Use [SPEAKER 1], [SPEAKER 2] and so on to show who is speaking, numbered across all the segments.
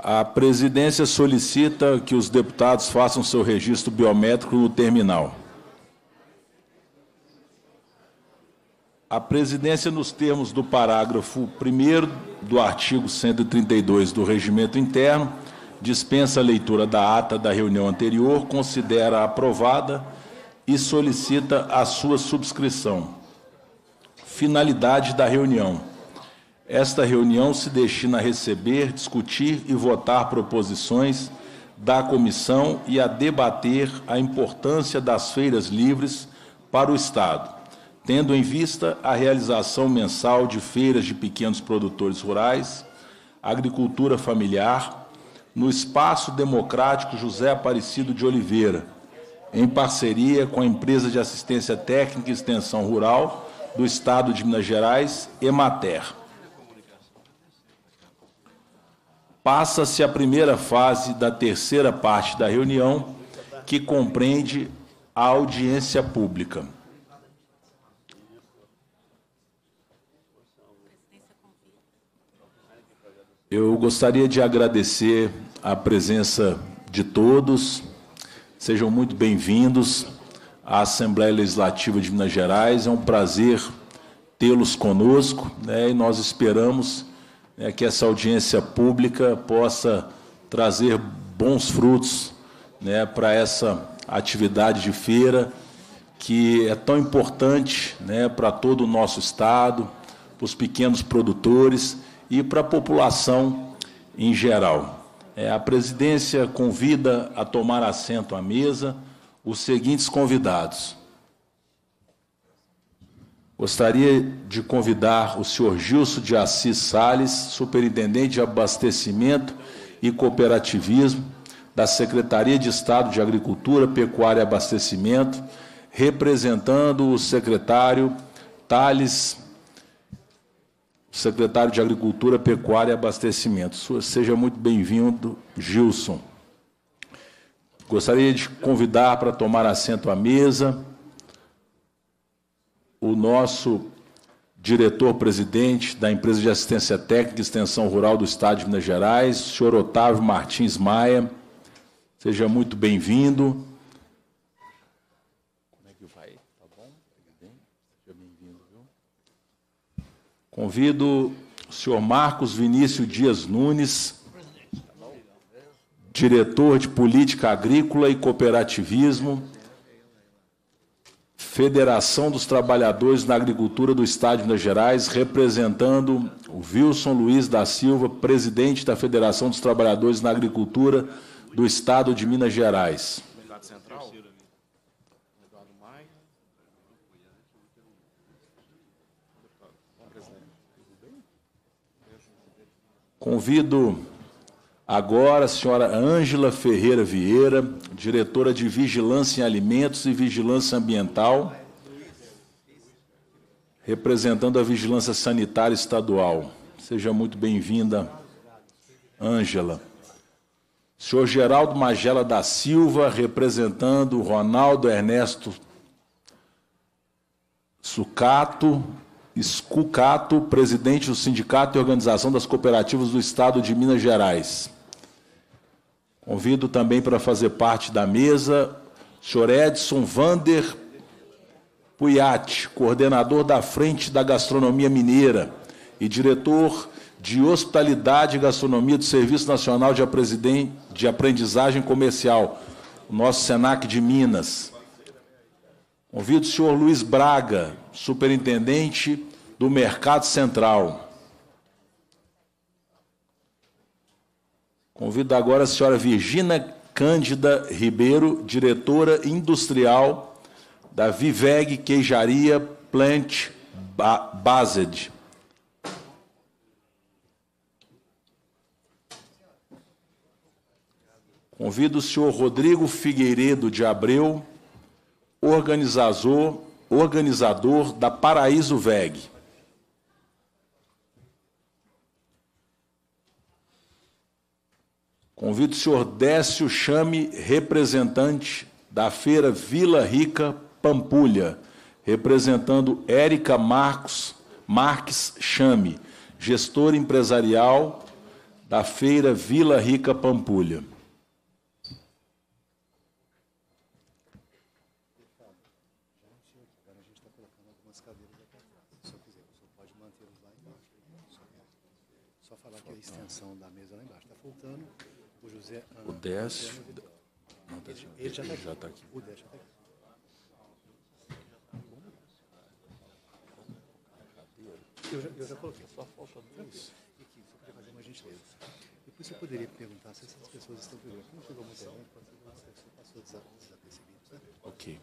[SPEAKER 1] A presidência solicita que os deputados façam seu registro biométrico no terminal. A presidência, nos termos do parágrafo 1 do artigo 132 do Regimento Interno, dispensa a leitura da ata da reunião anterior, considera aprovada e solicita a sua subscrição. Finalidade da reunião esta reunião se destina a receber, discutir e votar proposições da comissão e a debater a importância das feiras livres para o Estado, tendo em vista a realização mensal de feiras de pequenos produtores rurais, agricultura familiar, no Espaço Democrático José Aparecido de Oliveira, em parceria com a empresa de assistência técnica e extensão rural do Estado de Minas Gerais, Emater. passa-se a primeira fase da terceira parte da reunião, que compreende a audiência pública. Eu gostaria de agradecer a presença de todos. Sejam muito bem-vindos à Assembleia Legislativa de Minas Gerais. É um prazer tê-los conosco né? e nós esperamos né, que essa audiência pública possa trazer bons frutos né, para essa atividade de feira que é tão importante né, para todo o nosso Estado, para os pequenos produtores e para a população em geral. É, a presidência convida a tomar assento à mesa os seguintes convidados: Gostaria de convidar o senhor Gilson de Assis Sales, superintendente de abastecimento e cooperativismo da Secretaria de Estado de Agricultura, Pecuária e Abastecimento, representando o secretário Thales, secretário de Agricultura, Pecuária e Abastecimento. Seja muito bem-vindo, Gilson. Gostaria de convidar para tomar assento à mesa o nosso diretor-presidente da empresa de assistência técnica e extensão rural do Estado de Minas Gerais, senhor Otávio Martins Maia. Seja muito bem-vindo. Como é que vai? Tá bom? Bem? Seja bem-vindo, viu? Convido o senhor Marcos Vinícius Dias Nunes, diretor de Política Agrícola e Cooperativismo Federação dos Trabalhadores na Agricultura do Estado de Minas Gerais, representando o Wilson Luiz da Silva, presidente da Federação dos Trabalhadores na Agricultura do Estado de Minas Gerais. Convido Agora, a senhora Ângela Ferreira Vieira, diretora de Vigilância em Alimentos e Vigilância Ambiental, representando a Vigilância Sanitária Estadual. Seja muito bem-vinda, Ângela. Senhor Geraldo Magela da Silva, representando Ronaldo Ernesto Sucato, Escucato, presidente do Sindicato e Organização das Cooperativas do Estado de Minas Gerais. Convido também para fazer parte da mesa o senhor Edson Vander Puyat, coordenador da Frente da Gastronomia Mineira e diretor de Hospitalidade e Gastronomia do Serviço Nacional de Aprendizagem Comercial, nosso SENAC de Minas. Convido o senhor Luiz Braga, superintendente do Mercado Central. Convido agora a senhora Virgina Cândida Ribeiro, diretora industrial da Viveg Queijaria Plant ba Based. Convido o senhor Rodrigo Figueiredo de Abreu, organizador, organizador da Paraíso VEG. Convido o senhor Décio Chame, representante da Feira Vila Rica Pampulha, representando Érica Marcos Marques Chame, gestora empresarial da Feira Vila Rica Pampulha.
[SPEAKER 2] décima. Não, Ele já está tá aqui. O décimo está
[SPEAKER 3] aqui. Eu já, eu já coloquei. Só falta dois E aqui, só queria fazer uma gentileza. Depois você poderia
[SPEAKER 4] perguntar se essas pessoas estão presentes. Como chegou muita gente, passou desapercebido. Né? Ok.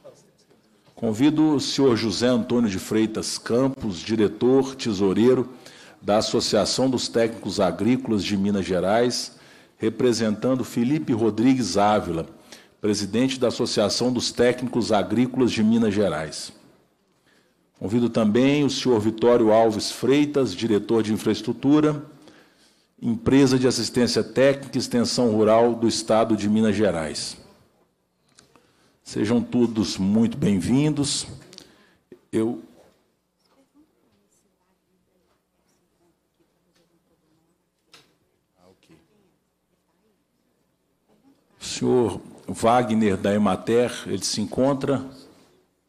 [SPEAKER 1] Convido o senhor José Antônio de Freitas Campos, diretor tesoureiro da Associação dos Técnicos Agrícolas de Minas Gerais, representando Felipe Rodrigues Ávila, presidente da Associação dos Técnicos Agrícolas de Minas Gerais. Convido também o senhor Vitório Alves Freitas, diretor de infraestrutura, empresa de assistência técnica e extensão rural do estado de Minas Gerais. Sejam todos muito bem-vindos. Eu senhor Wagner da Emater, ele se encontra.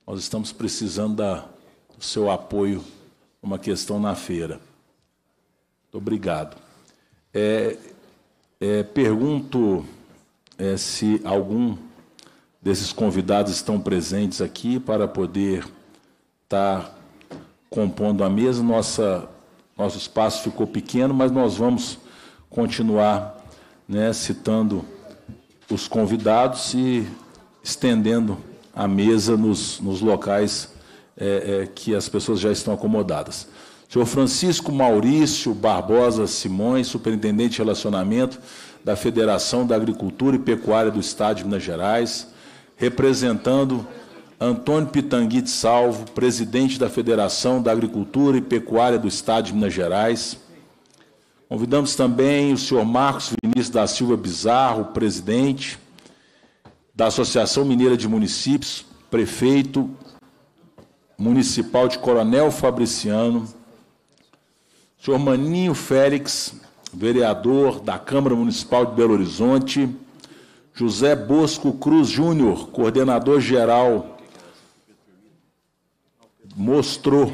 [SPEAKER 1] Nós estamos precisando da, do seu apoio uma questão na feira. Muito obrigado. É, é, pergunto é, se algum desses convidados estão presentes aqui para poder estar tá compondo a mesa. Nossa, nosso espaço ficou pequeno, mas nós vamos continuar né, citando os convidados se estendendo a mesa nos, nos locais é, é, que as pessoas já estão acomodadas. Senhor Francisco Maurício Barbosa Simões, Superintendente de Relacionamento da Federação da Agricultura e Pecuária do Estado de Minas Gerais, representando Antônio Pitangui de Salvo, presidente da Federação da Agricultura e Pecuária do Estado de Minas Gerais, Convidamos também o senhor Marcos Vinícius da Silva Bizarro, presidente da Associação Mineira de Municípios, prefeito municipal de Coronel Fabriciano, senhor Maninho Félix, vereador da Câmara Municipal de Belo Horizonte, José Bosco Cruz Júnior, coordenador geral, mostrou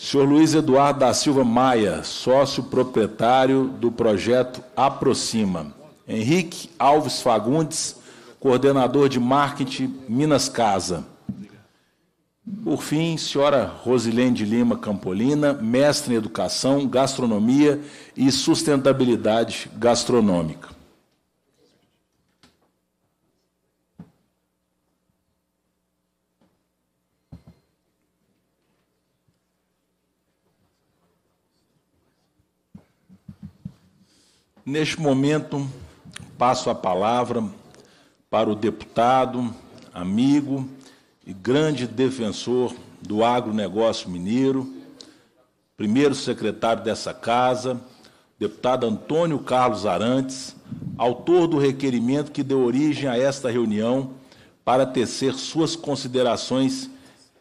[SPEAKER 1] Senhor Luiz Eduardo da Silva Maia, sócio proprietário do projeto Aproxima. Henrique Alves Fagundes, coordenador de marketing Minas Casa. Por fim, senhora Rosilene de Lima Campolina, mestre em educação, gastronomia e sustentabilidade gastronômica. Neste momento, passo a palavra para o deputado, amigo e grande defensor do agronegócio mineiro, primeiro secretário dessa casa, deputado Antônio Carlos Arantes, autor do requerimento que deu origem a esta reunião, para tecer suas considerações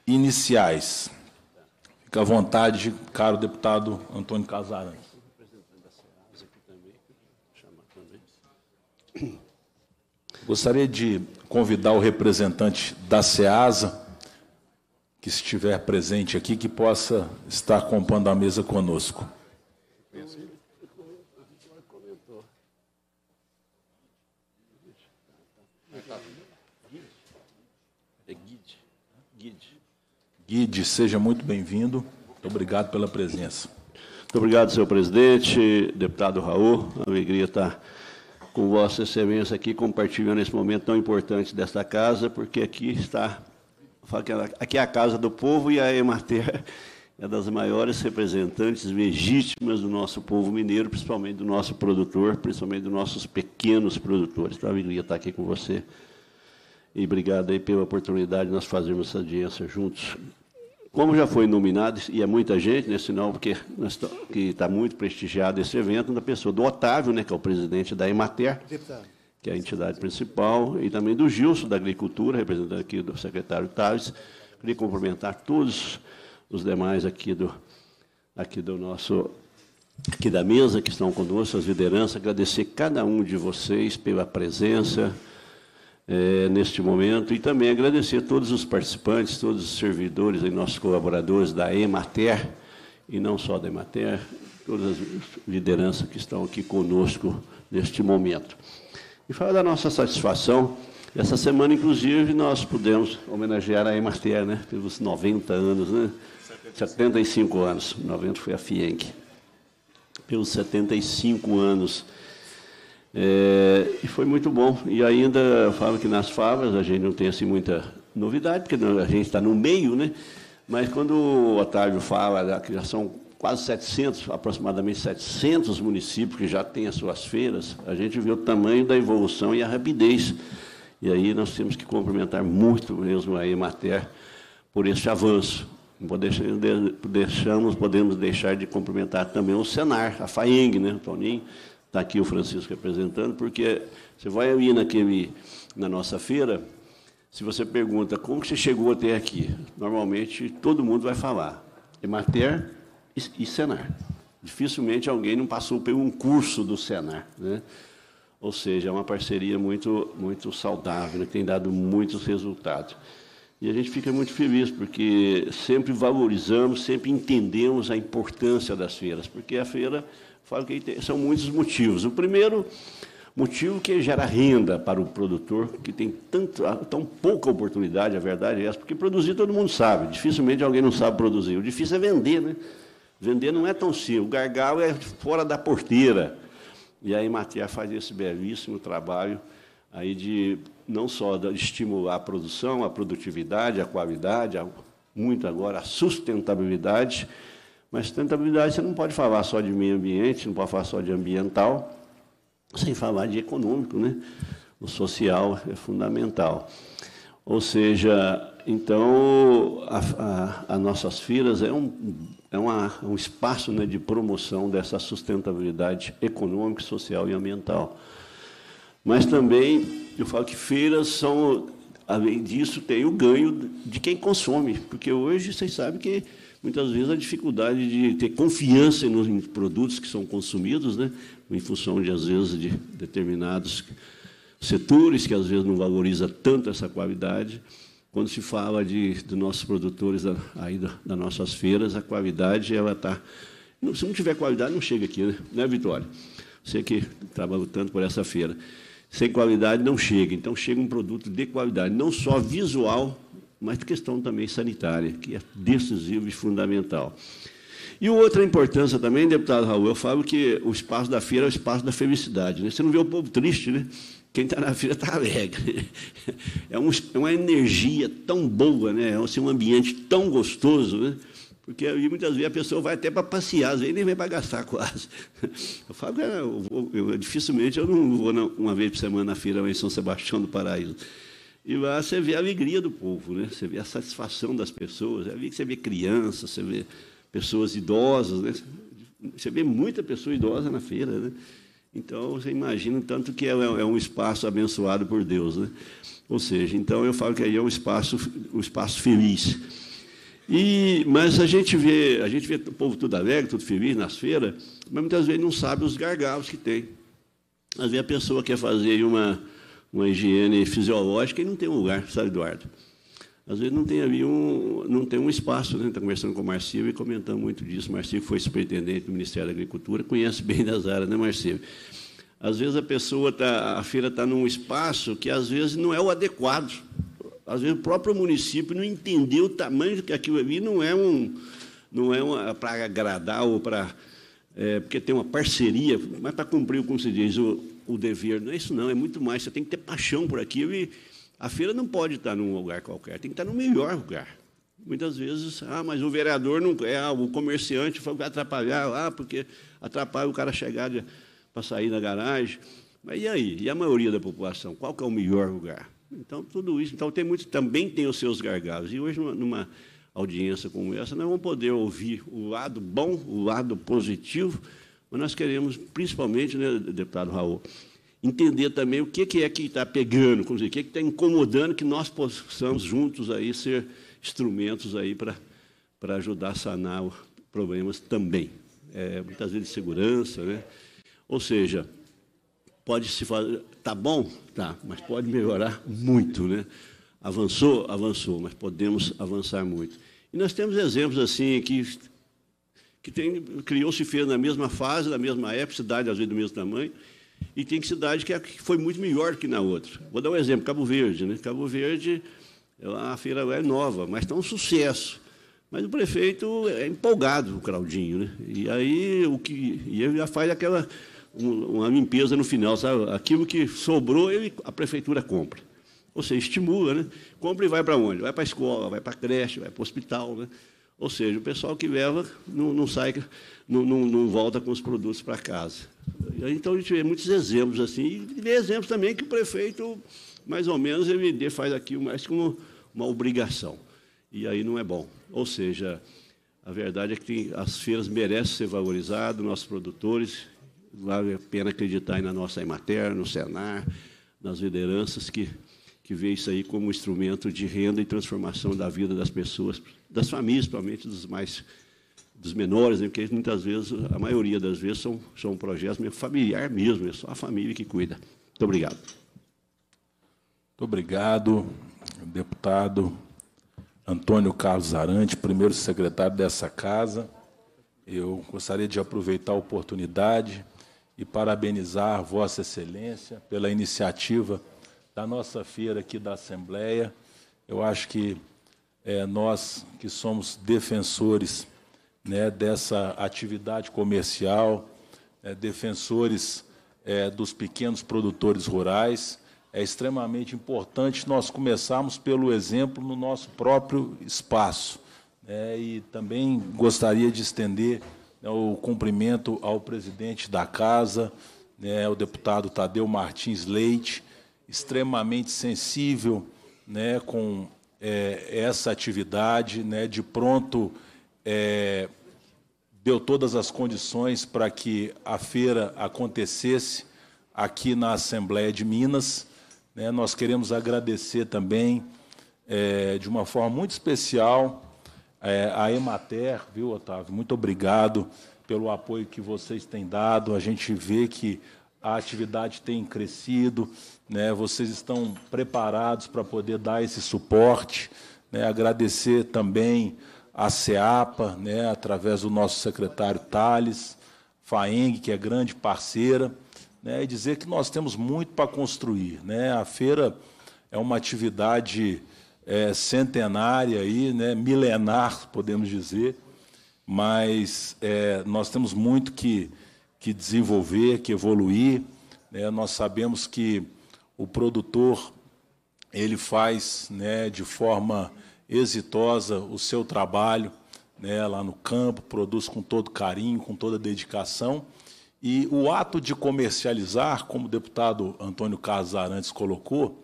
[SPEAKER 1] iniciais. Fica à vontade, caro deputado Antônio Carlos Arantes. Gostaria de convidar o representante da SEASA, que estiver presente aqui, que possa estar compondo a mesa conosco.
[SPEAKER 5] É Guide, seja muito bem-vindo. Obrigado pela presença. Muito obrigado, senhor presidente, deputado Raul. É alegria estar com Vossa Excelência aqui, compartilhando esse momento tão importante desta casa, porque aqui está, aqui é a casa do povo e a Emater é das maiores representantes legítimas do nosso povo mineiro, principalmente do nosso produtor, principalmente dos nossos pequenos produtores. Então, alegria estar aqui com você. E obrigado aí pela oportunidade de nós fazermos essa audiência juntos. Como já foi nominado, e é muita gente, né, sinal porque que está muito prestigiado esse evento, da pessoa do Otávio, né, que é o presidente da Emater, Deputado. que é a entidade principal, e também do Gilson, da Agricultura, representante aqui do secretário Tavis. Queria cumprimentar todos os demais aqui do, aqui do nosso aqui da mesa que estão conosco, as lideranças, agradecer cada um de vocês pela presença é, neste momento e também agradecer a todos os participantes, todos os servidores e nossos colaboradores da EMATER, e não só da EMATER, todas as lideranças que estão aqui conosco neste momento. E falar da nossa satisfação, essa semana, inclusive, nós pudemos homenagear a EMATER, né, pelos 90 anos, né? 75 anos, 90 foi a FIENG, Pelos 75 anos é, e foi muito bom. E ainda eu falo que nas favas a gente não tem assim muita novidade, porque a gente está no meio, né? Mas quando o Otávio fala que já são quase 700, aproximadamente 700 municípios que já têm as suas feiras, a gente vê o tamanho da evolução e a rapidez. E aí nós temos que cumprimentar muito mesmo a Emater por este avanço. Não deixamos, podemos deixar de cumprimentar também o Senar, a FAENG, né, o Toninho, está aqui o Francisco representando, porque você vai ir naquele, na nossa feira, se você pergunta como você chegou até aqui, normalmente todo mundo vai falar Emater e, e Senar. Dificilmente alguém não passou por um curso do Senar, né? Ou seja, é uma parceria muito, muito saudável, que né? tem dado muitos resultados. E a gente fica muito feliz, porque sempre valorizamos, sempre entendemos a importância das feiras, porque a feira Falo que são muitos motivos. O primeiro motivo que gera renda para o produtor, que tem tanto, tão pouca oportunidade, a verdade é essa, porque produzir todo mundo sabe, dificilmente alguém não sabe produzir. O difícil é vender, né? Vender não é tão simples, o gargalo é fora da porteira. E aí Matias faz esse belíssimo trabalho aí de não só de estimular a produção, a produtividade, a qualidade, a, muito agora a sustentabilidade, mas sustentabilidade você não pode falar só de meio ambiente, não pode falar só de ambiental, sem falar de econômico, né? O social é fundamental. Ou seja, então as nossas filas é um é uma, um espaço né, de promoção dessa sustentabilidade econômica, social e ambiental. Mas também eu falo que feiras são, além disso, tem o ganho de quem consome, porque hoje vocês sabem que muitas vezes a dificuldade de ter confiança nos produtos que são consumidos, né? em função de, às vezes, de determinados setores que, às vezes, não valoriza tanto essa qualidade. Quando se fala de, de nossos produtores da, aí da, das nossas feiras, a qualidade ela está... Se não tiver qualidade, não chega aqui, né, né Vitória? Você que trabalha tanto por essa feira. Sem qualidade, não chega. Então, chega um produto de qualidade, não só visual, mas questão também sanitária, que é decisiva e fundamental. E outra importância também, deputado Raul, eu falo que o espaço da feira é o espaço da felicidade. Né? Você não vê o povo triste, né? Quem está na feira está alegre. É, um, é, uma energia tão boa, né? é assim, um ambiente tão gostoso. Né? Porque muitas vezes a pessoa vai até para passear, às vezes nem vem para gastar quase. Eu falo que é, eu, eu, eu, dificilmente eu não vou uma vez por semana na feira em São Sebastião do Paraíso. E lá você vê a alegria do povo, né? Você vê a satisfação das pessoas. É ali você vê crianças, você vê pessoas idosas, né? Você vê muita pessoa idosa na feira, né? Então, você imagina tanto que é um espaço abençoado por Deus, né? Ou seja, então eu falo que aí é um espaço, um espaço feliz. E, mas a gente vê, a gente vê o povo tudo alegre, tudo feliz nas feiras, mas muitas vezes não sabe os gargalos que tem. Às vezes a pessoa quer fazer uma uma higiene fisiológica e não tem um lugar, sabe, Eduardo? Às vezes não tem ali um, não tem um espaço, né? Está conversando com o Marcílio e comentando muito disso. Marcio foi superintendente do Ministério da Agricultura, conhece bem das áreas, né, Marcio Às vezes a pessoa tá, a feira está num espaço que às vezes não é o adequado. Às vezes o próprio município não entendeu o tamanho que aquilo ali não é um, não é para agradar ou para é, porque tem uma parceria, mas para tá cumprir, como se diz, o dever. Não é isso, não, é muito mais. Você tem que ter paixão por aquilo e a feira não pode estar num lugar qualquer, tem que estar no melhor lugar. Muitas vezes, ah, mas o vereador não é, ah, o comerciante foi atrapalhar lá, ah, porque atrapalha o cara chegar para sair da garagem. Mas e aí? E a maioria da população? Qual que é o melhor lugar? Então, tudo isso. Então, tem muito, também tem os seus gargalos. E hoje, numa, numa audiência como essa, nós vamos poder ouvir o lado bom, o lado positivo mas nós queremos, principalmente, né, deputado Raul, entender também o que é que está pegando, como dizer, o que é que está incomodando que nós possamos juntos aí ser instrumentos aí para, para ajudar a sanar problemas também. É, muitas vezes segurança, né? Ou seja, pode se fazer, tá bom, tá, mas pode melhorar muito, né? Avançou, avançou, mas podemos avançar muito. E nós temos exemplos assim que que criou-se fez na mesma fase, na mesma época, cidade às vezes do mesmo tamanho, e tem cidade que, é, que foi muito melhor que na outra. Vou dar um exemplo, Cabo Verde. Né? Cabo Verde, a feira é nova, mas está um sucesso. Mas o prefeito é empolgado, o Claudinho, né? E aí o que e ele já faz aquela uma limpeza no final, sabe? Aquilo que sobrou, ele, a prefeitura compra. Ou seja, estimula, né? Compra e vai para onde? Vai para a escola, vai para a creche, vai para o hospital, né? Ou seja, o pessoal que leva não, não sai, não, não, não, volta com os produtos para casa. Então, a gente vê muitos exemplos assim, e vê exemplos também que o prefeito, mais ou menos, ele faz aquilo mais como uma obrigação. E aí não é bom. Ou seja, a verdade é que tem, as feiras merecem ser valorizadas, nossos produtores, vale a pena acreditar aí na nossa Emater, no Senar, nas lideranças que, que vê isso aí como um instrumento de renda e transformação da vida das pessoas, das famílias, principalmente dos mais dos menores, né, porque muitas vezes, a maioria das vezes, são, são projetos meio familiar mesmo, é só a família que cuida. Muito obrigado. Muito obrigado, deputado Antônio Carlos
[SPEAKER 1] Arante, primeiro secretário dessa casa. Eu gostaria de aproveitar a oportunidade e parabenizar Vossa Excelência pela iniciativa da nossa feira aqui da Assembleia. Eu acho que é, nós que somos defensores né, dessa atividade comercial, é, defensores é, dos pequenos produtores rurais, é extremamente importante nós começarmos pelo exemplo no nosso próprio espaço. Né, e também gostaria de estender né, o cumprimento ao presidente da casa, né, o deputado Tadeu Martins Leite, extremamente sensível né, com é, essa atividade, né, de pronto é, deu todas as condições para que a feira acontecesse aqui na Assembleia de Minas. Né, nós queremos agradecer também, é, de uma forma muito especial, é, a Emater, viu, Otávio? Muito obrigado pelo apoio que vocês têm dado. A gente vê que a atividade tem crescido, né? vocês estão preparados para poder dar esse suporte. Né? Agradecer também a SEAPA, né? através do nosso secretário Thales, FAENG, que é grande parceira, né? e dizer que nós temos muito para construir. Né? A feira é uma atividade é, centenária, aí, né? milenar, podemos dizer, mas é, nós temos muito que que desenvolver, que evoluir. Né? Nós sabemos que o produtor ele faz né, de forma exitosa o seu trabalho né, lá no campo, produz com todo carinho, com toda dedicação. E o ato de comercializar, como o deputado Antônio Carlos Arantes colocou,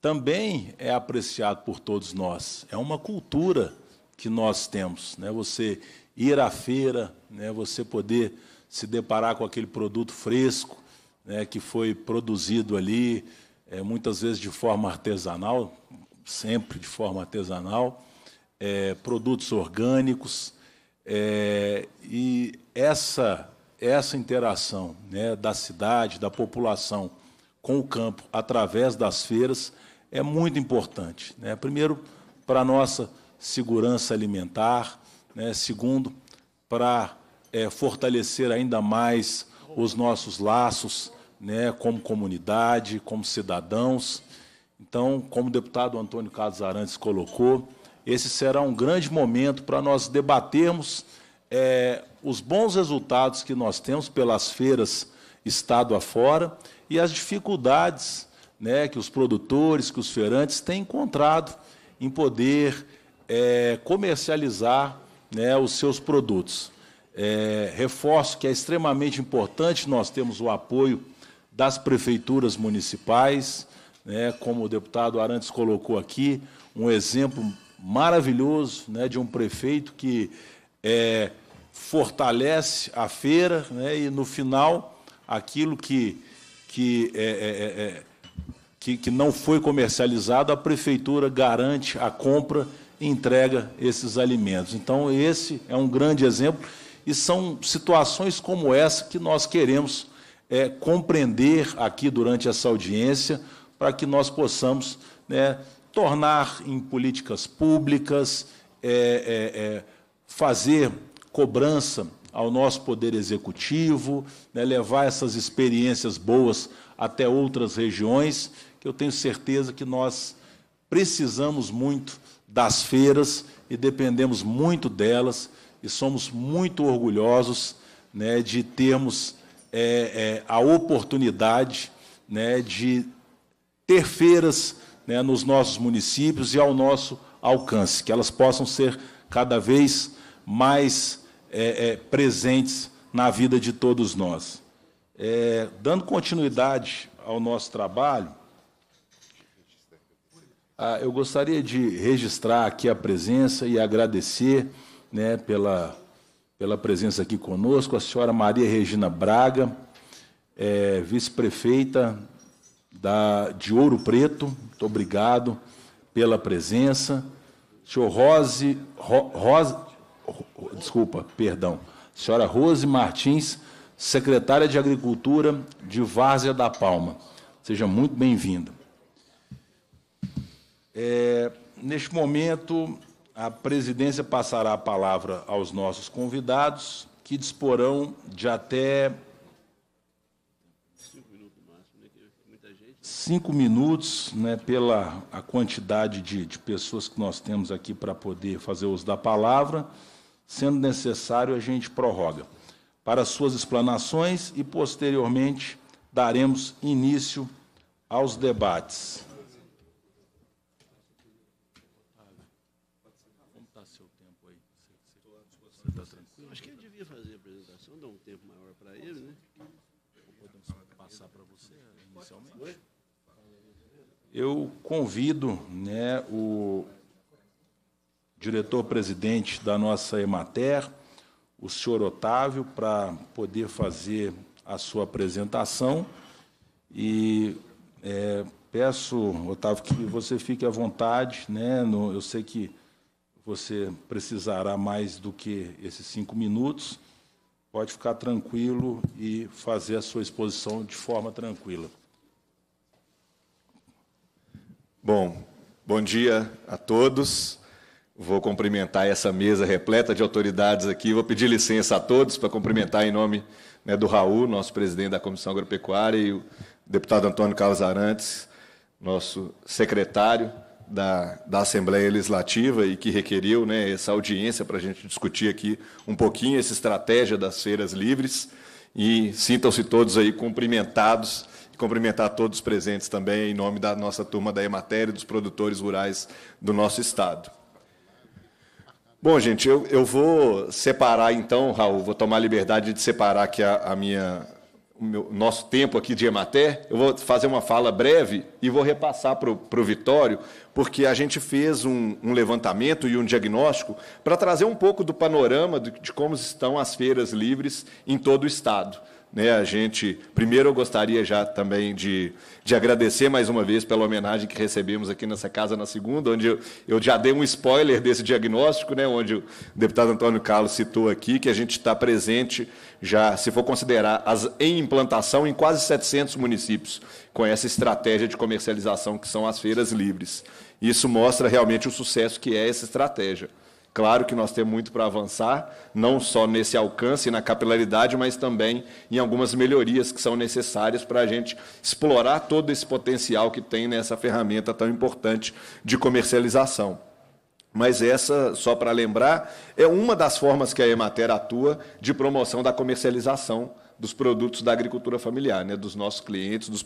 [SPEAKER 1] também é apreciado por todos nós. É uma cultura que nós temos. Né? Você ir à feira, né? você poder se deparar com aquele produto fresco né, que foi produzido ali, é, muitas vezes de forma artesanal, sempre de forma artesanal, é, produtos orgânicos. É, e essa, essa interação né, da cidade, da população com o campo, através das feiras, é muito importante. Né? Primeiro, para a nossa segurança alimentar, né? segundo, para é, fortalecer ainda mais os nossos laços, né, como comunidade, como cidadãos. Então, como o deputado Antônio Carlos Arantes colocou, esse será um grande momento para nós debatermos é, os bons resultados que nós temos pelas feiras estado afora e as dificuldades né, que os produtores, que os feirantes têm encontrado em poder é, comercializar né, os seus produtos. É, reforço que é extremamente importante nós temos o apoio das prefeituras municipais, né, como o deputado Arantes colocou aqui, um exemplo maravilhoso né, de um prefeito que é, fortalece a feira né, e, no final, aquilo que, que, é, é, é, é que, que não foi comercializado, a prefeitura garante a compra e entrega esses alimentos. Então, esse é um grande exemplo e são situações como essa que nós queremos é, compreender aqui durante essa audiência, para que nós possamos né, tornar em políticas públicas, é, é, é, fazer cobrança ao nosso poder executivo, né, levar essas experiências boas até outras regiões, que eu tenho certeza que nós precisamos muito das feiras e dependemos muito delas e somos muito orgulhosos né, de termos é, é, a oportunidade né, de ter feiras né, nos nossos municípios e ao nosso alcance, que elas possam ser cada vez mais é, é presentes na vida de todos nós. É, dando continuidade ao nosso trabalho, ah, eu gostaria de registrar aqui a presença e agradecer né, pela, pela presença aqui conosco, a senhora Maria Regina Braga, é, vice-prefeita da, de Ouro Preto, muito obrigado pela presença. Senhor Rose, Ro, Rose, desculpa, perdão, senhora Rose Martins, secretária de Agricultura de Várzea da Palma. Seja muito bem-vinda. É, neste momento, a presidência passará a palavra aos nossos convidados, que disporão de até cinco minutos, né, pela a quantidade de, de pessoas que nós temos aqui para poder fazer uso da palavra. Sendo necessário, a gente prorroga para suas explanações e, posteriormente, daremos início aos debates. Eu convido né, o diretor-presidente da nossa Emater, o senhor Otávio, para poder fazer a sua apresentação. E é, peço, Otávio, que você fique à vontade. Né, no, eu sei que você precisará mais do que esses cinco minutos. Pode ficar tranquilo e fazer a sua exposição de forma tranquila.
[SPEAKER 6] Bom, bom dia a todos. Vou cumprimentar essa mesa repleta de autoridades aqui. Vou pedir licença a todos para cumprimentar em nome né, do Raul, nosso presidente da Comissão Agropecuária, e o deputado Antônio Carlos Arantes, nosso secretário da, da Assembleia Legislativa e que requeriu né, essa audiência para a gente discutir aqui um pouquinho essa estratégia das feiras livres. E sintam-se todos aí cumprimentados cumprimentar todos os presentes também, em nome da nossa turma da Emater e dos produtores rurais do nosso estado. Bom, gente, eu, eu vou separar então, Raul, vou tomar a liberdade de separar aqui a, a minha, o meu, nosso tempo aqui de Emater. Eu vou fazer uma fala breve e vou repassar para o Vitório, porque a gente fez um, um levantamento e um diagnóstico para trazer um pouco do panorama de, de como estão as feiras livres em todo o estado. Né, a gente, primeiro, eu gostaria já também de, de agradecer mais uma vez pela homenagem que recebemos aqui nessa casa na segunda, onde eu, eu já dei um spoiler desse diagnóstico, né, onde o deputado Antônio Carlos citou aqui que a gente está presente já, se for considerar, as, em implantação em quase 700 municípios com essa estratégia de comercialização que são as feiras livres. Isso mostra realmente o sucesso que é essa estratégia. Claro que nós temos muito para avançar, não só nesse alcance e na capilaridade, mas também em algumas melhorias que são necessárias para a gente explorar todo esse potencial que tem nessa ferramenta tão importante de comercialização. Mas essa, só para lembrar, é uma das formas que a Emater atua de promoção da comercialização dos produtos da agricultura familiar, né, dos nossos clientes, dos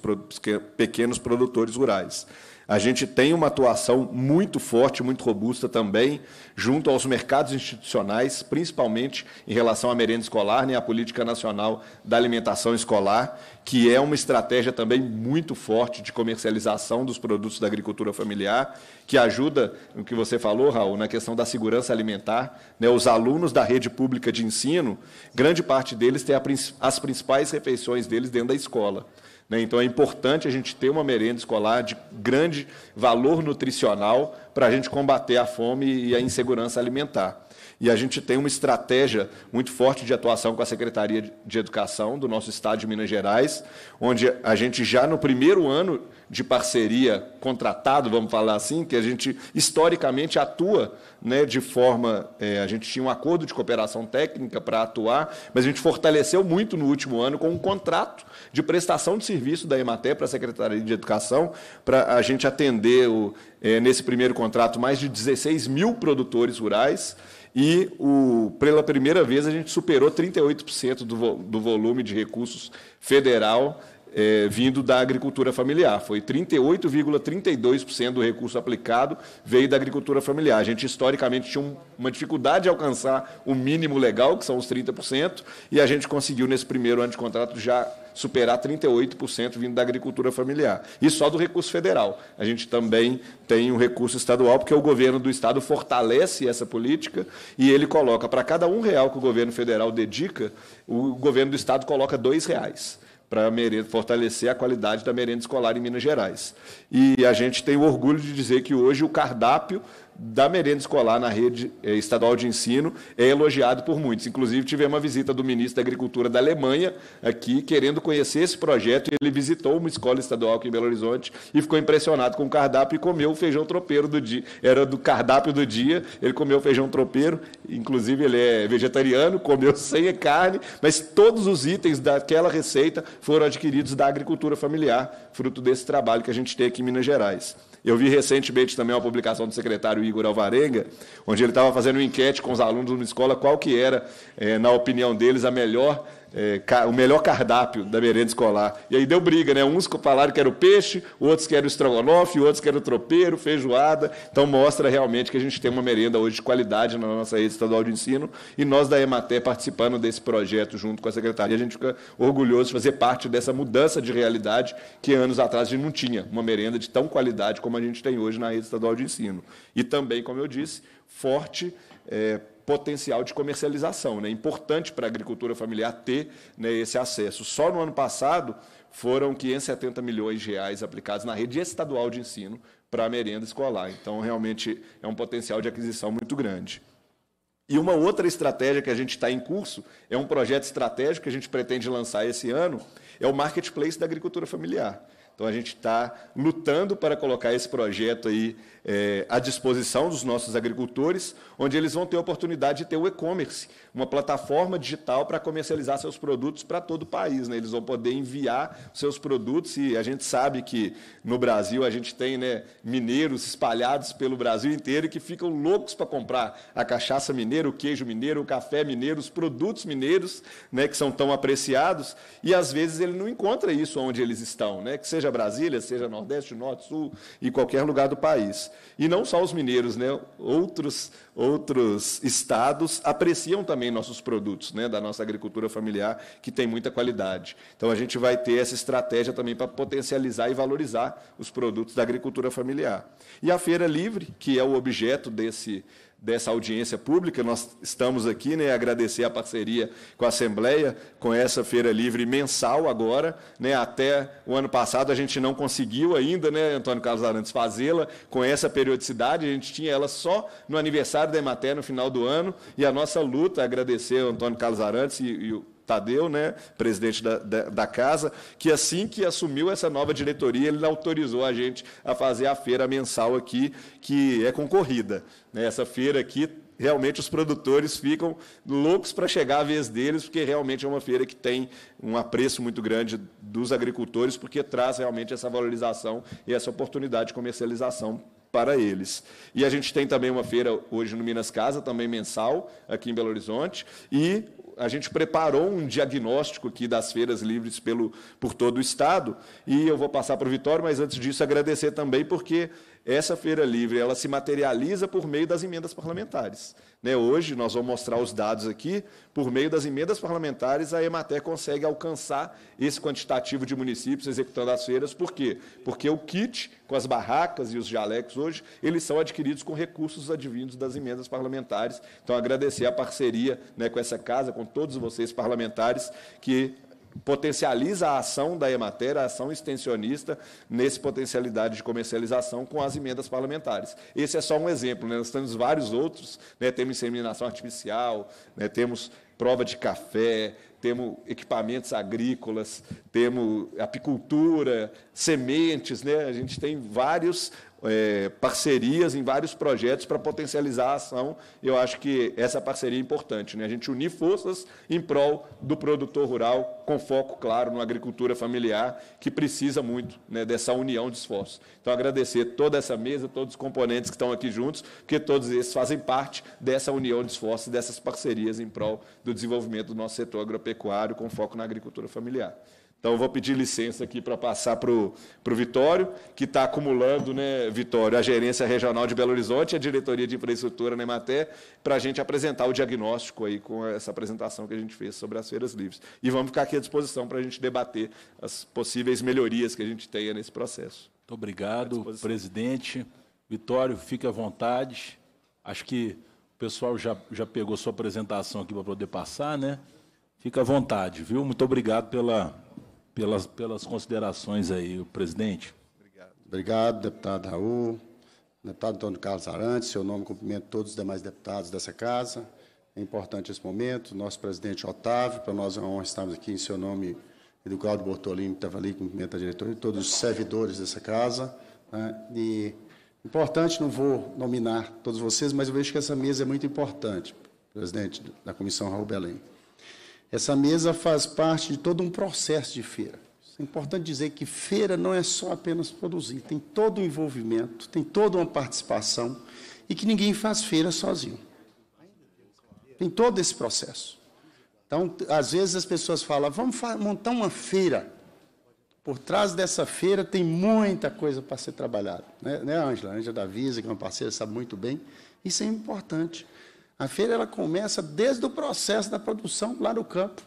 [SPEAKER 6] pequenos produtores rurais. A gente tem uma atuação muito forte, muito robusta também, junto aos mercados institucionais, principalmente em relação à merenda escolar e né, à política nacional da alimentação escolar, que é uma estratégia também muito forte de comercialização dos produtos da agricultura familiar, que ajuda, o que você falou, Raul, na questão da segurança alimentar. Né, os alunos da rede pública de ensino, grande parte deles tem as principais refeições deles dentro da escola. Né? Então é importante a gente ter uma merenda escolar de grande valor nutricional para a gente combater a fome e a insegurança alimentar. E a gente tem uma estratégia muito forte de atuação com a Secretaria de Educação do nosso estado de Minas Gerais, onde a gente já no primeiro ano de parceria contratado, vamos falar assim, que a gente historicamente atua né, de forma. É, a gente tinha um acordo de cooperação técnica para atuar, mas a gente fortaleceu muito no último ano com um contrato de prestação de serviço da EMATE para a Secretaria de Educação, para a gente atender, o, é, nesse primeiro contrato, mais de 16 mil produtores rurais. E o, pela primeira vez a gente superou 38% do, do volume de recursos federal é, vindo da agricultura familiar. Foi 38,32% do recurso aplicado veio da agricultura familiar. A gente, historicamente, tinha um, uma dificuldade de alcançar o mínimo legal, que são os 30%, e a gente conseguiu, nesse primeiro ano de contrato, já superar 38% vindo da agricultura familiar. E só do recurso federal. A gente também tem um recurso estadual, porque o governo do Estado fortalece essa política e ele coloca, para cada um real que o governo federal dedica, o governo do Estado coloca dois reais para fortalecer a qualidade da merenda escolar em Minas Gerais. E a gente tem o orgulho de dizer que hoje o cardápio da merenda escolar na rede eh, estadual de ensino é elogiado por muitos. Inclusive, tivemos uma visita do ministro da Agricultura da Alemanha aqui, querendo conhecer esse projeto. Ele visitou uma escola estadual aqui em Belo Horizonte e ficou impressionado com o cardápio e comeu o feijão tropeiro do dia. Era do cardápio do dia, ele comeu o feijão tropeiro, inclusive ele é vegetariano, comeu sem carne, mas todos os itens daquela receita foram adquiridos da agricultura familiar, fruto desse trabalho que a gente tem aqui em Minas Gerais. Eu vi recentemente também uma publicação do secretário Igor Alvarenga, onde ele estava fazendo uma enquete com os alunos de uma escola qual que era, é, na opinião deles, a melhor é, o melhor cardápio da merenda escolar. E aí deu briga, né? Uns falaram que era o peixe, outros que era o estrogonofe, outros que era o tropeiro, feijoada. Então mostra realmente que a gente tem uma merenda hoje de qualidade na nossa rede estadual de ensino e nós da EMATER participando desse projeto junto com a secretaria, a gente fica orgulhoso de fazer parte dessa mudança de realidade que anos atrás a gente não tinha uma merenda de tão qualidade como a gente tem hoje na rede estadual de ensino. E também, como eu disse, forte é, potencial de comercialização. É né? importante para a agricultura familiar ter né, esse acesso. Só no ano passado foram 570 milhões de reais aplicados na rede estadual de ensino para a merenda escolar. Então, realmente, é um potencial de aquisição muito grande. E uma outra estratégia que a gente está em curso, é um projeto estratégico que a gente pretende lançar esse ano, é o Marketplace da Agricultura Familiar. Então, a gente está lutando para colocar esse projeto aí é, à disposição dos nossos agricultores, onde eles vão ter a oportunidade de ter o e-commerce, uma plataforma digital para comercializar seus produtos para todo o país. Né? Eles vão poder enviar seus produtos e a gente sabe que no Brasil a gente tem né, mineiros espalhados pelo Brasil inteiro que ficam loucos para comprar a cachaça mineira, o queijo mineiro, o café mineiro, os produtos mineiros né, que são tão apreciados e às vezes ele não encontra isso onde eles estão, né? que seja Brasília, seja Nordeste, Norte, Sul e qualquer lugar do país. E não só os mineiros, né? outros, outros estados apreciam também nossos produtos, né? da nossa agricultura familiar, que tem muita qualidade. Então, a gente vai ter essa estratégia também para potencializar e valorizar os produtos da agricultura familiar. E a Feira Livre, que é o objeto desse dessa audiência pública. Nós estamos aqui, né, agradecer a parceria com a Assembleia, com essa feira livre mensal agora, né, até o ano passado a gente não conseguiu ainda, né, Antônio Carlos Arantes fazê-la com essa periodicidade, a gente tinha ela só no aniversário da Emater no final do ano, e a nossa luta, é agradecer ao Antônio Carlos Arantes e, e o Tadeu, né, presidente da, da, da, casa, que assim que assumiu essa nova diretoria, ele autorizou a gente a fazer a feira mensal aqui, que é concorrida. Né? Essa feira aqui, realmente os produtores ficam loucos para chegar à vez deles, porque realmente é uma feira que tem um apreço muito grande dos agricultores, porque traz realmente essa valorização e essa oportunidade de comercialização para eles. E a gente tem também uma feira hoje no Minas Casa, também mensal, aqui em Belo Horizonte, e a gente preparou um diagnóstico aqui das feiras livres pelo, por todo o Estado, e eu vou passar para o Vitório, mas antes disso agradecer também, porque essa feira livre ela se materializa por meio das emendas parlamentares. Né, hoje, nós vamos mostrar os dados aqui, por meio das emendas parlamentares, a Emater consegue alcançar esse quantitativo de municípios executando as feiras. Por quê? Porque o kit, com as barracas e os jalecos hoje, eles são adquiridos com recursos advindos das emendas parlamentares. Então, agradecer a parceria né, com essa casa, com todos vocês parlamentares, que potencializa a ação da Emater, a ação extensionista, nesse potencialidade de comercialização com as emendas parlamentares. Esse é só um exemplo, né? nós temos vários outros, né? temos inseminação artificial, né? temos prova de café, temos equipamentos agrícolas, temos apicultura, sementes, né? a gente tem vários é, parcerias em vários projetos para potencializar a ação. Eu acho que essa parceria é importante, né? a gente unir forças em prol do produtor rural, com foco, claro, na agricultura familiar, que precisa muito né, dessa união de esforços. Então, agradecer toda essa mesa, todos os componentes que estão aqui juntos, porque todos esses fazem parte dessa união de esforços, dessas parcerias em prol do desenvolvimento do nosso setor agropecuário, com foco na agricultura familiar. Então eu vou pedir licença aqui para passar para o Vitório, que está acumulando, né, Vitório, a gerência regional de Belo Horizonte e a diretoria de infraestrutura na né, Ematé, para a gente apresentar o diagnóstico aí com essa apresentação que a gente fez sobre as feiras livres. E vamos ficar aqui à disposição para a gente debater as possíveis melhorias que a gente tenha nesse processo.
[SPEAKER 1] Muito obrigado, presidente. Vitório, fique à vontade. Acho que o pessoal já, já pegou sua apresentação aqui para poder passar, né? Fica à vontade, viu? Muito obrigado pela
[SPEAKER 7] pelas, pelas considerações aí, o presidente. Obrigado. Obrigado, deputado Raul. Deputado Antônio Carlos Arantes, seu nome cumprimento todos os demais deputados dessa casa. É importante esse momento. Nosso presidente Otávio, para nós é uma honra estarmos aqui em seu nome, e do Claudio Bortolini, que estava ali, cumprimento a diretoria e todos os servidores dessa casa. Né? E importante, não vou nominar todos vocês, mas eu vejo que essa mesa é muito importante, presidente da Comissão Raul Belém. Essa mesa faz parte de todo um processo de feira. É importante dizer que feira não é só apenas produzir, tem todo o um envolvimento, tem toda uma participação e que ninguém faz feira sozinho. Tem todo esse processo. Então, às vezes as pessoas falam, vamos montar uma feira. Por trás dessa feira tem muita coisa para ser trabalhada. Né, Ângela? Né, Ângela da Visa, que é uma parceira, sabe muito bem. Isso é importante. A feira ela começa desde o processo da produção lá no campo.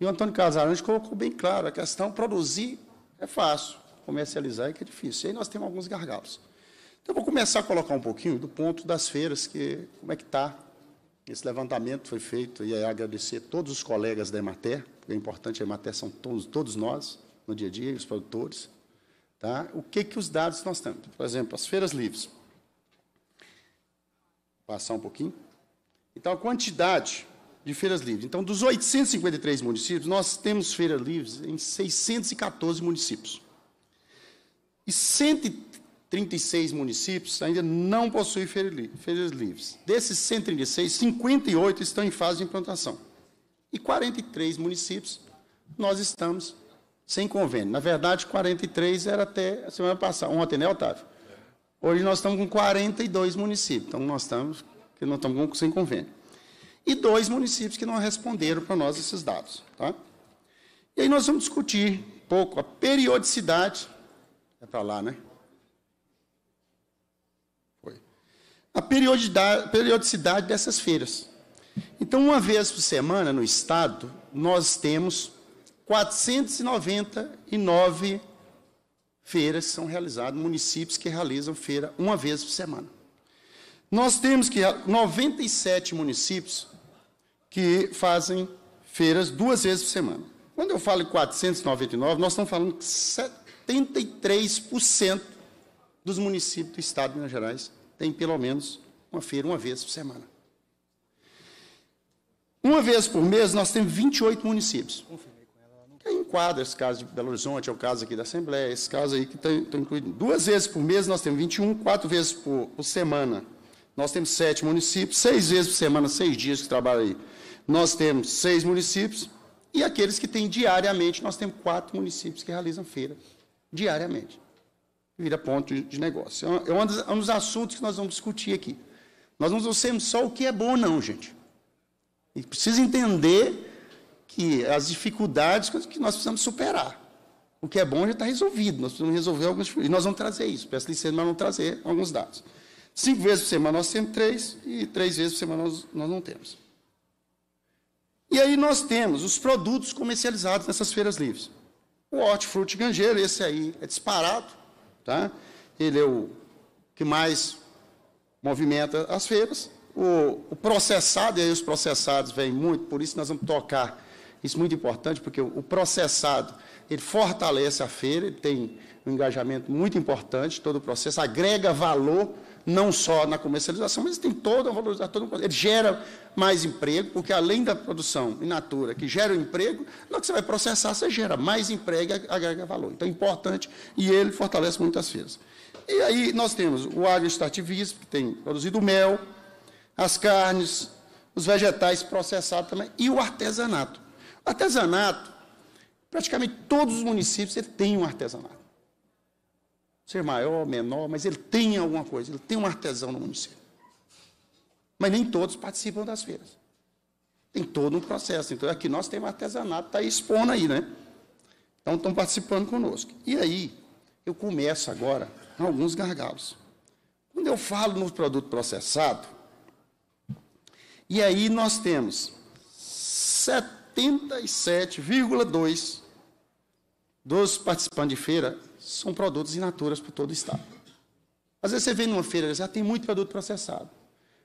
[SPEAKER 7] E o Antônio Casarão colocou bem claro, a questão produzir é fácil, comercializar é que é difícil. E aí nós temos alguns gargalos. Então, eu vou começar a colocar um pouquinho do ponto das feiras, que como é que está. Esse levantamento foi feito, e aí agradecer todos os colegas da Emater, porque é importante, a Emater são todos, todos nós, no dia a dia, os produtores. Tá? O que, que os dados nós temos? Por exemplo, as feiras livres. Passar um pouquinho. Então, a quantidade de feiras livres. Então, dos 853 municípios, nós temos feiras livres em 614 municípios. E 136 municípios ainda não possuem feiras livres. Desses 136, 58 estão em fase de implantação. E 43 municípios nós estamos sem convênio. Na verdade, 43 era até a semana passada, ontem, né, Otávio? Hoje nós estamos com 42 municípios, então nós estamos, que não estamos sem convênio. E dois municípios que não responderam para nós esses dados. Tá? E aí nós vamos discutir um pouco a periodicidade. É para lá, né? Foi. A periodicidade, periodicidade dessas feiras. Então, uma vez por semana no Estado, nós temos 499 feiras são realizadas, municípios que realizam feira uma vez por semana. Nós temos que 97 municípios que fazem feiras duas vezes por semana. Quando eu falo em 499, nós estamos falando que 73% dos municípios do estado de Minas Gerais têm pelo menos uma feira uma vez por semana. Uma vez por mês, nós temos 28 municípios enquadra esse caso de Belo Horizonte, é o caso aqui da Assembleia, esse caso aí que está incluído. Duas vezes por mês nós temos 21, quatro vezes por, por semana. Nós temos sete municípios, seis vezes por semana, seis dias que trabalha aí. Nós temos seis municípios e aqueles que têm diariamente, nós temos quatro municípios que realizam feira diariamente. Vira ponto de negócio. É um é dos, é um dos assuntos que nós vamos discutir aqui. Nós não dissemos só o que é bom, não, gente. E precisa entender que as dificuldades que nós precisamos superar. O que é bom já está resolvido, nós precisamos resolver alguns E nós vamos trazer isso. Peço licença, mas vamos trazer alguns dados. Cinco vezes por semana nós temos três, e três vezes por semana nós, nós não temos. E aí nós temos os produtos comercializados nessas feiras livres. O hortifruti Gangeiro esse aí é disparado, tá? ele é o que mais movimenta as feiras. O, o processado, e aí os processados vêm muito, por isso nós vamos tocar isso é muito importante, porque o processado, ele fortalece a feira, ele tem um engajamento muito importante, todo o processo, agrega valor, não só na comercialização, mas tem toda a valorização, todo o Ele gera mais emprego, porque além da produção in natura, que gera o emprego, na que você vai processar, você gera mais emprego e agrega valor. Então, é importante, e ele fortalece muitas feiras. E aí nós temos o agroestativismo, que tem produzido mel, as carnes, os vegetais processados também, e o artesanato. Artesanato. Praticamente todos os municípios ele tem um artesanato. Ser maior, menor, mas ele tem alguma coisa, ele tem um artesão no município. Mas nem todos participam das feiras. Tem todo um processo. Então, aqui nós temos artesanato, está expondo aí, né? Então, estão participando conosco. E aí, eu começo agora com alguns gargalos. Quando eu falo no produto processado, e aí nós temos 70 77,2% dos participantes de feira são produtos in para todo o Estado. Às vezes você vem numa feira e já tem muito produto processado.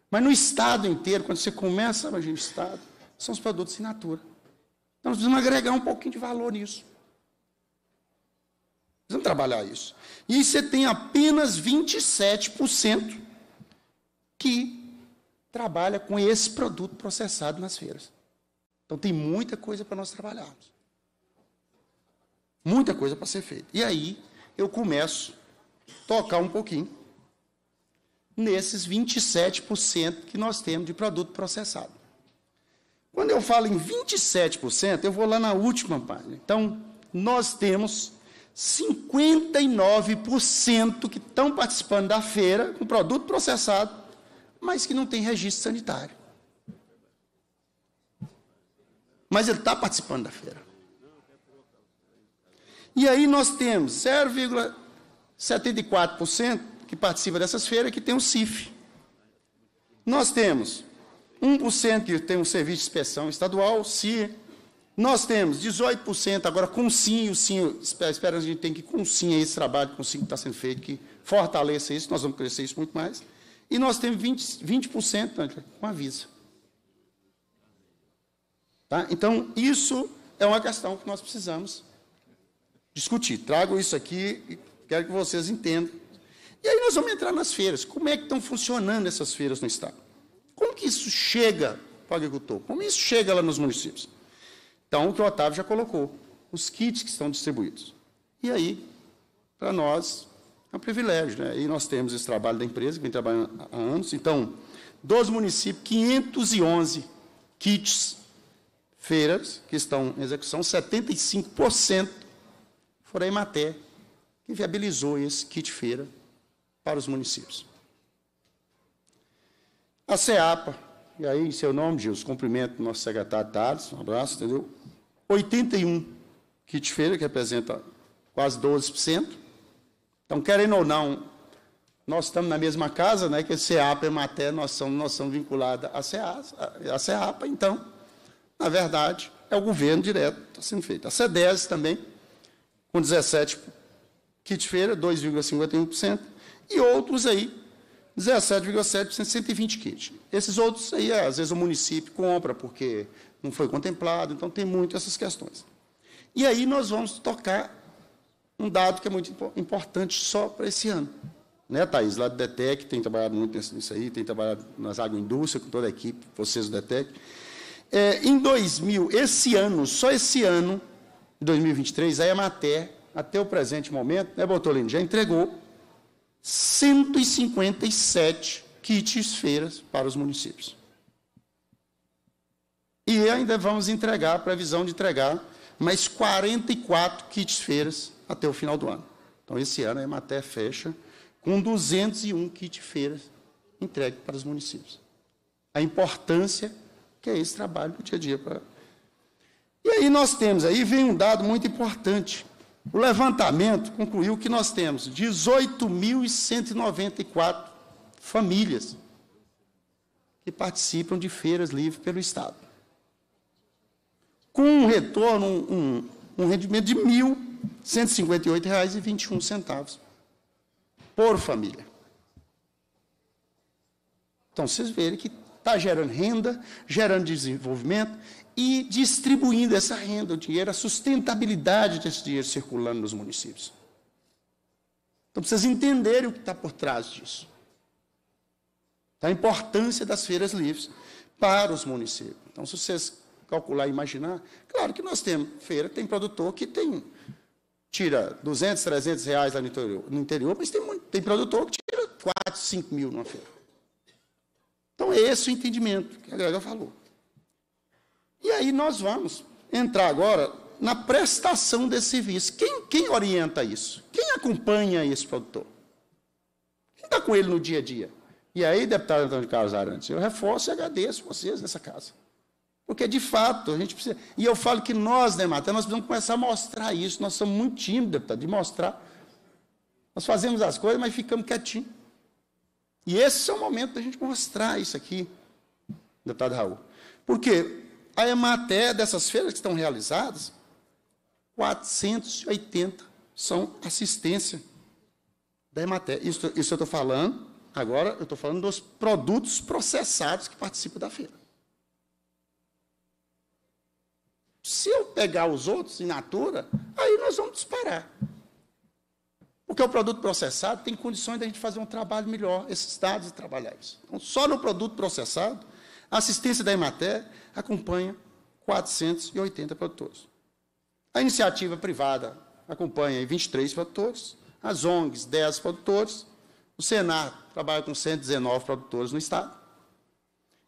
[SPEAKER 7] Mas no Estado inteiro, quando você começa a imaginar o Estado, são os produtos in natura. Então nós precisamos agregar um pouquinho de valor nisso. Precisamos trabalhar isso. E você tem apenas 27% que trabalha com esse produto processado nas feiras. Então tem muita coisa para nós trabalharmos. Muita coisa para ser feita. E aí eu começo a tocar um pouquinho nesses 27% que nós temos de produto processado. Quando eu falo em 27%, eu vou lá na última página. Então, nós temos 59% que estão participando da feira com produto processado, mas que não tem registro sanitário. Mas ele está participando da feira. E aí nós temos 0,74% que participa dessas feiras que tem o CIF. Nós temos 1% que tem o serviço de inspeção estadual, CIE. Nós temos 18% agora com sim, o sim, espera a gente tem que com sim esse trabalho, com sim que está sendo feito, que fortaleça isso, nós vamos crescer isso muito mais. E nós temos 20%, 20 com a Visa. Tá? Então, isso é uma questão que nós precisamos discutir. Trago isso aqui e quero que vocês entendam. E aí nós vamos entrar nas feiras. Como é que estão funcionando essas feiras no Estado? Como que isso chega para o agricultor? Como isso chega lá nos municípios? Então, o que o Otávio já colocou, os kits que estão distribuídos. E aí, para nós, é um privilégio. Né? E nós temos esse trabalho da empresa, que vem trabalhando há anos. Então, dos municípios, 511 kits feiras que estão em execução, 75% foram a Emater, que viabilizou esse kit feira para os municípios. A CEAPA, e aí em seu nome, Gilson, cumprimento nosso secretário Thales, um abraço, entendeu? 81 kit feira, que representa quase 12%. Então, querendo ou não, nós estamos na mesma casa, né, que a CEAPA e a Emater, nós somos, nós somos vinculados à CEAPA, então na verdade, é o governo direto que está sendo feito. A CEDES também, com 17 kit feira, 2,51%, e outros aí, 17,7%, 120 kits. Esses outros aí, é, às vezes, o município compra porque não foi contemplado, então tem muito essas questões. E aí nós vamos tocar um dado que é muito importante só para esse ano. Né, Thaís, lá do DETEC, tem trabalhado muito nisso aí, tem trabalhado nas agroindústrias, com toda a equipe, vocês do DETEC. É, em 2000, esse ano, só esse ano, 2023, a Emater, até o presente momento, né, Botolino, já entregou 157 kits feiras para os municípios. E ainda vamos entregar, a previsão de entregar, mais 44 kits feiras até o final do ano. Então, esse ano a Emater fecha com 201 kits feiras entregue para os municípios. A importância que é esse trabalho do dia a dia. Pra... E aí nós temos, aí vem um dado muito importante. O levantamento concluiu que nós temos 18.194 famílias que participam de feiras livres pelo Estado. Com um retorno, um, um rendimento de R$ 1.158,21 por família. Então, vocês verem que está gerando renda, gerando desenvolvimento e distribuindo essa renda, o dinheiro, a sustentabilidade desse dinheiro circulando nos municípios. Então, vocês entenderem o que está por trás disso. Tá? A importância das feiras livres para os municípios. Então, se vocês calcular e imaginar, claro que nós temos feira, tem produtor que tem tira 200, 300 reais lá no interior, no interior mas tem, tem produtor que tira 4, 5 mil numa feira. Então, é esse o entendimento que a Glória falou. E aí nós vamos entrar agora na prestação desse serviço. Quem, quem orienta isso? Quem acompanha esse produtor? Quem está com ele no dia a dia? E aí, deputado Antônio Carlos Arantes, eu reforço e agradeço vocês nessa casa. Porque, de fato, a gente precisa. E eu falo que nós, né, Mata, nós precisamos começar a mostrar isso. Nós somos muito tímidos, deputado, de mostrar. Nós fazemos as coisas, mas ficamos quietinhos. E esse é o momento da gente mostrar isso aqui, deputado Raul. Porque a Emater dessas feiras que estão realizadas, 480 são assistência da Emater. Isso, isso eu estou falando, agora eu estou falando dos produtos processados que participam da feira. Se eu pegar os outros em natura, aí nós vamos disparar. Porque o produto processado tem condições da gente fazer um trabalho melhor, esses dados e trabalhar isso. Então, só no produto processado, a assistência da Emater acompanha 480 produtores. A iniciativa privada acompanha 23 produtores, as ONGs, 10 produtores, o Senar trabalha com 119 produtores no Estado,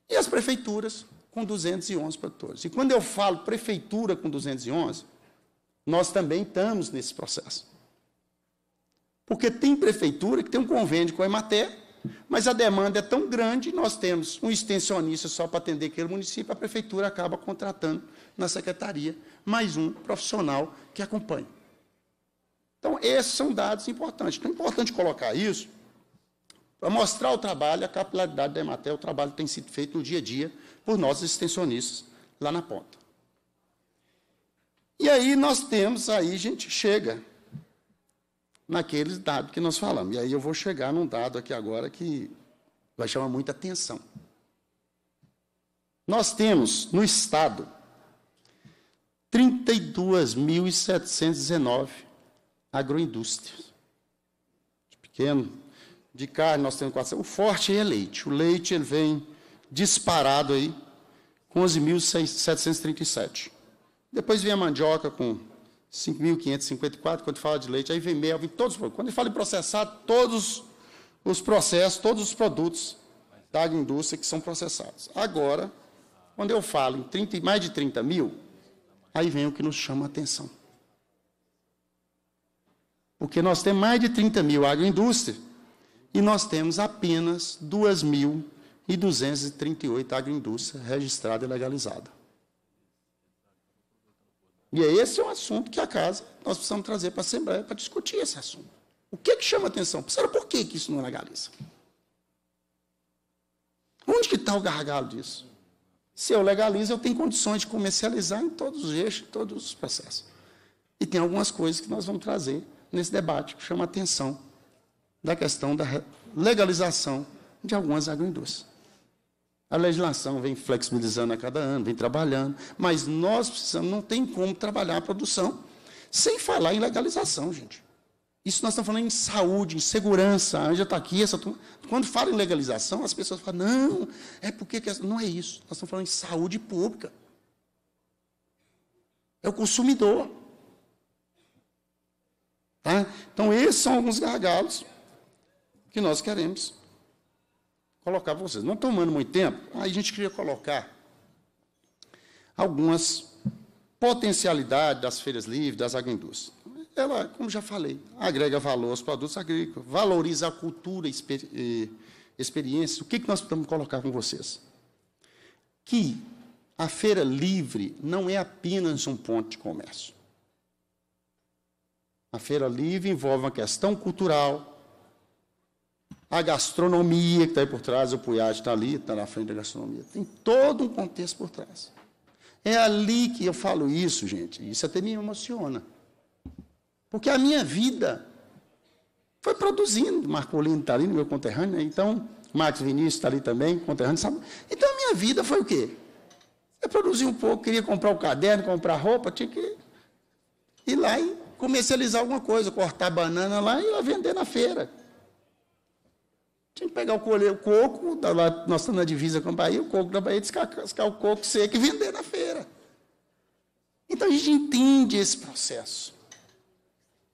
[SPEAKER 7] e as prefeituras com 211 produtores. E quando eu falo prefeitura com 211, nós também estamos nesse processo. Porque tem prefeitura que tem um convênio com a Emater, mas a demanda é tão grande, nós temos um extensionista só para atender aquele município, a prefeitura acaba contratando na secretaria mais um profissional que acompanha. Então, esses são dados importantes. Então, é importante colocar isso para mostrar o trabalho, a capilaridade da Emater, o trabalho que tem sido feito no dia a dia por nós extensionistas lá na ponta. E aí nós temos, aí a gente chega naqueles dados que nós falamos. E aí eu vou chegar num dado aqui agora que vai chamar muita atenção. Nós temos no Estado 32.719 agroindústrias. De pequeno, de carne, nós temos 400. O forte é leite. O leite ele vem disparado aí com 11.737. Depois vem a mandioca com 5.554, quando fala de leite, aí vem mel, vem todos os Quando ele fala em processar, todos os processos, todos os produtos da agroindústria que são processados. Agora, quando eu falo em 30, mais de 30 mil, aí vem o que nos chama a atenção. Porque nós temos mais de 30 mil agroindústria e nós temos apenas 2.238 agroindústria registrada e legalizada. E é esse é um assunto que a casa nós precisamos trazer para a Assembleia para discutir esse assunto. O que, é que chama atenção? Será por que, que isso não é Onde que está o gargalo disso? Se eu legalizo, eu tenho condições de comercializar em todos os eixos, em todos os processos. E tem algumas coisas que nós vamos trazer nesse debate que chama a atenção da questão da legalização de algumas agroindústrias. A legislação vem flexibilizando a cada ano, vem trabalhando, mas nós precisamos, não tem como trabalhar a produção sem falar em legalização, gente. Isso nós estamos falando em saúde, em segurança. A Anja está aqui. Essa... Quando fala em legalização, as pessoas falam, não, é porque. Que... Não é isso. Nós estamos falando em saúde pública. É o consumidor. Tá? Então, esses são alguns gargalos que nós queremos colocar para vocês. Não tomando muito tempo, aí a gente queria colocar algumas potencialidades das feiras livres, das agroindústrias. Ela, como já falei, agrega valor aos produtos agrícolas, valoriza a cultura e eh, experiência. O que, que nós podemos colocar com vocês? Que a feira livre não é apenas um ponto de comércio. A feira livre envolve uma questão cultural, a gastronomia que está aí por trás, o Puyat está ali, está na frente da gastronomia. Tem todo um contexto por trás. É ali que eu falo isso, gente. Isso até me emociona. Porque a minha vida foi produzindo. Marcolino está ali, no meu conterrâneo, né? então, Max Vinícius está ali também, conterrâneo, sabe? Então, a minha vida foi o quê? Eu produzi um pouco, queria comprar o um caderno, comprar roupa, tinha que ir lá e comercializar alguma coisa, cortar banana lá e ir lá vender na feira. Tinha que pegar o, colher, o coco, da, tá lá, nós estamos na divisa com a Bahia, o coco da Bahia, descascar o coco seco e vender na feira. Então a gente entende esse processo,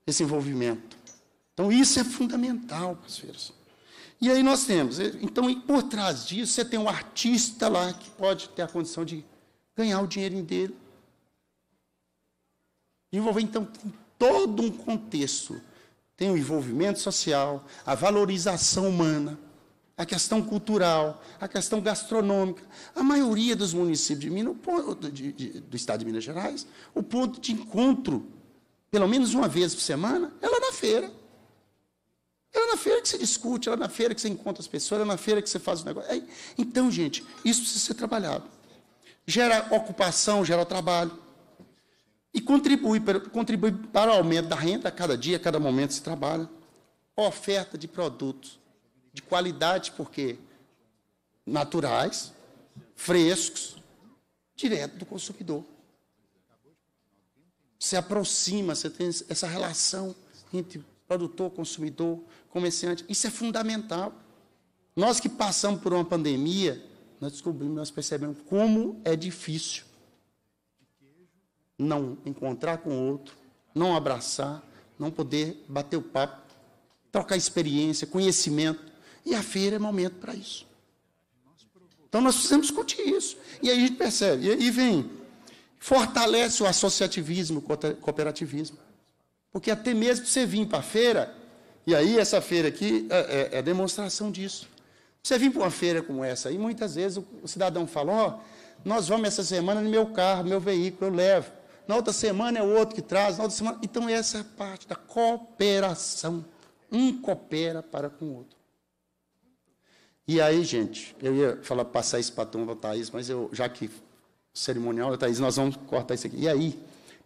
[SPEAKER 7] esse envolvimento. Então isso é fundamental, parceiros. E aí nós temos, então por trás disso, você tem um artista lá que pode ter a condição de ganhar o dinheirinho dele. Envolver, então, todo um contexto tem o envolvimento social, a valorização humana, a questão cultural, a questão gastronômica. A maioria dos municípios de Minas, de, de, do estado de Minas Gerais, o ponto de encontro, pelo menos uma vez por semana, é lá na feira. É lá na feira que se discute, é lá na feira que você encontra as pessoas, é lá na feira que você faz o negócio. É, então, gente, isso precisa ser trabalhado. Gera ocupação, gera trabalho e contribui para, contribui para o aumento da renda a cada dia, a cada momento se trabalha. Oferta de produtos de qualidade, porque naturais, frescos, direto do consumidor. Se aproxima, você tem essa relação entre produtor, consumidor, comerciante. Isso é fundamental. Nós que passamos por uma pandemia, nós descobrimos, nós percebemos como é difícil não encontrar com o outro, não abraçar, não poder bater o papo, trocar experiência, conhecimento. E a feira é momento para isso. Então nós precisamos discutir isso. E aí a gente percebe. E aí vem, fortalece o associativismo, o cooperativismo. Porque até mesmo você vir para a feira, e aí essa feira aqui é, é, é demonstração disso. Você vir para uma feira como essa, e muitas vezes o, o cidadão fala, ó, oh, nós vamos essa semana no meu carro, meu veículo, eu levo na outra semana é o outro que traz, na outra semana. Então, essa é a parte da cooperação. Um coopera para com o outro. E aí, gente, eu ia falar, passar esse patão, para a Thaís, mas eu, já que cerimonial da Thaís, nós vamos cortar isso aqui. E aí,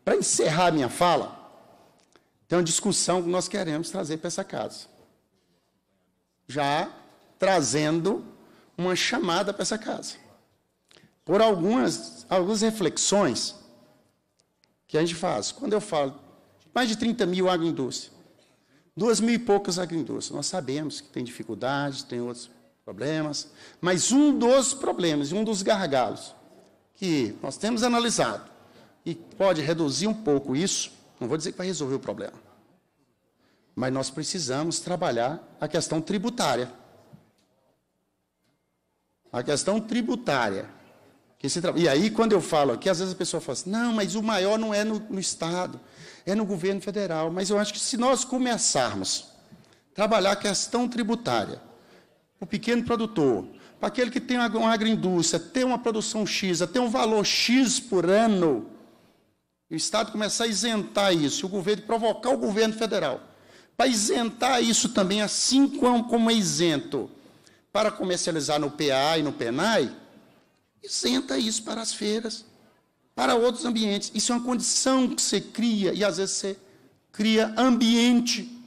[SPEAKER 7] para encerrar a minha fala, tem uma discussão que nós queremos trazer para essa casa. Já trazendo uma chamada para essa casa. Por algumas, algumas reflexões que a gente faz. Quando eu falo, mais de 30 mil agroindústrias. duas mil e poucas agroindústrias. Nós sabemos que tem dificuldades, tem outros problemas, mas um dos problemas, um dos gargalos que nós temos analisado e pode reduzir um pouco isso, não vou dizer que vai resolver o problema, mas nós precisamos trabalhar a questão tributária. A questão tributária. E aí, quando eu falo aqui, às vezes a pessoa fala assim: não, mas o maior não é no, no Estado, é no governo federal. Mas eu acho que se nós começarmos a trabalhar a questão tributária, o pequeno produtor, para aquele que tem uma, uma agroindústria, tem uma produção X, tem um valor X por ano, e o Estado começar a isentar isso, o governo provocar o governo federal, para isentar isso também, assim como é isento, para comercializar no PA e no PENAI isenta isso para as feiras, para outros ambientes. Isso é uma condição que você cria, e às vezes você cria ambiente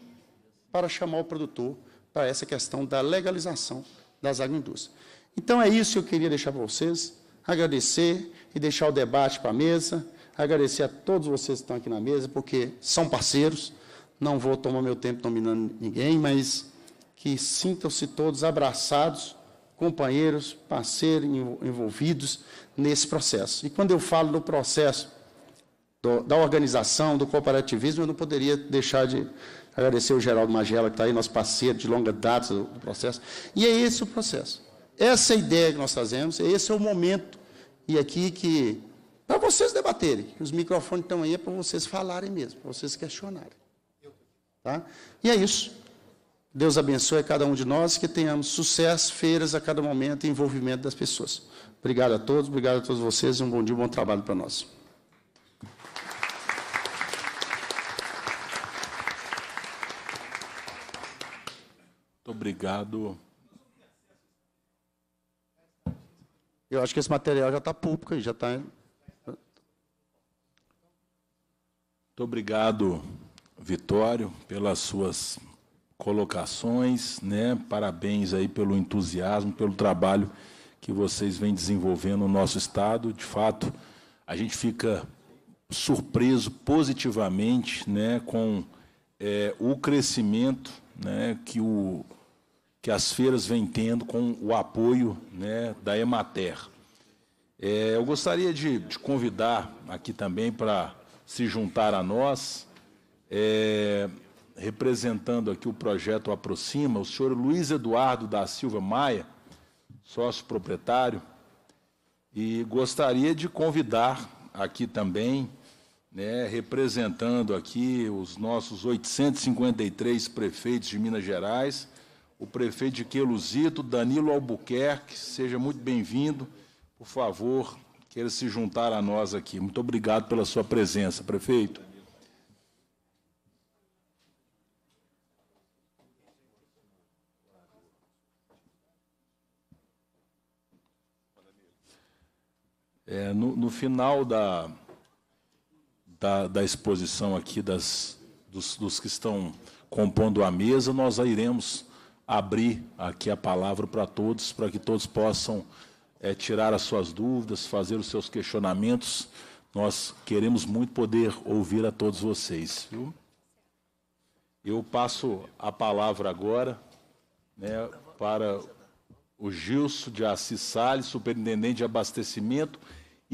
[SPEAKER 7] para chamar o produtor para essa questão da legalização das agroindústrias. Então é isso que eu queria deixar para vocês, agradecer e deixar o debate para a mesa, agradecer a todos vocês que estão aqui na mesa, porque são parceiros, não vou tomar meu tempo dominando ninguém, mas que sintam-se todos abraçados companheiros, parceiros envolvidos nesse processo. E quando eu falo do processo do, da organização, do cooperativismo, eu não poderia deixar de agradecer o Geraldo Magela, que está aí, nosso parceiro de longa data do, do processo. E é esse o processo. Essa é a ideia que nós fazemos, é esse é o momento. E aqui que, para vocês debaterem, os microfones estão aí, é para vocês falarem mesmo, para vocês questionarem. Tá? E é isso. Deus abençoe cada um de nós que tenhamos sucesso, feiras a cada momento e envolvimento das pessoas. Obrigado a todos, obrigado a todos vocês e um bom dia, um bom trabalho para nós.
[SPEAKER 1] Muito obrigado.
[SPEAKER 7] Eu acho que esse material já está público, já está. Muito
[SPEAKER 1] obrigado, Vitório, pelas suas colocações, né? Parabéns aí pelo entusiasmo, pelo trabalho que vocês vêm desenvolvendo no nosso estado. De fato, a gente fica surpreso positivamente, né, com é, o crescimento, né, que o que as feiras vêm tendo com o apoio, né, da Emater. É, eu gostaria de, de convidar aqui também para se juntar a nós. É, representando aqui o projeto Aproxima, o senhor Luiz Eduardo da Silva Maia, sócio proprietário, e gostaria de convidar aqui também, né, representando aqui os nossos 853 prefeitos de Minas Gerais, o prefeito de Queluzito, Danilo Albuquerque, seja muito bem-vindo. Por favor, queira se juntar a nós aqui. Muito obrigado pela sua presença, prefeito. É, no, no, final da, da, da, exposição aqui das, dos, dos que estão compondo a mesa, nós iremos abrir aqui a palavra para todos, para que todos possam é, tirar as suas dúvidas, fazer os seus questionamentos. Nós queremos muito poder ouvir a todos vocês. Viu? Eu passo a palavra agora né, para o Gilson de Assis Salles, superintendente de abastecimento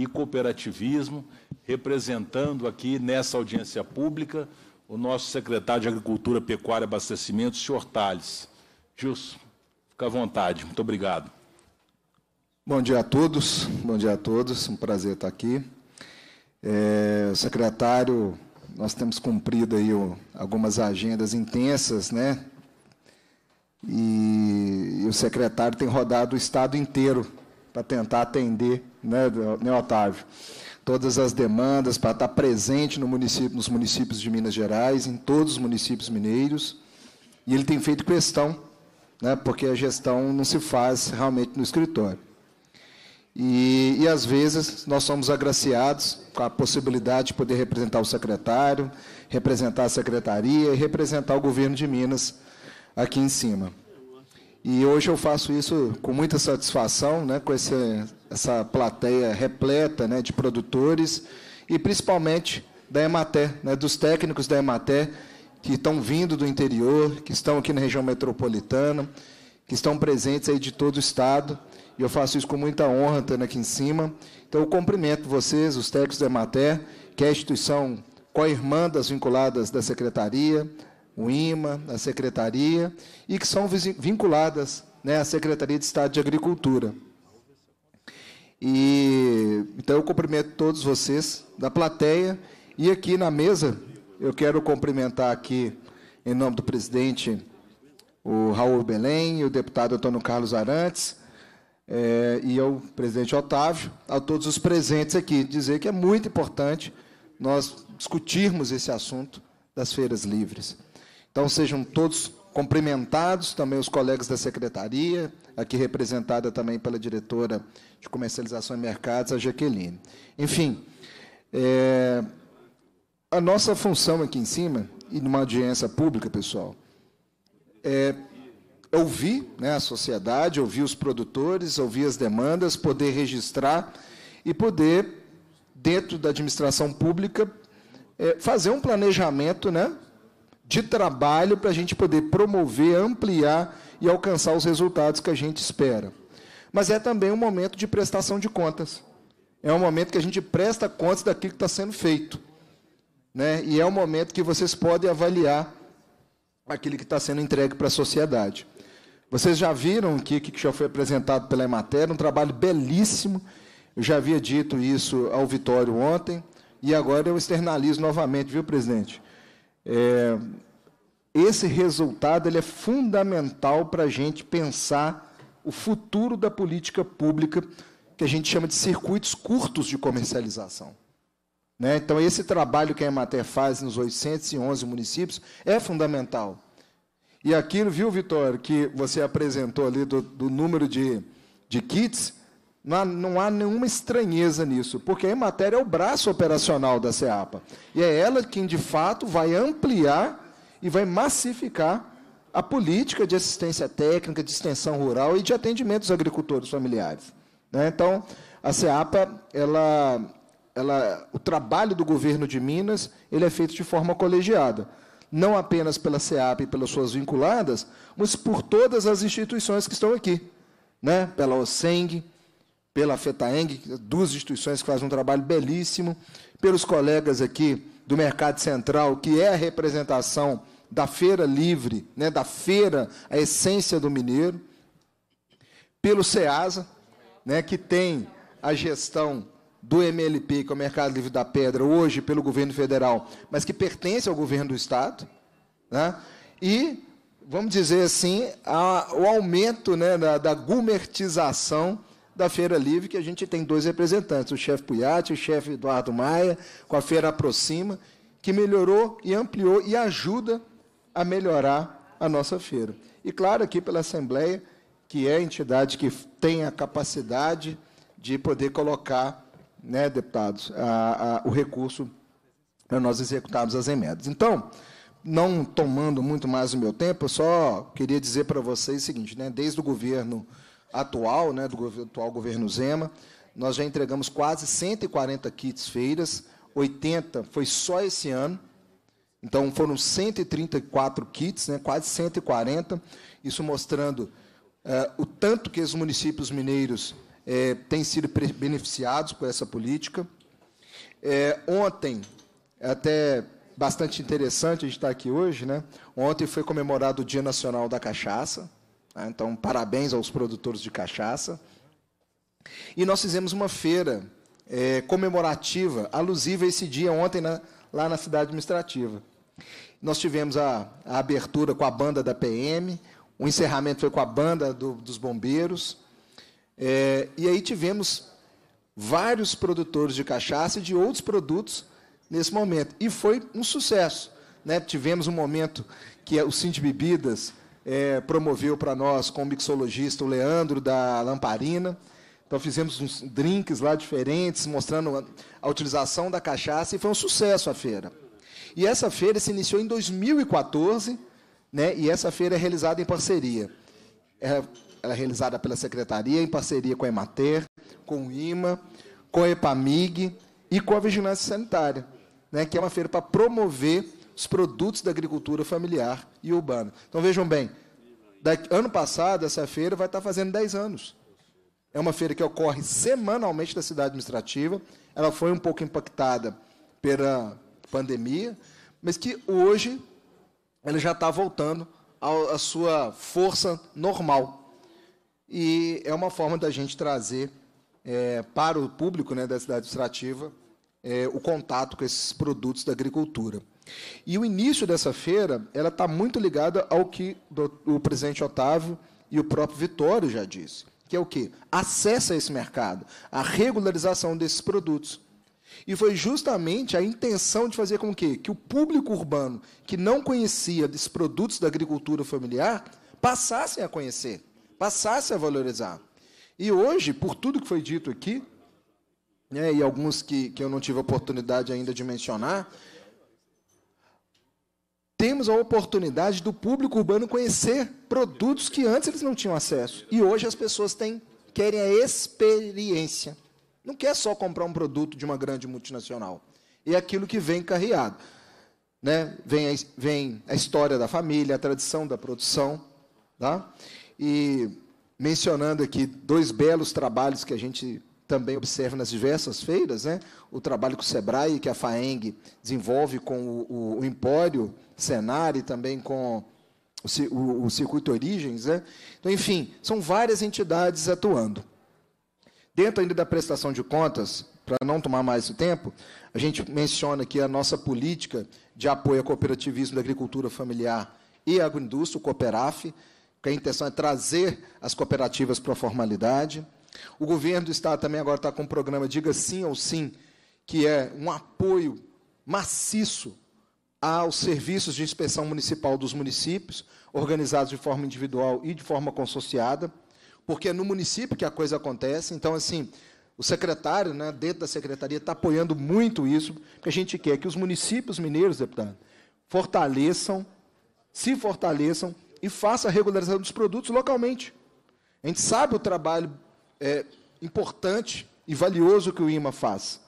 [SPEAKER 1] e cooperativismo, representando aqui nessa audiência pública o nosso secretário de Agricultura, Pecuária e Abastecimento, senhor Tales. Gilson, fica à vontade. Muito obrigado.
[SPEAKER 8] Bom dia a todos, bom dia a todos, um prazer estar aqui. É, secretário, nós temos cumprido aí algumas agendas intensas, né? E, e o secretário tem rodado o estado inteiro para tentar atender, né, né, Otávio? Todas as demandas, para estar tá presente no município, nos municípios de Minas Gerais, em todos os municípios mineiros. E ele tem feito questão, né, porque a gestão não se faz realmente no escritório. E, e às vezes nós somos agraciados com a possibilidade de poder representar o secretário, representar a secretaria e representar o governo de Minas aqui em cima. E hoje eu faço isso com muita satisfação, né, com esse, essa plateia repleta né, de produtores e principalmente da Emater, né, dos técnicos da Emater que estão vindo do interior, que estão aqui na região metropolitana, que estão presentes aí de todo o estado. E eu faço isso com muita honra, estando aqui em cima. Então, eu cumprimento vocês, os técnicos da Emater, que é a instituição co-irmã das vinculadas da Secretaria, o IMA, a Secretaria, e que são vinculadas né, à Secretaria de Estado de Agricultura. E então eu cumprimento todos vocês da plateia e aqui na mesa eu quero cumprimentar aqui em nome do presidente o Raul Belém, o deputado Antônio Carlos Arantes é, e ao presidente Otávio, a todos os presentes aqui, dizer que é muito importante nós discutirmos esse assunto das feiras livres. Então sejam todos cumprimentados, também os colegas da secretaria, aqui representada também pela diretora de comercialização e mercados, a Jaqueline. Enfim, é, a nossa função aqui em cima, e numa audiência pública, pessoal, é ouvir né, a sociedade, ouvir os produtores, ouvir as demandas, poder registrar e poder, dentro da administração pública, é, fazer um planejamento né, de trabalho para a gente poder promover, ampliar e alcançar os resultados que a gente espera. Mas é também um momento de prestação de contas. É um momento que a gente presta contas daquilo que está sendo feito. Né? E é um momento que vocês podem avaliar aquilo que está sendo entregue para a sociedade. Vocês já viram que que já foi apresentado pela Emater, um trabalho belíssimo. Eu já havia dito isso ao Vitório ontem e agora eu externalizo novamente, viu, presidente? É, esse resultado ele é fundamental para a gente pensar o futuro da política pública, que a gente chama de circuitos curtos de comercialização. Né? Então, esse trabalho que a Emater faz nos 811 municípios é fundamental. E aquilo, viu, Vitório, que você apresentou ali do, do número de, de kits, não há, não há, nenhuma estranheza nisso, porque a matéria é o braço operacional da SEAPA. E é ela quem, de fato, vai ampliar e vai massificar a política de assistência técnica, de extensão rural e de atendimento aos agricultores familiares. Né? Então, a SEAPA, ela, ela, o trabalho do governo de Minas ele é feito de forma colegiada. Não apenas pela Seapa e pelas suas vinculadas, mas por todas as instituições que estão aqui. Né? Pela OSENG, pela FETAENG, duas instituições que fazem um trabalho belíssimo, pelos colegas aqui do Mercado Central, que é a representação da feira livre, né, da feira, a essência do mineiro, pelo SEASA, né, que tem a gestão do MLP, que é o Mercado Livre da Pedra, hoje pelo governo federal, mas que pertence ao governo do Estado, né, e, vamos dizer assim, a, o aumento né, da, da gumertização da Feira Livre, que a gente tem dois representantes, o chefe Puyati e o chefe Eduardo Maia, com a Feira Aproxima, que melhorou e ampliou e ajuda a melhorar a nossa feira. E, claro, aqui pela Assembleia, que é a entidade que tem a capacidade de poder colocar, né, deputados, a, a, o recurso para nós executarmos as emendas. Então, não tomando muito mais o meu tempo, eu só queria dizer para vocês o seguinte, né, desde o governo atual, né, do atual governo Zema. Nós já entregamos quase 140 kits feiras, 80 foi só esse ano. Então foram 134 kits, né, quase 140. Isso mostrando eh, o tanto que os municípios mineiros eh, têm sido beneficiados com essa política. Eh, ontem, até bastante interessante a gente estar aqui hoje, né? Ontem foi comemorado o Dia Nacional da Cachaça. Né? Então, parabéns aos produtores de cachaça. E nós fizemos uma feira é, comemorativa, alusiva a esse dia, ontem, na, né, lá na cidade administrativa. Nós tivemos a, a, abertura com a banda da PM, o encerramento foi com a banda do, dos bombeiros. É, e aí tivemos vários produtores de cachaça e de outros produtos nesse momento. E foi um sucesso. Né? Tivemos um momento que é o Cinti Bebidas é, promoveu para nós com o mixologista o Leandro da Lamparina. Então fizemos uns drinks lá diferentes, mostrando a utilização da cachaça e foi um sucesso a feira. E essa feira se iniciou em 2014, né? E essa feira é realizada em parceria. É, ela é realizada pela secretaria em parceria com a Emater, com o IMA, com a Epamig e com a Vigilância Sanitária, né? Que é uma feira para promover os produtos da agricultura familiar e urbana. Então vejam bem, ano passado, essa feira vai estar fazendo 10 anos. É uma feira que ocorre semanalmente da cidade administrativa. Ela foi um pouco impactada pela pandemia, mas que hoje ela já está voltando à sua força normal. E é uma forma da gente trazer é, para o público né, da cidade administrativa é, o contato com esses produtos da agricultura. E o início dessa feira, ela está muito ligada ao que o presidente Otávio e o próprio Vitório já disse, que é o quê? Acesso a esse mercado, a regularização desses produtos. E foi justamente a intenção de fazer com que, que o público urbano que não conhecia desses produtos da agricultura familiar passassem a conhecer, passassem a valorizar. E hoje, por tudo que foi dito aqui, né, e alguns que, que eu não tive a oportunidade ainda de mencionar, temos a oportunidade do público urbano conhecer produtos que antes eles não tinham acesso. E hoje as pessoas têm, querem a experiência. Não quer só comprar um produto de uma grande multinacional. É aquilo que vem carreado. Né? Vem, a, vem a história da família, a tradição da produção. Tá? E mencionando aqui dois belos trabalhos que a gente também observa nas diversas feiras, né, o trabalho que o SEBRAE, que a FAENG desenvolve com o, o, Empório Senar e também com o, o, o Circuito Origens. Né? Então, enfim, são várias entidades atuando. Dentro ainda da prestação de contas, para não tomar mais o tempo, a gente menciona aqui a nossa política de apoio ao cooperativismo da agricultura familiar e agroindústria, o COPERAF, que a intenção é trazer as cooperativas para a formalidade. O governo do Estado também agora está com um programa Diga Sim ou Sim, que é um apoio maciço aos serviços de inspeção municipal dos municípios, organizados de forma individual e de forma consociada porque é no município que a coisa acontece. Então, assim, o secretário, né, dentro da secretaria, está apoiando muito isso, porque a gente quer que os municípios mineiros, deputado, fortaleçam, se fortaleçam e façam a regularização dos produtos localmente. A gente sabe o trabalho é, importante e valioso que o IMA faz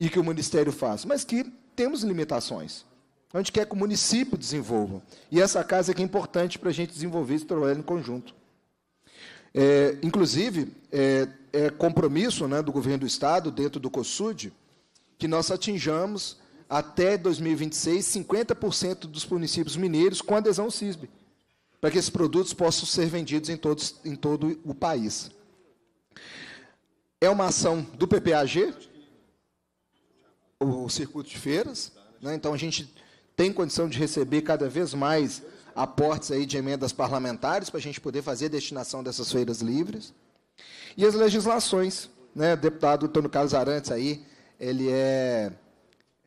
[SPEAKER 8] e que o Ministério faz, mas que temos limitações. A gente quer que o município desenvolva. E essa casa que é importante para a gente desenvolver esse trabalho em conjunto. É, inclusive, é, é compromisso né, do governo do Estado, dentro do COSUD, que nós atinjamos até 2026 50% dos municípios mineiros com adesão ao CISB, para que esses produtos possam ser vendidos em, todos, em todo o país é uma ação do PPAG, o circuito de feiras, né? então a gente tem condição de receber cada vez mais aportes aí de emendas parlamentares para a gente poder fazer a destinação dessas feiras livres. E as legislações, né? o deputado Antônio Carlos Arantes aí, ele é,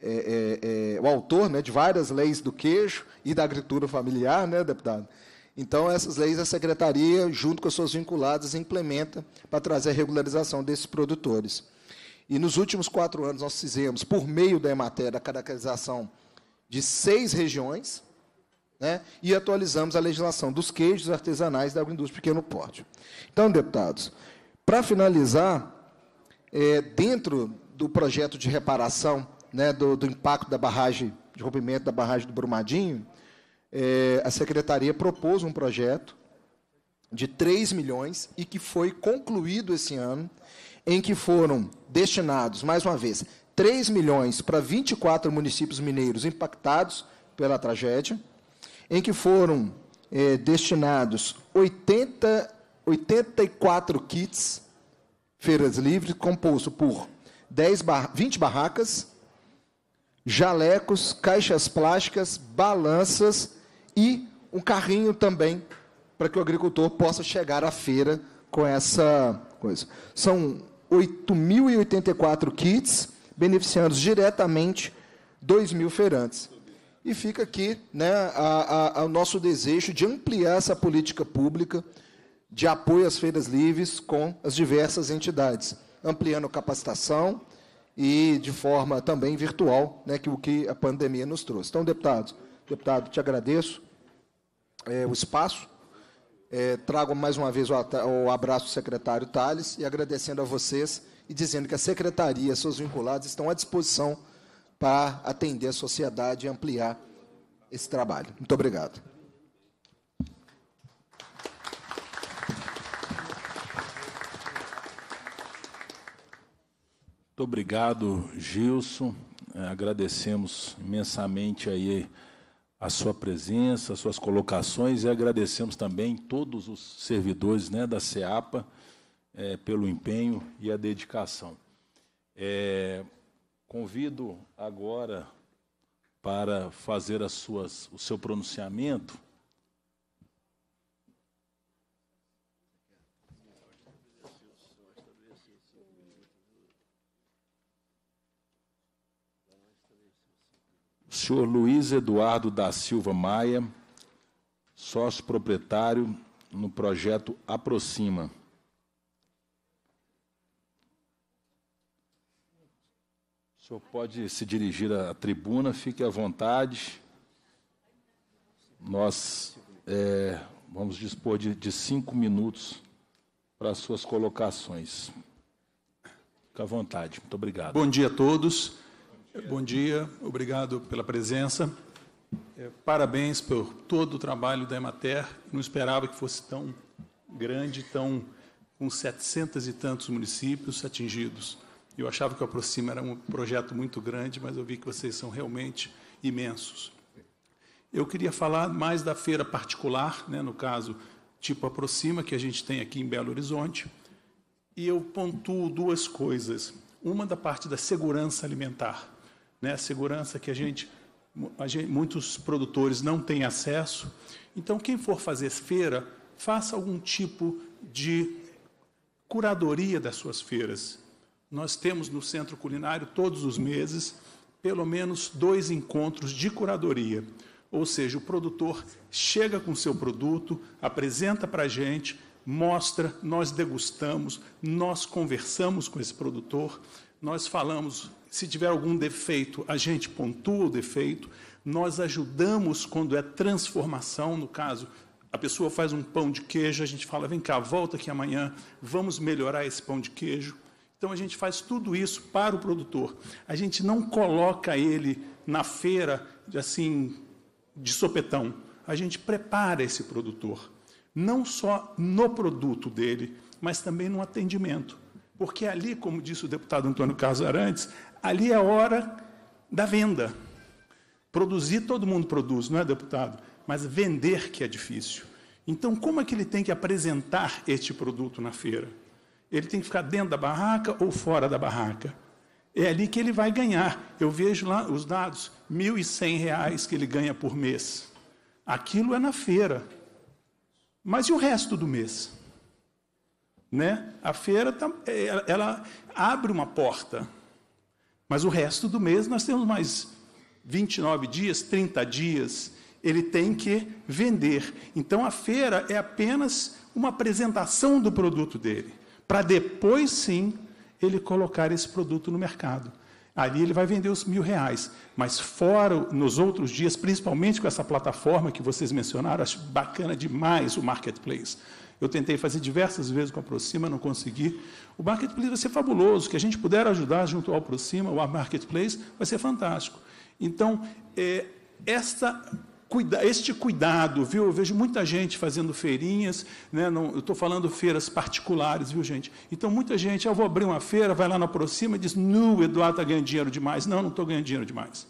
[SPEAKER 8] é, é, é o autor né, de várias leis do queijo e da agricultura familiar, né, deputado? Então, essas leis a secretaria, junto com as suas vinculadas, implementa para trazer a regularização desses produtores. E nos últimos quatro anos, nós fizemos, por meio da EMATER, a caracterização de seis regiões né, e atualizamos a legislação dos queijos artesanais da agroindústria pequeno porte. Então, deputados, para finalizar, é, dentro do projeto de reparação né, do, do impacto da barragem, de rompimento da barragem do Brumadinho, é, a secretaria propôs um projeto de 3 milhões e que foi concluído esse ano, em que foram destinados, mais uma vez, 3 milhões para 24 municípios mineiros impactados pela tragédia, em que foram é, destinados 80, 84 kits feiras livres, composto por 10 bar, 20 barracas, jalecos, caixas plásticas, balanças e um carrinho também para que o agricultor possa chegar à feira com essa coisa. São 8.084 kits, beneficiando diretamente 2 mil feirantes. E fica aqui né, a, a, a nosso desejo de ampliar essa política pública de apoio às feiras livres com as diversas entidades, ampliando capacitação e de forma também virtual, né, que o que a pandemia nos trouxe. Então, deputados, deputado, te agradeço é, o espaço. É, trago mais uma vez o, o abraço do secretário Tales e agradecendo a vocês e dizendo que a secretaria, seus vinculados, estão à disposição para atender a sociedade e ampliar esse trabalho. Muito obrigado.
[SPEAKER 1] Muito obrigado, Gilson. É, agradecemos imensamente aí a sua presença, as suas colocações e agradecemos também todos os servidores né, da CEAPA é, pelo empenho e a dedicação. É, convido agora para fazer as suas, o seu pronunciamento senhor Luiz Eduardo da Silva Maia, sócio proprietário no projeto Aproxima. O senhor pode se dirigir à tribuna, fique à vontade. Nós é, vamos dispor de, de cinco minutos para suas colocações. Fique à vontade. Muito obrigado. Bom
[SPEAKER 9] dia a todos. Bom dia, obrigado pela presença. É, parabéns por todo o trabalho da Emater. Não esperava que fosse tão grande, tão com 700 e tantos municípios atingidos. Eu achava que o Aproxima era um projeto muito grande, mas eu vi que vocês são realmente imensos. Eu queria falar mais da feira particular, né, no caso, tipo Aproxima, que a gente tem aqui em Belo Horizonte, e eu pontuo duas coisas. Uma da parte da segurança alimentar né, a segurança que a gente, a gente, muitos produtores não têm acesso. Então, quem for fazer feira, faça algum tipo de curadoria das suas feiras. Nós temos no Centro Culinário, todos os meses, pelo menos dois encontros de curadoria. Ou seja, o produtor chega com seu produto, apresenta para a gente, mostra, nós degustamos, nós conversamos com esse produtor, nós falamos se tiver algum defeito, a gente pontua o defeito. Nós ajudamos quando é transformação, no caso, a pessoa faz um pão de queijo, a gente fala: vem cá, volta aqui amanhã, vamos melhorar esse pão de queijo. Então a gente faz tudo isso para o produtor. A gente não coloca ele na feira assim de sopetão. A gente prepara esse produtor, não só no produto dele, mas também no atendimento. Porque ali, como disse o deputado Antônio Carlos Arantes, ali é a hora da venda. Produzir, todo mundo produz, não é, deputado? Mas vender que é difícil. Então, como é que ele tem que apresentar este produto na feira? Ele tem que ficar dentro da barraca ou fora da barraca? É ali que ele vai ganhar. Eu vejo lá os dados, R$ 1.100 que ele ganha por mês. Aquilo é na feira. Mas e o resto do mês? Né? A feira tá, é, ela, ela abre uma porta mas o resto do mês nós temos mais 29 dias, 30 dias. Ele tem que vender. Então a feira é apenas uma apresentação do produto dele, para depois sim ele colocar esse produto no mercado. Ali ele vai vender os mil reais, mas fora nos outros dias, principalmente com essa plataforma que vocês mencionaram, acho bacana demais o marketplace. Eu tentei fazer diversas vezes com a Proxima, não consegui. O marketplace vai ser fabuloso, que a gente puder ajudar junto ao Aproxima, o marketplace vai ser fantástico. Então, é, esta Cuida, este cuidado, viu? Eu vejo muita gente fazendo feirinhas, né? Não, eu estou falando feiras particulares, viu, gente? Então, muita gente, ah, eu vou abrir uma feira, vai lá na Aproxima e diz, Nu, Eduardo está ganhando dinheiro demais. Não, não estou ganhando dinheiro demais.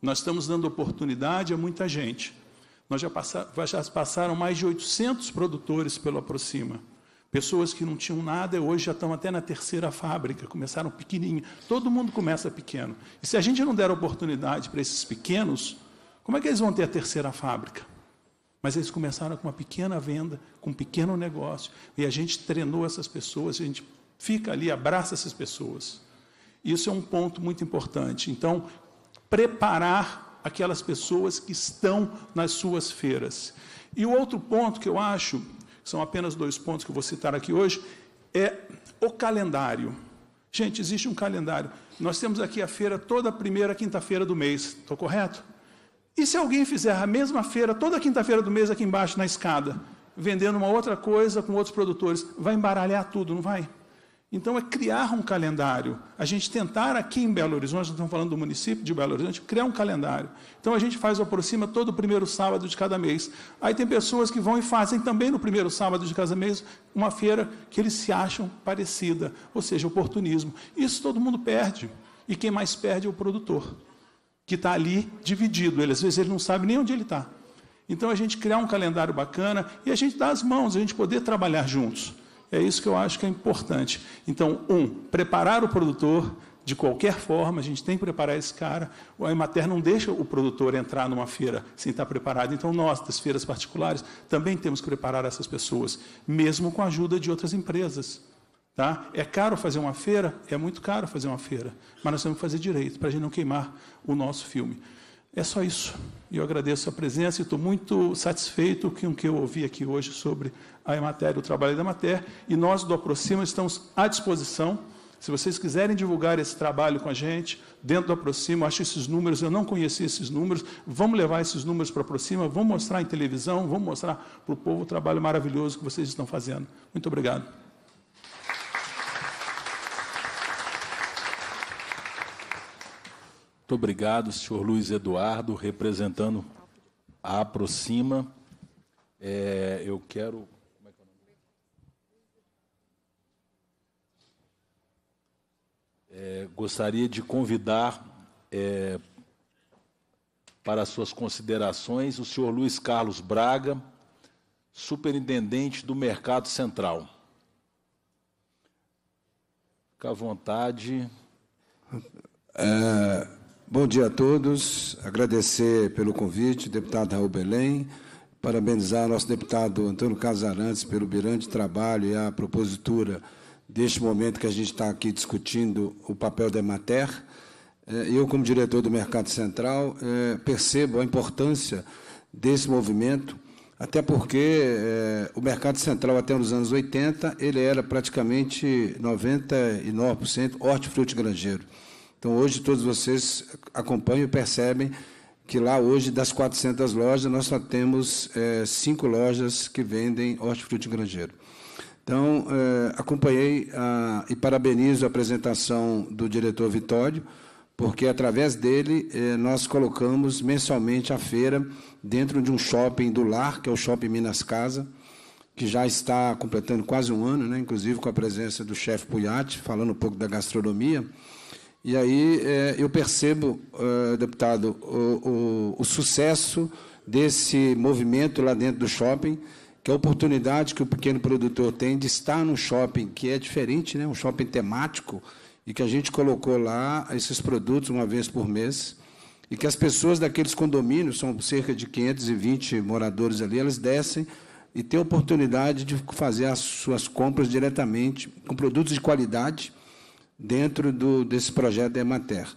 [SPEAKER 9] Nós estamos dando oportunidade a muita gente. Nós já, passa, já passaram mais de 800 produtores pelo Aproxima. Pessoas que não tinham nada e hoje já estão até na terceira fábrica, começaram pequenininho. Todo mundo começa pequeno. E se a gente não der oportunidade para esses pequenos, como é que eles vão ter a terceira fábrica? Mas eles começaram com uma pequena venda, com um pequeno negócio, e a gente treinou essas pessoas, a gente fica ali, abraça essas pessoas. Isso é um ponto muito importante. Então, preparar aquelas pessoas que estão nas suas feiras. E o outro ponto que eu acho são apenas dois pontos que eu vou citar aqui hoje, é o calendário. Gente, existe um calendário. Nós temos aqui a feira toda primeira quinta-feira do mês, estou correto? E se alguém fizer a mesma feira toda quinta-feira do mês aqui embaixo na escada, vendendo uma outra coisa com outros produtores, vai embaralhar tudo, não vai? Então, é criar um calendário. A gente tentar aqui em Belo Horizonte, nós estamos falando do município de Belo Horizonte, criar um calendário. Então, a gente faz o aproxima todo primeiro sábado de cada mês. Aí tem pessoas que vão e fazem também no primeiro sábado de cada mês uma feira que eles se acham parecida, ou seja, oportunismo. Isso todo mundo perde. E quem mais perde é o produtor, que está ali dividido. Ele, às vezes ele não sabe nem onde ele está. Então, a gente criar um calendário bacana e a gente dá as mãos, a gente poder trabalhar juntos. É isso que eu acho que é importante. Então, um, preparar o produtor de qualquer forma, a gente tem que preparar esse cara. A Emater não deixa o produtor entrar numa feira sem estar preparado. Então, nós, das feiras particulares, também temos que preparar essas pessoas, mesmo com a ajuda de outras empresas. Tá? É caro fazer uma feira? É muito caro fazer uma feira. Mas nós temos que fazer direito, para a gente não queimar o nosso filme. É só isso. eu agradeço a presença e estou muito satisfeito com o que eu ouvi aqui hoje sobre a Emater, o trabalho da Emater. E nós do Aproxima estamos à disposição. Se vocês quiserem divulgar esse trabalho com a gente, dentro do Aproxima, acho esses números, eu não conhecia esses números, vamos levar esses números para Aproxima, vamos mostrar em televisão, vamos mostrar para o povo o trabalho maravilhoso que vocês estão fazendo. Muito obrigado.
[SPEAKER 1] Muito obrigado, senhor Luiz Eduardo, representando a Aproxima. É, eu quero. É, é, é, gostaria de convidar é, para suas considerações o senhor Luiz Carlos Braga, superintendente do Mercado Central. Fica à vontade.
[SPEAKER 10] É, Bom dia a todos. Agradecer pelo convite, deputado Raul Belém. Parabenizar nosso deputado Antônio Casarantes pelo grande trabalho e a propositura deste momento que a gente está aqui discutindo o papel da Emater. Eh, eu, como diretor do Mercado Central, eh, percebo a importância desse movimento, até porque eh, o Mercado Central, até nos anos 80, ele era praticamente 99% hortifruti grangeiro. Então, hoje, todos vocês acompanham e percebem que lá hoje, das 400 lojas, nós só temos é, cinco lojas que vendem hortifruti grangeiro. Então, é, acompanhei a, e parabenizo a apresentação do diretor Vitório, porque, através dele, é, nós colocamos mensalmente a feira dentro de um shopping do lar, que é o Shopping Minas Casa, que já está completando quase um ano, né, inclusive com a presença do chefe Puyati, falando um pouco da gastronomia. E aí é, eu percebo, é, deputado, o, o, o sucesso desse movimento lá dentro do shopping, que é a oportunidade que o pequeno produtor tem de estar no shopping, que é diferente, né? um shopping temático, e que a gente colocou lá esses produtos uma vez por mês, e que as pessoas daqueles condomínios, são cerca de 520 moradores ali, elas descem e têm a oportunidade de fazer as suas compras diretamente, com produtos de qualidade, dentro do, desse projeto da Emater.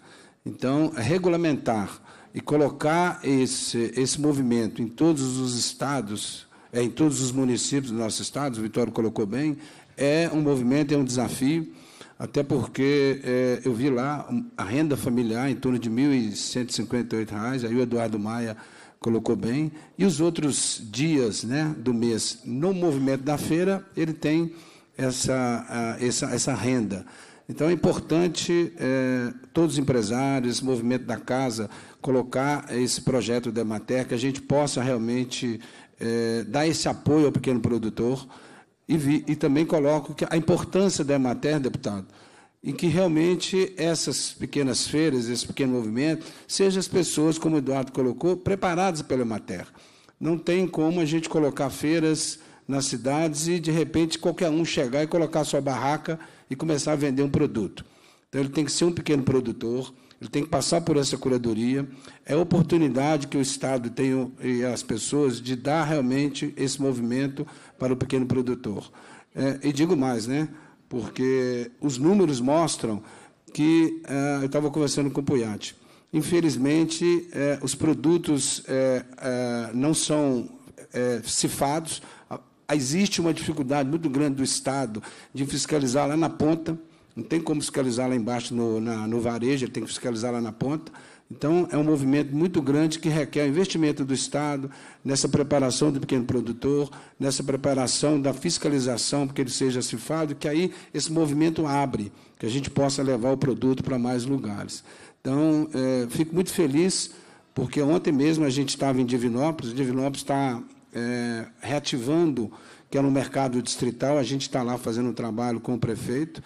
[SPEAKER 10] Então, regulamentar e colocar esse, esse movimento em todos os estados, é, em todos os municípios do nosso estado, o Vitório colocou bem, é um movimento, é um desafio, até porque é, eu vi lá a renda familiar em torno de R$ 1.158, aí o Eduardo Maia colocou bem, e os outros dias né, do mês, no movimento da feira, ele tem essa, essa, essa renda. Então é importante é, todos os empresários, esse movimento da casa, colocar esse projeto da Emater, que a gente possa realmente é, dar esse apoio ao pequeno produtor. E, vi, e também coloco a importância da Emater, deputado, em que realmente essas pequenas feiras, esse pequeno movimento, sejam as pessoas, como o Eduardo colocou, preparadas pela Emater. Não tem como a gente colocar feiras nas cidades e, de repente, qualquer um chegar e colocar sua barraca e começar a vender um produto. Então, ele tem que ser um pequeno produtor, ele tem que passar por essa curadoria. É a oportunidade que o Estado tem e as pessoas de dar realmente esse movimento para o pequeno produtor. É, e digo mais, né? porque os números mostram que. É, eu estava conversando com o Puyati. Infelizmente, é, os produtos é, é, não são é, cifados, existe uma dificuldade muito grande do Estado de fiscalizar lá na ponta, não tem como fiscalizar lá embaixo no, na, no varejo, ele tem que fiscalizar lá na ponta. Então, é um movimento muito grande que requer investimento do Estado nessa preparação do pequeno produtor, nessa preparação da fiscalização, porque ele seja cifrado, que aí esse movimento abre, que a gente possa levar o produto para mais lugares. Então, é, fico muito feliz, porque ontem mesmo a gente estava em Divinópolis, Divinópolis está é, reativando, que era é um mercado distrital, a gente está lá fazendo um trabalho com o prefeito,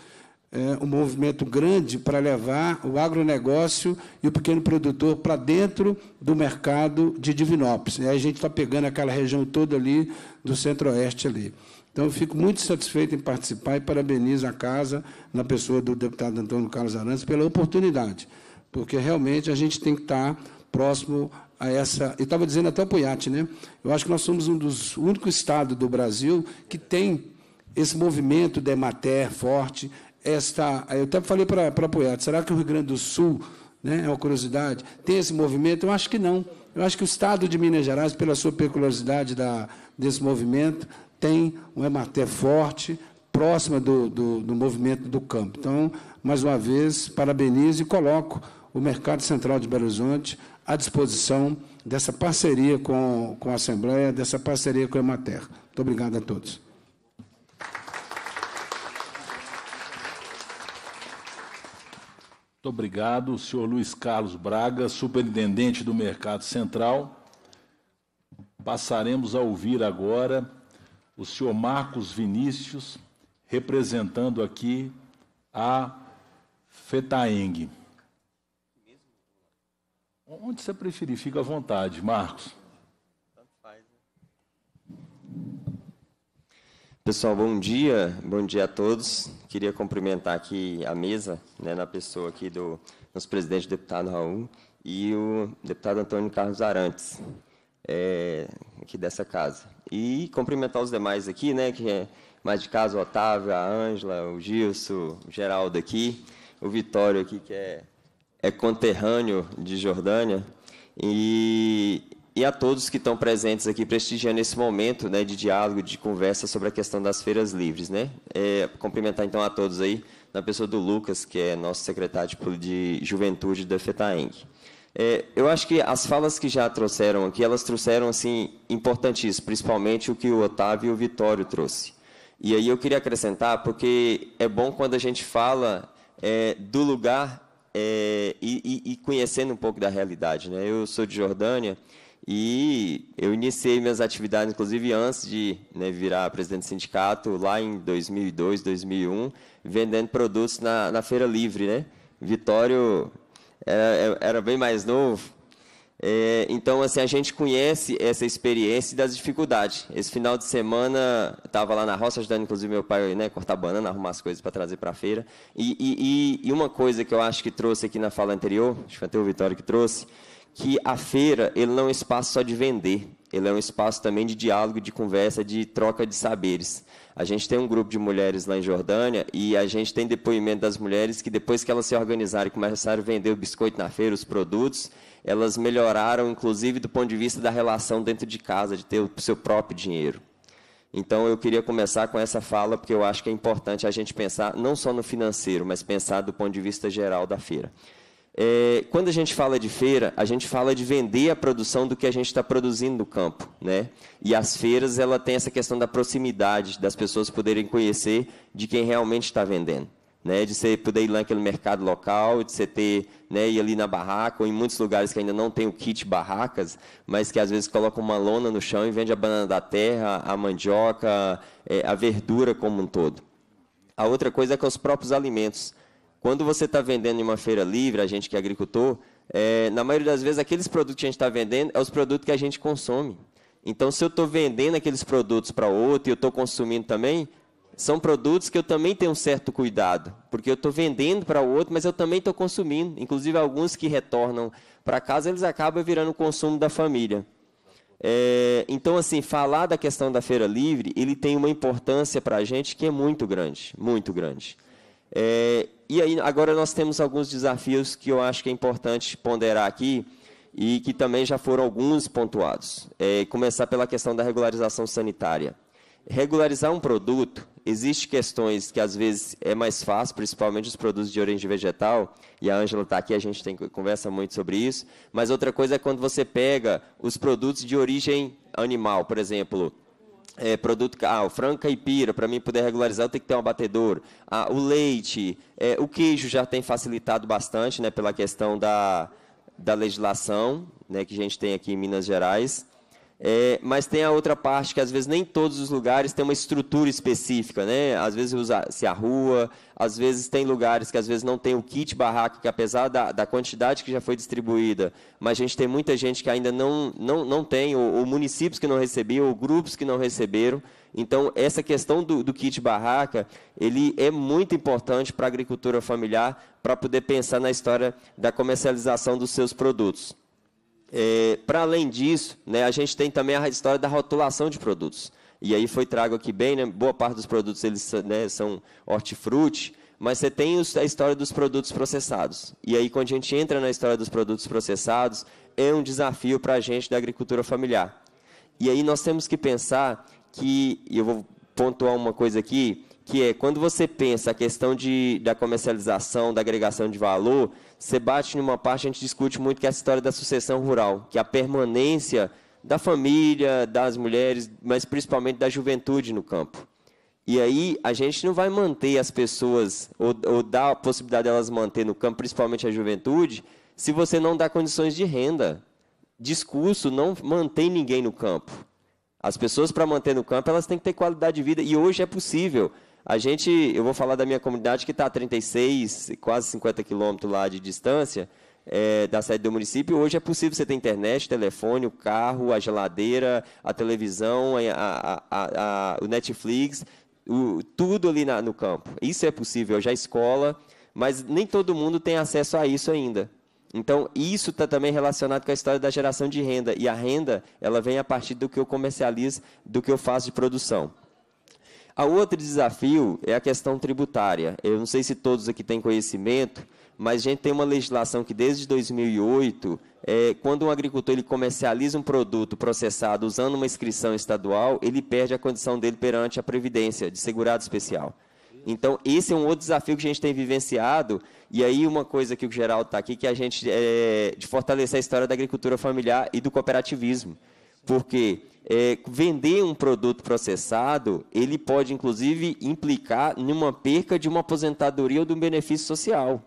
[SPEAKER 10] é, um movimento grande para levar o agronegócio e o pequeno produtor para dentro do mercado de Divinópolis. E aí a gente está pegando aquela região toda ali do centro-oeste ali. Então, eu fico muito satisfeito em participar e parabenizo a casa, na pessoa do deputado Antônio Carlos Arantes, pela oportunidade, porque realmente a gente tem que estar tá próximo a essa. Eu estava dizendo até o Poiati, né? Eu acho que nós somos um dos únicos estados do Brasil que tem esse movimento da Emater forte. Esta, eu até falei para Poiati, será que o Rio Grande do Sul, né, é uma curiosidade, tem esse movimento? Eu acho que não. Eu acho que o estado de Minas Gerais, pela sua peculiaridade da, desse movimento, tem um Emater forte, próxima do, do, do, movimento do campo. Então, mais uma vez, parabenizo e coloco o Mercado Central de Belo Horizonte à disposição dessa parceria com, com a Assembleia, dessa parceria com a Emater. Muito obrigado a todos.
[SPEAKER 1] Muito obrigado, senhor Luiz Carlos Braga, superintendente do Mercado Central. Passaremos a ouvir agora o senhor Marcos Vinícius, representando aqui a FETAENG. Onde você preferir, fica à vontade, Marcos.
[SPEAKER 11] Pessoal, bom dia, bom dia a todos. Queria cumprimentar aqui a mesa, né, na pessoa aqui do nosso presidente, deputado Raul, e o deputado Antônio Carlos Arantes, é, aqui dessa casa. E cumprimentar os demais aqui, né, que é mais de casa, o Otávio, a Ângela, o Gilson, o Geraldo aqui, o Vitório aqui, que é é conterrâneo de Jordânia, e, e a todos que estão presentes aqui prestigiando esse momento né, de diálogo, de conversa sobre a questão das feiras livres. Né? É, cumprimentar então a todos aí, na pessoa do Lucas, que é nosso secretário de Juventude da FETAENG. É, eu acho que as falas que já trouxeram aqui, elas trouxeram assim importantíssimo, principalmente o que o Otávio e o Vitório trouxe. E aí eu queria acrescentar, porque é bom quando a gente fala é, do lugar é, e, e, conhecendo um pouco da realidade. Né? Eu sou de Jordânia e eu iniciei minhas atividades, inclusive antes de né, virar presidente do sindicato, lá em 2002, 2001, vendendo produtos na, na Feira Livre. Né? Vitório era, era bem mais novo, é, então, assim, a gente conhece essa experiência das dificuldades. Esse final de semana, estava lá na roça ajudando, inclusive, meu pai né, cortar banana, arrumar as coisas para trazer para a feira. E, e, e, uma coisa que eu acho que trouxe aqui na fala anterior, acho que até o Vitório que trouxe, que a feira ele não é um espaço só de vender, ele é um espaço também de diálogo, de conversa, de troca de saberes. A gente tem um grupo de mulheres lá em Jordânia e a gente tem depoimento das mulheres que depois que elas se organizaram e começaram a vender o biscoito na feira, os produtos, elas melhoraram, inclusive do ponto de vista da relação dentro de casa, de ter o seu próprio dinheiro. Então, eu queria começar com essa fala, porque eu acho que é importante a gente pensar não só no financeiro, mas pensar do ponto de vista geral da feira. É, quando a gente fala de feira, a gente fala de vender a produção do que a gente está produzindo no campo, né? E as feiras, ela tem essa questão da proximidade, das pessoas poderem conhecer de quem realmente está vendendo. Né, de você poder ir lá naquele mercado local, de você ter, né, ir ali na barraca, ou em muitos lugares que ainda não tem o kit barracas, mas que às vezes colocam uma lona no chão e vende a banana da terra, a mandioca, é, a verdura como um todo. A outra coisa é que os próprios alimentos. Quando você está vendendo em uma feira livre, a gente que é agricultor, é, na maioria das vezes aqueles produtos que a gente está vendendo é os produtos que a gente consome. Então, se eu estou vendendo aqueles produtos para outro e eu estou consumindo também, são produtos que eu também tenho um certo cuidado, porque eu estou vendendo para o outro, mas eu também estou consumindo. Inclusive, alguns que retornam para casa, eles acabam virando o consumo da família. É, então, assim, falar da questão da feira livre, ele tem uma importância para a gente que é muito grande, muito grande. É, e aí, agora nós temos alguns desafios que eu acho que é importante ponderar aqui e que também já foram alguns pontuados. É, começar pela questão da regularização sanitária regularizar um produto, existem questões que às vezes é mais fácil, principalmente os produtos de origem vegetal, e a Ângela está aqui, a gente tem, conversa muito sobre isso, mas outra coisa é quando você pega os produtos de origem animal, por exemplo, é, produto, ah, o frango caipira, para mim poder regularizar, eu tenho que ter um abatedor. Ah, o leite, é, o queijo já tem facilitado bastante, né, pela questão da, da legislação, né, que a gente tem aqui em Minas Gerais. É, mas tem a outra parte que às vezes nem todos os lugares têm uma estrutura específica, né? Às vezes usa-se a rua, às vezes tem lugares que às vezes não tem o kit barraca, que apesar da, da quantidade que já foi distribuída, mas a gente tem muita gente que ainda não, não, não tem, ou, ou municípios que não recebiam, ou grupos que não receberam. Então, essa questão do, do kit barraca, ele é muito importante para a agricultura familiar, para poder pensar na história da comercialização dos seus produtos. É, Para além disso, né, a gente tem também a história da rotulação de produtos. E aí foi trago aqui bem, né, boa parte dos produtos eles né, são hortifruti, mas você tem a história dos produtos processados. E aí, quando a gente entra na história dos produtos processados, é um desafio para a gente da agricultura familiar. E aí nós temos que pensar que, e eu vou pontuar uma coisa aqui, que é quando você pensa a questão de, da comercialização, da agregação de valor, você bate numa parte, a gente discute muito que é a história da sucessão rural, que é a permanência da família, das mulheres, mas principalmente da juventude no campo. E aí a gente não vai manter as pessoas, ou, ou dar a possibilidade delas de manter no campo, principalmente a juventude, se você não dá condições de renda. Discurso não mantém ninguém no campo. As pessoas, para manter no campo, elas têm que ter qualidade de vida, e hoje é possível. A gente, eu vou falar da minha comunidade que está a 36, quase 50 quilômetros lá de distância é, da sede do município. Hoje é possível você ter internet, telefone, o carro, a geladeira, a televisão, a, a, a, o Netflix, o, tudo ali na, no campo. Isso é possível, é já escola, mas nem todo mundo tem acesso a isso ainda. Então, isso está também relacionado com a história da geração de renda. E a renda, ela vem a partir do que eu comercializo, do que eu faço de produção. A outro desafio é a questão tributária. Eu não sei se todos aqui têm conhecimento, mas a gente tem uma legislação que desde 2008, é, quando um agricultor ele comercializa um produto processado usando uma inscrição estadual, ele perde a condição dele perante a Previdência de Segurado Especial. Então, esse é um outro desafio que a gente tem vivenciado. E aí, uma coisa que o Geraldo está aqui, que a gente é, de fortalecer a história da agricultura familiar e do cooperativismo. Porque é, vender um produto processado, ele pode inclusive implicar numa perca de uma aposentadoria ou de um benefício social.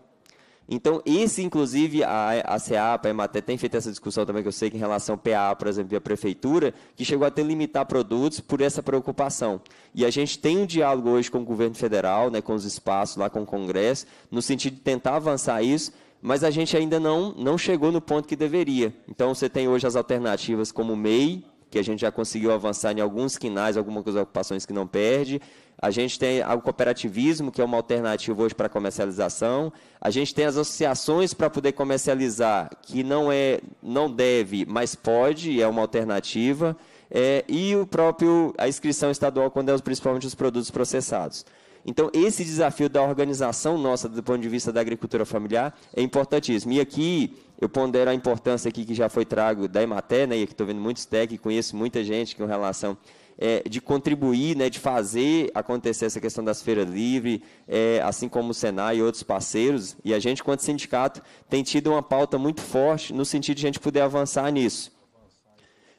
[SPEAKER 11] Então, esse, inclusive, a, a CEAPA, a EMATER, tem feito essa discussão também, que eu sei que em relação ao PA, por exemplo, e a Prefeitura, que chegou até limitar produtos por essa preocupação. E a gente tem um diálogo hoje com o governo federal, né, com os espaços lá, com o Congresso, no sentido de tentar avançar isso, mas a gente ainda não, não chegou no ponto que deveria. Então, você tem hoje as alternativas como MEI, que a gente já conseguiu avançar em alguns quinais, algumas ocupações que não perde. A gente tem o cooperativismo, que é uma alternativa hoje para comercialização. A gente tem as associações para poder comercializar, que não é, não deve, mas pode, é uma alternativa. É, e o próprio a inscrição estadual quando é principalmente os produtos processados. Então, esse desafio da organização nossa do ponto de vista da agricultura familiar é importantíssimo. E aqui eu pondero a importância aqui que já foi trago da Emater, né, e aqui estou vendo muitos técnicos, conheço muita gente com relação é, de contribuir, né, de fazer acontecer essa questão das feiras livres, é, assim como o Senai e outros parceiros. E a gente, quanto sindicato, tem tido uma pauta muito forte no sentido de a gente poder avançar nisso.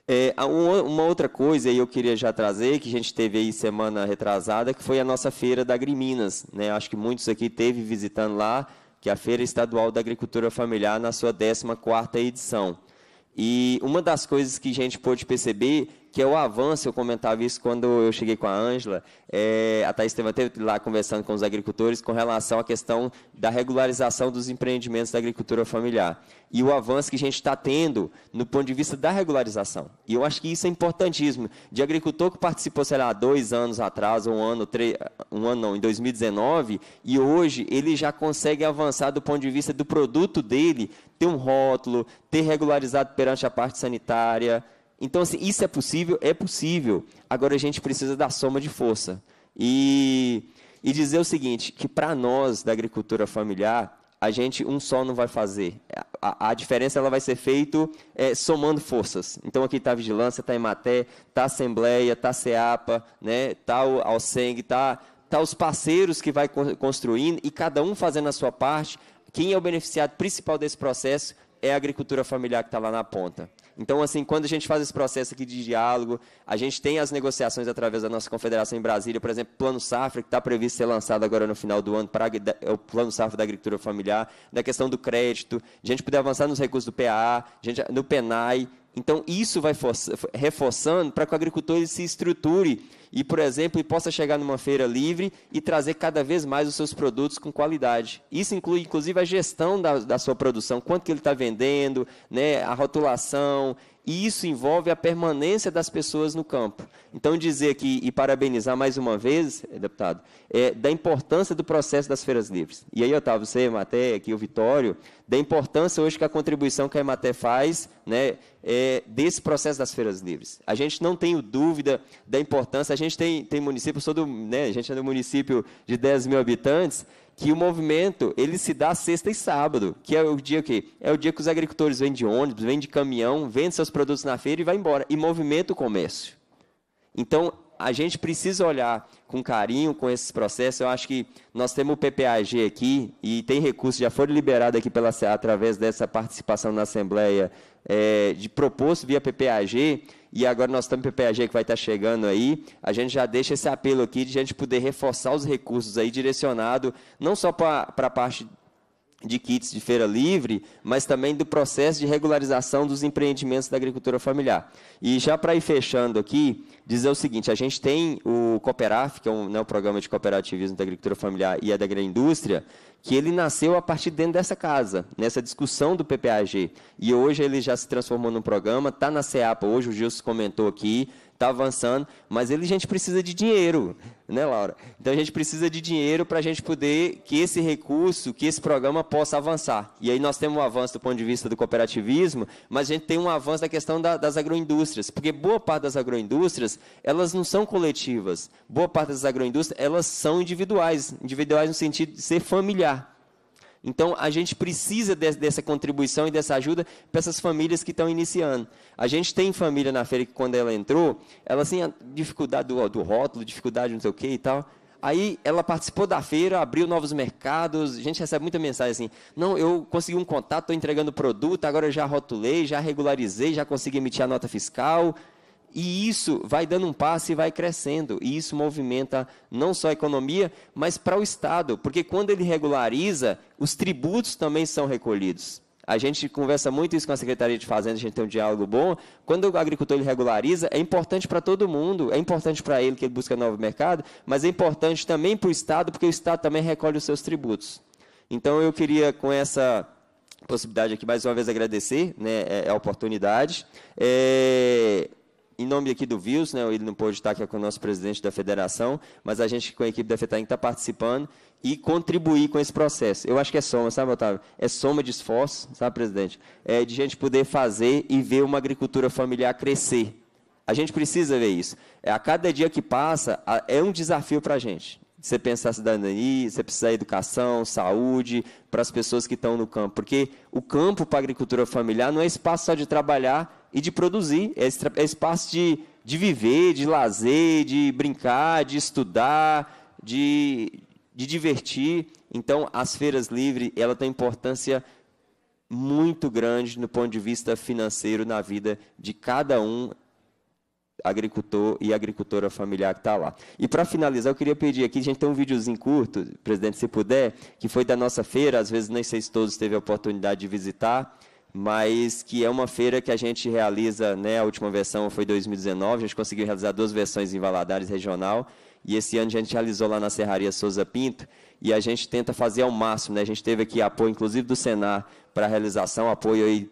[SPEAKER 11] É, uma outra coisa aí eu queria já trazer, que a gente teve aí semana retrasada, que foi a nossa feira da Griminas Né? Acho que muitos aqui teve visitando lá, que é a Feira Estadual da Agricultura Familiar, na sua 14 quarta edição. E uma das coisas que a gente pôde perceber que é o avanço, eu comentava isso quando eu cheguei com a Ângela, é, a Thais Estevam teve lá conversando com os agricultores com relação à questão da regularização dos empreendimentos da agricultura familiar. E o avanço que a gente está tendo no ponto de vista da regularização. E eu acho que isso é importantíssimo. De agricultor que participou, sei lá, dois anos atrás, um ano, três, um ano não, em 2019, e hoje ele já consegue avançar do ponto de vista do produto dele, ter um rótulo, ter regularizado perante a parte sanitária, então, assim, isso é possível? É possível. Agora a gente precisa da soma de força. E, e dizer o seguinte, que para nós da agricultura familiar, a gente um só não vai fazer. A, a diferença ela vai ser feita é, somando forças. Então aqui está a vigilância, está a Imaté, está a Assembleia, está a CEAPA, né? está o Alceng, está tá os parceiros que vai construindo e cada um fazendo a sua parte. Quem é o beneficiado principal desse processo é a agricultura familiar que está lá na ponta. Então, assim, quando a gente faz esse processo aqui de diálogo, a gente tem as negociações através da nossa confederação em Brasília, por exemplo, Plano Safra, que está previsto ser lançado agora no final do ano, para é o Plano Safra da Agricultura Familiar, da questão do crédito, a gente poder avançar nos recursos do PA, gente, no PENAI. Então, isso vai reforçando para que o agricultor se estruture e, por exemplo, e possa chegar numa feira livre e trazer cada vez mais os seus produtos com qualidade. Isso inclui, inclusive, a gestão da, da sua produção, quanto que ele está vendendo, né, a rotulação, e isso envolve a permanência das pessoas no campo. Então, dizer aqui e parabenizar mais uma vez, eh, deputado, é, da importância do processo das feiras livres. E aí, Otávio, você, Maté, aqui o Vitório, da importância hoje que a contribuição que a Ematé faz né, é, desse processo das feiras livres. A gente não tem dúvida da importância, a gente tem, tem município, sou do, né, a gente é do município de 10 mil habitantes, que o movimento ele se dá sexta e sábado, que é o dia que é o dia que os agricultores vêm de ônibus, vêm de caminhão, vendem seus produtos na feira e vai embora e movimenta o comércio. Então a gente precisa olhar com carinho com esses processos. Eu acho que nós temos o PPAG aqui e tem recursos já foram liberados aqui pela através dessa participação na Assembleia é, de proposto via PPAG e agora nosso Tampa PPAG que vai estar tá chegando aí, a gente já deixa esse apelo aqui de a gente poder reforçar os recursos aí direcionado não só para a parte de kits de feira livre, mas também do processo de regularização dos empreendimentos da agricultura familiar. E já para ir fechando aqui, dizer o seguinte: a gente tem o Cooperaf, que é um, né, programa de cooperativismo da agricultura familiar e da agroindústria, que ele nasceu a partir dentro dessa casa, nessa discussão do PPAG. E hoje ele já se transformou num programa, está na CEAPA hoje, o Gilson comentou aqui, está avançando, mas ele, a gente precisa de dinheiro, né, Laura? Então a gente precisa de dinheiro para a gente poder que esse recurso, que esse programa possa avançar. E aí nós temos um avanço do ponto de vista do cooperativismo, mas a gente tem um avanço da questão da, das agroindústrias, porque boa parte das agroindústrias elas não são coletivas, boa parte das agroindústrias elas são individuais, individuais no sentido de ser familiar. Então, a gente precisa de, dessa contribuição e dessa ajuda para essas famílias que estão iniciando. A gente tem família na feira que, quando ela entrou, ela tinha assim, dificuldade do, do rótulo, dificuldade não sei o quê e tal. Aí ela participou da feira, abriu novos mercados. A gente recebe muita mensagem assim: não, eu consegui um contato, estou entregando produto, agora já rotulei, já regularizei, já consegui emitir a nota fiscal, e isso vai dando um passo e vai crescendo. E isso movimenta não só a economia, mas para o Estado. Porque quando ele regulariza, os tributos também são recolhidos. A gente conversa muito isso com a Secretaria de Fazenda, a gente tem um diálogo bom. Quando o agricultor ele regulariza, é importante para todo mundo. É importante para ele que ele busca novo mercado, mas é importante também para o Estado, porque o Estado também recolhe os seus tributos. Então, eu queria, com essa possibilidade aqui, mais uma vez agradecer né, é, é a oportunidade. É em nome aqui do Vils, né, ele não pôde estar aqui com o nosso presidente da federação, mas a gente com a equipe da FETAIN está participando e contribuir com esse processo. Eu acho que é soma, sabe, Otávio? É soma de esforço, sabe, presidente? É de gente poder fazer e ver uma agricultura familiar crescer. A gente precisa ver isso. É, a cada dia que passa, é um desafio para a gente você pensar a cidadania, você precisa de educação, saúde, para as pessoas que estão no campo. Porque o campo para a agricultura familiar não é espaço só de trabalhar e de produzir, é, é espaço de, de viver, de lazer, de brincar, de estudar, de, de divertir. Então, as feiras livres, ela tem importância muito grande no ponto de vista financeiro na vida de cada um agricultor e agricultora familiar que está lá. E para finalizar, eu queria pedir aqui, a gente tem um videozinho curto, presidente, se puder, que foi da nossa feira, às vezes nem sei se todos teve a oportunidade de visitar, mas que é uma feira que a gente realiza, né, a última versão foi 2019, a gente conseguiu realizar duas versões em Valadares regional, e esse ano a gente realizou lá na Serraria Souza Pinto, e a gente tenta fazer ao máximo, né? A gente teve aqui apoio inclusive do Senar para a realização, apoio aí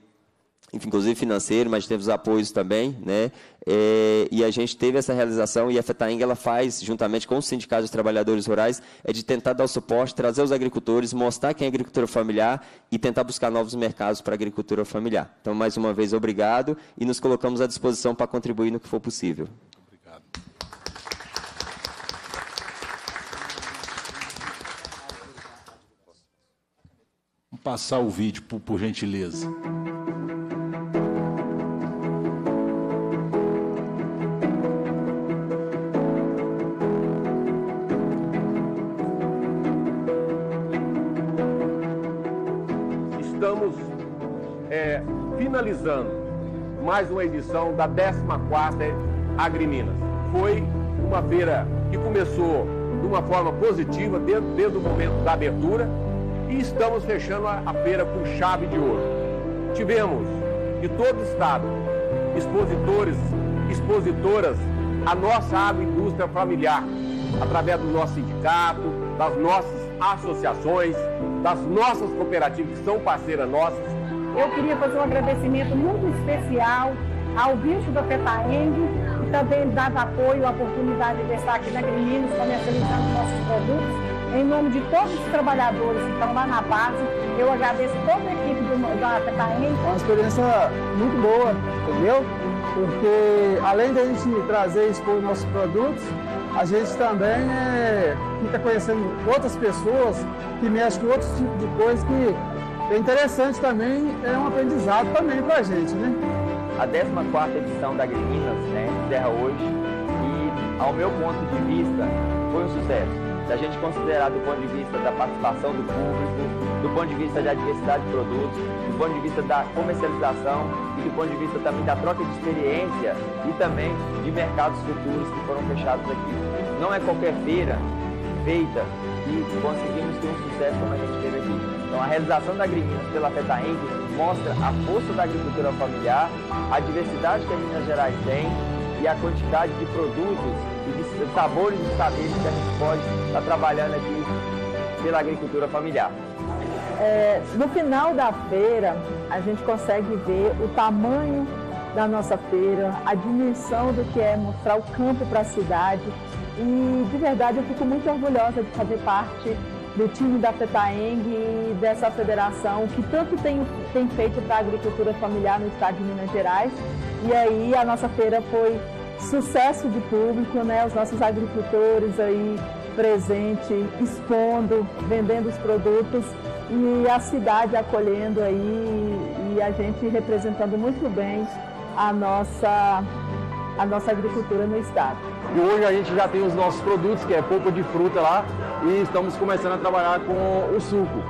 [SPEAKER 11] enfim, inclusive financeiro, mas teve os apoios também, né? É, e a gente teve essa realização e a FETAENG ela faz, juntamente com o Sindicato dos Trabalhadores Rurais, é de tentar dar o suporte, trazer os agricultores, mostrar quem é agricultura familiar e tentar buscar novos mercados para a agricultura familiar. Então, mais uma vez, obrigado e nos colocamos à disposição para contribuir no que for possível. Obrigado.
[SPEAKER 1] Vamos passar o vídeo, por, por gentileza.
[SPEAKER 12] é, finalizando mais uma edição da 14ª AgriMinas. Foi uma feira que começou de uma forma positiva desde, desde o momento da abertura e estamos fechando a, a feira com chave de ouro. Tivemos de todo o estado expositores, expositoras, a nossa agroindústria familiar, através do nosso sindicato, das nossas associações, das nossas cooperativas que são parceiras nossas,
[SPEAKER 3] eu queria fazer um agradecimento muito especial ao bicho da Petaengue, que também dava apoio a oportunidade de estar aqui na Grilinhos, comercializando
[SPEAKER 13] nossos produtos. Em nome de todos os trabalhadores que estão lá na base, eu agradeço toda a equipe do, da Petaengue. Uma experiência muito boa, entendeu?
[SPEAKER 14] Porque além da gente trazer e expor nossos produtos, a gente também é, fica conhecendo outras pessoas que mexem com outros tipos de coisas que é interessante também, é um aprendizado também para a gente, né?
[SPEAKER 11] A 14 edição da Greeninas né, encerra hoje e, ao meu ponto de vista, foi um sucesso. Se a gente considerar do ponto de vista da participação do público, do ponto de vista da diversidade de produtos, do ponto de vista da comercialização e do ponto de vista também da troca de experiência e também de mercados futuros que foram fechados aqui. Não é qualquer feira feita que conseguimos ter um sucesso como a gente teve aqui. Então, a realização da Agriminas pela FETAENG mostra a força da agricultura familiar, a diversidade que a Minas Gerais tem e a quantidade de produtos e de sabores e saberes que a gente pode estar tá trabalhando aqui pela agricultura familiar.
[SPEAKER 13] É, no final da feira, a gente consegue ver o tamanho da nossa
[SPEAKER 15] feira, a dimensão do que é mostrar o campo para a cidade. E de verdade eu fico muito orgulhosa de fazer parte do time da FETAENG e dessa federação que tanto tem, tem feito para a agricultura familiar no estado de Minas Gerais. E aí a nossa feira foi sucesso de público, né? Os nossos agricultores aí presente, expondo, vendendo os produtos e a cidade acolhendo aí e a gente representando muito bem a nossa a nossa agricultura no estado.
[SPEAKER 12] E hoje a gente já tem os nossos produtos, que é polpa de fruta lá, e estamos começando a trabalhar com o suco.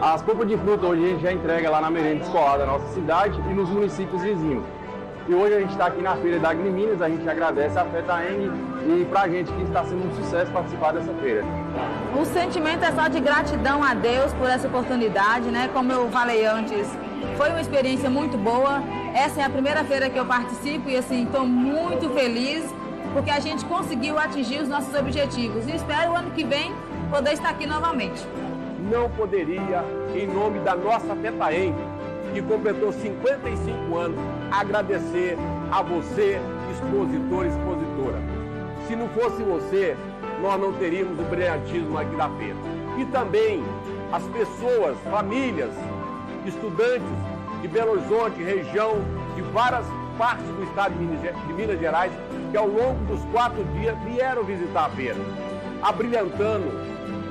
[SPEAKER 12] As polpas de fruta
[SPEAKER 14] hoje a gente já entrega lá na merenda escolar da nossa cidade e nos municípios vizinhos. E hoje a gente está aqui na feira da Agriminas, a gente agradece a FETAENG e para a gente que está sendo um sucesso participar dessa feira.
[SPEAKER 16] O sentimento é só de gratidão a Deus por essa oportunidade, né? Como eu falei antes, foi uma experiência muito boa. Essa é a primeira feira que eu participo e assim, estou muito feliz porque a gente conseguiu atingir os nossos objetivos. E espero o ano que vem poder estar aqui novamente.
[SPEAKER 12] Não poderia, em nome da nossa Petaem, que completou 55 anos, agradecer a você, expositor, expositora. Se não fosse você, nós não teríamos o brilhantismo aqui da feira. E também as pessoas, famílias, estudantes de Belo Horizonte, região, de várias partes do estado de Minas Gerais, que ao longo dos quatro dias vieram visitar a feira, abrilhantando,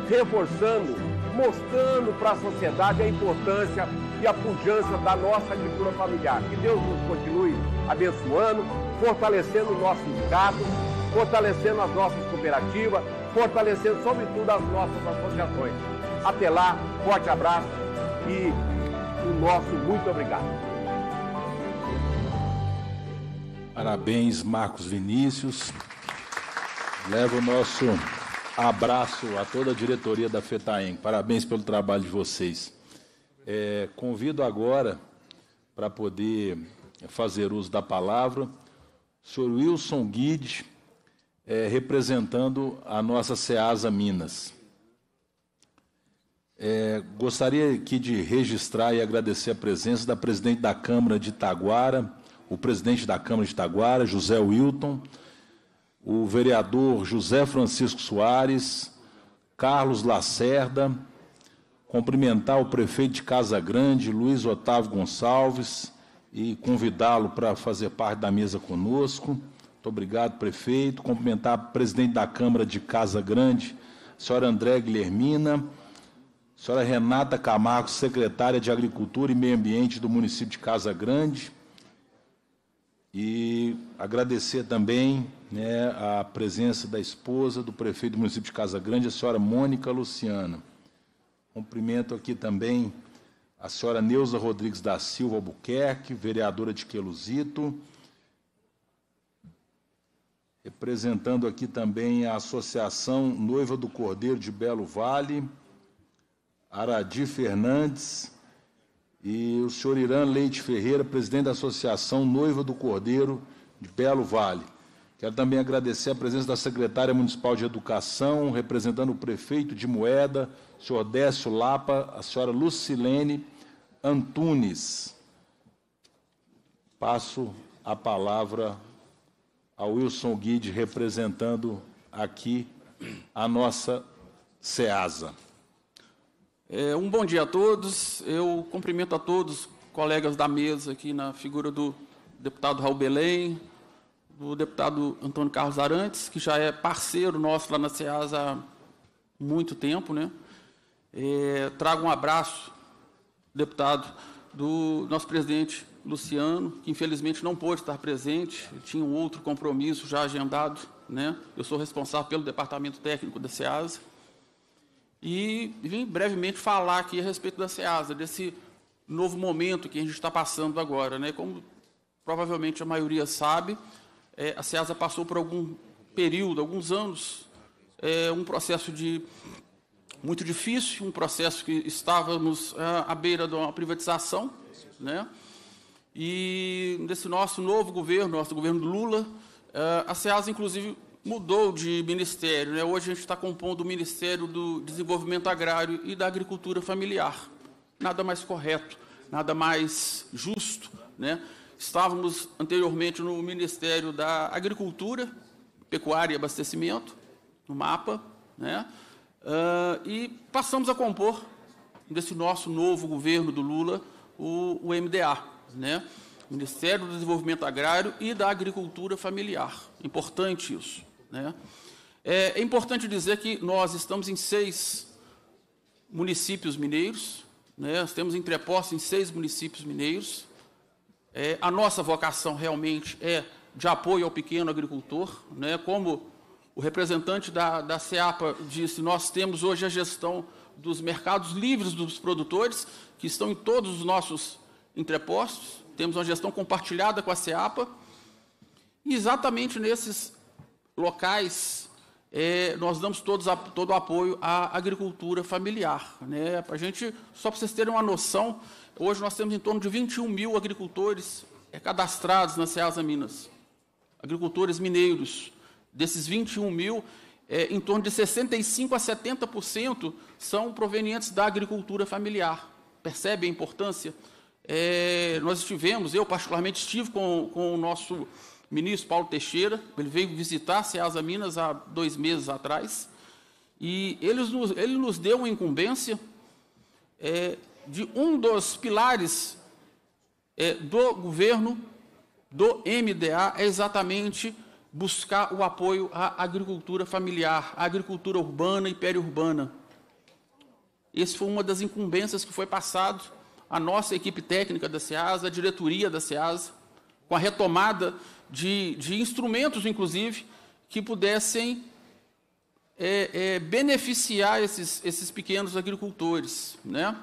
[SPEAKER 12] reforçando, mostrando para a sociedade a importância e a pujança da nossa agricultura familiar. Que Deus nos continue abençoando, fortalecendo o nosso mercado, fortalecendo as nossas cooperativas, fortalecendo, sobretudo, as nossas associações. Até lá, forte abraço e o nosso muito obrigado.
[SPEAKER 1] Parabéns, Marcos Vinícius. Leva o nosso abraço a toda a diretoria da FETAEM. Parabéns pelo trabalho de vocês. É, convido agora, para poder fazer uso da palavra, o senhor Wilson Guide, é, representando a nossa SEASA Minas. É, gostaria aqui de registrar e agradecer a presença da presidente da Câmara de Taguara, o presidente da Câmara de Itaguara, José Wilton, o vereador José Francisco Soares, Carlos Lacerda, cumprimentar o prefeito de Casa Grande, Luiz Otávio Gonçalves, e convidá-lo para fazer parte da mesa conosco. Muito obrigado, prefeito. Cumprimentar o presidente da Câmara de Casa Grande, senhora André Guilhermina, senhora Renata Camargo, secretária de Agricultura e Meio Ambiente do município de Casa Grande, e agradecer também né, a presença da esposa do prefeito do município de Casa Grande, a senhora Mônica Luciana. Cumprimento aqui também a senhora Neuza Rodrigues da Silva Albuquerque, vereadora de Queluzito, representando aqui também a Associação Noiva do Cordeiro de Belo Vale, Aradi Fernandes, e o senhor Irã Leite Ferreira, presidente da Associação Noiva do Cordeiro de Belo Vale. Quero também agradecer a presença da secretária municipal de Educação, representando o prefeito de Moeda, o senhor Décio Lapa, a senhora Lucilene Antunes. Passo a palavra ao Wilson Guide, representando aqui
[SPEAKER 14] a nossa SEASA. É, um bom dia a todos. Eu cumprimento a todos, colegas da mesa, aqui na figura do deputado Raul Belém, do deputado Antônio Carlos Arantes, que já é parceiro nosso lá na SEASA há muito tempo. Né? É, trago um abraço, deputado, do nosso presidente Luciano, que infelizmente não pôde estar presente, ele tinha um outro compromisso já agendado. Né? Eu sou responsável pelo departamento técnico da SEASA e vim brevemente falar aqui a respeito da SEASA, desse novo momento que a gente está passando agora. Né? Como provavelmente a maioria sabe, é, a SEASA passou por algum período, alguns anos, é, um processo de muito difícil, um processo que estávamos é, à beira de uma privatização, né? E nesse nosso novo governo, nosso governo Lula, é, a SEASA, inclusive, mudou de ministério. Né? Hoje a gente está compondo o Ministério do Desenvolvimento Agrário e da Agricultura Familiar. Nada mais correto, nada mais justo. Né? Estávamos anteriormente no Ministério da Agricultura, Pecuária e Abastecimento, no mapa, né? Uh, e passamos a compor, desse nosso novo governo do Lula, o, o MDA. Né? Ministério do Desenvolvimento Agrário e da Agricultura Familiar. Importante isso. Né? É, é importante dizer que nós estamos em seis municípios mineiros, né? nós temos entrepostos em seis municípios mineiros. É, a nossa vocação realmente é de apoio ao pequeno agricultor. Né? Como o representante da, da CEAPA disse, nós temos hoje a gestão dos mercados livres dos produtores, que estão em todos os nossos entrepostos. Temos uma gestão compartilhada com a CEAPA. E exatamente nesses locais, é, nós damos todos a, todo o apoio à agricultura familiar. Né? A gente, só para vocês terem uma noção, hoje nós temos em torno de 21 mil agricultores é, cadastrados na Ceasa Minas, agricultores mineiros. Desses 21 mil, é, em torno de 65% a 70% são provenientes da agricultura familiar. Percebe a importância? É, nós estivemos, eu particularmente estive com, com o nosso ministro Paulo Teixeira, ele veio visitar Seasa Ceasa Minas há dois meses atrás, e ele nos, ele nos deu uma incumbência é, de um dos pilares é, do governo do MDA é exatamente buscar o apoio à agricultura familiar, à agricultura urbana e periurbana. Essa foi uma das incumbências que foi passado à nossa equipe técnica da SEASA, à diretoria da SEASA, com a retomada de, de instrumentos, inclusive, que pudessem é, é, beneficiar esses, esses pequenos agricultores. Né?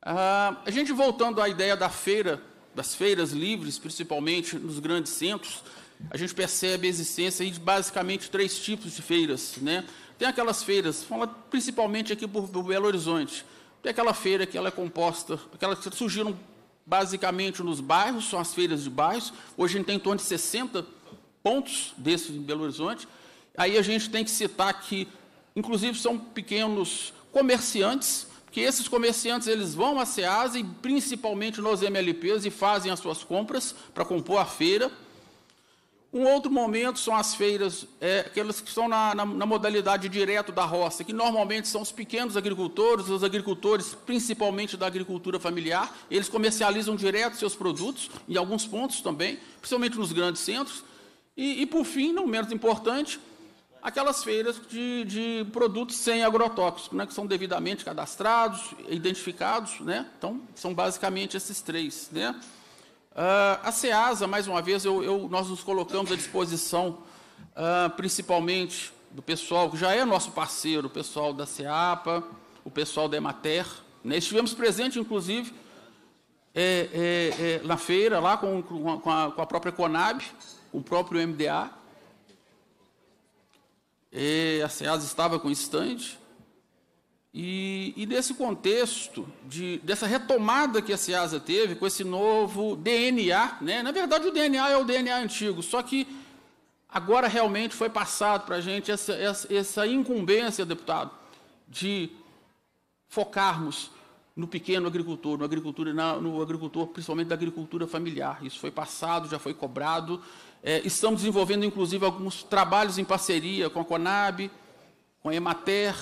[SPEAKER 14] Ah, a gente voltando à ideia da feira, das feiras livres, principalmente nos grandes centros, a gente percebe a existência de basicamente três tipos de feiras. Né? Tem aquelas feiras, fala principalmente aqui por, por Belo Horizonte, tem aquela feira que ela é composta, que surgiram basicamente nos bairros, são as feiras de bairros. Hoje a gente tem em torno de 60 pontos desses em Belo Horizonte. Aí a gente tem que citar que, inclusive, são pequenos comerciantes, que esses comerciantes eles vão à SEASA e principalmente nos MLPs e fazem as suas compras para compor a feira. Um outro momento são as feiras, é, aquelas que estão na, na, na, modalidade direto da roça, que normalmente são os pequenos agricultores, os agricultores, principalmente da agricultura familiar, eles comercializam direto seus produtos, em alguns pontos também, principalmente nos grandes centros. E, e por fim, não menos importante, aquelas feiras de, de produtos sem agrotóxicos, né, que são devidamente cadastrados, identificados. Né? Então, são basicamente esses três. Né? Uh, a SEASA, mais uma vez, eu, eu, nós nos colocamos à disposição, uh, principalmente do pessoal que já é nosso parceiro, o pessoal da SEAPA, o pessoal da Emater. Né? Estivemos presentes, inclusive, é, é, é, na feira, lá com, com, a, com, a, própria Conab, com o próprio MDA. a SEASA estava com o estande. E, e nesse contexto de, dessa retomada que a SEASA teve com esse novo DNA, né? na verdade o DNA é o DNA antigo, só que agora realmente foi passado para a gente essa, essa, essa incumbência, deputado, de focarmos no pequeno agricultor, no, agricultura, na, no agricultor, principalmente da agricultura familiar. Isso foi passado, já foi cobrado. É, estamos desenvolvendo, inclusive, alguns trabalhos em parceria com a Conab, com a Emater,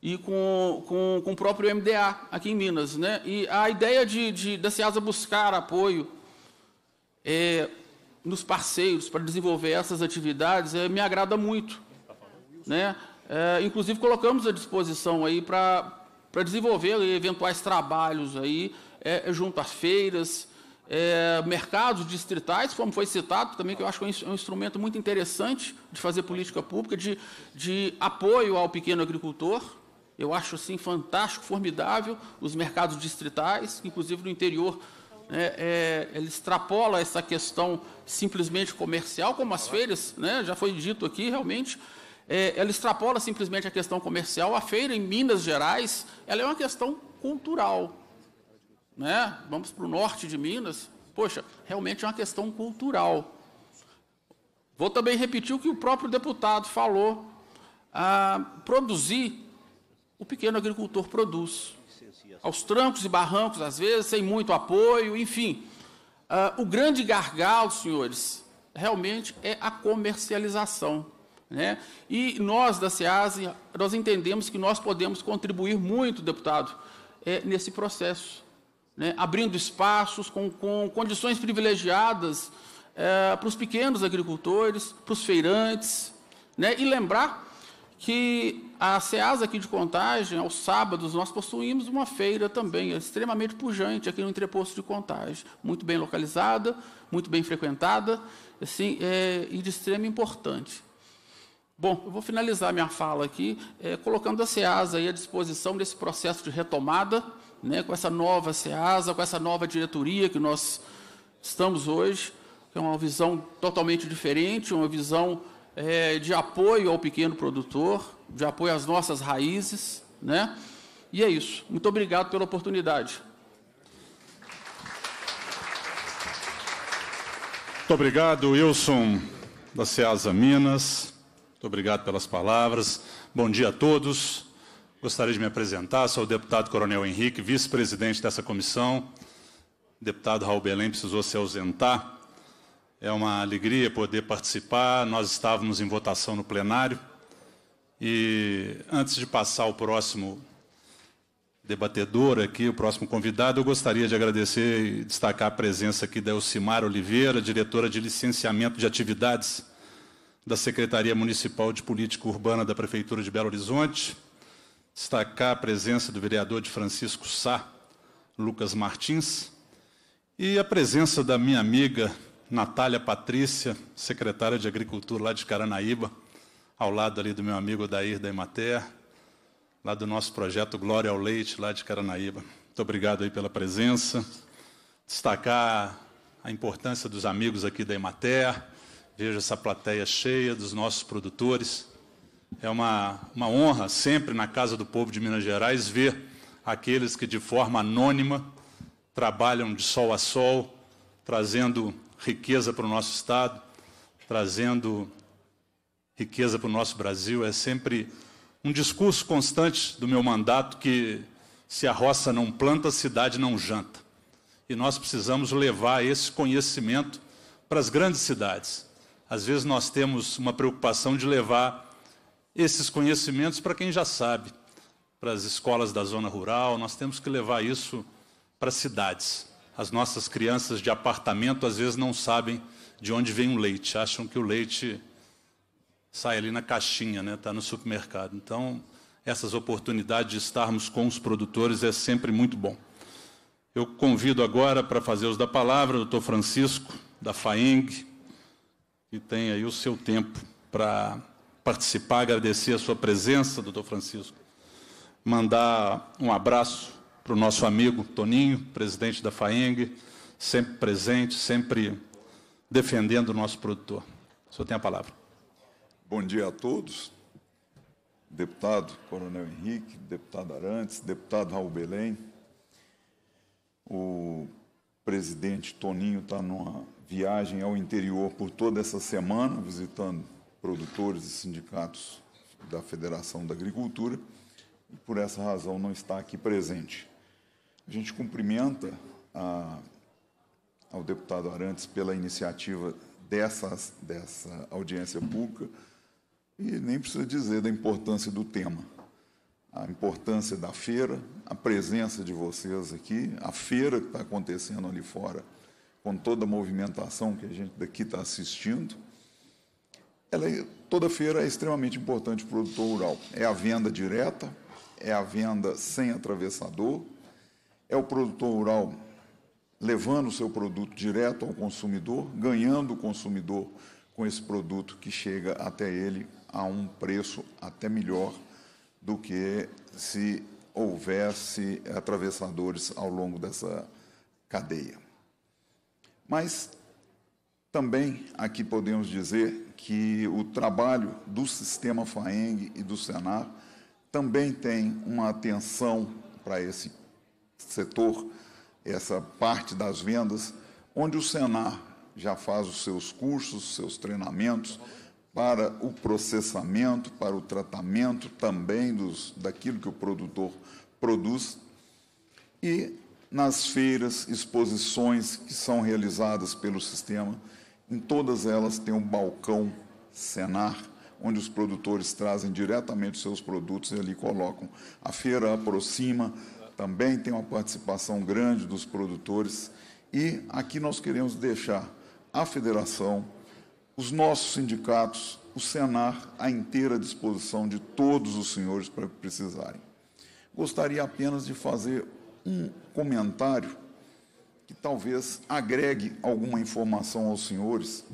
[SPEAKER 14] e com, com, com o próprio MDA aqui em Minas. Né? E a ideia de, de, da CEASA buscar apoio é, nos parceiros para desenvolver essas atividades é, me agrada muito. Né? É, inclusive, colocamos à disposição aí para desenvolver eventuais trabalhos aí, é, é, junto às feiras, é, mercados distritais, como foi citado também, que eu acho que é um instrumento muito interessante de fazer política pública, de, de apoio ao pequeno agricultor, eu acho assim fantástico, formidável os mercados distritais, inclusive no interior. Né, é, é, ele extrapola essa questão simplesmente comercial, como as feiras, né, já foi dito aqui realmente. É, ela extrapola simplesmente a questão comercial. A feira em Minas Gerais ela é uma questão cultural. Né? Vamos para o norte de Minas. Poxa, realmente é uma questão cultural. Vou também repetir o que o próprio deputado falou. Ah, produzir o pequeno agricultor produz. Aos trancos e barrancos, às vezes, sem muito apoio, enfim. Uh, o grande gargalo, senhores, realmente é a comercialização. Né? E nós da SEASE, nós entendemos que nós podemos contribuir muito, deputado, é, nesse processo. Né? Abrindo espaços com, com condições privilegiadas é, para os pequenos agricultores, para os feirantes. Né? E lembrar que a SEASA aqui de Contagem, aos sábados, nós possuímos uma feira também, é extremamente pujante, aqui no entreposto de Contagem. Muito bem localizada, muito bem frequentada, assim, é, e de extrema importância. Bom, eu vou finalizar minha fala aqui, é, colocando a SEASA à disposição desse processo de retomada, né, com essa nova SEASA, com essa nova diretoria que nós estamos hoje, que é uma visão totalmente diferente, uma visão é, de apoio ao pequeno produtor, de apoio às nossas raízes, né? E é isso. Muito obrigado pela oportunidade.
[SPEAKER 17] Muito obrigado, Wilson, da Ceasa Minas. Muito obrigado pelas palavras. Bom dia a todos. Gostaria de me apresentar. Sou o deputado Coronel Henrique, vice-presidente dessa comissão. O deputado Raul Belém precisou se ausentar. É uma alegria poder participar. Nós estávamos em votação no plenário e antes de passar ao próximo debatedor aqui, o próximo convidado, eu gostaria de agradecer e destacar a presença aqui da Elcimar Oliveira, diretora de licenciamento de atividades da Secretaria Municipal de Política Urbana da Prefeitura de Belo Horizonte. Destacar a presença do vereador de Francisco Sá, Lucas Martins, e a presença da minha amiga Natália Patrícia, secretária de Agricultura lá de Caranaíba ao lado ali do meu amigo Dair da Emater, lá do nosso projeto Glória ao Leite, lá de Caranaíba. Muito obrigado aí pela presença. Destacar a importância dos amigos aqui da Emater. Vejo essa plateia cheia dos nossos produtores. É uma, uma honra sempre na Casa do Povo de Minas Gerais ver aqueles que de forma anônima trabalham de sol a sol, trazendo riqueza para o nosso Estado, trazendo riqueza para o nosso Brasil. É sempre um discurso constante do meu mandato que se a roça não planta, a cidade não janta. E nós precisamos levar esse conhecimento para as grandes cidades. Às vezes nós temos uma preocupação de levar esses conhecimentos para quem já sabe, para as escolas da zona rural, nós temos que levar isso para as cidades. As nossas crianças de apartamento às vezes não sabem de onde vem o leite, acham que o leite sai ali na caixinha, né? Está no supermercado. Então, essas oportunidades de estarmos com os produtores é sempre muito bom. Eu convido agora para fazer os da palavra o doutor Francisco, da FAENG, que tem aí o seu tempo para participar, agradecer a sua presença, doutor Francisco. Mandar um abraço para o nosso amigo Toninho, presidente da FAENG, sempre presente, sempre defendendo o nosso produtor. O senhor tem a palavra. Bom dia a todos.
[SPEAKER 18] Deputado Coronel Henrique, deputado Arantes, deputado Raul Belém. O presidente Toninho está numa viagem ao interior por toda essa semana, visitando produtores e sindicatos da Federação da Agricultura, e por essa razão não está aqui presente. A gente cumprimenta a, ao deputado Arantes pela iniciativa dessa, dessa audiência pública e nem precisa dizer da importância do tema, a importância da feira, a presença de vocês aqui, a feira que está acontecendo ali fora, com toda a movimentação que a gente daqui está assistindo. Ela, é, toda feira é extremamente importante para o produtor rural. É a venda direta, é a venda sem atravessador, é o produtor rural levando o seu produto direto ao consumidor, ganhando o consumidor com esse produto que chega até ele a um preço até melhor do que se houvesse atravessadores ao longo dessa cadeia. Mas também aqui podemos dizer que o trabalho do sistema FAENG e do Senar também tem uma atenção para esse setor, essa parte das vendas, onde o Senar já faz os seus cursos, seus treinamentos, para o processamento, para o tratamento também dos, daquilo que o produtor produz. E nas feiras, exposições que são realizadas pelo sistema, em todas elas tem um balcão cenar, onde os produtores trazem diretamente seus produtos e ali colocam. A feira aproxima, também tem uma participação grande dos produtores. E aqui nós queremos deixar a federação, os nossos sindicatos, o Senar, à inteira disposição de todos os senhores para que precisarem. Gostaria apenas de fazer um comentário que talvez agregue alguma informação aos senhores.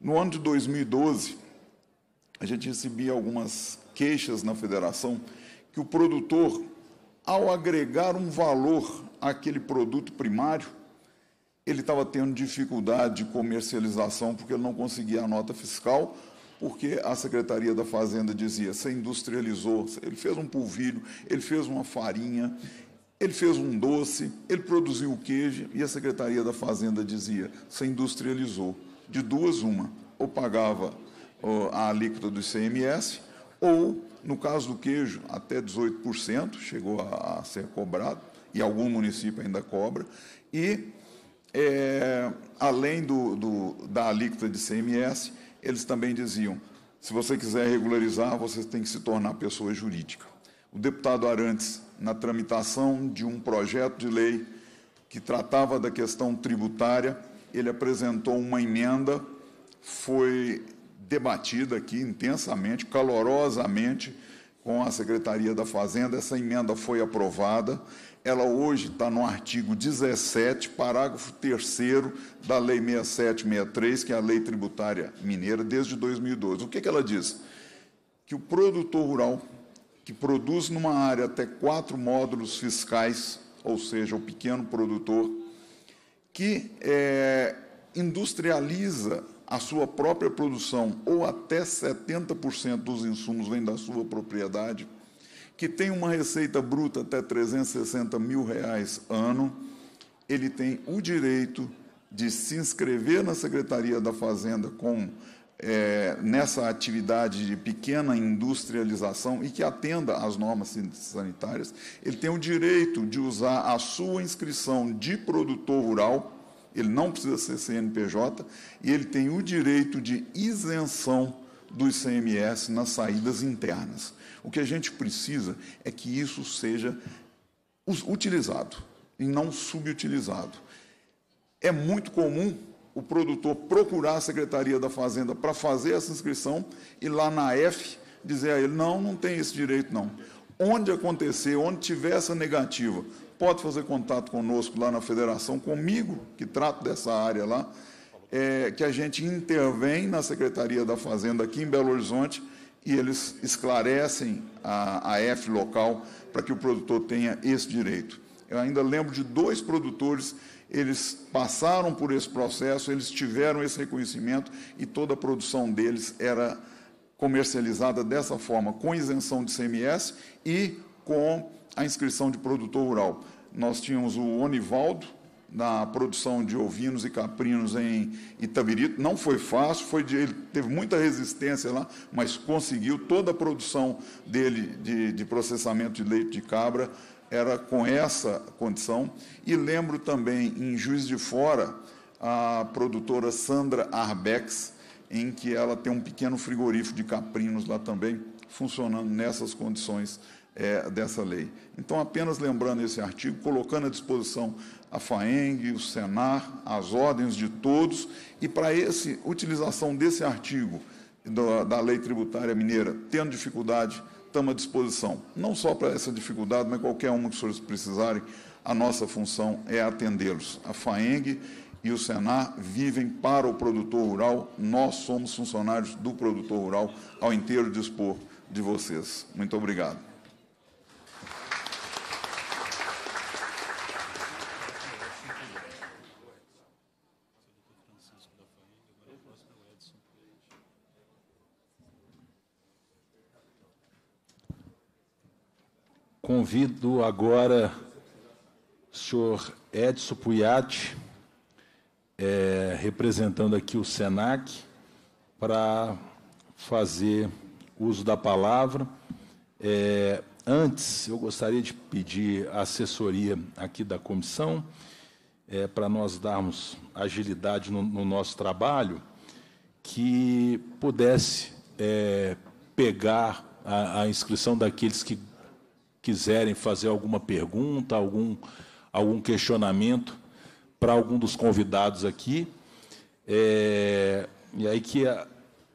[SPEAKER 18] No ano de 2012, a gente recebia algumas queixas na federação que o produtor, ao agregar um valor àquele produto primário, ele estava tendo dificuldade de comercialização porque ele não conseguia a nota fiscal, porque a Secretaria da Fazenda dizia, você industrializou, ele fez um polvilho, ele fez uma farinha, ele fez um doce, ele produziu o queijo, e a Secretaria da Fazenda dizia, você industrializou. De duas, uma, ou pagava ó, a alíquota do ICMS, ou, no caso do queijo, até 18%, chegou a, a ser cobrado, e algum município ainda cobra, e é, além do, do, da alíquota de CMS, eles também diziam, se você quiser regularizar, você tem que se tornar pessoa jurídica. O deputado Arantes, na tramitação de um projeto de lei que tratava da questão tributária, ele apresentou uma emenda, foi debatida aqui intensamente, calorosamente, com a Secretaria da Fazenda. Essa emenda foi aprovada ela hoje está no artigo 17, parágrafo 3 da Lei 6763, que é a Lei Tributária Mineira, desde 2012. O que, que ela diz? Que o produtor rural que produz numa área até quatro módulos fiscais, ou seja, o pequeno produtor, que é, industrializa a sua própria produção ou até 70% dos insumos vem da sua propriedade, que tem uma receita bruta até 360 mil reais ano, ele tem o direito de se inscrever na Secretaria da Fazenda com é, nessa atividade de pequena industrialização e que atenda às normas sanitárias, ele tem o direito de usar a sua inscrição de produtor rural, ele não precisa ser CNPJ, e ele tem o direito de isenção do ICMS nas saídas internas. O que a gente precisa é que isso seja utilizado e não subutilizado. É muito comum o produtor procurar a Secretaria da Fazenda para fazer essa inscrição e lá na F dizer a ele: não, não tem esse direito, não. Onde acontecer, onde tiver essa negativa, pode fazer contato conosco lá na federação, comigo, que trato dessa área lá, é, que a gente intervém na Secretaria da Fazenda aqui em Belo Horizonte e eles esclarecem a, a F local para que o produtor tenha esse direito. Eu ainda lembro de dois produtores, eles passaram por esse processo, eles tiveram esse reconhecimento e toda a produção deles era comercializada dessa forma, com isenção de CMS e com a inscrição de produtor rural. Nós tínhamos o Onivaldo, na produção de ovinos e caprinos em Itabirito. Não foi fácil, foi de, ele teve muita resistência lá, mas conseguiu. Toda a produção dele de, de processamento de leite de cabra era com essa condição. E lembro também, em Juiz de Fora, a produtora Sandra Arbex, em que ela tem um pequeno frigorífico de caprinos lá também, funcionando nessas condições é, dessa lei. Então, apenas lembrando esse artigo, colocando à disposição a FAENG, o SENAR, as ordens de todos, e para esse utilização desse artigo da, da lei tributária mineira, tendo dificuldade, estamos à disposição. Não só para essa dificuldade, mas qualquer uma que os senhores precisarem, a nossa função é atendê-los. A FAENG e o Senar vivem para o produtor rural, nós somos funcionários do produtor rural, ao inteiro dispor de vocês. Muito obrigado.
[SPEAKER 1] Convido agora o senhor Edson Puiati, é, representando aqui o SENAC, para fazer uso da palavra. É, antes, eu gostaria de pedir a assessoria aqui da comissão, é, para nós darmos agilidade no, no, nosso trabalho, que pudesse é, pegar a, a inscrição daqueles que quiserem fazer alguma pergunta, algum, algum questionamento para algum dos convidados aqui. É, e aí que a, é,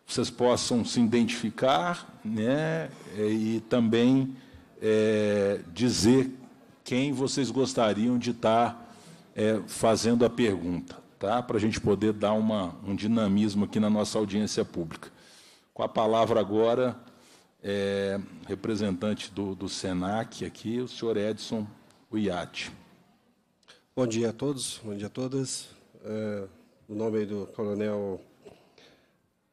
[SPEAKER 1] vocês possam se identificar né, é, e também é, dizer quem vocês gostariam de estar tá, é, fazendo a pergunta, tá? para a gente poder dar uma, um dinamismo aqui na nossa audiência pública. Com a palavra agora, é, representante do, do SENAC aqui, o senhor Edson Uiati.
[SPEAKER 19] Bom dia a todos, bom dia a todas. É, o nome do coronel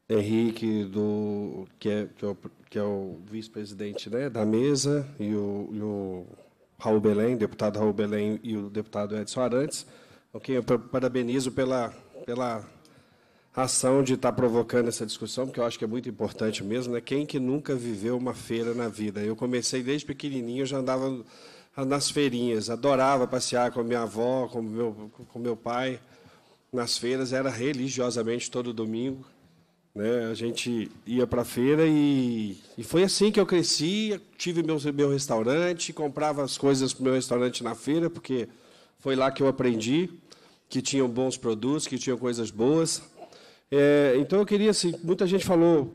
[SPEAKER 19] Henrique, do, que, é, que é o, é o vice-presidente né, da mesa, e o, e o Raul Belém, deputado Raul Belém e o deputado Edson Arantes, Quem eu parabenizo pela, pela ação de estar tá provocando essa discussão, porque eu acho que é muito importante mesmo, né? Quem que nunca viveu uma feira na vida? Eu comecei desde pequenininho, já andava nas feirinhas, adorava passear com a minha avó, com meu com meu pai nas feiras, era religiosamente todo domingo, né? A gente ia para a feira e, e foi assim que eu cresci, tive meu meu restaurante, comprava as coisas para o meu restaurante na feira, porque foi lá que eu aprendi que tinham bons produtos, que tinham coisas boas. É, então eu queria, assim, muita gente falou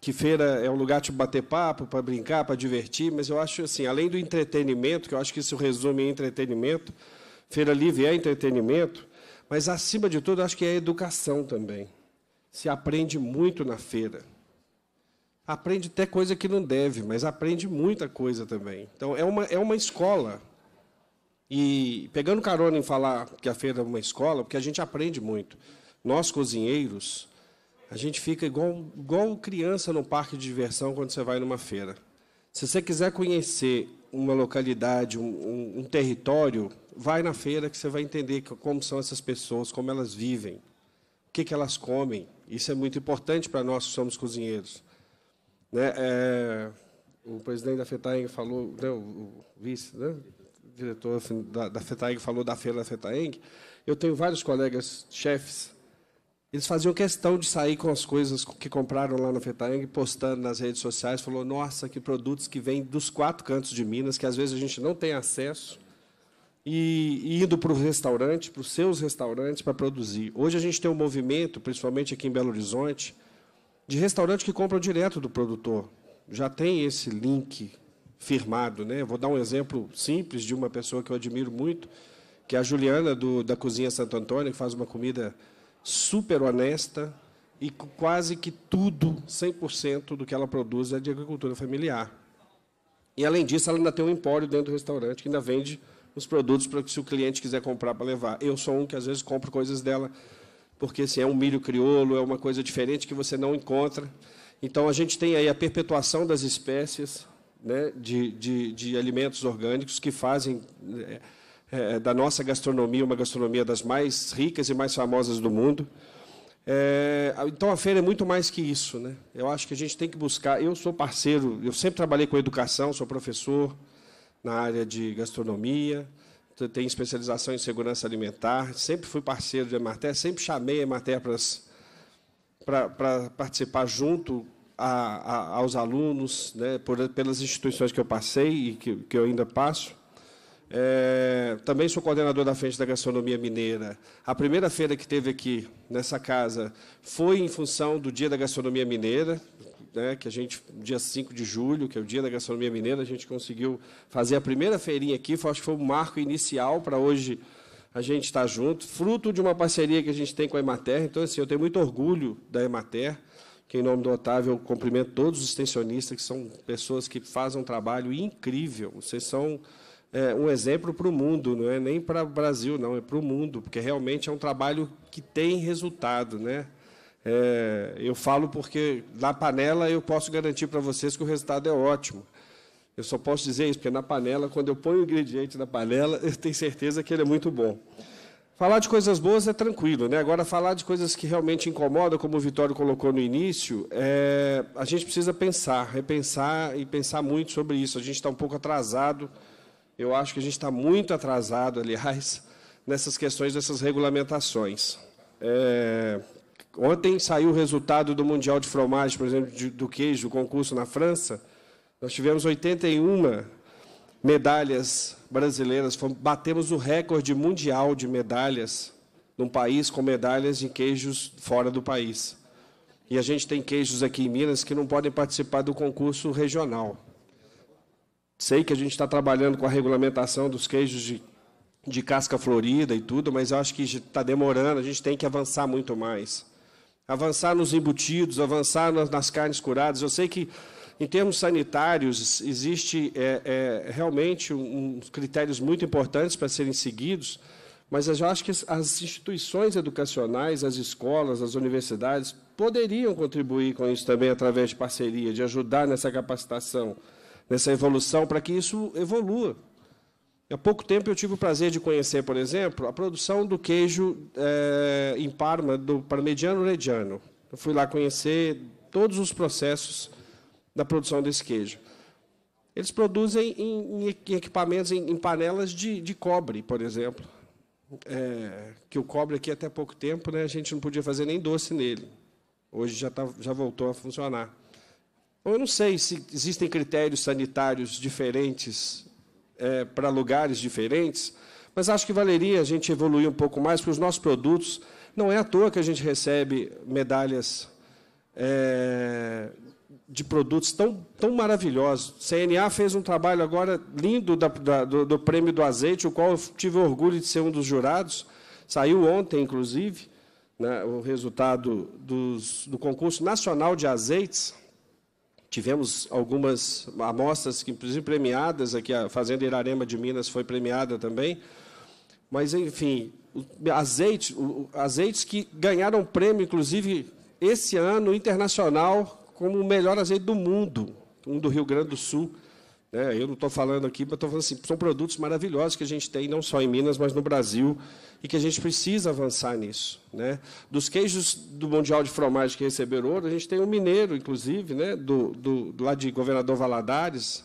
[SPEAKER 19] que feira é um lugar de bater papo, para brincar, para divertir, mas eu acho assim, além do entretenimento, que eu acho que isso resume em entretenimento, feira livre é entretenimento, mas acima de tudo acho que é educação também. Se aprende muito na feira. Aprende até coisa que não deve, mas aprende muita coisa também. Então é uma é uma escola. E pegando carona em falar que a feira é uma escola, porque a gente aprende muito. Nós, cozinheiros, a gente fica igual, igual criança no parque de diversão quando você vai numa feira. Se você quiser conhecer uma localidade, um, um, um território, vai na feira que você vai entender como são essas pessoas, como elas vivem, o que, que elas comem. Isso é muito importante para nós que somos cozinheiros. Né? É, o presidente da FETAENG falou, né, o, vice, né, o diretor assim, da, da FETAENG falou da feira da FETAENG. Eu tenho vários colegas chefes eles faziam questão de sair com as coisas que compraram lá na Fetang, postando nas redes sociais, falou, nossa, que produtos que vêm dos quatro cantos de Minas, que às vezes a gente não tem acesso, e, e indo para o restaurante, para os seus restaurantes, para produzir. Hoje a gente tem um movimento, principalmente aqui em Belo Horizonte, de restaurante que compra direto do produtor. Já tem esse link firmado. Né? Vou dar um exemplo simples de uma pessoa que eu admiro muito, que é a Juliana, do, da Cozinha Santo Antônio, que faz uma comida super honesta e quase que tudo, 100% do que ela produz é de agricultura familiar. E, além disso, ela ainda tem um empório dentro do restaurante que ainda vende os produtos para que, se o cliente quiser comprar para levar. Eu sou um que, às vezes, compro coisas dela, porque assim, é um milho crioulo, é uma coisa diferente que você não encontra. Então, a gente tem aí a perpetuação das espécies né, de, de, de alimentos orgânicos que fazem... Né, é, é, da nossa gastronomia, uma gastronomia das mais ricas e mais famosas do mundo. É, então a feira é muito mais que isso, né? Eu acho que a gente tem que buscar. Eu sou parceiro, eu sempre trabalhei com educação, sou professor na área de gastronomia, tenho especialização em segurança alimentar, sempre fui parceiro de Emater, sempre chamei a Emater para, para, para participar junto a, a, aos alunos, né, por, pelas instituições que eu passei e que, que eu ainda passo. É, também sou coordenador da Frente da Gastronomia Mineira. A primeira feira que teve aqui, nessa casa, foi em função do Dia da Gastronomia Mineira, né, que a gente, dia 5 de julho, que é o Dia da Gastronomia Mineira, a gente conseguiu fazer a primeira feirinha aqui, foi, acho que foi o marco inicial para hoje a gente estar tá junto, fruto de uma parceria que a gente tem com a Emater. Então, assim, eu tenho muito orgulho da Emater, que, em nome do Otávio, eu cumprimento todos os extensionistas, que são pessoas que fazem um trabalho incrível. Vocês são é, um exemplo para o mundo, não é nem para o Brasil, não, é para o mundo, porque realmente é um trabalho que tem resultado. Né? É, eu falo porque na panela eu posso garantir para vocês que o resultado é ótimo. Eu só posso dizer isso, porque na panela, quando eu ponho o ingrediente na panela, eu tenho certeza que ele é muito bom. Falar de coisas boas é tranquilo, né? Agora, falar de coisas que realmente incomodam, como o Vitório colocou no início, é... a gente precisa pensar, repensar e pensar muito sobre isso. A gente está um pouco atrasado eu acho que a gente está muito atrasado, aliás, nessas questões dessas regulamentações. É, ontem saiu o resultado do Mundial de Fromagem, por exemplo, de, do queijo, o concurso na França. Nós tivemos 81 medalhas brasileiras, batemos o recorde mundial de medalhas num país com medalhas de queijos fora do país. E a gente tem queijos aqui em Minas que não podem participar do concurso regional. Sei que a gente está trabalhando com a regulamentação dos queijos de, de casca florida e tudo, mas eu acho que está demorando, a gente tem que avançar muito mais. Avançar nos embutidos, avançar nas, nas carnes curadas. Eu sei que, em termos sanitários, existe é, é, realmente uns um, critérios muito importantes para serem seguidos, mas eu acho que as instituições educacionais, as escolas, as universidades, poderiam contribuir com isso também através de parceria, de ajudar nessa capacitação nessa evolução, para que isso evolua. Há pouco tempo eu tive o prazer de conhecer, por exemplo, a produção do queijo é, em Parma, do Parmigiano reggiano. Eu fui lá conhecer todos os processos da produção desse queijo. Eles produzem em, em equipamentos, em, em panelas de, de, cobre, por exemplo. É, que o cobre aqui até pouco tempo, né, a gente não podia fazer nem doce nele. Hoje já, tá, já voltou a funcionar. Eu não sei se existem critérios sanitários diferentes é, para lugares diferentes, mas acho que valeria a gente evoluir um pouco mais, porque os nossos produtos, não é à toa que a gente recebe medalhas é, de produtos tão, tão maravilhosos. CNA fez um trabalho agora lindo da, da, do, do, Prêmio do Azeite, o qual eu tive orgulho de ser um dos jurados, saiu ontem, inclusive, né, o resultado dos, do concurso nacional de azeites, Tivemos algumas amostras, que, inclusive premiadas, aqui a Fazenda Irarema de Minas foi premiada também. Mas, enfim, azeite, azeites que ganharam prêmio, inclusive, esse ano, internacional, como o melhor azeite do mundo, um do Rio Grande do Sul. Né? Eu não estou falando aqui, mas estou falando assim, são produtos maravilhosos que a gente tem, não só em Minas, mas no Brasil, e que a gente precisa avançar nisso. Né? Dos queijos do Mundial de Fromagem que receberam ouro, a gente tem um mineiro, inclusive, né? do, do, lá de Governador Valadares,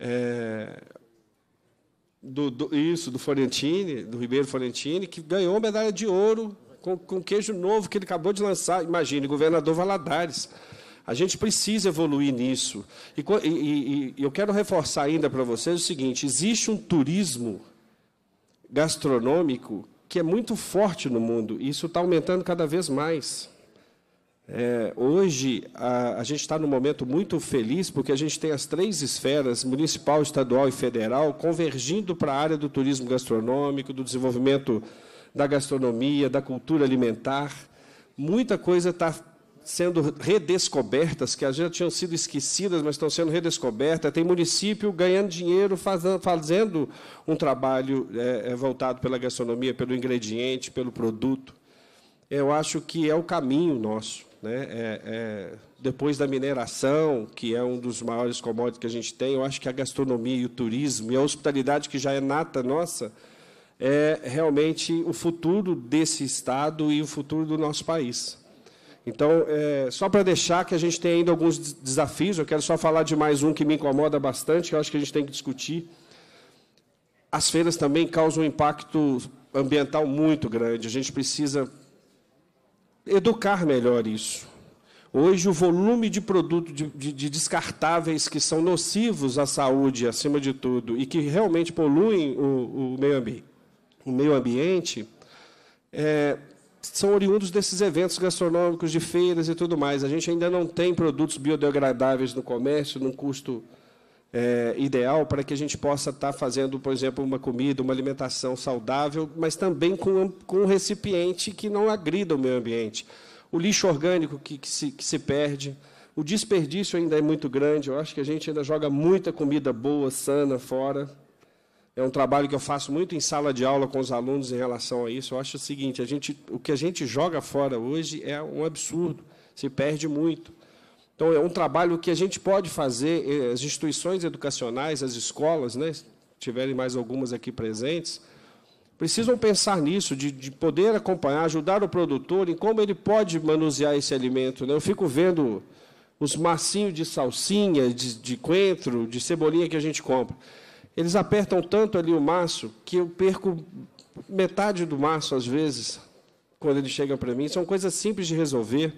[SPEAKER 19] é, do, do, isso, do Florentini, do Ribeiro Florentini, que ganhou medalha de ouro com, com queijo novo que ele acabou de lançar. Imagine, governador Valadares. A gente precisa evoluir nisso. E, e, e eu quero reforçar ainda para vocês o seguinte: existe um turismo gastronômico que é muito forte no mundo, e isso está aumentando cada vez mais. É, hoje, a, a gente está num momento muito feliz, porque a gente tem as três esferas, municipal, estadual e federal, convergindo para a área do turismo gastronômico, do desenvolvimento da gastronomia, da cultura alimentar. Muita coisa está sendo redescobertas, que vezes tinham sido esquecidas, mas estão sendo redescobertas. Tem município ganhando dinheiro, fazendo um trabalho é, é, voltado pela gastronomia, pelo ingrediente, pelo produto. Eu acho que é o caminho nosso. Né? É, é, depois da mineração, que é um dos maiores commodities que a gente tem, eu acho que a gastronomia e o turismo e a hospitalidade, que já é nata nossa, é realmente o futuro desse Estado e o futuro do nosso país. Então, é, só para deixar que a gente tem ainda alguns desafios, eu quero só falar de mais um que me incomoda bastante, que eu acho que a gente tem que discutir. As feiras também causam um impacto ambiental muito grande. A gente precisa educar melhor isso. Hoje, o volume de produtos de, de, de, descartáveis que são nocivos à saúde, acima de tudo, e que realmente poluem o, o meio ambiente, o meio ambiente é, são oriundos desses eventos gastronômicos, de feiras e tudo mais. A gente ainda não tem produtos biodegradáveis no comércio, num custo é, ideal, para que a gente possa estar tá fazendo, por exemplo, uma comida, uma alimentação saudável, mas também com, com um recipiente que não agrida o meio ambiente. O lixo orgânico que, que, se, que se perde, o desperdício ainda é muito grande. Eu acho que a gente ainda joga muita comida boa, sana, fora é um trabalho que eu faço muito em sala de aula com os alunos em relação a isso. Eu acho o seguinte: a gente, o que a gente joga fora hoje é um absurdo, se perde muito. Então, é um trabalho que a gente pode fazer, eh, as instituições educacionais, as escolas, né, se tiverem mais algumas aqui presentes, precisam pensar nisso, de, de poder acompanhar, ajudar o produtor em como ele pode manusear esse alimento. Né? Eu fico vendo os massinhos de salsinha, de, de coentro, de cebolinha que a gente compra. Eles apertam tanto ali o maço que eu perco metade do maço, às vezes, quando eles chegam para mim. São coisas simples de resolver.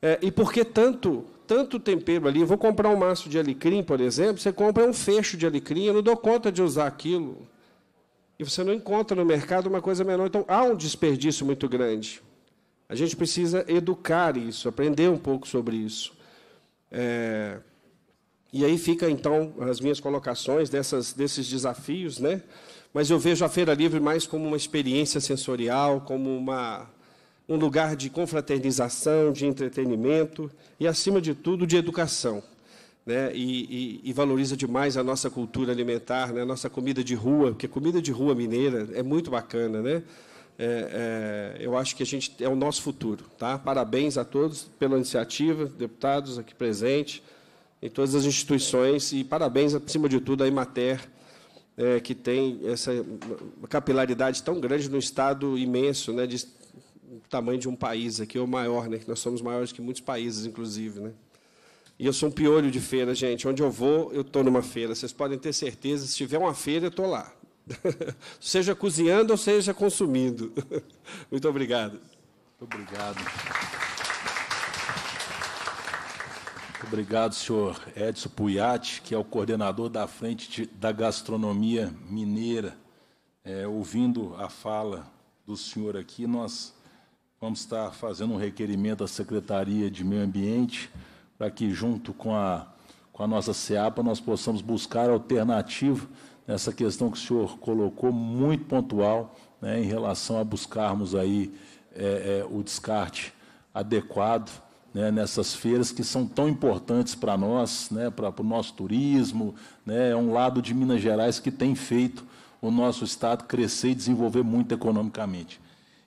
[SPEAKER 19] É, e por que tanto, tanto tempero ali? Eu vou comprar um maço de alecrim, por exemplo, você compra um fecho de alecrim, eu não dou conta de usar aquilo. E você não encontra no mercado uma coisa menor. Então, há um desperdício muito grande. A gente precisa educar isso, aprender um pouco sobre isso. É... E aí fica então as minhas colocações dessas, desses desafios, né? Mas eu vejo a Feira Livre mais como uma experiência sensorial, como uma, um lugar de confraternização, de entretenimento e, acima de tudo, de educação. Né? E, e, e, valoriza demais a nossa cultura alimentar, né? a nossa comida de rua, porque comida de rua mineira é muito bacana. Né? É, é, eu acho que a gente é o nosso futuro. Tá? Parabéns a todos pela iniciativa, deputados aqui presentes em todas as instituições e parabéns, acima de tudo, à Imater, é, que tem essa capilaridade tão grande no estado imenso, né, de tamanho de um país aqui, ou maior, né, que nós somos maiores que muitos países, inclusive. Né? E eu sou um piolho de feira, gente. Onde eu vou, eu estou numa feira. Vocês podem ter certeza, se tiver uma feira, eu estou lá. seja cozinhando ou seja consumindo. Muito obrigado. Muito obrigado.
[SPEAKER 1] Obrigado, senhor Edson Puiati, que é o coordenador da Frente da Gastronomia Mineira. É, ouvindo a fala do senhor aqui, nós vamos estar fazendo um requerimento à Secretaria de Meio Ambiente para que, junto com a, com a nossa SEAPA, nós possamos buscar alternativa nessa questão que o senhor colocou, muito pontual, né, em relação a buscarmos aí é, é, o descarte adequado né, nessas feiras que são tão importantes para nós, né, para o nosso turismo. Né, é um lado de Minas Gerais que tem feito o nosso estado crescer e desenvolver muito economicamente.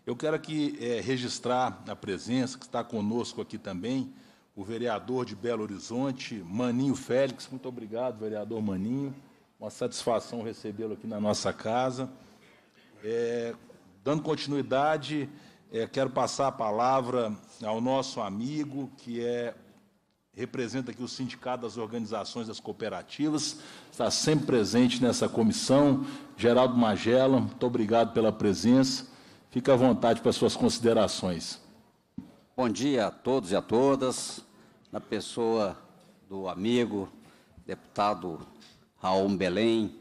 [SPEAKER 1] Eu quero aqui é, registrar a presença, que está conosco aqui também, o vereador de Belo Horizonte, Maninho Félix. Muito obrigado, vereador Maninho. Uma satisfação recebê-lo aqui na nossa casa. É, dando continuidade, é, quero passar a palavra ao nosso amigo, que é representa aqui o Sindicato das Organizações das Cooperativas, está sempre presente nessa comissão. Geraldo Magela, muito obrigado pela presença. Fique à vontade para suas considerações. Bom
[SPEAKER 20] dia a todos e a todas. Na pessoa do amigo, deputado Raul Belém,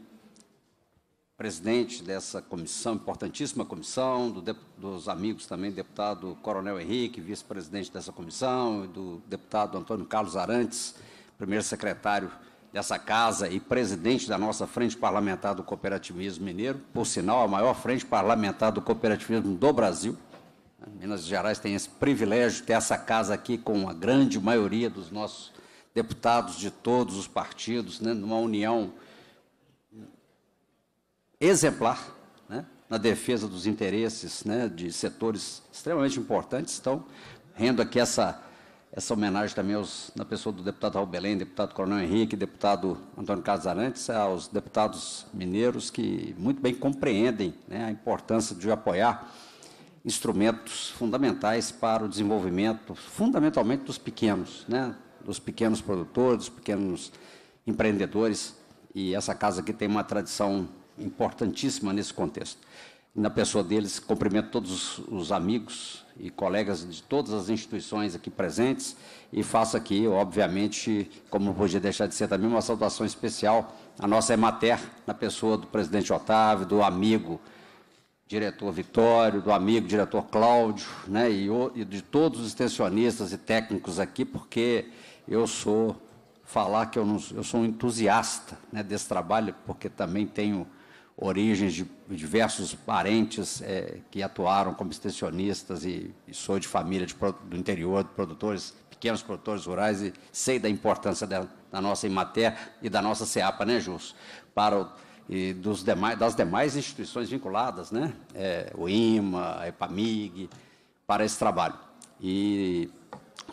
[SPEAKER 20] presidente dessa comissão, importantíssima comissão, do, dos amigos também, deputado Coronel Henrique, vice-presidente dessa comissão, do deputado Antônio Carlos Arantes, primeiro secretário dessa casa e presidente da nossa Frente Parlamentar do Cooperativismo Mineiro, por sinal, a maior frente parlamentar do cooperativismo do Brasil. Minas Gerais tem esse privilégio de ter essa casa aqui com a grande maioria dos nossos deputados de todos os partidos, né, numa união exemplar né, na defesa dos interesses né, de setores extremamente importantes. Então, rendo aqui essa, essa homenagem também aos, na pessoa do deputado Raul Belém, deputado Coronel Henrique, deputado Antônio Carlos Arantes, aos deputados mineiros que muito bem compreendem né, a importância de apoiar instrumentos fundamentais para o desenvolvimento, fundamentalmente dos pequenos, né? dos pequenos produtores, dos pequenos empreendedores. E essa casa aqui tem uma tradição importantíssima nesse contexto. Na pessoa deles, cumprimento todos os amigos e colegas de todas as instituições aqui presentes e faço aqui, obviamente, como não podia deixar de ser também, uma saudação especial à nossa Emater, na pessoa do presidente Otávio, do amigo diretor Vitório, do amigo diretor Cláudio, né, e, e de todos os extensionistas e técnicos aqui, porque eu sou falar que eu, não, eu sou um entusiasta né, desse trabalho, porque também tenho origens de diversos parentes é, que atuaram como extensionistas e, e sou de família de, do interior, de produtores, pequenos produtores rurais e sei da importância da, da nossa Imater e da nossa CEAPA, né, Jus? Para o, e dos demais, das demais instituições vinculadas, né? É, o IMA, a EPAMIG, para esse trabalho. E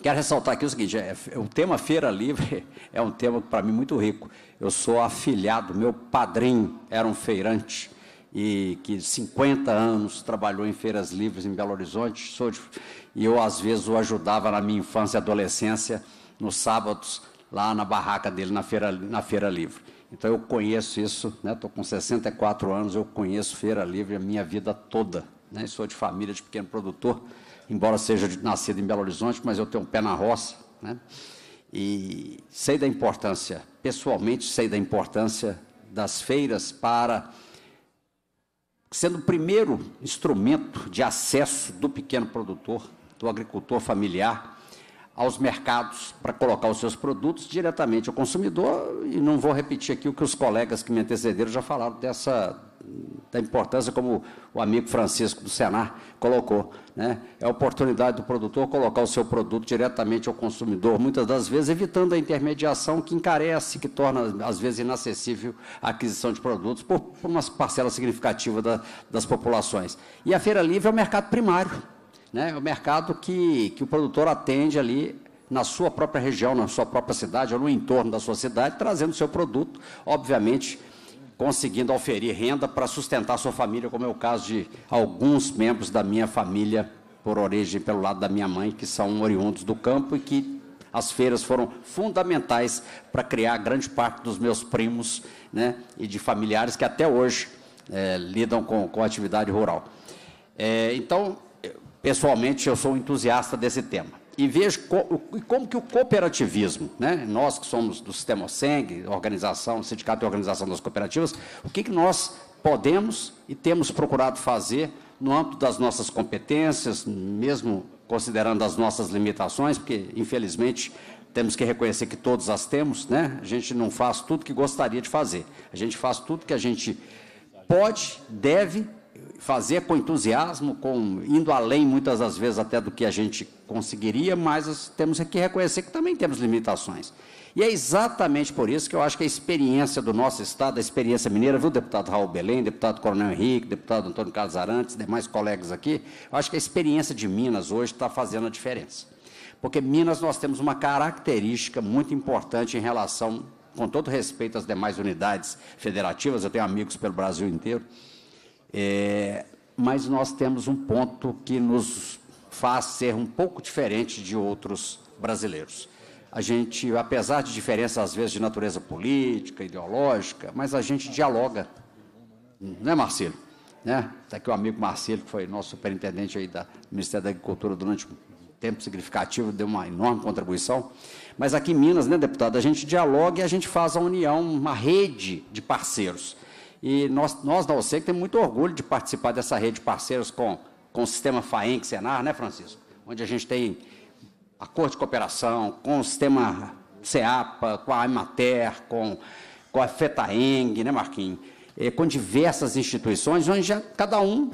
[SPEAKER 20] Quero ressaltar aqui o seguinte: é, é o tema Feira Livre é um tema para mim muito rico. Eu sou afilhado, meu padrinho era um feirante e que 50 anos trabalhou em feiras livres em Belo Horizonte, de, e eu às vezes o ajudava na minha infância e adolescência nos sábados lá na barraca dele na feira na feira livre. Então eu conheço isso, né? com 64 anos, eu conheço feira livre a minha vida toda, né? Sou de família de pequeno produtor embora seja nascido em Belo Horizonte, mas eu tenho um pé na roça, né? E sei da importância, pessoalmente sei da importância das feiras para sendo o primeiro instrumento de acesso do pequeno produtor, do agricultor familiar aos mercados para colocar os seus produtos diretamente ao consumidor, e não vou repetir aqui o que os colegas que me antecederam já falaram dessa da importância, como o amigo Francisco do Senar colocou. Né? É a oportunidade do produtor colocar o seu produto diretamente ao consumidor, muitas das vezes evitando a intermediação que encarece, que torna, às vezes, inacessível a aquisição de produtos por, por uma parcela significativa da, das populações. E a feira livre é o mercado primário, né? é o mercado que, que o produtor atende ali na sua própria região, na sua própria cidade ou no entorno da sua cidade, trazendo o seu produto, obviamente, conseguindo oferir renda para sustentar sua família, como é o caso de alguns membros da minha família, por origem pelo lado da minha mãe, que são oriundos do campo e que as feiras foram fundamentais para criar grande parte dos meus primos né, e de familiares que até hoje é, lidam com, com a atividade rural. É, então, pessoalmente, eu sou um entusiasta desse tema e vejo como que o cooperativismo, né? nós que somos do Sistema OSENG, organização, sindicato e organização das cooperativas, o que, que nós podemos e temos procurado fazer no âmbito das nossas competências, mesmo considerando as nossas limitações, porque, infelizmente, temos que reconhecer que todas as temos, né? a gente não faz tudo que gostaria de fazer, a gente faz tudo que a gente pode, deve fazer com entusiasmo, com indo além muitas das vezes até do que a gente conseguiria, mas temos que reconhecer que também temos limitações. E é exatamente por isso que eu acho que a experiência do nosso Estado, a experiência mineira, viu, deputado Raul Belém, deputado Coronel Henrique, deputado Antônio Carlos Arantes, demais colegas aqui, eu acho que a experiência de Minas hoje está fazendo a diferença. Porque Minas nós temos uma característica muito importante em relação, com todo respeito às demais unidades federativas, eu tenho amigos pelo Brasil inteiro, é, mas nós temos um ponto que nos faz ser um pouco diferente de outros brasileiros. A gente, apesar de diferenças às vezes de natureza política, ideológica, mas a gente dialoga. Né, Marcelo? Né? Está aqui o amigo Marcelo, que foi nosso superintendente aí da Ministério da Agricultura durante um tempo significativo, deu uma enorme contribuição. Mas aqui em Minas, né, deputado, a gente dialoga e a gente faz a união, uma rede de parceiros. E nós, nós da OSEC temos muito orgulho de participar dessa rede de parceiros com, com o sistema FAENC, é Senar, né, Francisco? Onde a gente tem acordo de cooperação com o sistema CEAPA, com a Imater, com, com a FETAENG, né, Marquinhos? É, com diversas instituições, onde já, cada um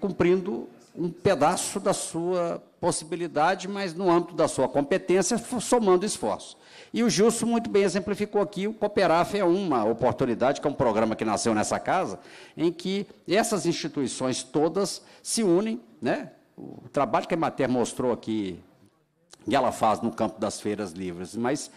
[SPEAKER 20] cumprindo um pedaço da sua possibilidade, mas no âmbito da sua competência, somando esforços. E o Justo muito bem exemplificou aqui, o Cooperaf é uma oportunidade, que é um programa que nasceu nessa casa, em que essas instituições todas se unem, né? O trabalho que a Emater mostrou aqui, que ela faz no campo das feiras livres, mas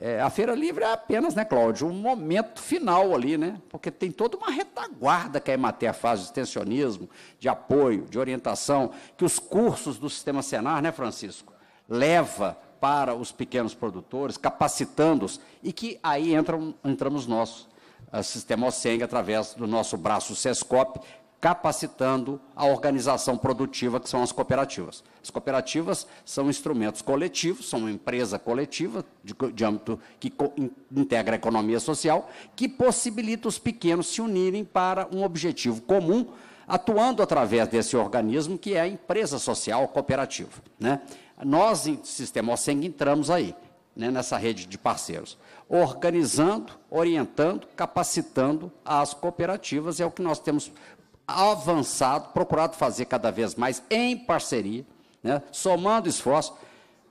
[SPEAKER 20] é, a Feira Livre é apenas, né, Cláudio, um momento final ali, né? Porque tem toda uma retaguarda que a Emater faz de extensionismo, de apoio, de orientação, que os cursos do Sistema Senar, né, Francisco, leva para os pequenos produtores, capacitando-os, e que aí entram, entramos nós, a Sistema Oceng, através do nosso braço SESCOP, capacitando a organização produtiva, que são as cooperativas. As cooperativas são instrumentos coletivos, são uma empresa coletiva de, de âmbito que co, in, integra a economia social, que possibilita os pequenos se unirem para um objetivo comum, atuando através desse organismo que é a empresa social cooperativa. Né? Nós, em Sistema OSENG, entramos aí, né, nessa rede de parceiros, organizando, orientando, capacitando as cooperativas, é o que nós temos avançado, procurado fazer cada vez mais em parceria, né, somando esforço.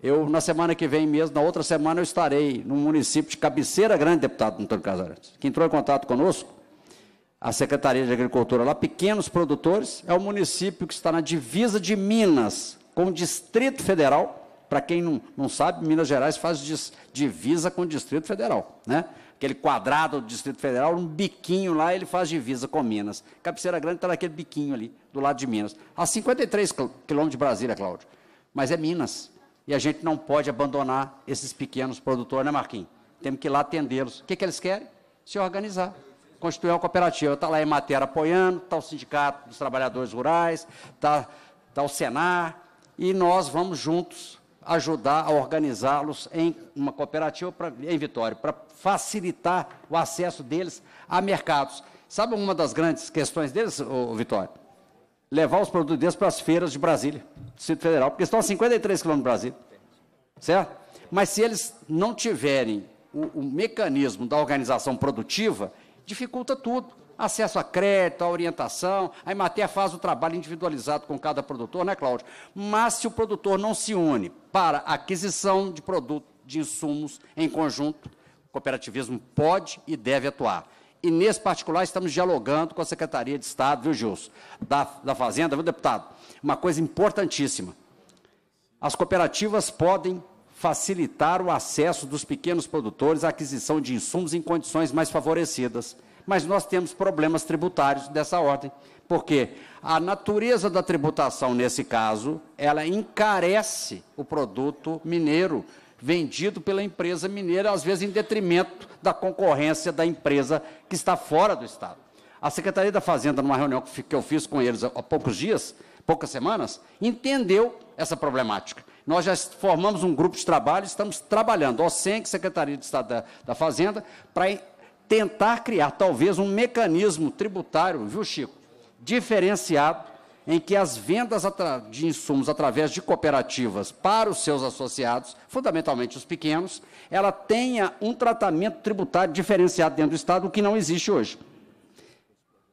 [SPEAKER 20] Eu, na semana que vem mesmo, na outra semana, eu estarei no município de Cabeceira Grande, deputado Antônio Casares, que entrou em contato conosco, a Secretaria de Agricultura lá, pequenos produtores, é o município que está na divisa de Minas com o Distrito Federal. Para quem não, não sabe, Minas Gerais faz dis, divisa com o Distrito Federal, né? Aquele quadrado do Distrito Federal, um biquinho lá, ele faz divisa com Minas. Cabeceira Grande está naquele biquinho ali, do lado de Minas. A 53 quilômetros de Brasília, Cláudio. Mas é Minas. E a gente não pode abandonar esses pequenos produtores, né, Marquinhos? Temos que ir lá atendê-los. O que, que eles querem? Se organizar constituir uma cooperativa. Está lá a Emater apoiando, está o Sindicato dos Trabalhadores Rurais, está tá o Senar, e nós vamos juntos ajudar a organizá-los em uma cooperativa pra, em Vitória, para facilitar o acesso deles a mercados. Sabe uma das grandes questões deles, ô, Vitória? Levar os produtos deles para as feiras de Brasília, Distrito Federal, porque estão a 53 quilômetros do Brasil. Certo? Mas se eles não tiverem o, o mecanismo da organização produtiva, dificulta tudo. Acesso a crédito, a orientação, a Emater faz o trabalho individualizado com cada produtor, né, Cláudio? Mas se o produtor não se une para aquisição de produto, de insumos em conjunto, o cooperativismo pode e deve atuar. E nesse particular estamos dialogando com a Secretaria de Estado, viu, Gilson? Da, da Fazenda, viu, deputado? Uma coisa importantíssima. As cooperativas podem facilitar o acesso dos pequenos produtores à aquisição de insumos em condições mais favorecidas. Mas nós temos problemas tributários dessa ordem, porque a natureza da tributação, nesse caso, ela encarece o produto mineiro vendido pela empresa mineira, às vezes em detrimento da concorrência da empresa que está fora do Estado. A Secretaria da Fazenda, numa reunião que eu fiz com eles há poucos dias, poucas semanas, entendeu essa problemática. Nós já formamos um grupo de trabalho, estamos trabalhando, OSENC, Secretaria de Estado da, da Fazenda, para tentar criar talvez um mecanismo tributário, viu, Chico? Diferenciado, em que as vendas de insumos através de cooperativas para os seus associados, fundamentalmente os pequenos, ela tenha um tratamento tributário diferenciado dentro do Estado, o que não existe hoje.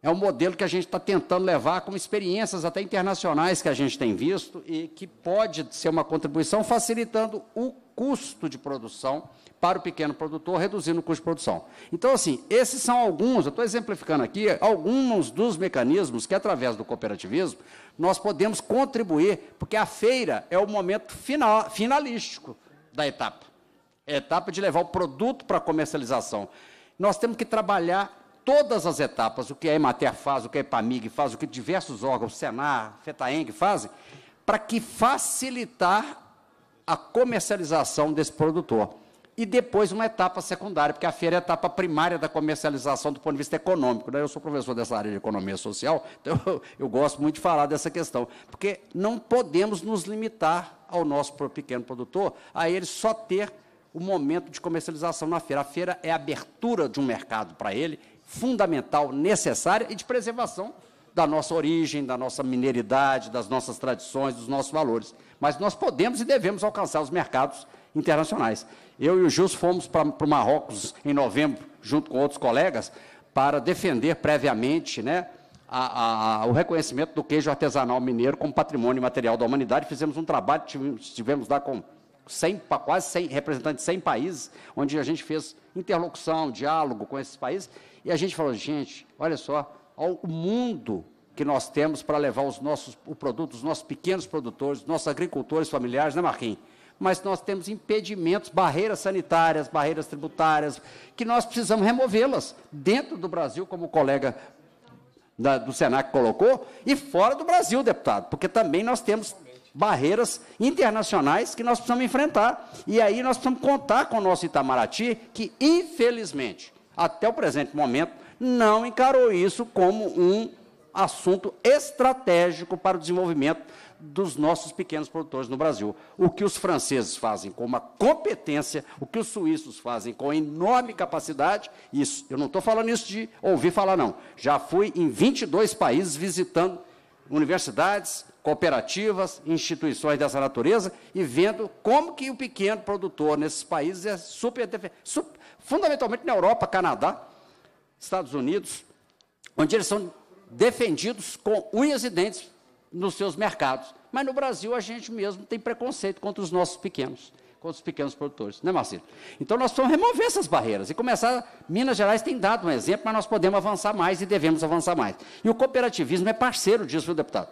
[SPEAKER 20] É um modelo que a gente está tentando levar com experiências até internacionais que a gente tem visto e que pode ser uma contribuição facilitando o custo de produção para o pequeno produtor, reduzindo o custo de produção. Então, assim, esses são alguns, eu estou exemplificando aqui, alguns dos mecanismos que, através do cooperativismo, nós podemos contribuir, porque a feira é o momento final, finalístico da etapa. É a etapa de levar o produto para a comercialização. Nós temos que trabalhar todas as etapas, o que a Emater faz, o que a EPAMIG faz, o que diversos órgãos, Senar, FETAENG fazem, para que facilitar a comercialização desse produtor. E depois uma etapa secundária, porque a feira é a etapa primária da comercialização do ponto de vista econômico. Né? Eu sou professor dessa área de economia social, então eu, eu gosto muito de falar dessa questão. Porque não podemos nos limitar ao nosso pequeno produtor, a ele só ter o momento de comercialização na feira. A feira é a abertura de um mercado para ele fundamental, necessária e de preservação da nossa origem, da nossa mineridade, das nossas tradições, dos nossos valores. Mas nós podemos e devemos alcançar os mercados internacionais. Eu e o Jus fomos para o Marrocos em novembro, junto com outros colegas, para defender previamente né, a, a, o reconhecimento do queijo artesanal mineiro como patrimônio material da humanidade. Fizemos um trabalho, tivemos, lá com 100, quase 100, representantes de 100 países, onde a gente fez interlocução, diálogo com esses países, e a gente falou, gente, olha só, olha o mundo que nós temos para levar os nossos, o produto dos nossos pequenos produtores, nossos agricultores familiares, né, Marquinhos? Mas nós temos impedimentos, barreiras sanitárias, barreiras tributárias, que nós precisamos removê-las dentro do Brasil, como o colega da, do Senac colocou, e fora do Brasil, deputado, porque também nós temos barreiras internacionais que nós precisamos enfrentar. E aí nós precisamos contar com o nosso Itamaraty, que infelizmente até o presente momento, não encarou isso como um assunto estratégico para o desenvolvimento dos nossos pequenos produtores no Brasil. O que os franceses fazem com uma competência, o que os suíços fazem com enorme capacidade, isso, eu não estou falando isso de ouvir falar, não. Já fui em 22 países visitando universidades, cooperativas, instituições dessa natureza e vendo como que o pequeno produtor nesses países é super, super fundamentalmente na Europa, Canadá, Estados Unidos, onde eles são defendidos com unhas e dentes nos seus mercados. Mas no Brasil a gente mesmo tem preconceito contra os nossos pequenos, contra os pequenos produtores, né, Marcelo? Então nós vamos remover essas barreiras e começar. Minas Gerais tem dado um exemplo, mas nós podemos avançar mais e devemos avançar mais. E o cooperativismo é parceiro disso, viu, deputado?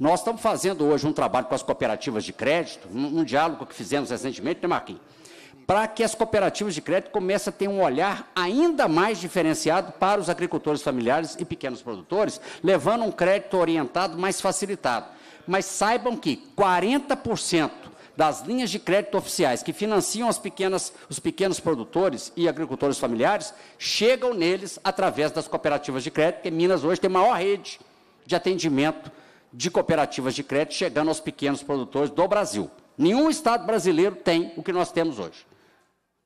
[SPEAKER 20] Nós estamos fazendo hoje um trabalho com as cooperativas de crédito, um, um diálogo que fizemos recentemente, né, Marquinhos? para que as cooperativas de crédito comecem a ter um olhar ainda mais diferenciado para os agricultores familiares e pequenos produtores, levando um crédito orientado mais facilitado. Mas saibam que 40% das linhas de crédito oficiais que financiam as pequenas, os pequenos produtores e agricultores familiares chegam neles através das cooperativas de crédito, porque Minas hoje tem a maior rede de atendimento de cooperativas de crédito chegando aos pequenos produtores do Brasil. Nenhum Estado brasileiro tem o que nós temos hoje.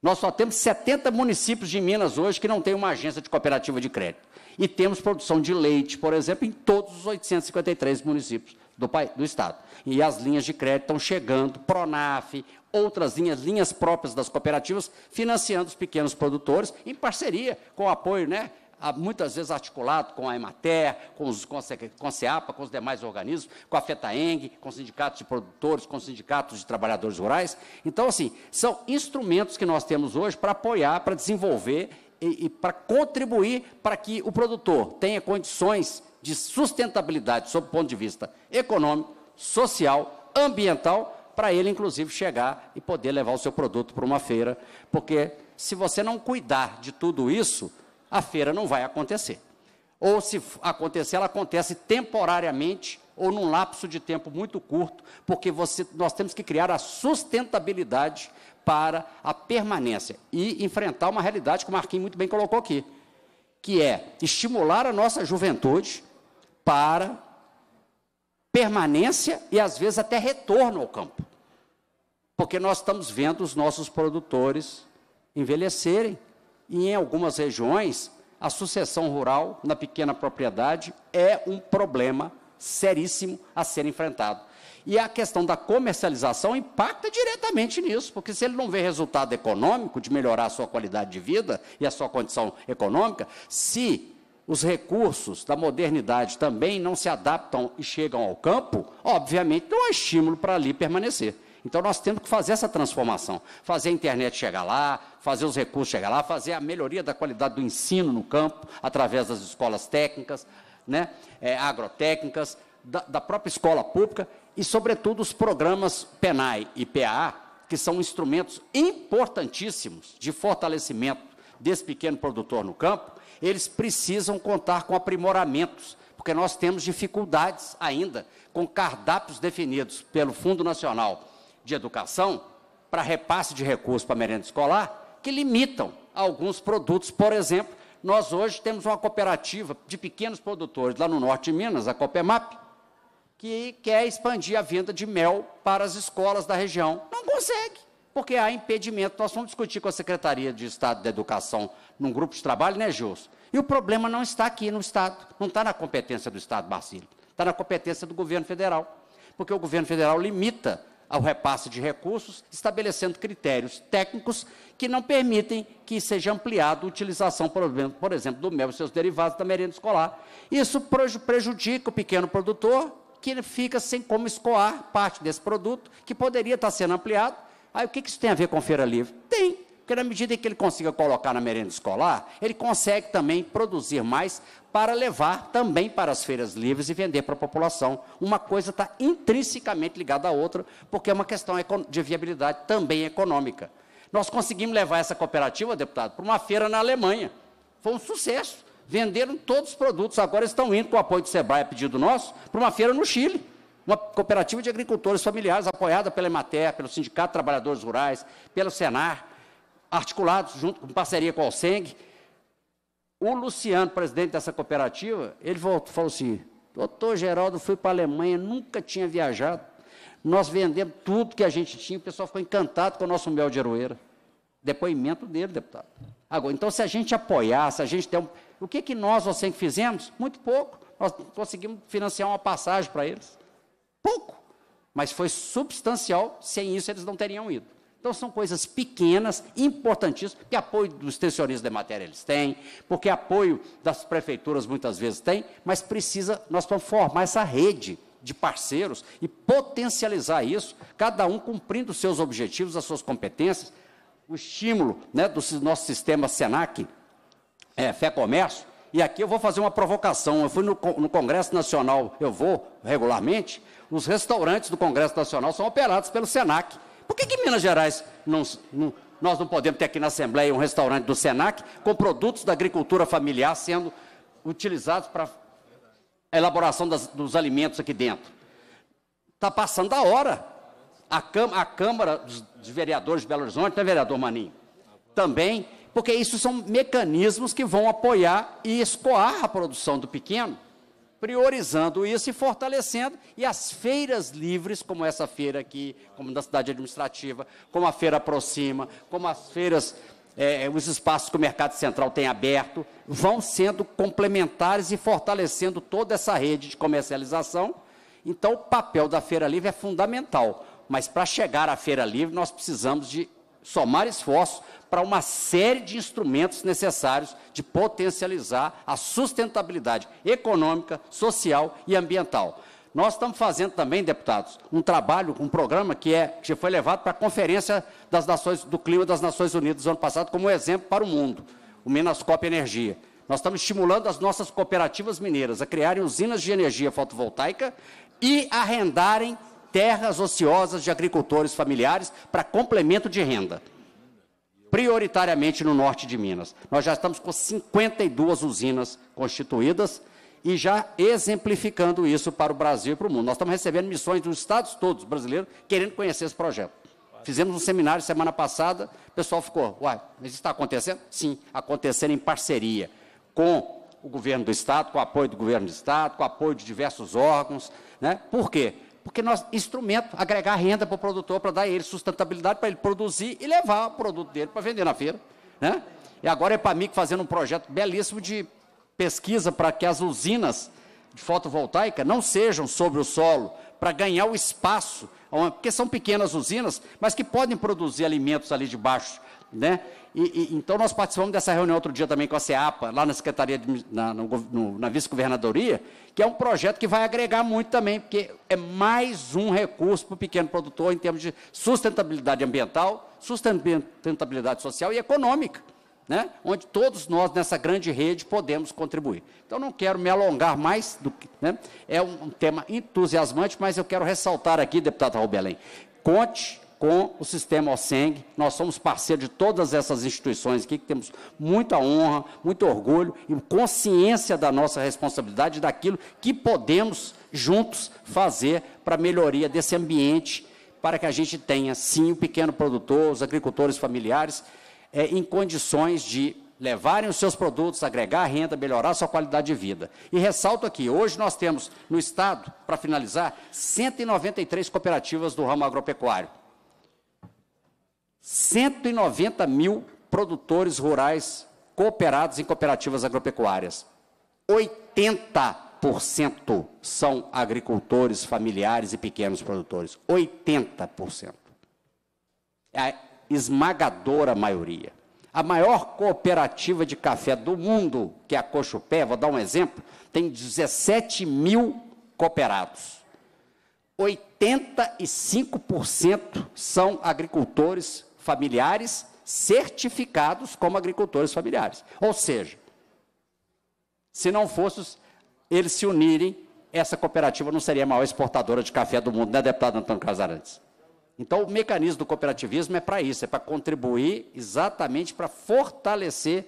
[SPEAKER 20] Nós só temos 70 municípios de Minas hoje que não têm uma agência de cooperativa de crédito. E temos produção de leite, por exemplo, em todos os 853 municípios do, país, do Estado. E as linhas de crédito estão chegando, Pronaf, outras linhas, linhas próprias das cooperativas, financiando os pequenos produtores, em parceria com o apoio né, muitas vezes articulado com a Emater, com, os, com, a CEAPA, com os demais organismos, com a FETAENG, com os sindicatos de produtores, com os sindicatos de trabalhadores rurais. Então, assim, são instrumentos que nós temos hoje para apoiar, para desenvolver e, e para contribuir para que o produtor tenha condições de sustentabilidade sob o ponto de vista econômico, social, ambiental, para ele, inclusive, chegar e poder levar o seu produto para uma feira, porque se você não cuidar de tudo isso, a feira não vai acontecer. Ou se acontecer, ela acontece temporariamente ou num lapso de tempo muito curto, porque você, nós temos que criar a sustentabilidade para a permanência e enfrentar uma realidade que o Marquinhos muito bem colocou aqui, que é estimular a nossa juventude para permanência e às vezes até retorno ao campo. Porque nós estamos vendo os nossos produtores envelhecerem, e em algumas regiões, a sucessão rural na pequena propriedade é um problema seríssimo a ser enfrentado. E a questão da comercialização impacta diretamente nisso, porque se ele não vê resultado econômico de melhorar a sua qualidade de vida e a sua condição econômica, se os recursos da modernidade também não se adaptam e chegam ao campo, obviamente não há estímulo para ali permanecer. Então nós temos que fazer essa transformação, fazer a internet chegar lá, fazer os recursos chegar lá, fazer a melhoria da qualidade do ensino no campo, através das escolas técnicas, né, é, agrotécnicas, da, da própria escola pública e, sobretudo, os programas PENAI e PAA, que são instrumentos importantíssimos de fortalecimento desse pequeno produtor no campo, eles precisam contar com aprimoramentos, porque nós temos dificuldades ainda com cardápios definidos pelo Fundo Nacional de educação para repasse de recursos para merenda escolar que limitam alguns produtos. Por exemplo, nós hoje temos uma cooperativa de pequenos produtores lá no norte de Minas, a Copemap, que quer expandir a venda de mel para as escolas da região. Não consegue, porque há impedimento. Nós vamos discutir com a Secretaria de Estado da Educação num grupo de trabalho, né, Gilson? E o problema não está aqui no Estado, não está na competência do Estado, Marcílio, está na competência do governo federal. Porque o governo federal limita ao repasse de recursos, estabelecendo critérios técnicos que não permitem que seja ampliada a utilização, por exemplo, do mel e seus derivados da merenda escolar. Isso prejudica o pequeno produtor, que fica sem como escoar parte desse produto, que poderia estar sendo ampliado. Aí o que isso tem a ver com feira livre? Tem. Porque na medida que ele consiga colocar na merenda escolar, ele consegue também produzir mais para levar também para as feiras livres e vender para a população. Uma coisa está intrinsecamente ligada à outra, porque é uma questão de viabilidade também econômica. Nós conseguimos levar essa cooperativa, deputado, para uma feira na Alemanha. Foi um sucesso. Venderam todos os produtos. Agora estão indo, com o apoio do SEBRAE, é pedido nosso, para uma feira no Chile uma cooperativa de agricultores familiares apoiada pela Emater, pelo Sindicato de Trabalhadores Rurais, pelo Senar, articulados junto com parceria com a Alceng. O Luciano, presidente dessa cooperativa, ele voltou, falou assim: Doutor Geraldo, fui para a Alemanha, nunca tinha viajado. Nós vendemos tudo que a gente tinha, o pessoal ficou encantado com o nosso mel de aroeira. Depoimento dele, deputado. Agora, então, se a gente apoiar, se a gente tem um. O que, que nós, você que fizemos? Muito pouco. Nós conseguimos financiar uma passagem para eles. Pouco. Mas foi substancial, sem isso eles não teriam ido. Então, são coisas pequenas, importantíssimas, que apoio dos extensionistas da matéria eles têm, porque apoio das prefeituras muitas vezes tem, mas precisa, nós vamos formar essa rede de parceiros e potencializar isso, cada um cumprindo seus objetivos, as suas competências. O estímulo né, do nosso sistema SENAC, é, Fé Comércio, e aqui eu vou fazer uma provocação. Eu fui no, no, Congresso Nacional, eu vou regularmente. Os restaurantes do Congresso Nacional são operados pelo SENAC. Por que, que em Minas Gerais não, não, nós não podemos ter aqui na Assembleia um restaurante do SENAC com produtos da agricultura familiar sendo utilizados para a elaboração das, dos alimentos aqui dentro? Está passando a hora. A, Câmara, a Câmara de Vereadores de Belo Horizonte, né, vereador Maninho? Também, porque isso são mecanismos que vão apoiar e escoar a produção do pequeno priorizando isso e fortalecendo, e as feiras livres, como essa feira aqui, como da cidade administrativa, como a feira aproxima, como as feiras, é, é, os espaços que o mercado central tem aberto, vão sendo complementares e fortalecendo toda essa rede de comercialização. Então, o papel da feira livre é fundamental. Mas para chegar à feira livre, nós precisamos de somar esforços para uma série de instrumentos necessários de potencializar a sustentabilidade econômica, social e ambiental. Nós estamos fazendo também, deputados, um trabalho, um programa que, é, que foi levado para a Conferência das Nações, do Clima das Nações Unidas no ano passado como exemplo para o mundo, o Minascop Energia. Nós estamos estimulando as nossas cooperativas mineiras a criarem usinas de energia fotovoltaica e arrendarem terras ociosas de agricultores familiares para complemento de renda, prioritariamente no norte de Minas. Nós já estamos com 52 usinas constituídas e já exemplificando isso para o Brasil e para o mundo. Nós estamos recebendo missões dos estados todos brasileiros querendo conhecer esse projeto. Fizemos um seminário semana passada, o pessoal ficou, uai, isso está acontecendo? Sim, acontecendo em parceria com o governo do Estado, com o apoio do governo do Estado, com o apoio de diversos órgãos. Né? Por quê? porque nós, instrumento, agregar renda para o produtor, para dar ele sustentabilidade, para ele produzir e levar o produto dele para vender na feira. Né? E agora é para mim que fazendo um projeto belíssimo de pesquisa para que as usinas de fotovoltaica não sejam sobre o solo, para ganhar o espaço, porque são pequenas usinas, mas que podem produzir alimentos ali de baixo né? E, e, então, nós participamos dessa reunião outro dia também com a CEAPA, lá na Secretaria, de, na, na Vice-Governadoria, que é um projeto que vai agregar muito também, porque é mais um recurso para o pequeno produtor em termos de sustentabilidade ambiental, sustentabilidade social e econômica, né? onde todos nós, nessa grande rede, podemos contribuir. Então, não quero me alongar mais, do que, né? é um, um tema entusiasmante, mas eu quero ressaltar aqui, deputado Raul Belém, conte com o sistema OSENG. Nós somos parceiros de todas essas instituições aqui, que temos muita honra, muito orgulho e consciência da nossa responsabilidade, daquilo que podemos juntos fazer para a melhoria desse ambiente, para que a gente tenha, sim, o pequeno produtor, os agricultores familiares, é, em condições de levarem os seus produtos, agregar renda, melhorar a sua qualidade de vida. E ressalto aqui, hoje nós temos no Estado, para finalizar, 193 cooperativas do ramo agropecuário. 190 mil produtores rurais cooperados em cooperativas agropecuárias. 80% são agricultores familiares e pequenos produtores. 80%. É a esmagadora maioria. A maior cooperativa de café do mundo, que é a Cochupé, vou dar um exemplo, tem 17 mil cooperados. 85% são agricultores familiares certificados como agricultores familiares. Ou seja, se não fossem eles se unirem, essa cooperativa não seria a maior exportadora de café do mundo, né, deputado Antônio Casarantes? Então, o mecanismo do cooperativismo é para isso, é para contribuir exatamente para fortalecer,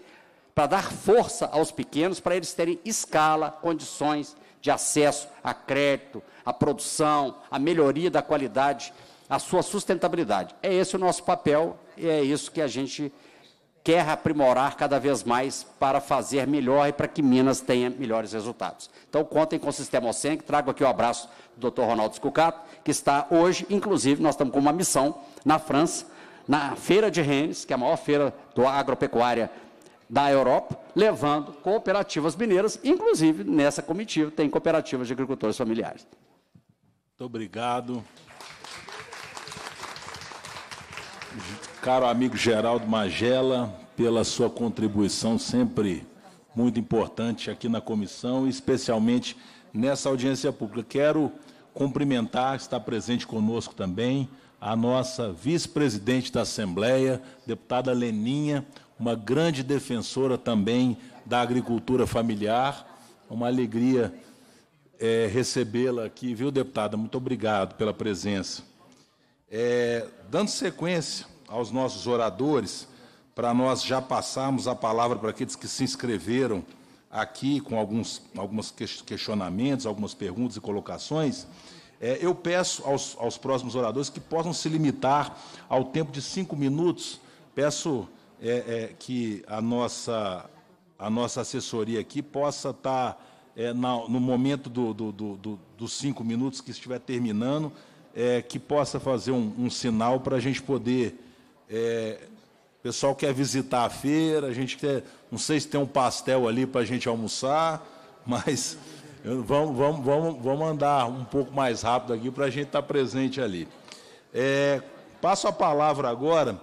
[SPEAKER 20] para dar força aos pequenos, para eles terem escala, condições de acesso a crédito, a produção, a melhoria da qualidade a sua sustentabilidade. É esse o nosso papel e é isso que a gente quer aprimorar cada vez mais para fazer melhor e para que Minas tenha melhores resultados. Então, contem com o Sistema OCENC, trago aqui o abraço do Dr. Ronaldo Scucato, que está hoje, inclusive, nós estamos com uma missão na França, na Feira de Rennes, que é a maior feira do agropecuária da Europa, levando cooperativas mineiras, inclusive nessa comitiva tem cooperativas de agricultores familiares. Muito obrigado.
[SPEAKER 1] caro amigo Geraldo Magela, pela sua contribuição sempre muito importante aqui na comissão, especialmente nessa audiência pública. Quero cumprimentar, está presente conosco também, a nossa vice-presidente da Assembleia, deputada Leninha, uma grande defensora também da agricultura familiar. Uma alegria é, recebê-la aqui, viu, deputada? Muito obrigado pela presença. É, dando sequência aos nossos oradores, para nós já passarmos a palavra para aqueles que se inscreveram aqui com alguns, alguns questionamentos, algumas perguntas e colocações, é, eu peço aos, aos próximos oradores que possam se limitar ao tempo de cinco minutos. Peço é, é que a nossa, a nossa assessoria aqui possa estar, tá, é, na, no momento do, do, do, do, dos cinco minutos que estiver terminando, é, que possa fazer um, um sinal para a gente poder. É, o pessoal quer visitar a feira, a gente quer. Não sei se tem um pastel ali para a gente almoçar, mas vamos, vamos, vamos, vamos andar um pouco mais rápido aqui para a gente estar tá presente ali. É, passo a palavra agora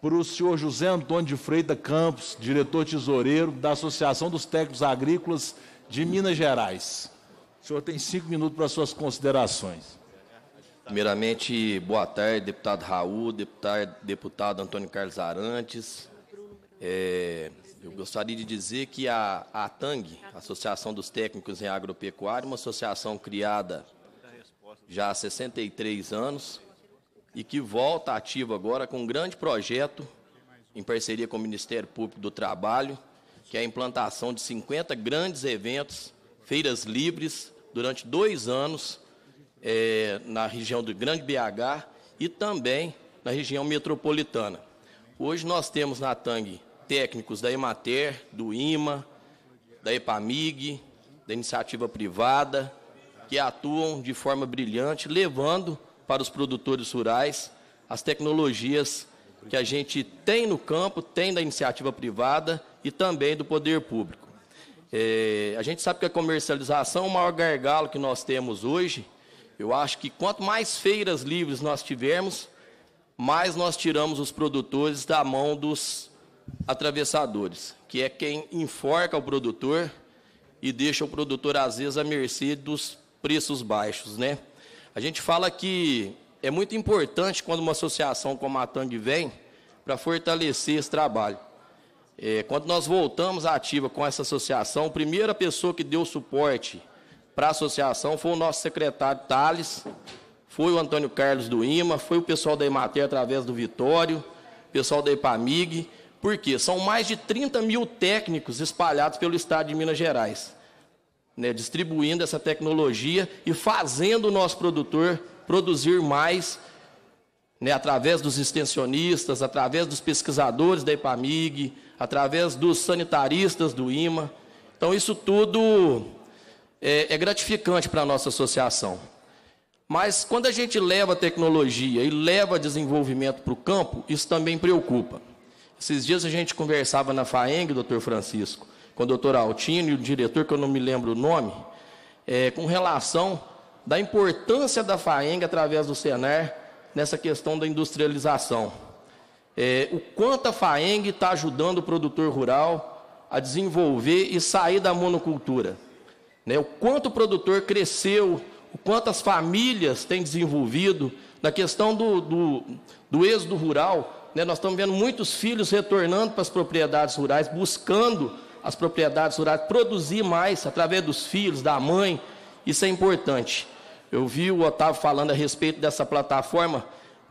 [SPEAKER 1] para o senhor José Antônio de Freitas Campos, diretor tesoureiro da Associação dos Técnicos Agrícolas de Minas Gerais. O senhor tem cinco minutos para suas considerações.
[SPEAKER 21] Primeiramente, boa tarde, deputado Raul, deputado, deputado Antônio Carlos Arantes. É, eu gostaria de dizer que a, a TANG, Associação dos Técnicos em Agropecuária, uma associação criada já há 63 anos e que volta ativa agora com um grande projeto em parceria com o Ministério Público do Trabalho, que é a implantação de 50 grandes eventos, feiras livres, durante dois anos, é, na região do Grande BH e também na região metropolitana. Hoje nós temos na TANG técnicos da Emater, do IMA, da EPAMIG, da iniciativa privada, que atuam de forma brilhante, levando para os produtores rurais as tecnologias que a gente tem no campo, tem da iniciativa privada e também do poder público. É, a gente sabe que a comercialização, é o maior gargalo que nós temos hoje eu acho que quanto mais feiras livres nós tivermos, mais nós tiramos os produtores da mão dos atravessadores, que é quem enforca o produtor e deixa o produtor, às vezes, à mercê dos preços baixos. Né? A gente fala que é muito importante quando uma associação como a Tang vem para fortalecer esse trabalho. É, quando nós voltamos ativa com essa associação, a primeira pessoa que deu suporte para a associação foi o nosso secretário Tales, foi o Antônio Carlos do IMA, foi o pessoal da Emater através do Vitório, pessoal da EPAMIG, porque são mais de 30 mil técnicos espalhados pelo estado de Minas Gerais, né, distribuindo essa tecnologia e fazendo o nosso produtor produzir mais, né, através dos extensionistas, através dos pesquisadores da EPAMIG, através dos sanitaristas do IMA. Então, isso tudo é, é gratificante para a nossa associação. Mas quando a gente leva tecnologia e leva desenvolvimento para o campo, isso também preocupa. Esses dias a gente conversava na FAENG, doutor Francisco, com o doutor Altino e o diretor, que eu não me lembro o nome, é, com relação da importância da FAENG através do Senar nessa questão da industrialização. É, o quanto a FAENG está ajudando o produtor rural a desenvolver e sair da monocultura né? o quanto o produtor cresceu, o quanto as famílias têm desenvolvido. Na questão do, do, do êxodo rural, né? nós estamos vendo muitos filhos retornando para as propriedades rurais, buscando as propriedades rurais, produzir mais através dos filhos, da mãe. Isso é importante. Eu vi o Otávio falando a respeito dessa plataforma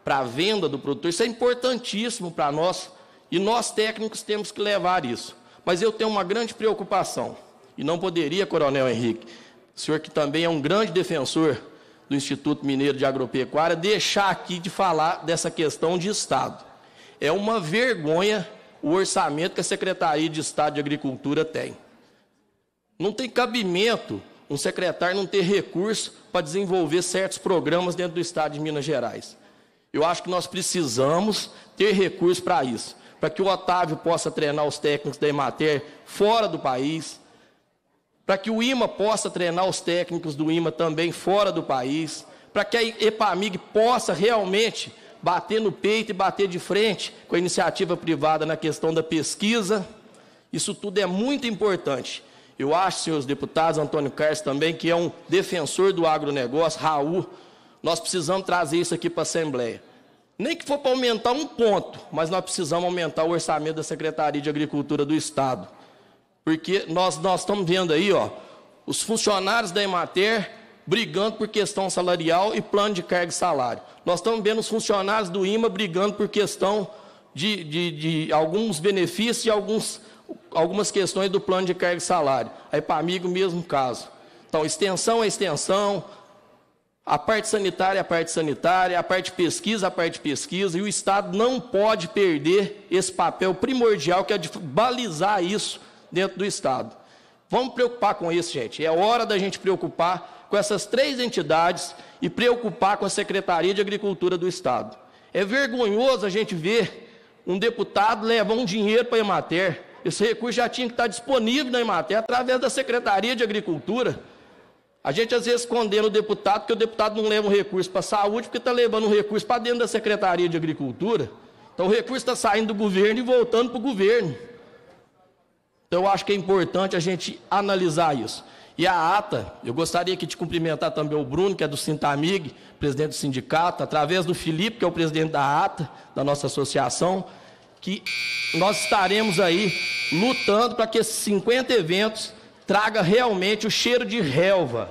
[SPEAKER 21] para a venda do produtor. Isso é importantíssimo para nós e nós técnicos temos que levar isso. Mas eu tenho uma grande preocupação. E não poderia, Coronel Henrique, o senhor que também é um grande defensor do Instituto Mineiro de Agropecuária, deixar aqui de falar dessa questão de Estado. É uma vergonha o orçamento que a Secretaria de Estado de Agricultura tem. Não tem cabimento um secretário não ter recurso para desenvolver certos programas dentro do Estado de Minas Gerais. Eu acho que nós precisamos ter recurso para isso, para que o Otávio possa treinar os técnicos da Emater fora do país, para que o IMA possa treinar os técnicos do IMA também fora do país, para que a EPAMIG possa realmente bater no peito e bater de frente com a iniciativa privada na questão da pesquisa. Isso tudo é muito importante. Eu acho, senhores deputados, Antônio Carlos também, que é um defensor do agronegócio, Raul, nós precisamos trazer isso aqui para a Assembleia. Nem que for para aumentar um ponto, mas nós precisamos aumentar o orçamento da Secretaria de Agricultura do Estado. Porque nós, nós estamos vendo aí, ó, os funcionários da Emater brigando por questão salarial e plano de carga e salário. Nós estamos vendo os funcionários do IMA brigando por questão de, de, de alguns benefícios e alguns, algumas questões do plano de carga e salário. Aí para amigo, mesmo caso. Então, extensão é extensão, a parte sanitária, é a parte sanitária, a parte pesquisa, é a parte pesquisa, e o Estado não pode perder esse papel primordial que é de balizar isso dentro do Estado. Vamos preocupar com isso, gente. É hora da gente preocupar com essas três entidades e preocupar com a Secretaria de Agricultura do Estado. É vergonhoso a gente ver um deputado levar um dinheiro para a Emater. Esse recurso já tinha que estar disponível na Emater através da Secretaria de Agricultura. A gente às vezes condena o deputado porque o deputado não leva um recurso para a saúde, porque está levando um recurso para dentro da Secretaria de Agricultura. Então o recurso está saindo do governo e voltando para o governo. Então eu acho que é importante a gente analisar isso. E a ata, eu gostaria aqui de cumprimentar também o Bruno, que é do Sintamig, presidente do sindicato, através do Felipe, que é o presidente da ata da nossa associação, que nós estaremos aí lutando para que esses 50 eventos traga realmente o cheiro de relva,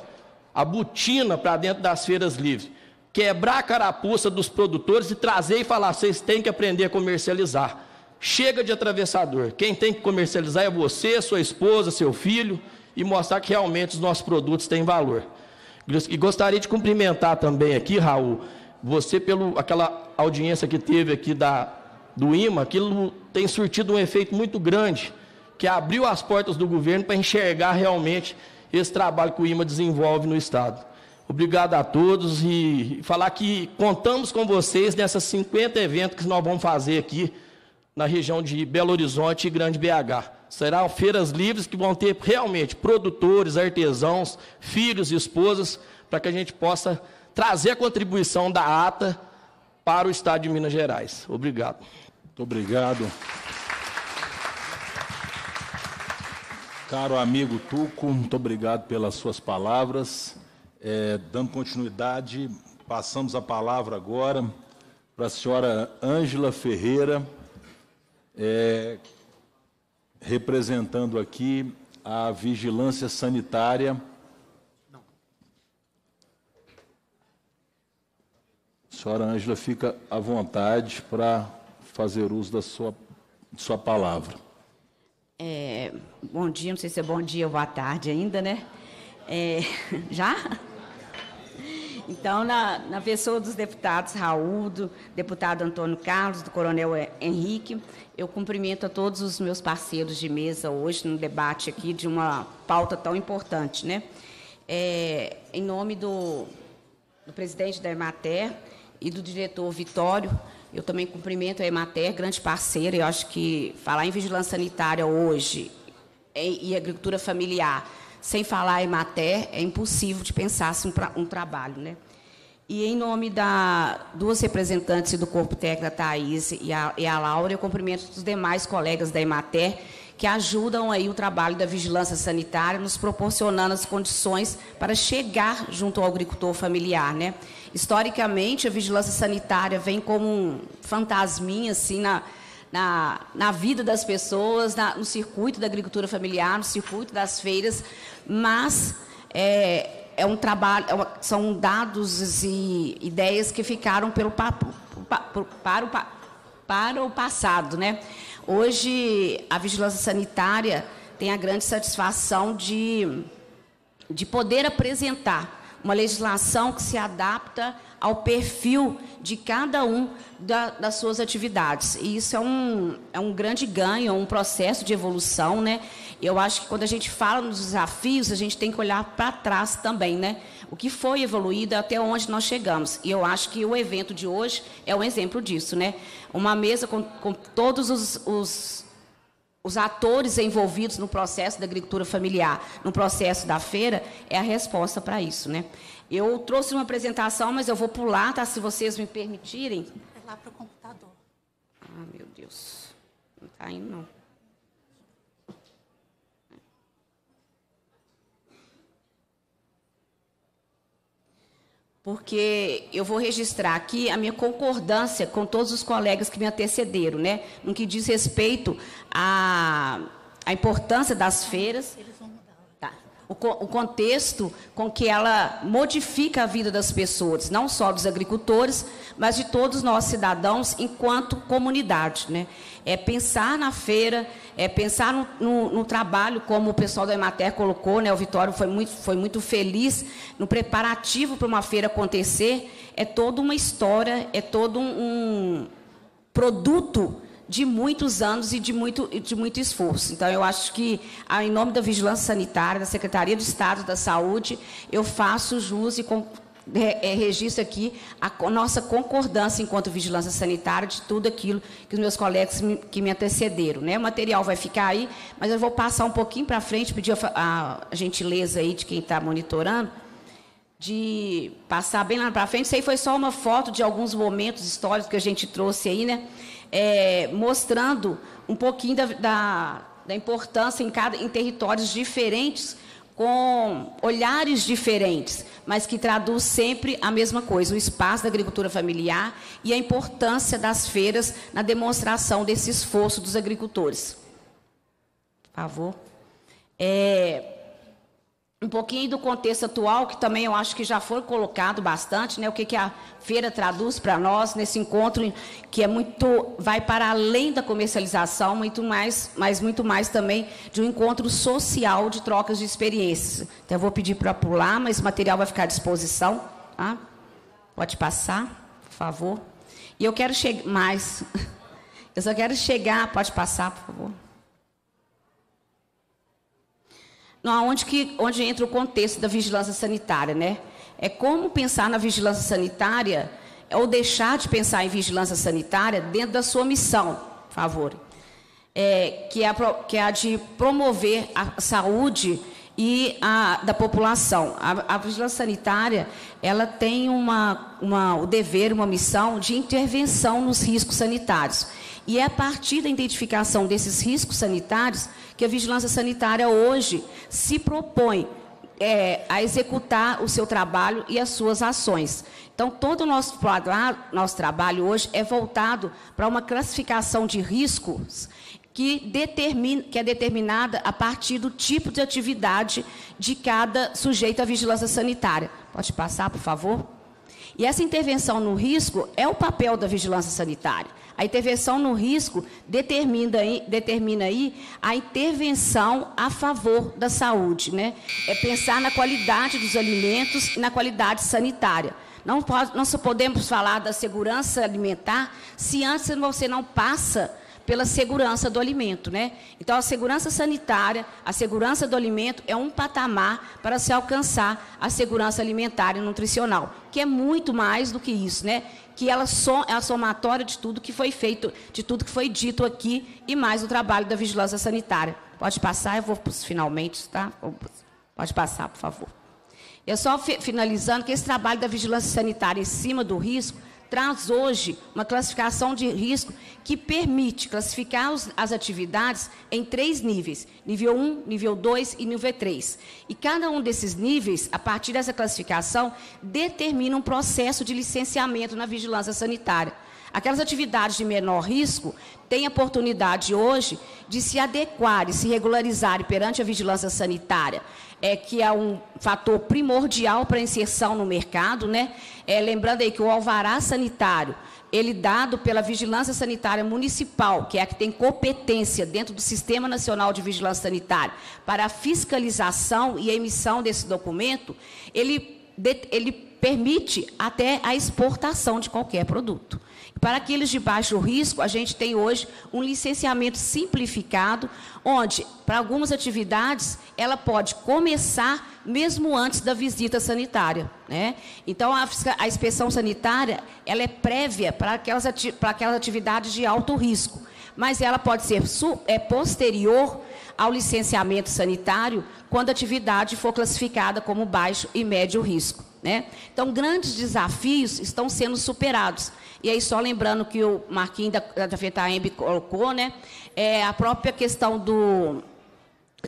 [SPEAKER 21] a butina para dentro das feiras livres. Quebrar a carapuça dos produtores e trazer e falar, vocês têm que aprender a comercializar. Chega de atravessador. Quem tem que comercializar é você, sua esposa, seu filho e mostrar que realmente os nossos produtos têm valor. E gostaria de cumprimentar também aqui, Raul, você pelo aquela audiência que teve aqui da do IMA, aquilo tem surtido um efeito muito grande, que abriu as portas do governo para enxergar realmente esse trabalho que o IMA desenvolve no estado. Obrigado a todos e falar que contamos com vocês nesses 50 eventos que nós vamos fazer aqui na região de Belo Horizonte e Grande BH. Serão feiras livres que vão ter realmente produtores, artesãos, filhos e esposas, para que a gente possa trazer a contribuição da ATA para o Estado de Minas Gerais.
[SPEAKER 1] Obrigado. Muito obrigado. Caro amigo Tuco, muito obrigado pelas suas palavras. É, dando continuidade, passamos a palavra agora para a senhora Ângela Ferreira é, representando aqui a vigilância sanitária. Não. Senhora Ângela, fica à vontade para fazer uso da sua, sua palavra.
[SPEAKER 16] É, bom dia, não sei se é bom dia ou boa tarde ainda, né? É, já? Então, na, na pessoa dos deputados Raul, do deputado Antônio Carlos, do coronel Henrique, eu cumprimento a todos os meus parceiros de mesa hoje no debate aqui de uma pauta tão importante. Né? É, em nome do, do presidente da Emater e do diretor Vitório, eu também cumprimento a Emater, grande parceira. Eu acho que falar em vigilância sanitária hoje e agricultura familiar sem falar em Emater, é impossível de pensar um, um trabalho. Né? E em nome da duas representantes do Corpo Técnico, a Thais e a, e a Laura, eu cumprimento os demais colegas da Emater que ajudam aí o trabalho da vigilância sanitária, nos proporcionando as condições para chegar junto ao agricultor familiar, né? Historicamente, a vigilância sanitária vem como um fantasminha assim na na, na vida das pessoas, na, no circuito da agricultura familiar, no circuito das feiras, mas é, é um trabalho, é uma, são dados e ideias que ficaram pelo papo, para, para, o, para o passado. Né? Hoje, a vigilância sanitária tem a grande satisfação de, de poder apresentar uma legislação que se adapta ao perfil de cada um da, das suas atividades. E isso é um, é um grande ganho, é um processo de evolução, né? Eu acho que quando a gente fala nos desafios, a gente tem que olhar para trás também, né? O que foi evoluído até onde nós chegamos. E eu acho que o evento de hoje é um exemplo disso, né? Uma mesa com, com todos os, os os atores envolvidos no processo da agricultura familiar, no processo da feira, é a resposta para isso, né? Eu trouxe uma apresentação, mas eu vou pular, tá? Se vocês me permitirem.
[SPEAKER 22] É lá para o computador.
[SPEAKER 16] Ah, meu Deus. Não está indo, não. Porque eu vou registrar aqui a minha concordância com todos os colegas que me antecederam, né? No que diz respeito à, à importância das feiras o, o contexto com que ela modifica a vida das pessoas, não só dos agricultores, mas de todos nós cidadãos enquanto comunidade. Né? É pensar na feira, é pensar no, no, no trabalho, como o pessoal da Emater colocou, né? o Vitório foi muito, foi muito feliz no preparativo para uma feira acontecer. É toda uma história, é todo um, um produto de muitos anos e de muito, de muito esforço. Então, eu acho que, ah, em nome da Vigilância Sanitária, da Secretaria do Estado da Saúde, eu faço jus e com, é, é, registro aqui a nossa concordância enquanto Vigilância Sanitária de tudo aquilo que os meus colegas me, que me antecederam. Né? O material vai ficar aí, mas eu vou passar um pouquinho para frente, pedir a, a gentileza aí de quem está monitorando, de passar bem lá para frente. Isso aí foi só uma foto de alguns momentos históricos que a gente trouxe aí, né? é, mostrando um pouquinho da, da, da importância em, cada, em territórios diferentes, com olhares diferentes, mas que traduz sempre a mesma coisa, o espaço da agricultura familiar e a importância das feiras na demonstração desse esforço dos agricultores. Por favor. É, um pouquinho do contexto atual, que também eu acho que já foi colocado bastante, né? O que, que a feira traduz para nós nesse encontro que é muito vai para além da comercialização, muito mais, mas muito mais também de um encontro social de trocas de experiências. Então eu vou pedir para pular, mas o material vai ficar à disposição, tá? Pode passar, por favor. E eu quero chegar mais. Eu só quero chegar, pode passar, por favor. onde, que, onde entra o contexto da vigilância sanitária, né? É como pensar na vigilância sanitária é ou deixar de pensar em vigilância sanitária dentro da sua missão, por favor, é, que, é a, que é a de promover a saúde e a, da população. A, a, vigilância sanitária ela tem uma, uma, o dever, uma missão de intervenção nos riscos sanitários. E é a partir da identificação desses riscos sanitários que a vigilância sanitária hoje se propõe é, a executar o seu trabalho e as suas ações. Então, todo o nosso, nosso trabalho hoje é voltado para uma classificação de riscos que, determina, que é determinada a partir do tipo de atividade de cada sujeito à vigilância sanitária. Pode passar, por favor? E essa intervenção no risco é o papel da vigilância sanitária. A intervenção no risco determina aí, determina aí a intervenção a favor da saúde. Né? É pensar na qualidade dos alimentos e na qualidade sanitária. Não, pode, não só podemos falar da segurança alimentar se antes você não passa pela segurança do alimento, né? Então, a segurança sanitária, a segurança do alimento é um patamar para se alcançar a segurança alimentar e nutricional, que é muito mais do que isso, né? Que ela só é a somatória de tudo que foi feito, de tudo que foi dito aqui e mais o trabalho da vigilância sanitária. Pode passar, eu vou para os finalmente, tá? Pode passar, por favor. É só finalizando que esse trabalho da vigilância sanitária em cima do risco traz hoje uma classificação de risco que permite classificar os, as atividades em três níveis: nível 1, nível 2 e nível 3. E cada um desses níveis, a partir dessa classificação, determina um processo de licenciamento na vigilância sanitária. Aquelas atividades de menor risco tem a oportunidade hoje de se adequar e se regularizar perante a vigilância sanitária, é, que é um fator primordial para a inserção no mercado. Né? É, lembrando aí que o alvará sanitário, ele dado pela Vigilância Sanitária Municipal, que é a que tem competência dentro do Sistema Nacional de Vigilância Sanitária para a fiscalização e a emissão desse documento, ele, ele permite até a exportação de qualquer produto. Para aqueles de baixo risco, a gente tem hoje um licenciamento simplificado, onde, para algumas atividades, ela pode começar mesmo antes da visita sanitária. Né? Então, a, a inspeção sanitária ela é prévia para aquelas, ati para aquelas atividades de alto risco, mas ela pode ser é posterior ao licenciamento sanitário quando a atividade for classificada como baixo e médio risco. Né? Então, grandes desafios estão sendo superados e aí, só lembrando que o Marquinhos da, da FETAEMB colocou, né? É, a própria questão do,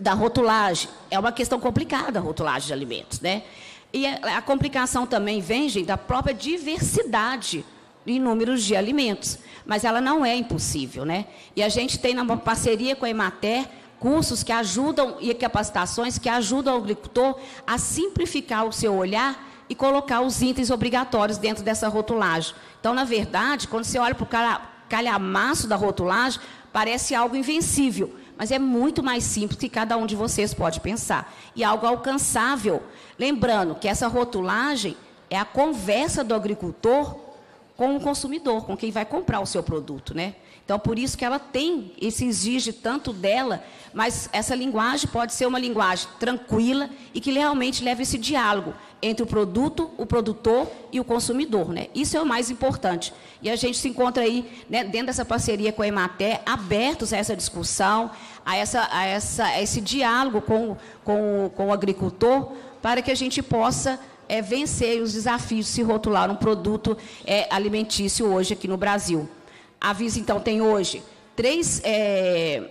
[SPEAKER 16] da rotulagem. É uma questão complicada a rotulagem de alimentos, né? E a, a complicação também vem, gente, da própria diversidade em números de alimentos. Mas ela não é impossível, né? E a gente tem uma parceria com a Emater cursos que ajudam e capacitações que ajudam o agricultor a simplificar o seu olhar e colocar os itens obrigatórios dentro dessa rotulagem. Então, na verdade, quando você olha para o calhamaço da rotulagem, parece algo invencível, mas é muito mais simples que cada um de vocês pode pensar. E algo alcançável. Lembrando que essa rotulagem é a conversa do agricultor com o consumidor, com quem vai comprar o seu produto, né? Então, por isso que ela tem e se exige tanto dela, mas essa linguagem pode ser uma linguagem tranquila e que realmente leve esse diálogo, entre o produto, o produtor e o consumidor. Né? Isso é o mais importante. E a gente se encontra aí, né, dentro dessa parceria com a Emater, abertos a essa discussão, a, essa, a, essa, a esse diálogo com, com, com o agricultor, para que a gente possa é, vencer os desafios de se rotular um produto é, alimentício hoje aqui no Brasil. A Visa, então, tem hoje três é,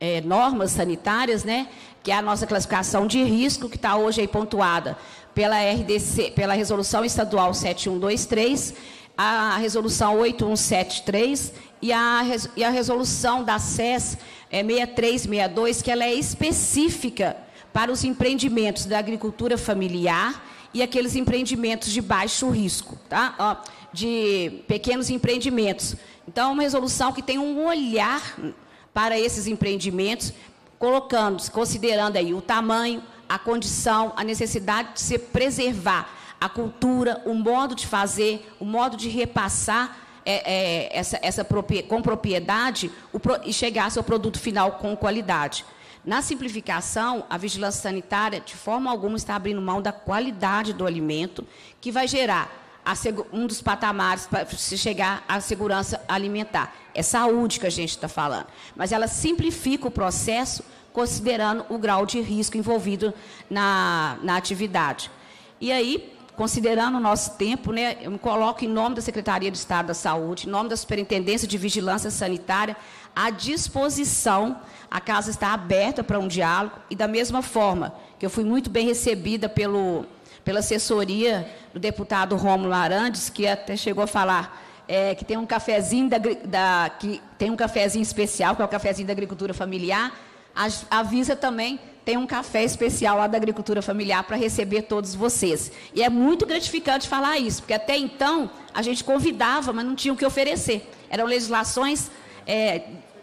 [SPEAKER 16] é normas sanitárias, né? que é a nossa classificação de risco, que está hoje aí pontuada pela RDC, pela Resolução Estadual 7123, a Resolução 8173 e a, e a Resolução da SES é, 6362, que ela é específica para os empreendimentos da agricultura familiar e aqueles empreendimentos de baixo risco, tá? Ó, de pequenos empreendimentos. Então, é uma resolução que tem um olhar para esses empreendimentos, colocando, considerando aí o tamanho, a condição, a necessidade de se preservar a cultura, o modo de fazer, o modo de repassar é, é, essa, essa com propriedade e chegar ao seu produto final com qualidade. Na simplificação, a vigilância sanitária, de forma alguma, está abrindo mão da qualidade do alimento, que vai gerar um dos patamares para se chegar à segurança alimentar. É saúde que a gente está falando. Mas ela simplifica o processo considerando o grau de risco envolvido na, na atividade. E aí, considerando o nosso tempo, né, eu me coloco em nome da Secretaria de Estado da Saúde, em nome da Superintendência de Vigilância Sanitária, à disposição. A casa está aberta para um diálogo e, da mesma forma que eu fui muito bem recebida pelo pela assessoria do deputado Rômulo Arantes, que até chegou a falar é, que tem um cafezinho da, da, que tem um cafezinho especial, que é o cafezinho da agricultura familiar. A, Visa também tem um café especial lá da agricultura familiar para receber todos vocês. E é muito gratificante falar isso, porque até então a gente convidava, mas não tinha o que oferecer. Eram legislações é,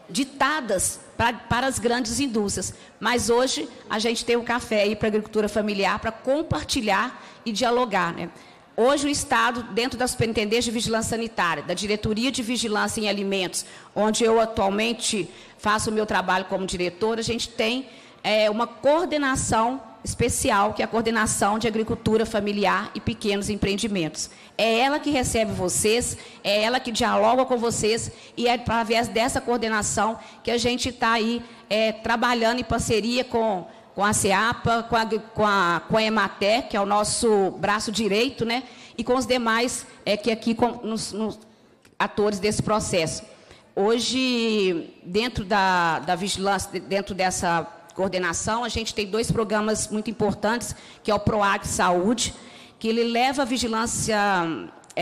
[SPEAKER 16] ditadas pra, para as grandes indústrias. Mas hoje a gente tem o café aí para a agricultura familiar para compartilhar e dialogar. Né? Hoje o Estado, dentro da Superintendência de Vigilância Sanitária, da Diretoria de Vigilância em Alimentos, onde eu atualmente faço o meu trabalho como diretora, a gente tem é, uma coordenação especial, que é a coordenação de agricultura familiar e pequenos empreendimentos. É ela que recebe vocês, é ela que dialoga com vocês e é através dessa coordenação que a gente está aí é, trabalhando em parceria com, com a CEAPA, com a, com, a, com a EMATE, que é o nosso braço direito, né? e com os demais é, que aqui com, nos, nos atores desse processo. Hoje, dentro da, da vigilância, dentro dessa coordenação, a gente tem dois programas muito importantes, que é o PROAC Saúde, que ele leva a vigilância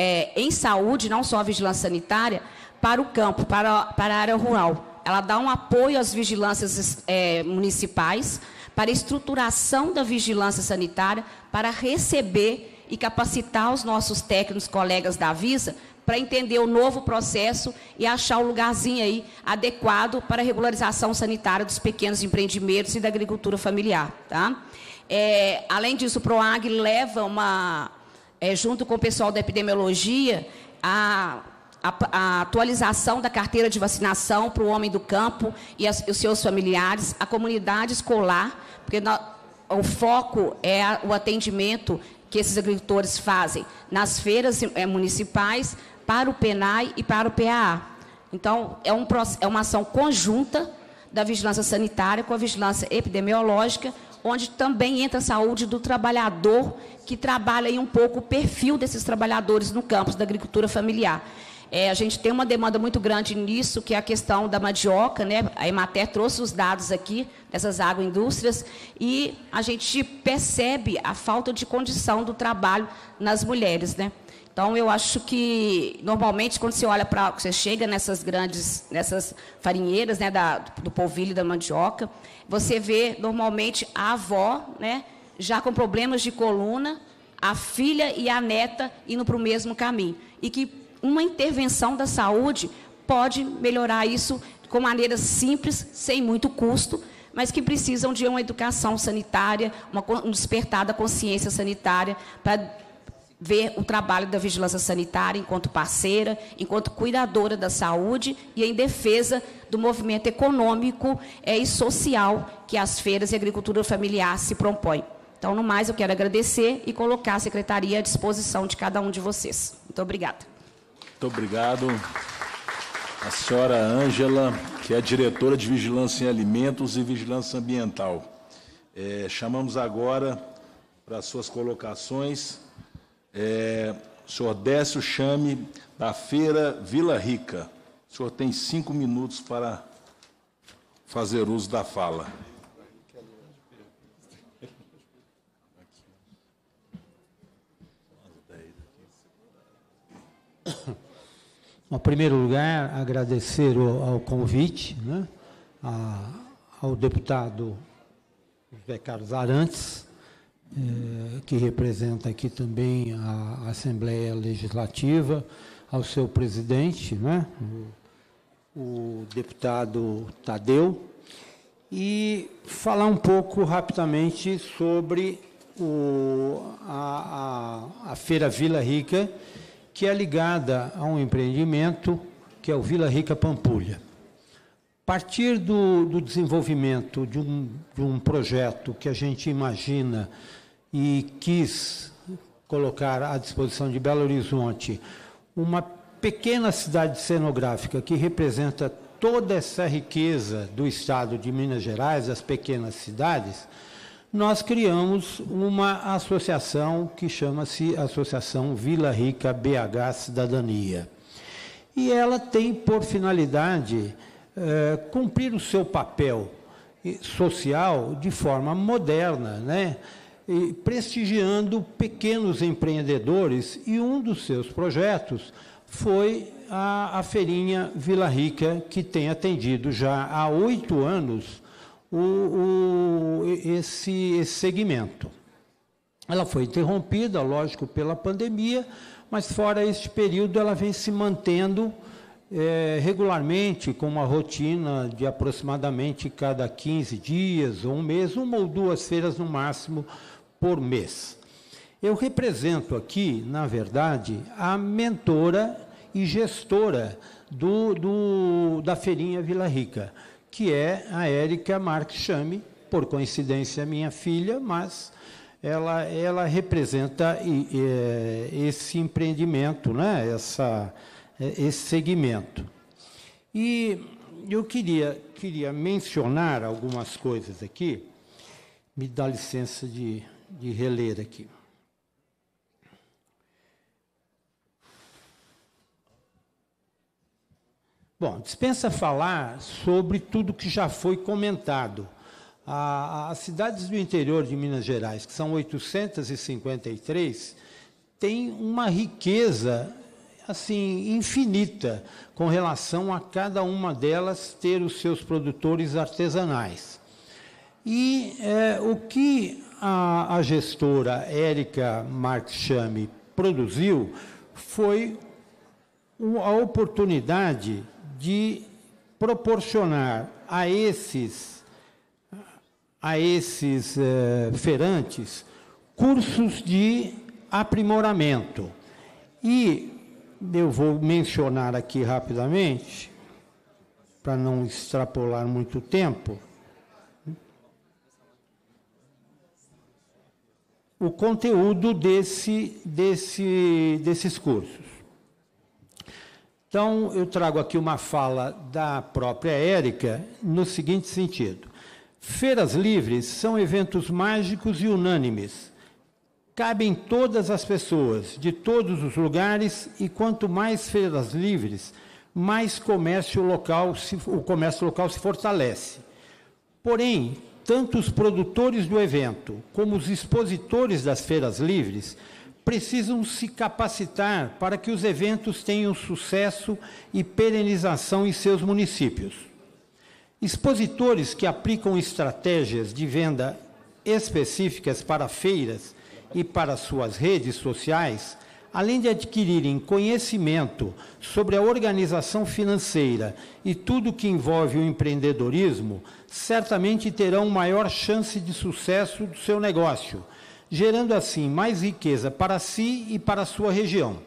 [SPEAKER 16] é, em saúde, não só a vigilância sanitária, para o campo, para, para a área rural. Ela dá um apoio às vigilâncias é, municipais para a estruturação da vigilância sanitária, para receber e capacitar os nossos técnicos, colegas da Visa, para entender o novo processo e achar um lugarzinho aí adequado para a regularização sanitária dos pequenos empreendimentos e da agricultura familiar. Tá? É, além disso, o PROAG leva uma, é, junto com o pessoal da epidemiologia, a a, atualização da carteira de vacinação para o homem do campo e, as, e os seus familiares, a comunidade escolar, porque no, o foco é a, o atendimento que esses agricultores fazem nas feiras é, municipais, para o PENAI e para o PAA. Então, é, um, é uma ação conjunta da vigilância sanitária com a vigilância epidemiológica, onde também entra a saúde do trabalhador, que trabalha aí um pouco o perfil desses trabalhadores no campo da agricultura familiar. É, a gente tem uma demanda muito grande nisso, que é a questão da mandioca, né? A Emater trouxe os dados aqui dessas agroindústrias e a gente percebe a falta de condição do trabalho nas mulheres, né? Então, eu acho que, normalmente, quando você olha para. Você chega nessas grandes. nessas farinheiras, né, da, do polvilho e da mandioca, você vê, normalmente, a avó, né, já com problemas de coluna, a filha e a neta indo para o mesmo caminho. E que uma intervenção da saúde pode melhorar isso com maneiras simples, sem muito custo, mas que precisam de uma educação sanitária, uma, um despertar da consciência sanitária para ver o trabalho da vigilância sanitária enquanto parceira, enquanto cuidadora da saúde e em defesa do movimento econômico é, e social que as feiras e agricultura familiar se propõem. Então, no mais, eu quero agradecer e colocar a secretaria à disposição de cada um de vocês. Muito obrigada.
[SPEAKER 1] Muito obrigado. A senhora Ângela, que é diretora de Vigilância em Alimentos e Vigilância Ambiental. É, chamamos agora para suas colocações é, o senhor Décio Chame, da Feira Vila Rica. O senhor tem cinco minutos para fazer uso da fala.
[SPEAKER 23] em primeiro lugar, agradecer ao convite, né, ao deputado José Carlos Arantes, eh, que representa aqui também a Assembleia Legislativa, ao seu presidente, né, o, o deputado Tadeu, e falar um pouco rapidamente sobre o, a, a, a Feira Vila Rica, que é ligada a um empreendimento que é o Vila Rica Pampulha. A partir do, do desenvolvimento de um, de um projeto que a gente imagina e quis colocar à disposição de Belo Horizonte uma pequena cidade cenográfica que representa toda essa riqueza do estado de Minas Gerais, as pequenas cidades, nós criamos uma associação que chama-se Associação Vila Rica BH Cidadania. E ela tem por finalidade eh, cumprir o seu papel eh, social de forma moderna, né? prestigiando pequenos empreendedores e um dos seus projetos foi a, a feirinha Vila Rica, que tem atendido já há oito anos o, o, esse, esse segmento. Ela foi interrompida, lógico, pela pandemia, mas fora este período ela vem se mantendo é, regularmente, com uma rotina de aproximadamente cada 15 dias ou um mês, uma ou duas feiras no máximo, por mês. Eu represento aqui, na verdade, a mentora e gestora do, do da Feirinha Vila Rica, que é a Érica Marques Chame, por coincidência minha filha, mas ela, ela representa eh, esse empreendimento, né? Essa, eh, esse segmento. E eu queria, queria mencionar algumas coisas aqui. Me dá licença de de reler aqui. Bom, dispensa falar sobre tudo que já foi comentado. as cidades do interior de Minas Gerais, que são 853, têm uma riqueza assim infinita com relação a cada uma delas ter os seus produtores artesanais. E é, o que a, a gestora Érica Marx produziu foi a oportunidade de proporcionar a esses a esses eh, ferantes cursos de aprimoramento. E eu vou mencionar aqui rapidamente, para não extrapolar muito tempo, o conteúdo desse, desse, desses cursos. Então, eu trago aqui uma fala da própria Érica no seguinte sentido. Feiras livres são eventos mágicos e unânimes. Cabem todas as pessoas, de todos os lugares, e quanto mais feiras livres, mais comércio local se, o comércio local se fortalece. Porém, tanto os produtores do evento como os expositores das feiras livres precisam se capacitar para que os eventos tenham sucesso e perenização em seus municípios. Expositores que aplicam estratégias de venda específicas para feiras e para suas redes sociais além de adquirirem conhecimento sobre a organização financeira e tudo que envolve o empreendedorismo, certamente terão maior chance de sucesso do seu negócio, gerando assim mais riqueza para si e para a sua região.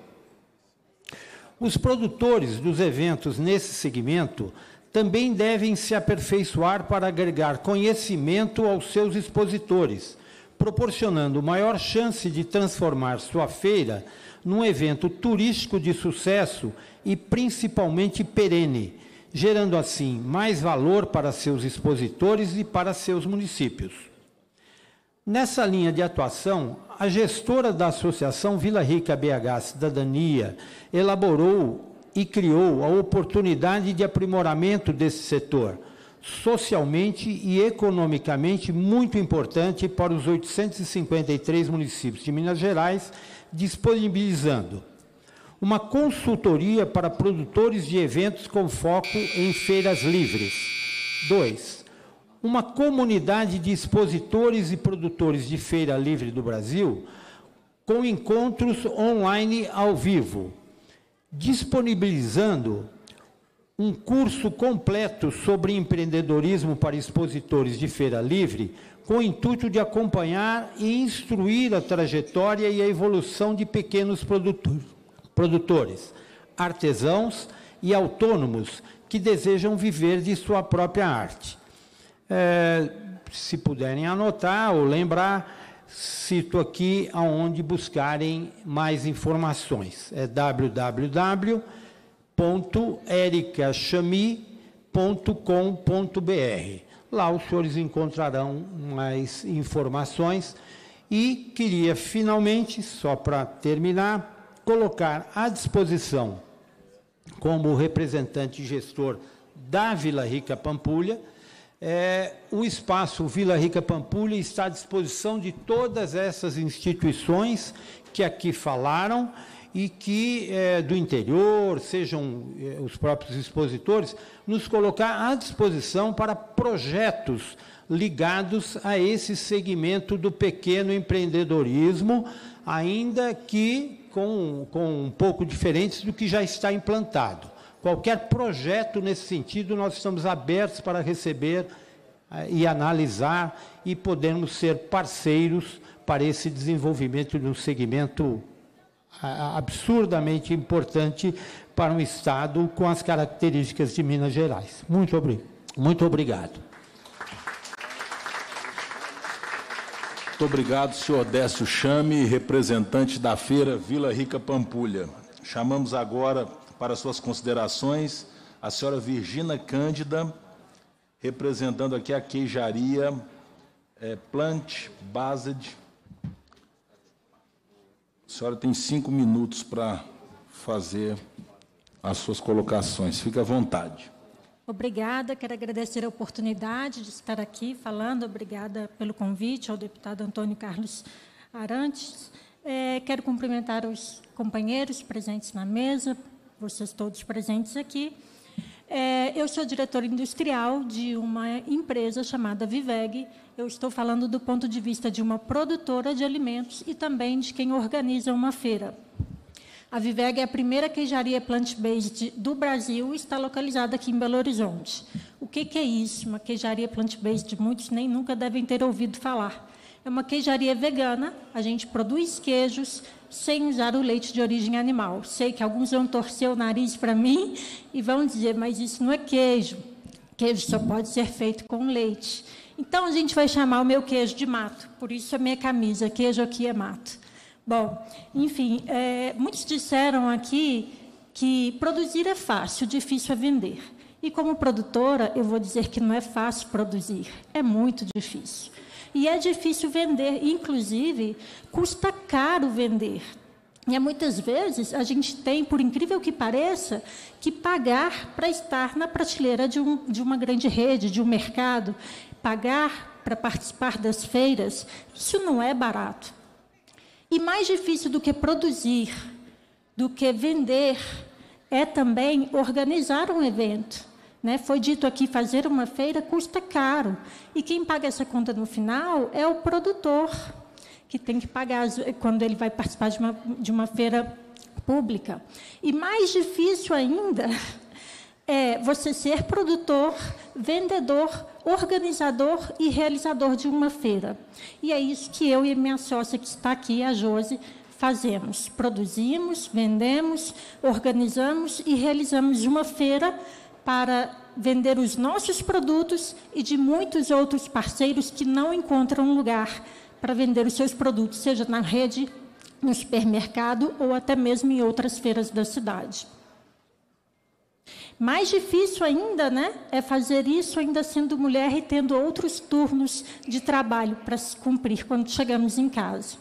[SPEAKER 23] Os produtores dos eventos nesse segmento também devem se aperfeiçoar para agregar conhecimento aos seus expositores, proporcionando maior chance de transformar sua feira num evento turístico de sucesso e principalmente perene, gerando assim mais valor para seus expositores e para seus municípios. Nessa linha de atuação, a gestora da Associação Vila Rica BH Cidadania elaborou e criou a oportunidade de aprimoramento desse setor, socialmente e economicamente muito importante para os 853 municípios de Minas Gerais disponibilizando uma consultoria para produtores de eventos com foco em feiras livres. 2. Uma comunidade de expositores e produtores de feira livre do Brasil com encontros online ao vivo, disponibilizando um curso completo sobre empreendedorismo para expositores de feira livre com o intuito de acompanhar e instruir a trajetória e a evolução de pequenos produtores, artesãos e autônomos que desejam viver de sua própria arte. É, se puderem anotar ou lembrar, cito aqui aonde buscarem mais informações. É www.ericachami.com.br Lá os senhores encontrarão mais informações. E queria finalmente, só para terminar, colocar à disposição, como representante gestor da Vila Rica Pampulha, é, o espaço Vila Rica Pampulha está à disposição de todas essas instituições que aqui falaram e que é, do interior, sejam é, os próprios expositores, nos colocar à disposição para projetos ligados a esse segmento do pequeno empreendedorismo, ainda que com, com um pouco diferentes do que já está implantado. Qualquer projeto nesse sentido, nós estamos abertos para receber é, e analisar e podermos ser parceiros para esse desenvolvimento de um segmento absurdamente importante para um Estado com as características de Minas Gerais. Muito, obrigado. muito obrigado.
[SPEAKER 1] Muito obrigado, senhor Décio Chame, representante da feira Vila Rica Pampulha. Chamamos agora para suas considerações a senhora Virgina Cândida, representando aqui a queijaria é, Plant Based a senhora tem cinco minutos para fazer as suas colocações. Fique à vontade.
[SPEAKER 13] Obrigada, quero agradecer a oportunidade de estar aqui falando. Obrigada pelo convite ao deputado Antônio Carlos Arantes. É, quero cumprimentar os companheiros presentes na mesa, vocês todos presentes aqui. É, eu sou diretor industrial de uma empresa chamada Viveg. Eu estou falando do ponto de vista de uma produtora de alimentos e também de quem organiza uma feira. A Viveg é a primeira queijaria plant-based do Brasil e está localizada aqui em Belo Horizonte. O que, que é isso? Uma queijaria plant-based? Muitos nem nunca devem ter ouvido falar. É uma queijaria vegana, a gente produz queijos sem usar o leite de origem animal. Sei que alguns vão torcer o nariz para mim e vão dizer, mas isso não é queijo. Queijo só pode ser feito com leite. Então a gente vai chamar o meu queijo de mato, por isso a minha camisa, queijo aqui é mato. Bom, enfim, é, muitos disseram aqui que produzir é fácil, difícil é vender. E como produtora, eu vou dizer que não é fácil produzir, é muito difícil e é difícil vender, inclusive custa caro vender. E é muitas vezes a gente tem, por incrível que pareça, que pagar para estar na prateleira de, um, de uma grande rede, de um mercado, pagar para participar das feiras, isso não é barato. E mais difícil do que produzir, do que vender, é também organizar um evento. Né? Foi dito aqui, fazer uma feira custa caro. E quem paga essa conta no final é o produtor, que tem que pagar quando ele vai participar de uma, de uma feira pública. E mais difícil ainda é você ser produtor, vendedor, organizador e realizador de uma feira. E é isso que eu e minha sócia que está aqui, a Jose fazemos. Produzimos, vendemos, organizamos e realizamos uma feira para vender os nossos produtos e de muitos outros parceiros que não encontram lugar para vender os seus produtos, seja na rede, no supermercado ou até mesmo em outras feiras da cidade. Mais difícil ainda, né, é fazer isso ainda sendo mulher e tendo outros turnos de trabalho para se cumprir quando chegamos em casa.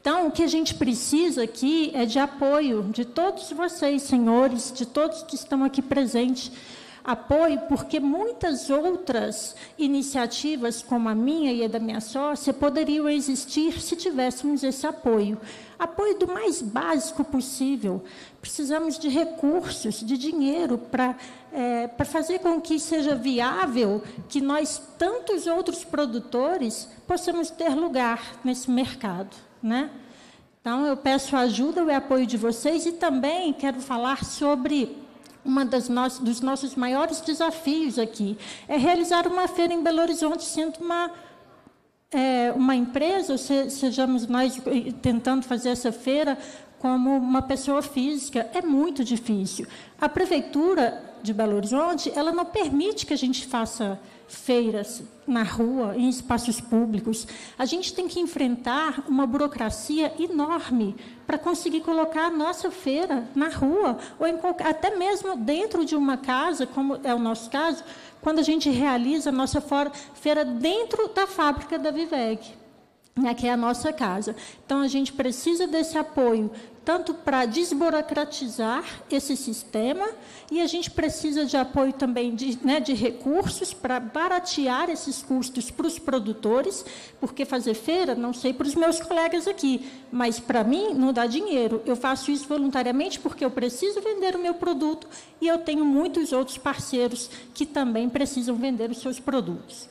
[SPEAKER 13] Então, o que a gente precisa aqui é de apoio de todos vocês, senhores, de todos que estão aqui presentes. Apoio, porque muitas outras iniciativas, como a minha e a da minha sócia, poderiam existir se tivéssemos esse apoio. Apoio do mais básico possível. Precisamos de recursos, de dinheiro para é, para fazer com que seja viável que nós, tantos outros produtores, possamos ter lugar nesse mercado né? Então, eu peço a ajuda e apoio de vocês e também quero falar sobre um dos nossos maiores desafios aqui. É realizar uma feira em Belo Horizonte, sendo uma, é, uma empresa, se, sejamos nós eh, tentando fazer essa feira como uma pessoa física. É muito difícil. A prefeitura de Belo Horizonte, ela não permite que a gente faça feiras, na rua, em espaços públicos. A gente tem que enfrentar uma burocracia enorme para conseguir colocar a nossa feira na rua, ou qualquer, até mesmo dentro de uma casa, como é o nosso caso, quando a gente realiza a nossa feira dentro da fábrica da Viveg. Né, que é a nossa casa. Então, a gente precisa desse apoio tanto para desburocratizar esse sistema, e a gente precisa de apoio também de, né, de recursos para baratear esses custos para os produtores, porque fazer feira, não sei para os meus colegas aqui, mas para mim não dá dinheiro. Eu faço isso voluntariamente porque eu preciso vender o meu produto e eu tenho muitos outros parceiros que também precisam vender os seus produtos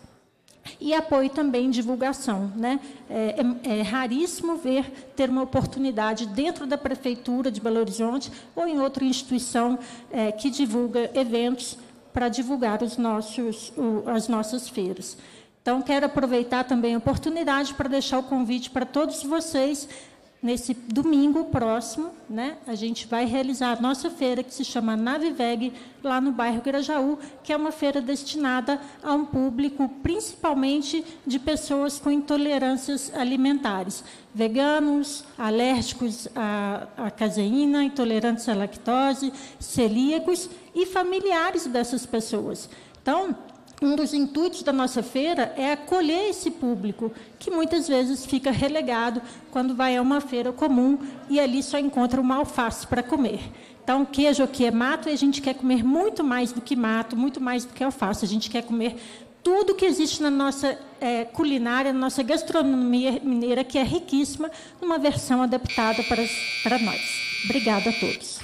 [SPEAKER 13] e apoio também em divulgação. Né? É, é, é, raríssimo ver ter uma oportunidade dentro da Prefeitura de Belo Horizonte ou em outra instituição é, que divulga eventos para divulgar os nossos, o, as nossas feiras. Então, quero aproveitar também a oportunidade para deixar o convite para todos vocês Nesse domingo próximo, né, a gente vai realizar a nossa feira, que se chama Naviveg, lá no bairro Grajaú, que é uma feira destinada a um público principalmente de pessoas com intolerâncias alimentares, veganos, alérgicos à, à caseína, intolerantes à lactose, celíacos e familiares dessas pessoas. Então, um dos intuitos da nossa feira é acolher esse público, que muitas vezes fica relegado quando vai a uma feira comum e ali só encontra uma alface para comer. Então, queijo aqui é mato e a gente quer comer muito mais do que mato, muito mais do que alface. A gente quer comer tudo que existe na nossa é, culinária, na nossa gastronomia mineira, que é riquíssima, numa versão adaptada para, para nós. Obrigada a todos.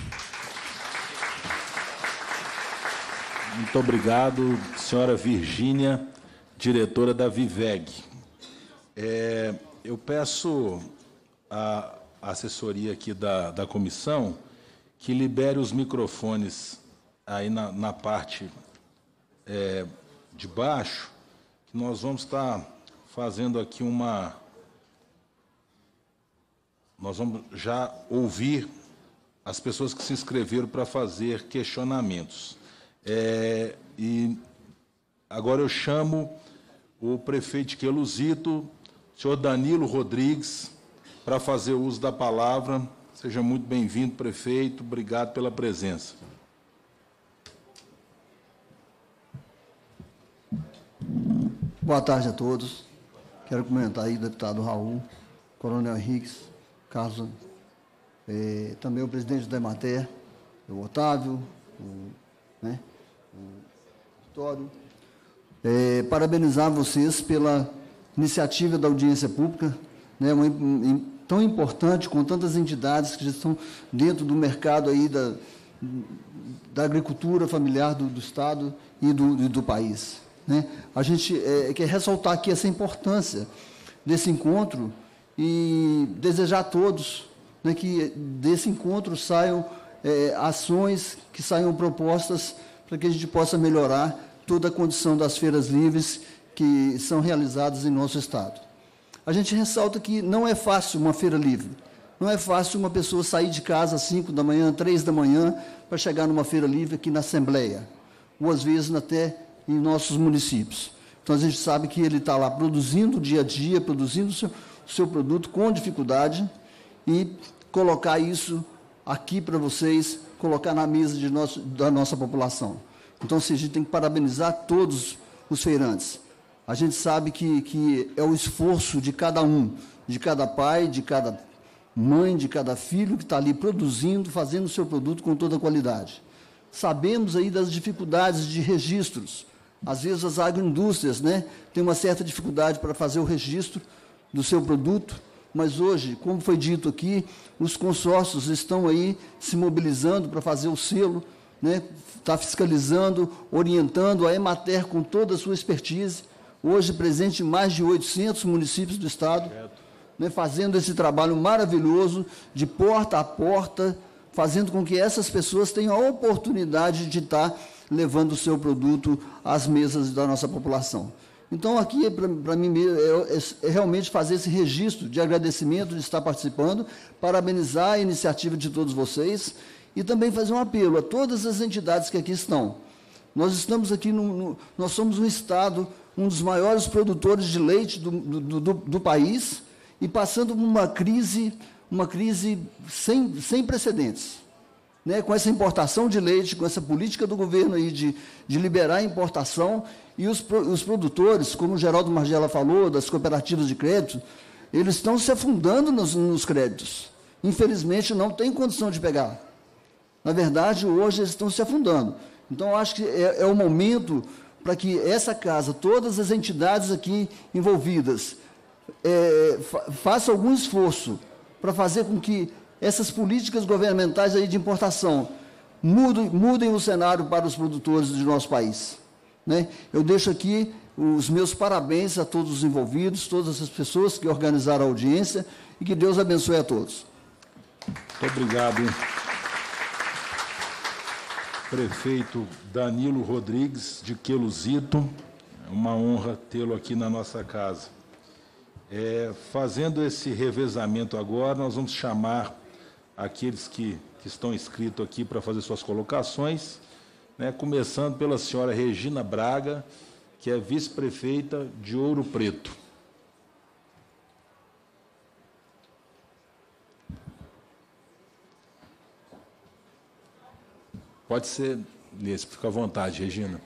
[SPEAKER 1] Muito obrigado, senhora Virgínia, diretora da Viveg. É, eu peço à assessoria aqui da, da comissão que libere os microfones aí na, na parte é, de baixo, que nós vamos estar tá fazendo aqui uma. Nós vamos já ouvir as pessoas que se inscreveram para fazer questionamentos. É, e agora eu chamo o prefeito Queluzito, senhor Danilo Rodrigues, para fazer uso da palavra. Seja muito bem-vindo, prefeito. Obrigado pela presença.
[SPEAKER 24] Boa tarde a todos. Quero comentar aí o deputado Raul, Coronel Henriques, Carlos, eh, também o presidente da Emater, o Otávio, o, né, auditório, é, parabenizar vocês pela iniciativa da audiência pública, né, uma, tão importante, com tantas entidades que já estão dentro do mercado aí da, da agricultura familiar do, do Estado e do, do país. Né? A gente é, quer ressaltar aqui essa importância desse encontro e desejar a todos né, que desse encontro saiam é, ações, que saiam propostas para que a gente possa melhorar toda a condição das feiras livres que são realizadas em nosso Estado. A gente ressalta que não é fácil uma feira livre. Não é fácil uma pessoa sair de casa às 5 da manhã, 3 da manhã, para chegar numa feira livre aqui na Assembleia, ou às vezes até em nossos municípios. Então a gente sabe que ele está lá produzindo o dia a dia, produzindo o seu, seu produto com dificuldade e colocar isso aqui para vocês, colocar na mesa de nosso, da nossa população. Então, assim, a gente tem que parabenizar todos os feirantes. A gente sabe que, que é o esforço de cada um, de cada pai, de cada mãe, de cada filho que está ali produzindo, fazendo o seu produto com toda a qualidade. Sabemos aí das dificuldades de registros. Às vezes as agroindústrias né, têm uma certa dificuldade para fazer o registro do seu produto, mas hoje, como foi dito aqui, os consórcios estão aí se mobilizando para fazer o selo está né? Tá fiscalizando, orientando a Emater com toda a sua expertise, hoje presente em mais de 800 municípios do Estado, né? fazendo esse trabalho maravilhoso de porta a porta, fazendo com que essas pessoas tenham a oportunidade de estar tá levando o seu produto às mesas da nossa população. Então, aqui, para mim, é, é, é, realmente fazer esse registro de agradecimento de estar participando, parabenizar a iniciativa de todos vocês e também fazer um apelo a todas as entidades que aqui estão. Nós estamos aqui, no, no, nós somos um Estado, um dos maiores produtores de leite do, do, do, do país, e passando por uma crise, uma crise sem, sem precedentes. Né? Com essa importação de leite, com essa política do governo aí de, de liberar a importação, e os, os produtores, como o Geraldo Margela falou, das cooperativas de crédito, eles estão se afundando nos, nos créditos. Infelizmente, não tem condição de pegar na verdade, hoje eles estão se afundando. Então, acho que é, é o momento para que essa casa, todas as entidades aqui envolvidas, é, fa façam algum esforço para fazer com que essas políticas governamentais aí de importação mudem, mudem o cenário para os produtores de nosso país. Né? Eu deixo aqui os meus parabéns a todos os envolvidos, todas as pessoas que organizaram a audiência e que Deus abençoe a todos. Muito obrigado prefeito Danilo
[SPEAKER 1] Rodrigues de Queluzito. É uma honra tê-lo aqui na nossa casa. É, fazendo esse revezamento agora, nós vamos chamar aqueles que, que estão inscritos aqui para fazer suas colocações, né, começando pela senhora Regina Braga, que é vice-prefeita de Ouro Preto. Pode ser nesse, fica à vontade, Regina.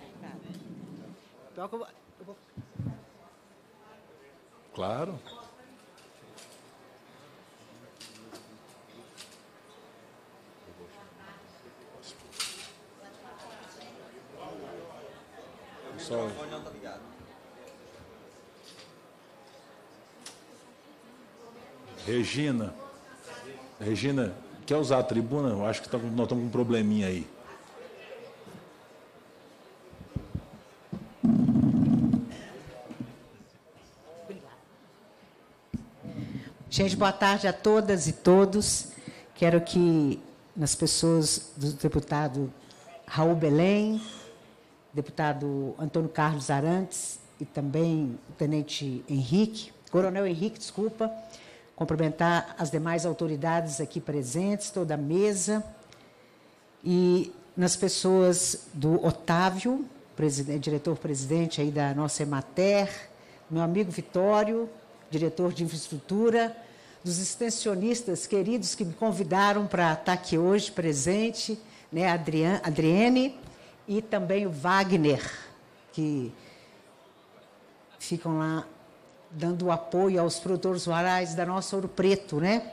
[SPEAKER 1] Claro. Só... Regina, Regina, quer usar a tribuna? Eu acho que tá nós estamos com um probleminha aí.
[SPEAKER 3] Gente, boa tarde a todas e todos. Quero que nas pessoas do deputado Raul Belém, deputado Antônio Carlos Arantes e também o tenente Henrique, coronel Henrique, desculpa, cumprimentar as demais autoridades aqui presentes, toda a mesa, e nas pessoas do Otávio, diretor-presidente aí da nossa Emater, meu amigo Vitório, diretor de infraestrutura, dos extensionistas queridos que me convidaram para estar aqui hoje presente, né, Adriane, Adriane e também o Wagner, que ficam lá dando apoio aos produtores rurais da nossa Ouro Preto, né?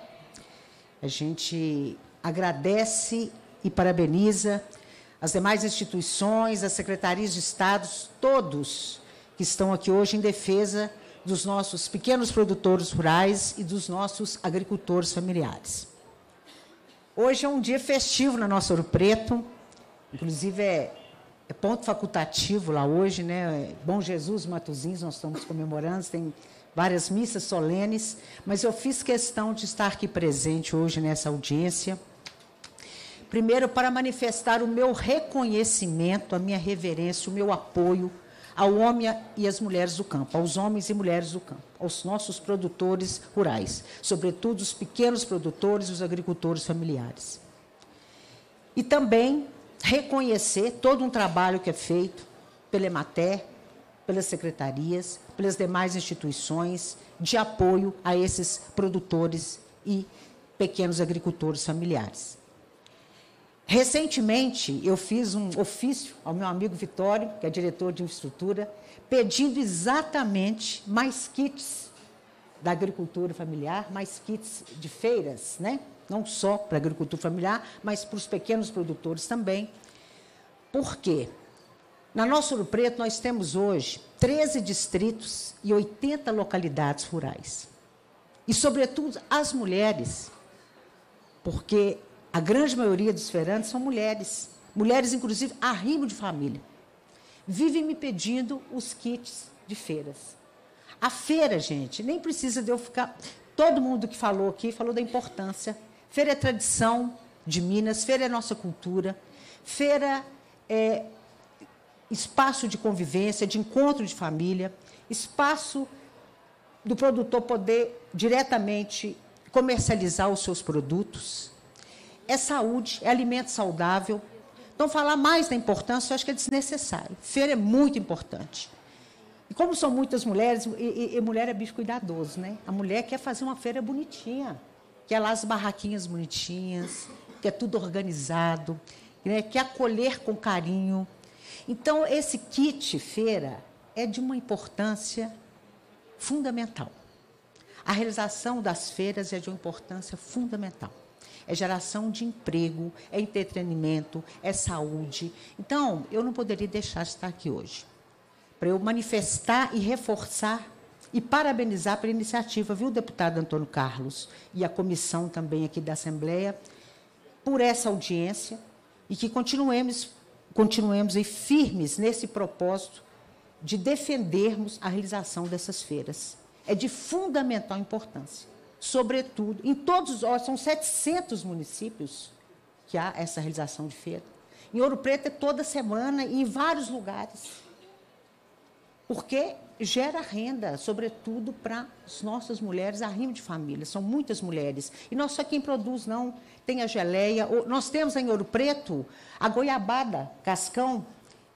[SPEAKER 3] A gente agradece e parabeniza as demais instituições, as secretarias de estados, todos que estão aqui hoje em defesa dos nossos pequenos produtores rurais e dos nossos agricultores familiares. Hoje é um dia festivo na nossa Ouro Preto, inclusive é, é ponto facultativo lá hoje, né? Bom Jesus Matuzinhos, nós estamos comemorando, tem várias missas solenes, mas eu fiz questão de estar aqui presente hoje nessa audiência. Primeiro, para manifestar o meu reconhecimento, a minha reverência, o meu apoio ao homem e às mulheres do campo, aos homens e mulheres do campo, aos nossos produtores rurais, sobretudo os pequenos produtores e os agricultores familiares. E também reconhecer todo um trabalho que é feito pela Emater, pelas secretarias, pelas demais instituições de apoio a esses produtores e pequenos agricultores familiares. Recentemente, eu fiz um ofício ao meu amigo Vitório, que é diretor de infraestrutura, pedindo exatamente mais kits da agricultura familiar, mais kits de feiras, né? não só para a agricultura familiar, mas para os pequenos produtores também. Por quê? Na nossa Ouro Preto, nós temos hoje 13 distritos e 80 localidades rurais. E, sobretudo, as mulheres, porque a grande maioria dos feirantes são mulheres. Mulheres, inclusive, arrimo de família. Vivem me pedindo os kits de feiras. A feira, gente, nem precisa de eu ficar. Todo mundo que falou aqui falou da importância. Feira é tradição de Minas, feira é nossa cultura, feira é espaço de convivência, de encontro de família, espaço do produtor poder diretamente comercializar os seus produtos é saúde, é alimento saudável. Então, falar mais da importância, eu acho que é desnecessário. Feira é muito importante. E como são muitas mulheres, e, e, e mulher é bicho cuidadoso, né? A mulher quer fazer uma feira bonitinha, quer lá as barraquinhas bonitinhas, quer tudo organizado, né? quer acolher com carinho. Então, esse kit feira é de uma importância fundamental. A realização das feiras é de uma importância fundamental é geração de emprego, é entretenimento, é saúde. Então, eu não poderia deixar de estar aqui hoje para eu manifestar e reforçar e parabenizar pela iniciativa, viu, deputado Antônio Carlos, e a comissão também aqui da Assembleia, por essa audiência e que continuemos, continuemos aí firmes nesse propósito de defendermos a realização dessas feiras. É de fundamental importância sobretudo, em todos, os. são 700 municípios que há essa realização de feira. Em Ouro Preto é toda semana e em vários lugares. Porque gera renda, sobretudo para as nossas mulheres, a rima de família. São muitas mulheres. E não só quem produz, não. Tem a geleia. Nós temos em Ouro Preto a goiabada, cascão,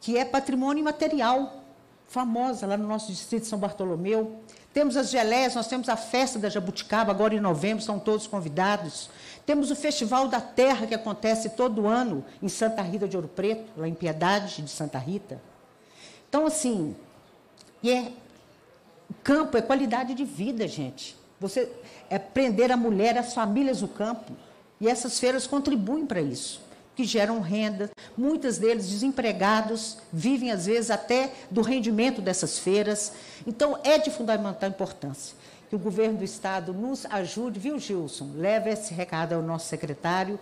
[SPEAKER 3] que é patrimônio imaterial, famosa lá no nosso distrito de São Bartolomeu. Temos as geleias, nós temos a festa da Jabuticaba, agora em novembro, são todos convidados. Temos o Festival da Terra, que acontece todo ano em Santa Rita de Ouro Preto, lá em Piedade de Santa Rita. Então, assim, e é, campo é qualidade de vida, gente. Você é prender a mulher, as famílias do campo. E essas feiras contribuem para isso que geram renda. Muitas deles desempregados, vivem às vezes até do rendimento dessas feiras. Então é de fundamental importância que o governo do estado nos ajude, viu, Gilson? Leve esse recado ao nosso secretário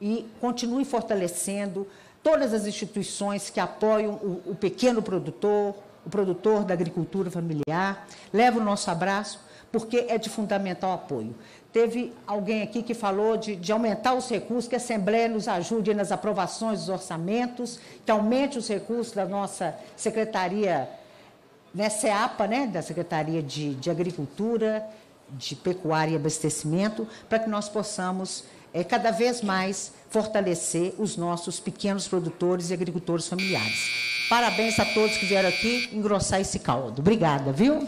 [SPEAKER 3] e continue fortalecendo todas as instituições que apoiam o, o pequeno produtor, o produtor da agricultura familiar. Leve o nosso abraço, porque é de fundamental apoio. Teve alguém aqui que falou de, de, aumentar os recursos, que a Assembleia nos ajude nas aprovações dos orçamentos, que aumente os recursos da nossa Secretaria, né, CEAPA, né, da Secretaria de, de Agricultura, de Pecuária e Abastecimento, para que nós possamos é, cada vez mais fortalecer os nossos pequenos produtores e agricultores familiares. Parabéns a todos que vieram aqui engrossar esse caldo. Obrigada, viu? Sim.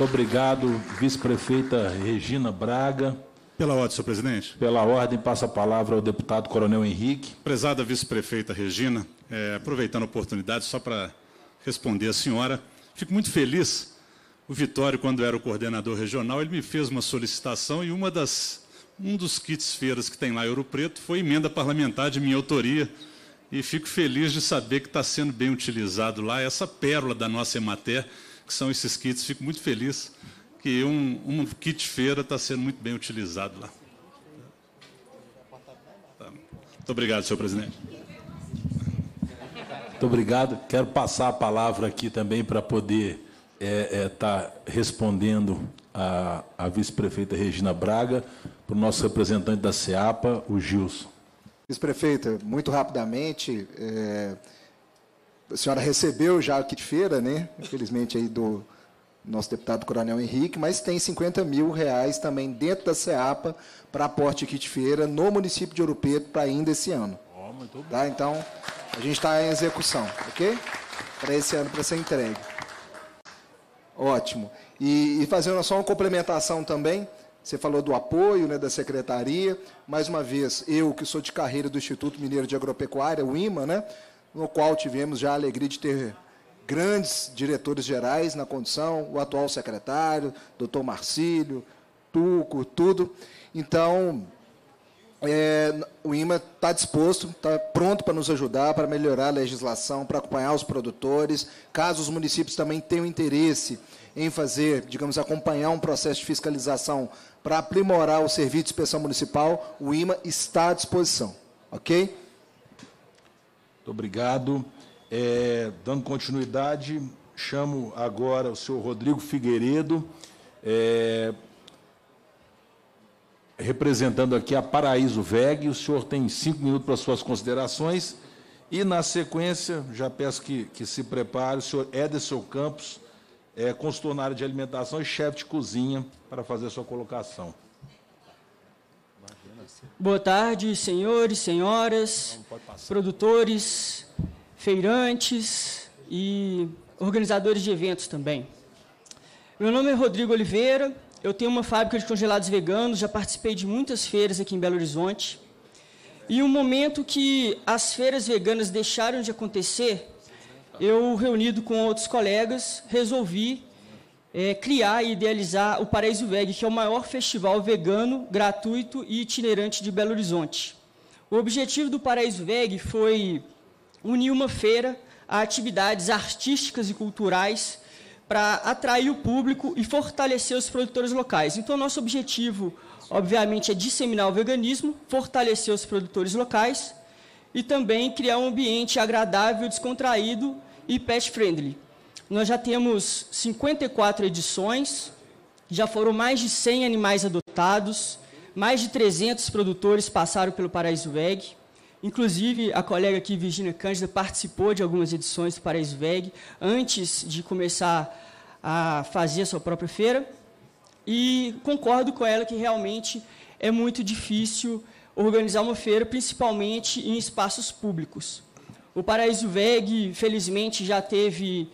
[SPEAKER 1] Muito obrigado, vice-prefeita Regina Braga.
[SPEAKER 17] Pela ordem, senhor presidente. Pela
[SPEAKER 1] ordem, passa a palavra ao deputado Coronel Henrique. Prezada
[SPEAKER 17] vice-prefeita Regina, é, aproveitando a oportunidade, só para responder a senhora, fico muito feliz. O Vitório, quando era o coordenador regional, ele me fez uma solicitação e uma das, um dos kits feiras que tem lá em Ouro Preto foi emenda parlamentar de minha autoria. E fico feliz de saber que está sendo bem utilizado lá essa pérola da nossa Emater, que são esses kits. Fico muito feliz que um, um kit feira está sendo muito bem utilizado lá.
[SPEAKER 9] Tá. Muito
[SPEAKER 17] obrigado, senhor presidente.
[SPEAKER 1] Muito obrigado. Quero passar a palavra aqui também para poder estar é, é, tá respondendo a, a vice-prefeita Regina Braga, para o nosso representante da SEAPA, o Gilson.
[SPEAKER 8] Vice-prefeita, muito rapidamente. É a senhora recebeu já aqui de feira, né? Infelizmente aí do nosso deputado Coronel Henrique, mas tem 50 mil reais também dentro da SEAPA para aporte aqui de feira no município de Ouro Preto para ainda esse ano. Oh, muito bom. Tá? Então, a gente está em execução, ok? Para esse ano, para ser entregue. Ótimo. E, e fazendo só uma complementação também, você falou do apoio né, da secretaria. Mais uma vez, eu que sou de carreira do Instituto Mineiro de Agropecuária, o IMA, né, no qual tivemos já a alegria de ter grandes diretores gerais na condição, o atual secretário, doutor Marcílio, Tuco, tudo. Então, é, o IMA está disposto, está pronto para nos ajudar, para melhorar a legislação, para acompanhar os produtores. Caso os municípios também tenham interesse em fazer, digamos, acompanhar um processo de fiscalização para aprimorar o serviço de inspeção municipal, o IMA está à disposição. Ok?
[SPEAKER 1] obrigado. É, dando continuidade, chamo agora o senhor Rodrigo Figueiredo, é, representando aqui a Paraíso VEG. O senhor tem cinco minutos para suas considerações. E, na sequência, já peço que, que se prepare o senhor Ederson Campos, é, consultor na área de alimentação e chefe de cozinha, para fazer a sua colocação.
[SPEAKER 15] Boa tarde, senhores, senhoras, produtores, feirantes e organizadores de eventos também. Meu nome é Rodrigo Oliveira, eu tenho uma fábrica de congelados veganos, já participei de muitas feiras aqui em Belo Horizonte. E um momento que as feiras veganas deixaram de acontecer, eu, reunido com outros colegas, resolvi é, criar e idealizar o Paraíso Veg, que é o maior festival vegano, gratuito e itinerante de Belo Horizonte. O objetivo do Paraíso Veg foi unir uma feira a atividades artísticas e culturais para atrair o público e fortalecer os produtores locais. Então, nosso objetivo, obviamente, é disseminar o veganismo, fortalecer os produtores locais e também criar um ambiente agradável, descontraído e pet-friendly. Nós já temos 54 edições, já foram mais de 100 animais adotados, mais de 300 produtores passaram pelo Paraíso Veg. Inclusive, a colega aqui, Virginia Cândida, participou de algumas edições do Paraíso Veg antes de começar a fazer a sua própria feira. E concordo com ela que realmente é muito difícil organizar uma feira, principalmente em espaços públicos. O Paraíso Veg, felizmente, já teve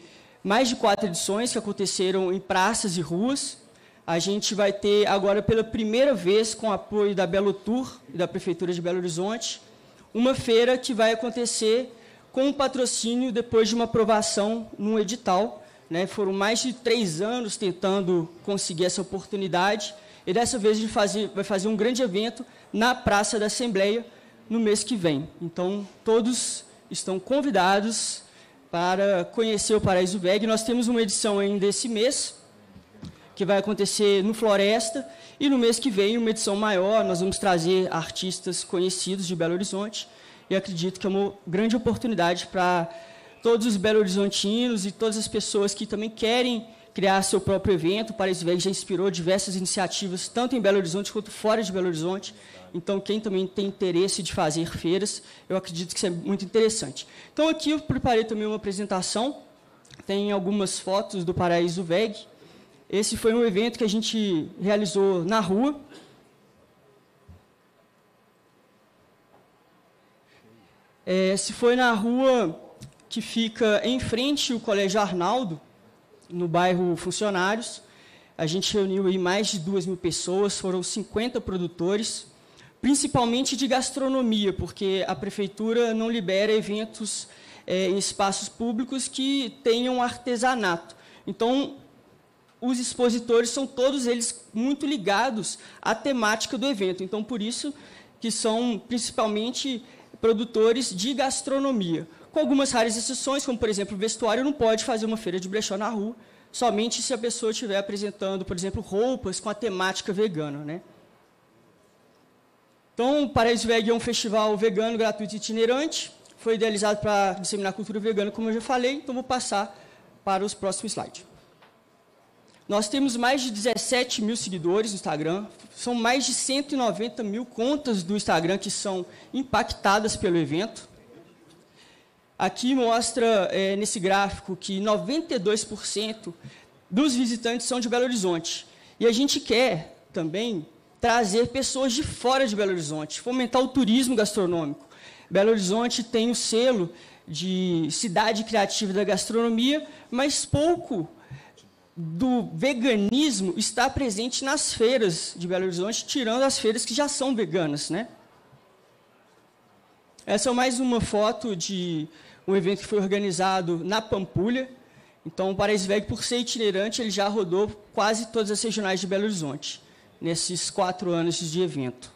[SPEAKER 15] mais de quatro edições que aconteceram em praças e ruas. A gente vai ter agora, pela primeira vez, com apoio da Belo Tour e da Prefeitura de Belo Horizonte, uma feira que vai acontecer com o patrocínio depois de uma aprovação num edital. Né? Foram mais de três anos tentando conseguir essa oportunidade. E dessa vez a gente fazer, vai fazer um grande evento na Praça da Assembleia no mês que vem. Então, todos estão convidados para conhecer o Paraíso Veg. Nós temos uma edição ainda esse mês, que vai acontecer no Floresta, e no mês que vem, uma edição maior, nós vamos trazer artistas conhecidos de Belo Horizonte, e acredito que é uma grande oportunidade para todos os Belo Horizontinos e todas as pessoas que também querem criar seu próprio evento. O Paraíso Veg já inspirou diversas iniciativas, tanto em Belo Horizonte quanto fora de Belo Horizonte. Então, quem também tem interesse de fazer feiras, eu acredito que isso é muito interessante. Então, aqui eu preparei também uma apresentação. Tem algumas fotos do Paraíso VEG. Esse foi um evento que a gente realizou na rua. Esse é, foi na rua que fica em frente ao Colégio Arnaldo, no bairro Funcionários. A gente reuniu aí mais de duas mil pessoas, foram 50 produtores, principalmente de gastronomia, porque a prefeitura não libera eventos é, em espaços públicos que tenham artesanato. Então, os expositores são todos eles muito ligados à temática do evento. Então, por isso que são principalmente produtores de gastronomia. Com algumas raras exceções, como, por exemplo, o vestuário não pode fazer uma feira de brechó na rua, somente se a pessoa estiver apresentando, por exemplo, roupas com a temática vegana. Né? Então, o Paraíso Veg é um festival vegano, gratuito e itinerante. Foi idealizado para disseminar a cultura vegana, como eu já falei. Então, vou passar para os próximos slides. Nós temos mais de 17 mil seguidores no Instagram. São mais de 190 mil contas do Instagram que são impactadas pelo evento. Aqui mostra, é, nesse gráfico, que 92% dos visitantes são de Belo Horizonte. E a gente quer também trazer pessoas de fora de Belo Horizonte, fomentar o turismo gastronômico. Belo Horizonte tem o selo de cidade criativa da gastronomia, mas pouco do veganismo está presente nas feiras de Belo Horizonte, tirando as feiras que já são veganas, né? Essa é mais uma foto de um evento que foi organizado na Pampulha. Então, o Paraíso Veg, por ser itinerante, ele já rodou quase todas as regionais de Belo Horizonte nesses quatro anos de evento.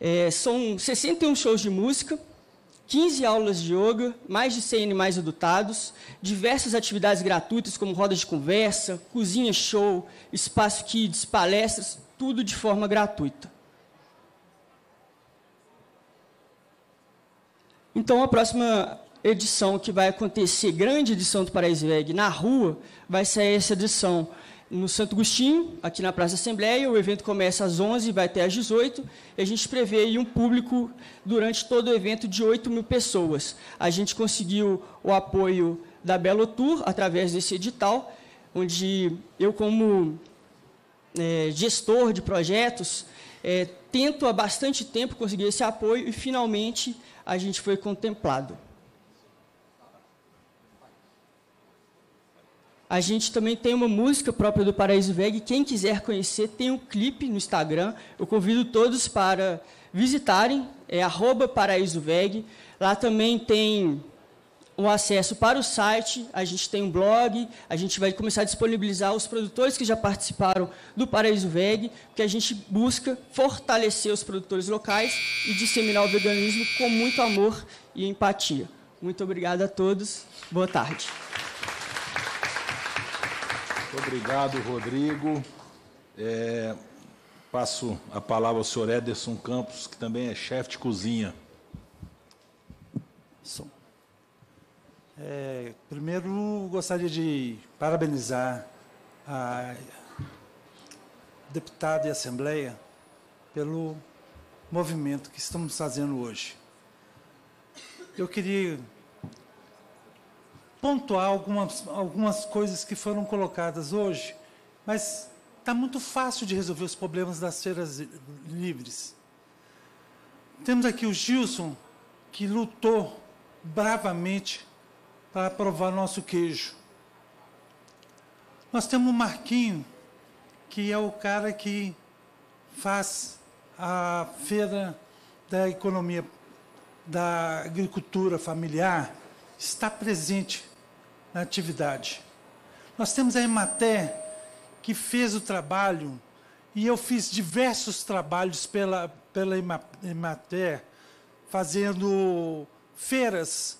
[SPEAKER 15] É, são 61 shows de música, 15 aulas de yoga, mais de 100 animais adotados, diversas atividades gratuitas como rodas de conversa, cozinha show, espaço kids, palestras, tudo de forma gratuita. Então, a próxima edição que vai acontecer, grande edição do Paraíso Veg, na rua, vai ser essa edição, no Santo Agostinho, aqui na Praça da Assembleia. O evento começa às 11 vai até às 18 e a gente prevê um público durante todo o evento de 8 mil pessoas. A gente conseguiu o apoio da Belo Tour através desse edital, onde eu, como é, gestor de projetos, é, tento há bastante tempo conseguir esse apoio e, finalmente, a gente foi contemplado. A gente também tem uma música própria do Paraíso Veg. Quem quiser conhecer, tem um clipe no Instagram. Eu convido todos para visitarem, é arroba Paraíso Veg. Lá também tem o acesso para o site, a gente tem um blog, a gente vai começar a disponibilizar os produtores que já participaram do Paraíso Veg, porque a gente busca fortalecer os produtores locais e disseminar o veganismo com muito amor e empatia. Muito obrigado a todos. Boa tarde.
[SPEAKER 1] Muito obrigado, Rodrigo. É, passo a palavra ao senhor Ederson Campos, que também é chefe de cozinha.
[SPEAKER 2] É, primeiro, gostaria de parabenizar a deputada e a Assembleia pelo movimento que estamos fazendo hoje. Eu queria pontuar algumas, algumas coisas que foram colocadas hoje, mas está muito fácil de resolver os problemas das feiras livres. Temos aqui o Gilson, que lutou bravamente para aprovar nosso queijo. Nós temos o Marquinho, que é o cara que faz a feira da economia da agricultura familiar, está presente na atividade. Nós temos a Ematé, que fez o trabalho, e eu fiz diversos trabalhos pela, pela Ematé, fazendo feiras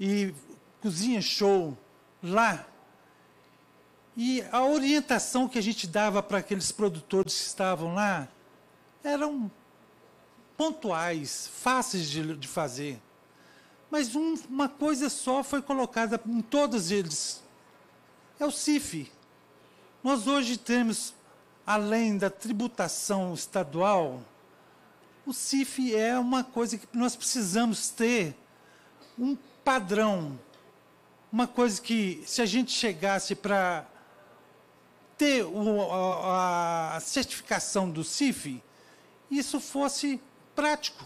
[SPEAKER 2] e cozinha show lá. E a orientação que a gente dava para aqueles produtores que estavam lá eram pontuais, fáceis de, de fazer. Mas um, uma coisa só foi colocada em todos eles: é o CIF. Nós hoje temos, além da tributação estadual, o CIF é uma coisa que nós precisamos ter um padrão. Uma coisa que, se a gente chegasse para ter o, a, a certificação do CIF, isso fosse prático.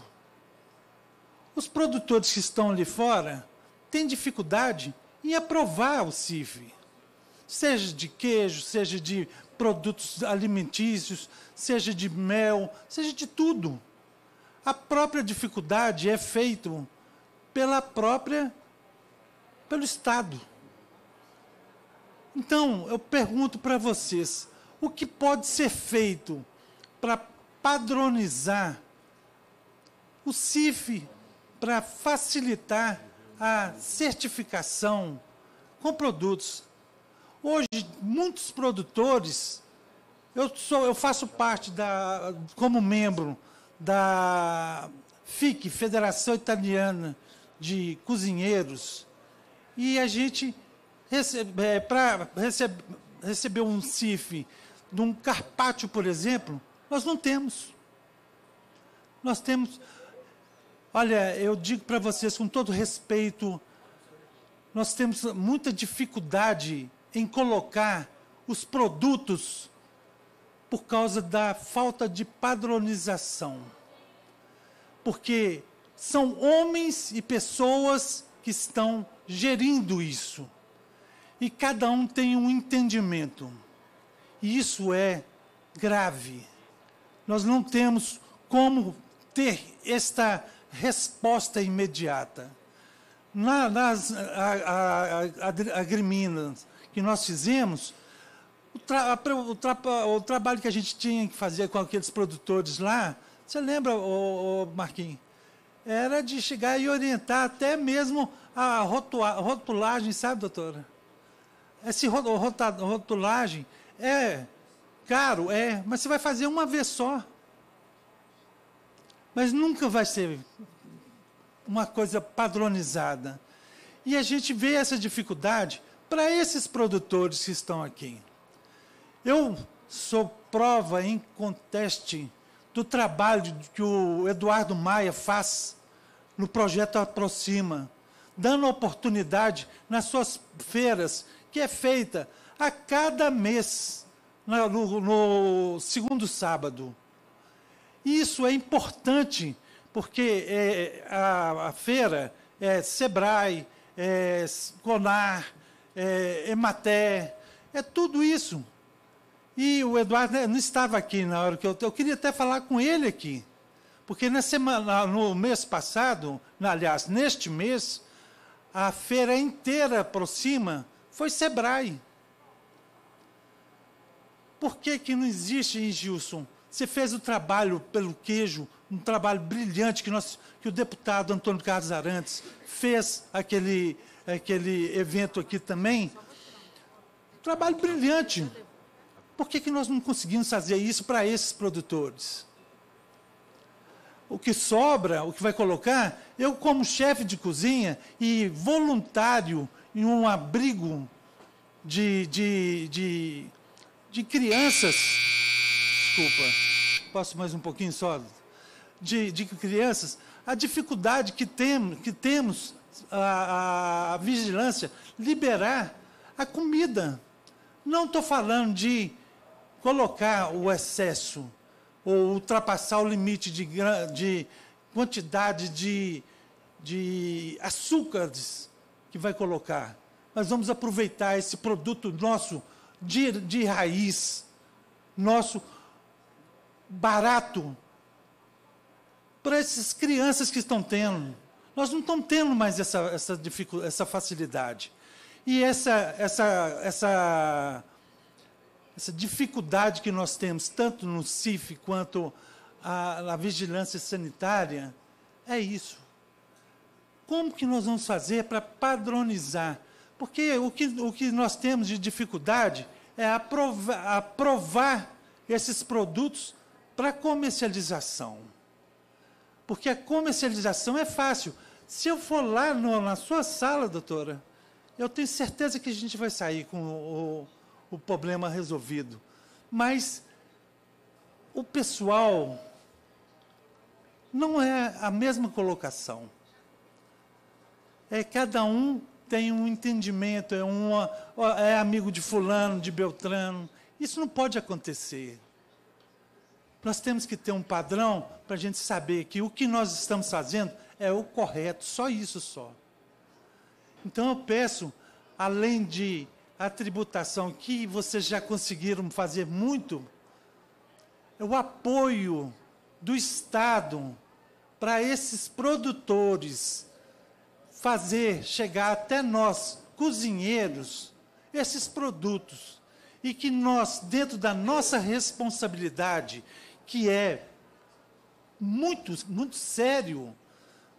[SPEAKER 2] Os produtores que estão ali fora têm dificuldade em aprovar o CIF, seja de queijo, seja de produtos alimentícios, seja de mel, seja de tudo. A própria dificuldade é feita pela própria pelo Estado. Então, eu pergunto para vocês, o que pode ser feito para padronizar o CIF para facilitar a certificação com produtos. Hoje, muitos produtores, eu, sou, eu faço parte, da, como membro da FIC, Federação Italiana de Cozinheiros, e a gente, recebe, é, para recebe, receber um CIF de um carpaccio, por exemplo, nós não temos. Nós temos Olha, eu digo para vocês com todo respeito, nós temos muita dificuldade em colocar os produtos por causa da falta de padronização. Porque são homens e pessoas que estão gerindo isso. E cada um tem um entendimento. E isso é grave. Nós não temos como ter esta resposta imediata. Na, nas agriminas que nós fizemos, o, tra, o, tra, o, trabalho que a gente tinha que fazer com aqueles produtores lá, você lembra, o ô Marquinhos? Era de chegar e orientar até mesmo a rotua, rotulagem, sabe, doutora? Essa rotulagem é caro, é, mas você vai fazer uma vez só mas nunca vai ser uma coisa padronizada. E a gente vê essa dificuldade para esses produtores que estão aqui. Eu sou prova em conteste do trabalho que o Eduardo Maia faz no projeto Aproxima, dando oportunidade nas suas feiras, que é feita a cada mês, né, no, no segundo sábado. Isso é importante, porque é, a, a, feira é Sebrae, é Conar, é Ematé, é tudo isso. E o Eduardo né, não estava aqui na hora que eu. Eu queria até falar com ele aqui. Porque na semana, no mês passado, aliás, neste mês, a feira inteira por cima foi Sebrae. Por que, que não existe, Gilson, você fez o trabalho pelo queijo, um trabalho brilhante que, nós, que o deputado Antônio Carlos Arantes fez aquele, aquele evento aqui também. Um trabalho brilhante. Por que, que nós não conseguimos fazer isso para esses produtores? o que sobra, o que vai colocar, eu, como chefe de cozinha e voluntário em um abrigo de, de, de, de crianças desculpa, posso mais um pouquinho só, de, de crianças, a dificuldade que, tem, que temos, a, a, vigilância, liberar a comida. Não estou falando de colocar o excesso ou ultrapassar o limite de, de quantidade de, de açúcares que vai colocar. Nós vamos aproveitar esse produto nosso de, de raiz, nosso barato para essas crianças que estão tendo. Nós não estamos tendo mais essa, essa, essa facilidade. E essa, essa, essa, essa dificuldade que nós temos, tanto no CIF quanto a, a vigilância sanitária, é isso. Como que nós vamos fazer para padronizar? Porque o que, o que nós temos de dificuldade é aprovar, aprovar esses produtos para comercialização. Porque a comercialização é fácil. Se eu for lá no, na sua sala, doutora, eu tenho certeza que a gente vai sair com o, o, o problema resolvido. Mas o pessoal não é a mesma colocação. É cada um tem um entendimento, é, uma, é amigo de fulano, de Beltrano. Isso não pode acontecer. Nós temos que ter um padrão para a gente saber que o que nós estamos fazendo é o correto, só isso só. Então eu peço, além de a tributação que vocês já conseguiram fazer muito, o apoio do Estado para esses produtores fazer chegar até nós, cozinheiros, esses produtos. E que nós, dentro da nossa responsabilidade que é muito, muito sério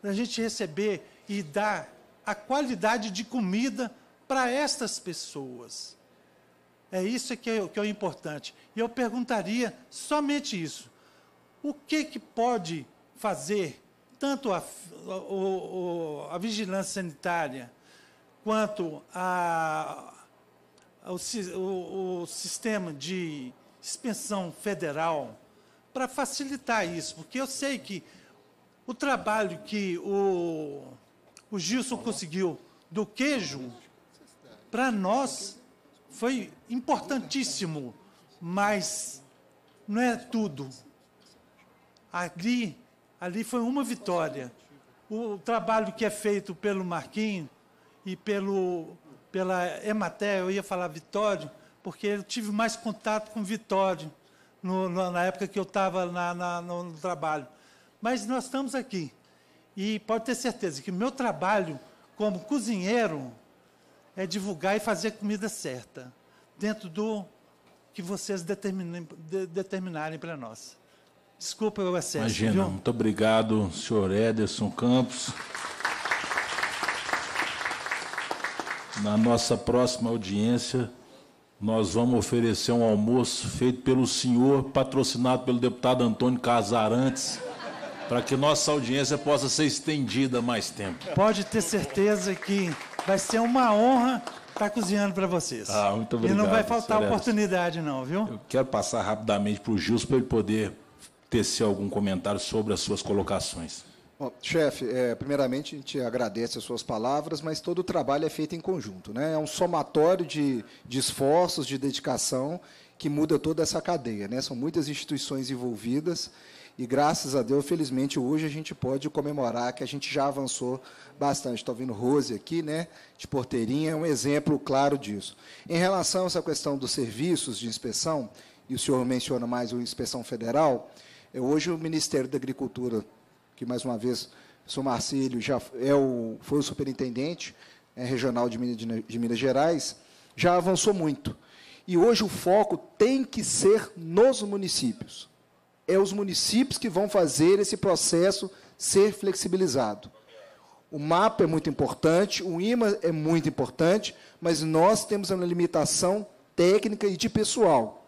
[SPEAKER 2] para a gente receber e dar a qualidade de comida para estas pessoas. É isso que é, que é o importante. E eu perguntaria somente isso. O que, que pode fazer tanto a, a, a vigilância sanitária quanto a, o, o, o sistema de inspeção federal para facilitar isso, porque eu sei que o trabalho que o, o Gilson conseguiu do queijo, para nós foi importantíssimo, mas não é tudo. Ali, ali foi uma vitória. O trabalho que é feito pelo Marquinho e pelo, pela Ematé, eu ia falar Vitório, porque eu tive mais contato com Vitório no, na época que eu estava no, no trabalho. Mas nós estamos aqui. E pode ter certeza que o meu trabalho como cozinheiro é divulgar e fazer a comida certa, dentro do que vocês determinem, de, determinarem para nós. Desculpa o excesso. Imagina, viu?
[SPEAKER 1] muito obrigado, senhor Ederson Campos. Na nossa próxima audiência, nós vamos oferecer um almoço feito pelo senhor, patrocinado pelo deputado Antônio Casarantes, para que nossa audiência possa ser estendida mais tempo.
[SPEAKER 2] Pode ter certeza que vai ser uma honra estar cozinhando para vocês. Ah, muito obrigado. E não vai faltar oportunidade, não, viu? Eu
[SPEAKER 1] quero passar rapidamente para o Gilson para ele poder tecer algum comentário sobre as suas colocações.
[SPEAKER 8] Bom, chefe, é, primeiramente a gente agradece as suas palavras, mas todo o trabalho é feito em conjunto, né? É um somatório de, de esforços, de dedicação que muda toda essa cadeia, né? São muitas instituições envolvidas e graças a Deus, felizmente, hoje a gente pode comemorar que a gente já avançou bastante. Estou tá vendo Rose aqui, né, de Porteirinha, é um exemplo claro disso. Em relação a essa questão dos serviços de inspeção, e o senhor menciona mais a inspeção federal, é, hoje o Ministério da Agricultura que mais uma vez, o Sr. Marcílio já é o, foi o superintendente é, regional de Minas, de, de Minas Gerais, já avançou muito. E hoje o foco tem que ser nos municípios. É os municípios que vão fazer esse processo ser flexibilizado. O mapa é muito importante, o IMA é muito importante, mas nós temos uma limitação técnica e de pessoal.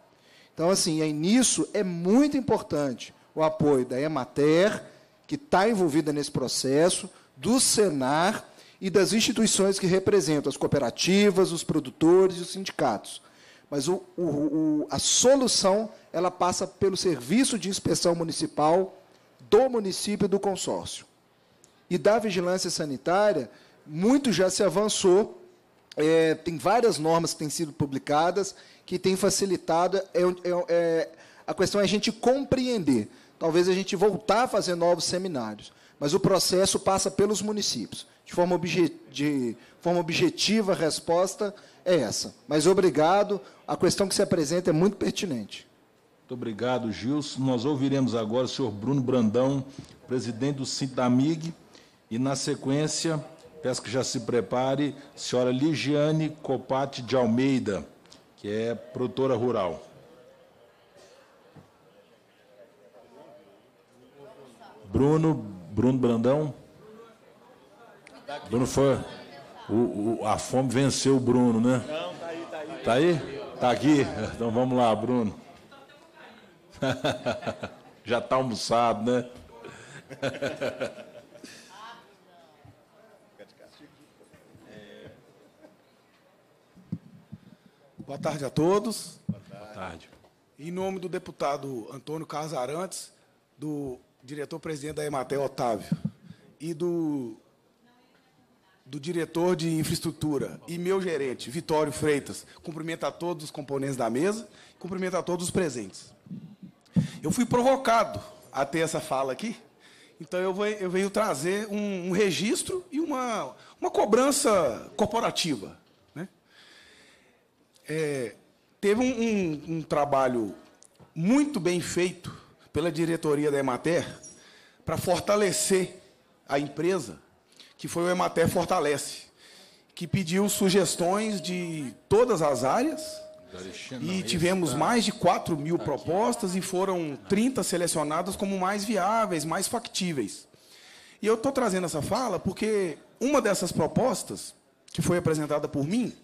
[SPEAKER 8] Então, assim, aí é nisso é muito importante o apoio da EMATER, que está envolvida nesse processo, do Senar e das instituições que representam as cooperativas, os produtores e os sindicatos. Mas o, o, o, a solução ela passa pelo serviço de inspeção municipal do município do consórcio. E da vigilância sanitária, muito já se avançou. É, tem várias normas que têm sido publicadas que têm facilitado. É, é, é a questão é a gente compreender talvez a gente voltar a fazer novos seminários. Mas o processo passa pelos municípios. De forma, obje de forma objetiva, a resposta é essa. Mas obrigado, a questão que se apresenta é muito
[SPEAKER 1] pertinente. Muito obrigado, Gilson. Nós ouviremos agora o senhor Bruno Brandão, presidente do CITAMIG. e, na sequência, peço que já se prepare, senhora Ligiane Copati de Almeida, que é produtora rural. Bruno, Bruno Brandão. Bruno foi. O, o, a fome venceu o Bruno, né? Não, tá aí, tá aí. Tá aí? Tá aqui? Então vamos lá, Bruno. Já tá almoçado,
[SPEAKER 19] né? Boa tarde a
[SPEAKER 25] todos. Boa tarde. Em nome do deputado Antônio Carlos Arantes, do diretor-presidente da Emater, Otávio, e do, do diretor de infraestrutura e meu gerente, Vitório Freitas. Cumprimento a todos os componentes da mesa, cumprimento a todos os presentes. Eu fui provocado a ter essa fala aqui, então eu, vou, eu venho trazer um, um, registro e uma, uma cobrança corporativa. Né? É, teve um, um, um trabalho muito bem feito pela diretoria da Emater para fortalecer a empresa, que foi o Emater Fortalece, que pediu sugestões de todas as áreas.
[SPEAKER 2] E tivemos tá.
[SPEAKER 25] mais de 4 mil propostas e foram 30 selecionadas como mais viáveis, mais factíveis. E eu estou trazendo essa fala porque uma dessas propostas, que foi apresentada por mim,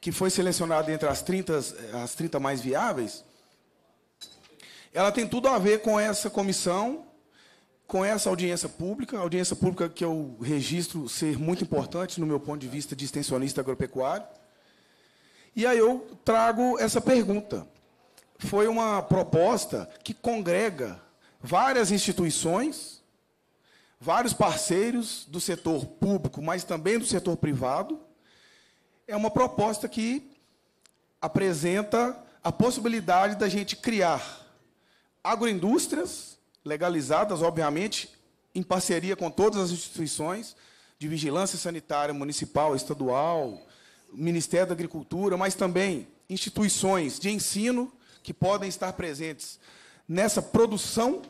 [SPEAKER 25] que foi selecionada entre as 30, as 30 mais viáveis, ela tem tudo a ver com essa comissão, com essa audiência pública, audiência pública que eu registro ser muito importante no meu ponto de vista de extensionista agropecuário. E aí eu trago essa pergunta. Foi uma proposta que congrega várias instituições, vários parceiros do setor público, mas também do setor privado. É uma proposta que apresenta a possibilidade da gente criar agroindústrias legalizadas, obviamente, em parceria com todas as instituições de vigilância sanitária municipal, estadual, Ministério da Agricultura, mas também instituições de ensino que podem estar presentes nessa produção.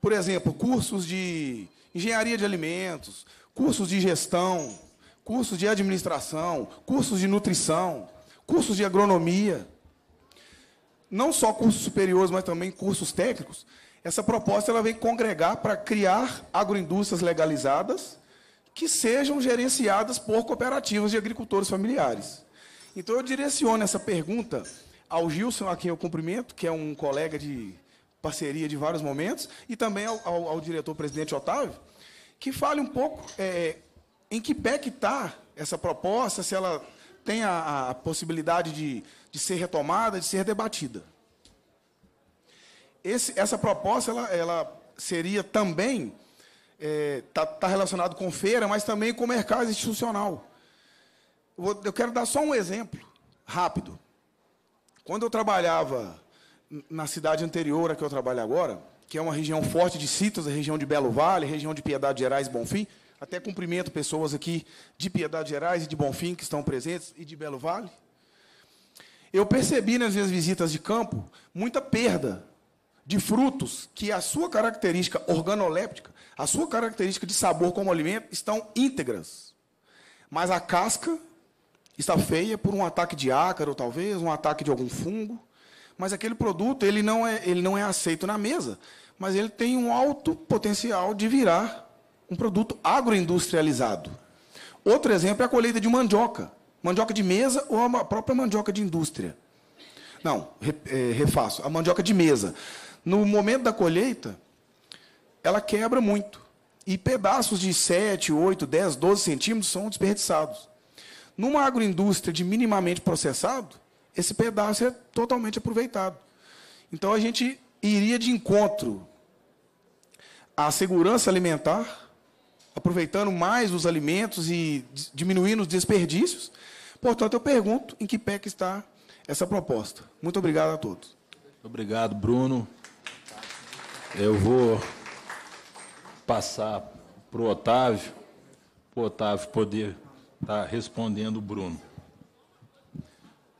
[SPEAKER 25] Por exemplo, cursos de engenharia de alimentos, cursos de gestão, cursos de administração, cursos de nutrição, cursos de agronomia não só cursos superiores, mas também cursos técnicos, essa proposta ela vem congregar para criar agroindústrias legalizadas que sejam gerenciadas por cooperativas de agricultores familiares. Então, eu direciono essa pergunta ao Gilson, a quem eu cumprimento, que é um colega de parceria de vários momentos, e também ao, ao, ao diretor-presidente Otávio, que fale um pouco é, em que pé que está essa proposta, se ela tem a, a possibilidade de de ser retomada, de ser debatida. Esse, essa proposta ela, ela seria também está é, tá, tá relacionado com feira, mas também com mercado institucional. Eu, quero dar só um exemplo rápido. Quando eu trabalhava na cidade anterior a que eu trabalho agora, que é uma região forte de citas, a região de Belo Vale, região de Piedade Gerais, e Bonfim, até cumprimento pessoas aqui de Piedade Gerais e de Bonfim que estão presentes e de Belo Vale. Eu percebi nas minhas visitas de campo muita perda de frutos que a sua característica organoléptica, a sua característica de sabor como alimento estão íntegras. Mas a casca está feia por um ataque de ácaro, talvez, um ataque de algum fungo. Mas aquele produto ele não é, ele não é aceito na mesa, mas ele tem um alto potencial de virar um produto agroindustrializado. Outro exemplo é a colheita de mandioca. Mandioca de mesa ou a própria mandioca de indústria? Não, é, refaço. A mandioca de mesa. No momento da colheita, ela quebra muito. E pedaços de 7, 8, 10, 12 centímetros são desperdiçados. Numa agroindústria de minimamente processado, esse pedaço é totalmente aproveitado. Então a gente iria de encontro à segurança alimentar, aproveitando mais os alimentos e diminuindo os desperdícios, Portanto, eu pergunto em que pé que está essa proposta. Muito obrigado a todos. Obrigado, Bruno.
[SPEAKER 1] Eu vou passar para o Otávio, para o Otávio poder estar tá respondendo o Bruno.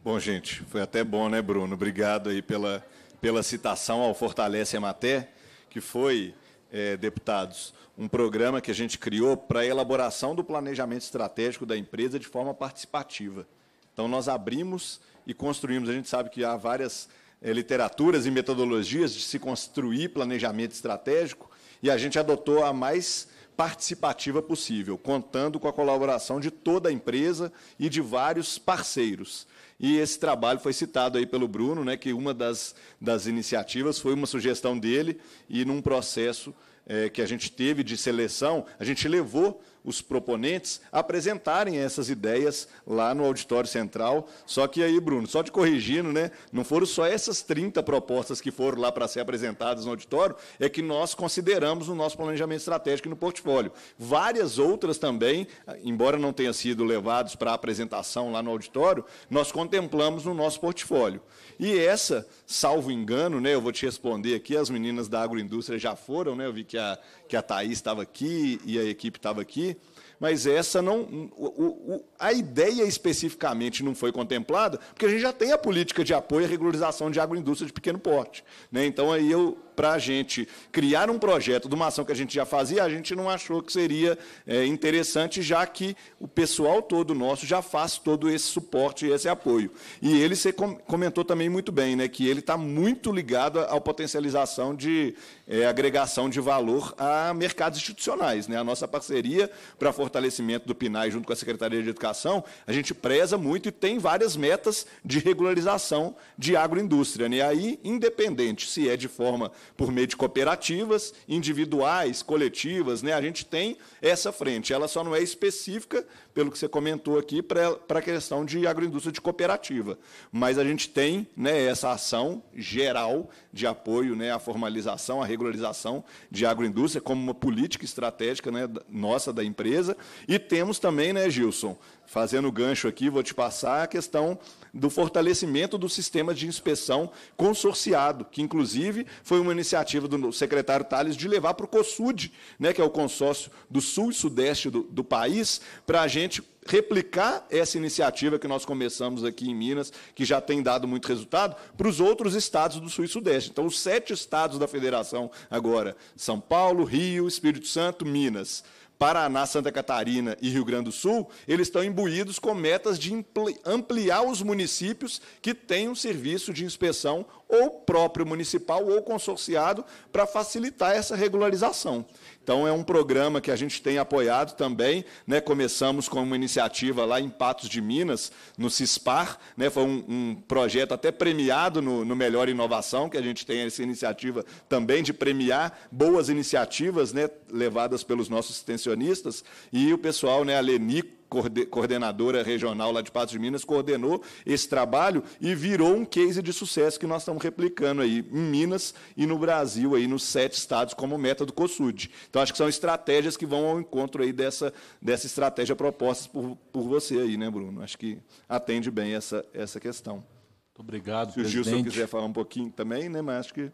[SPEAKER 6] Bom, gente, foi até bom, né, Bruno? Obrigado aí pela, pela citação ao Fortalece Amaté, que foi, é, deputados, um programa que a gente criou para a elaboração do planejamento estratégico da empresa de forma participativa. Então, nós abrimos e construímos. A gente sabe que há várias é, literaturas e metodologias de se construir planejamento estratégico, e a gente adotou a mais participativa possível, contando com a colaboração de toda a empresa e de vários parceiros. E esse trabalho foi citado aí pelo Bruno, né, que uma das, das iniciativas foi uma sugestão dele, e num processo é, que a gente teve de seleção, a gente levou os proponentes a apresentarem essas ideias lá no auditório central. Só que aí, Bruno, só te corrigindo, né, não foram só essas 30 propostas que foram lá para ser apresentadas no auditório, é que nós consideramos no nosso planejamento estratégico e no portfólio. Várias outras também, embora não tenham sido levados para apresentação lá no auditório, nós contemplamos no nosso portfólio. E essa, salvo engano, né, eu vou te responder aqui, as meninas da agroindústria já foram, né, eu vi que a, que a Thaís estava aqui e a equipe estava aqui, mas essa não. O, o, a ideia especificamente não foi contemplada, porque a gente já tem a política de apoio à regularização de agroindústria de pequeno porte. Né? Então aí eu para a gente criar um projeto de uma ação que a gente já fazia, a gente não achou que seria é, interessante, já que o pessoal todo nosso já faz todo esse suporte e esse apoio. E ele você comentou também muito bem, né, que ele está muito ligado à potencialização de é, agregação de valor a mercados institucionais. Né? A nossa parceria para fortalecimento do PNAE junto com a Secretaria de Educação, a gente preza muito e tem várias metas de regularização de agroindústria. Né? E aí, independente se é de forma por meio de cooperativas individuais, coletivas, né? A gente tem essa frente. Ela só não é específica, pelo que você comentou aqui, para a questão de agroindústria de cooperativa. Mas a gente tem né, essa ação geral de apoio né, à formalização, à regularização de agroindústria como uma política estratégica né, nossa da empresa. E temos também, né, Gilson, fazendo gancho aqui, vou te passar a questão do fortalecimento do sistema de inspeção consorciado, que inclusive foi uma iniciativa do secretário Tales de levar para o COSUD, né, que é o consórcio do sul e sudeste do, do país, para a gente replicar essa iniciativa que nós começamos aqui em Minas, que já tem dado muito resultado, para os outros estados do Sul e Sudeste. Então, os sete estados da federação agora: São Paulo, Rio, Espírito Santo, Minas. Paraná, Santa Catarina e Rio Grande do Sul, eles estão imbuídos com metas de ampliar os municípios que têm um serviço de inspeção ou próprio municipal ou consorciado para facilitar essa regularização. Então, é um programa que a gente tem apoiado também. Né? Começamos com uma iniciativa lá em Patos de Minas, no CISPAR. Né? Foi um, um projeto até premiado no, no, Melhor Inovação, que a gente tem essa iniciativa também de premiar boas iniciativas né? levadas pelos nossos extensionistas. E o pessoal, né? a Lenico, coordenadora regional lá de Patos de Minas, coordenou esse trabalho e virou um case de sucesso que nós estamos replicando aí em Minas e no Brasil, aí nos sete estados, como meta do COSUD. Então, acho que são estratégias que vão ao encontro aí dessa, dessa estratégia proposta por, por você aí, né, Bruno? Acho que atende bem essa, essa questão. Muito
[SPEAKER 17] obrigado, Se presidente. o Gilson quiser
[SPEAKER 6] falar um pouquinho também, né, mas acho que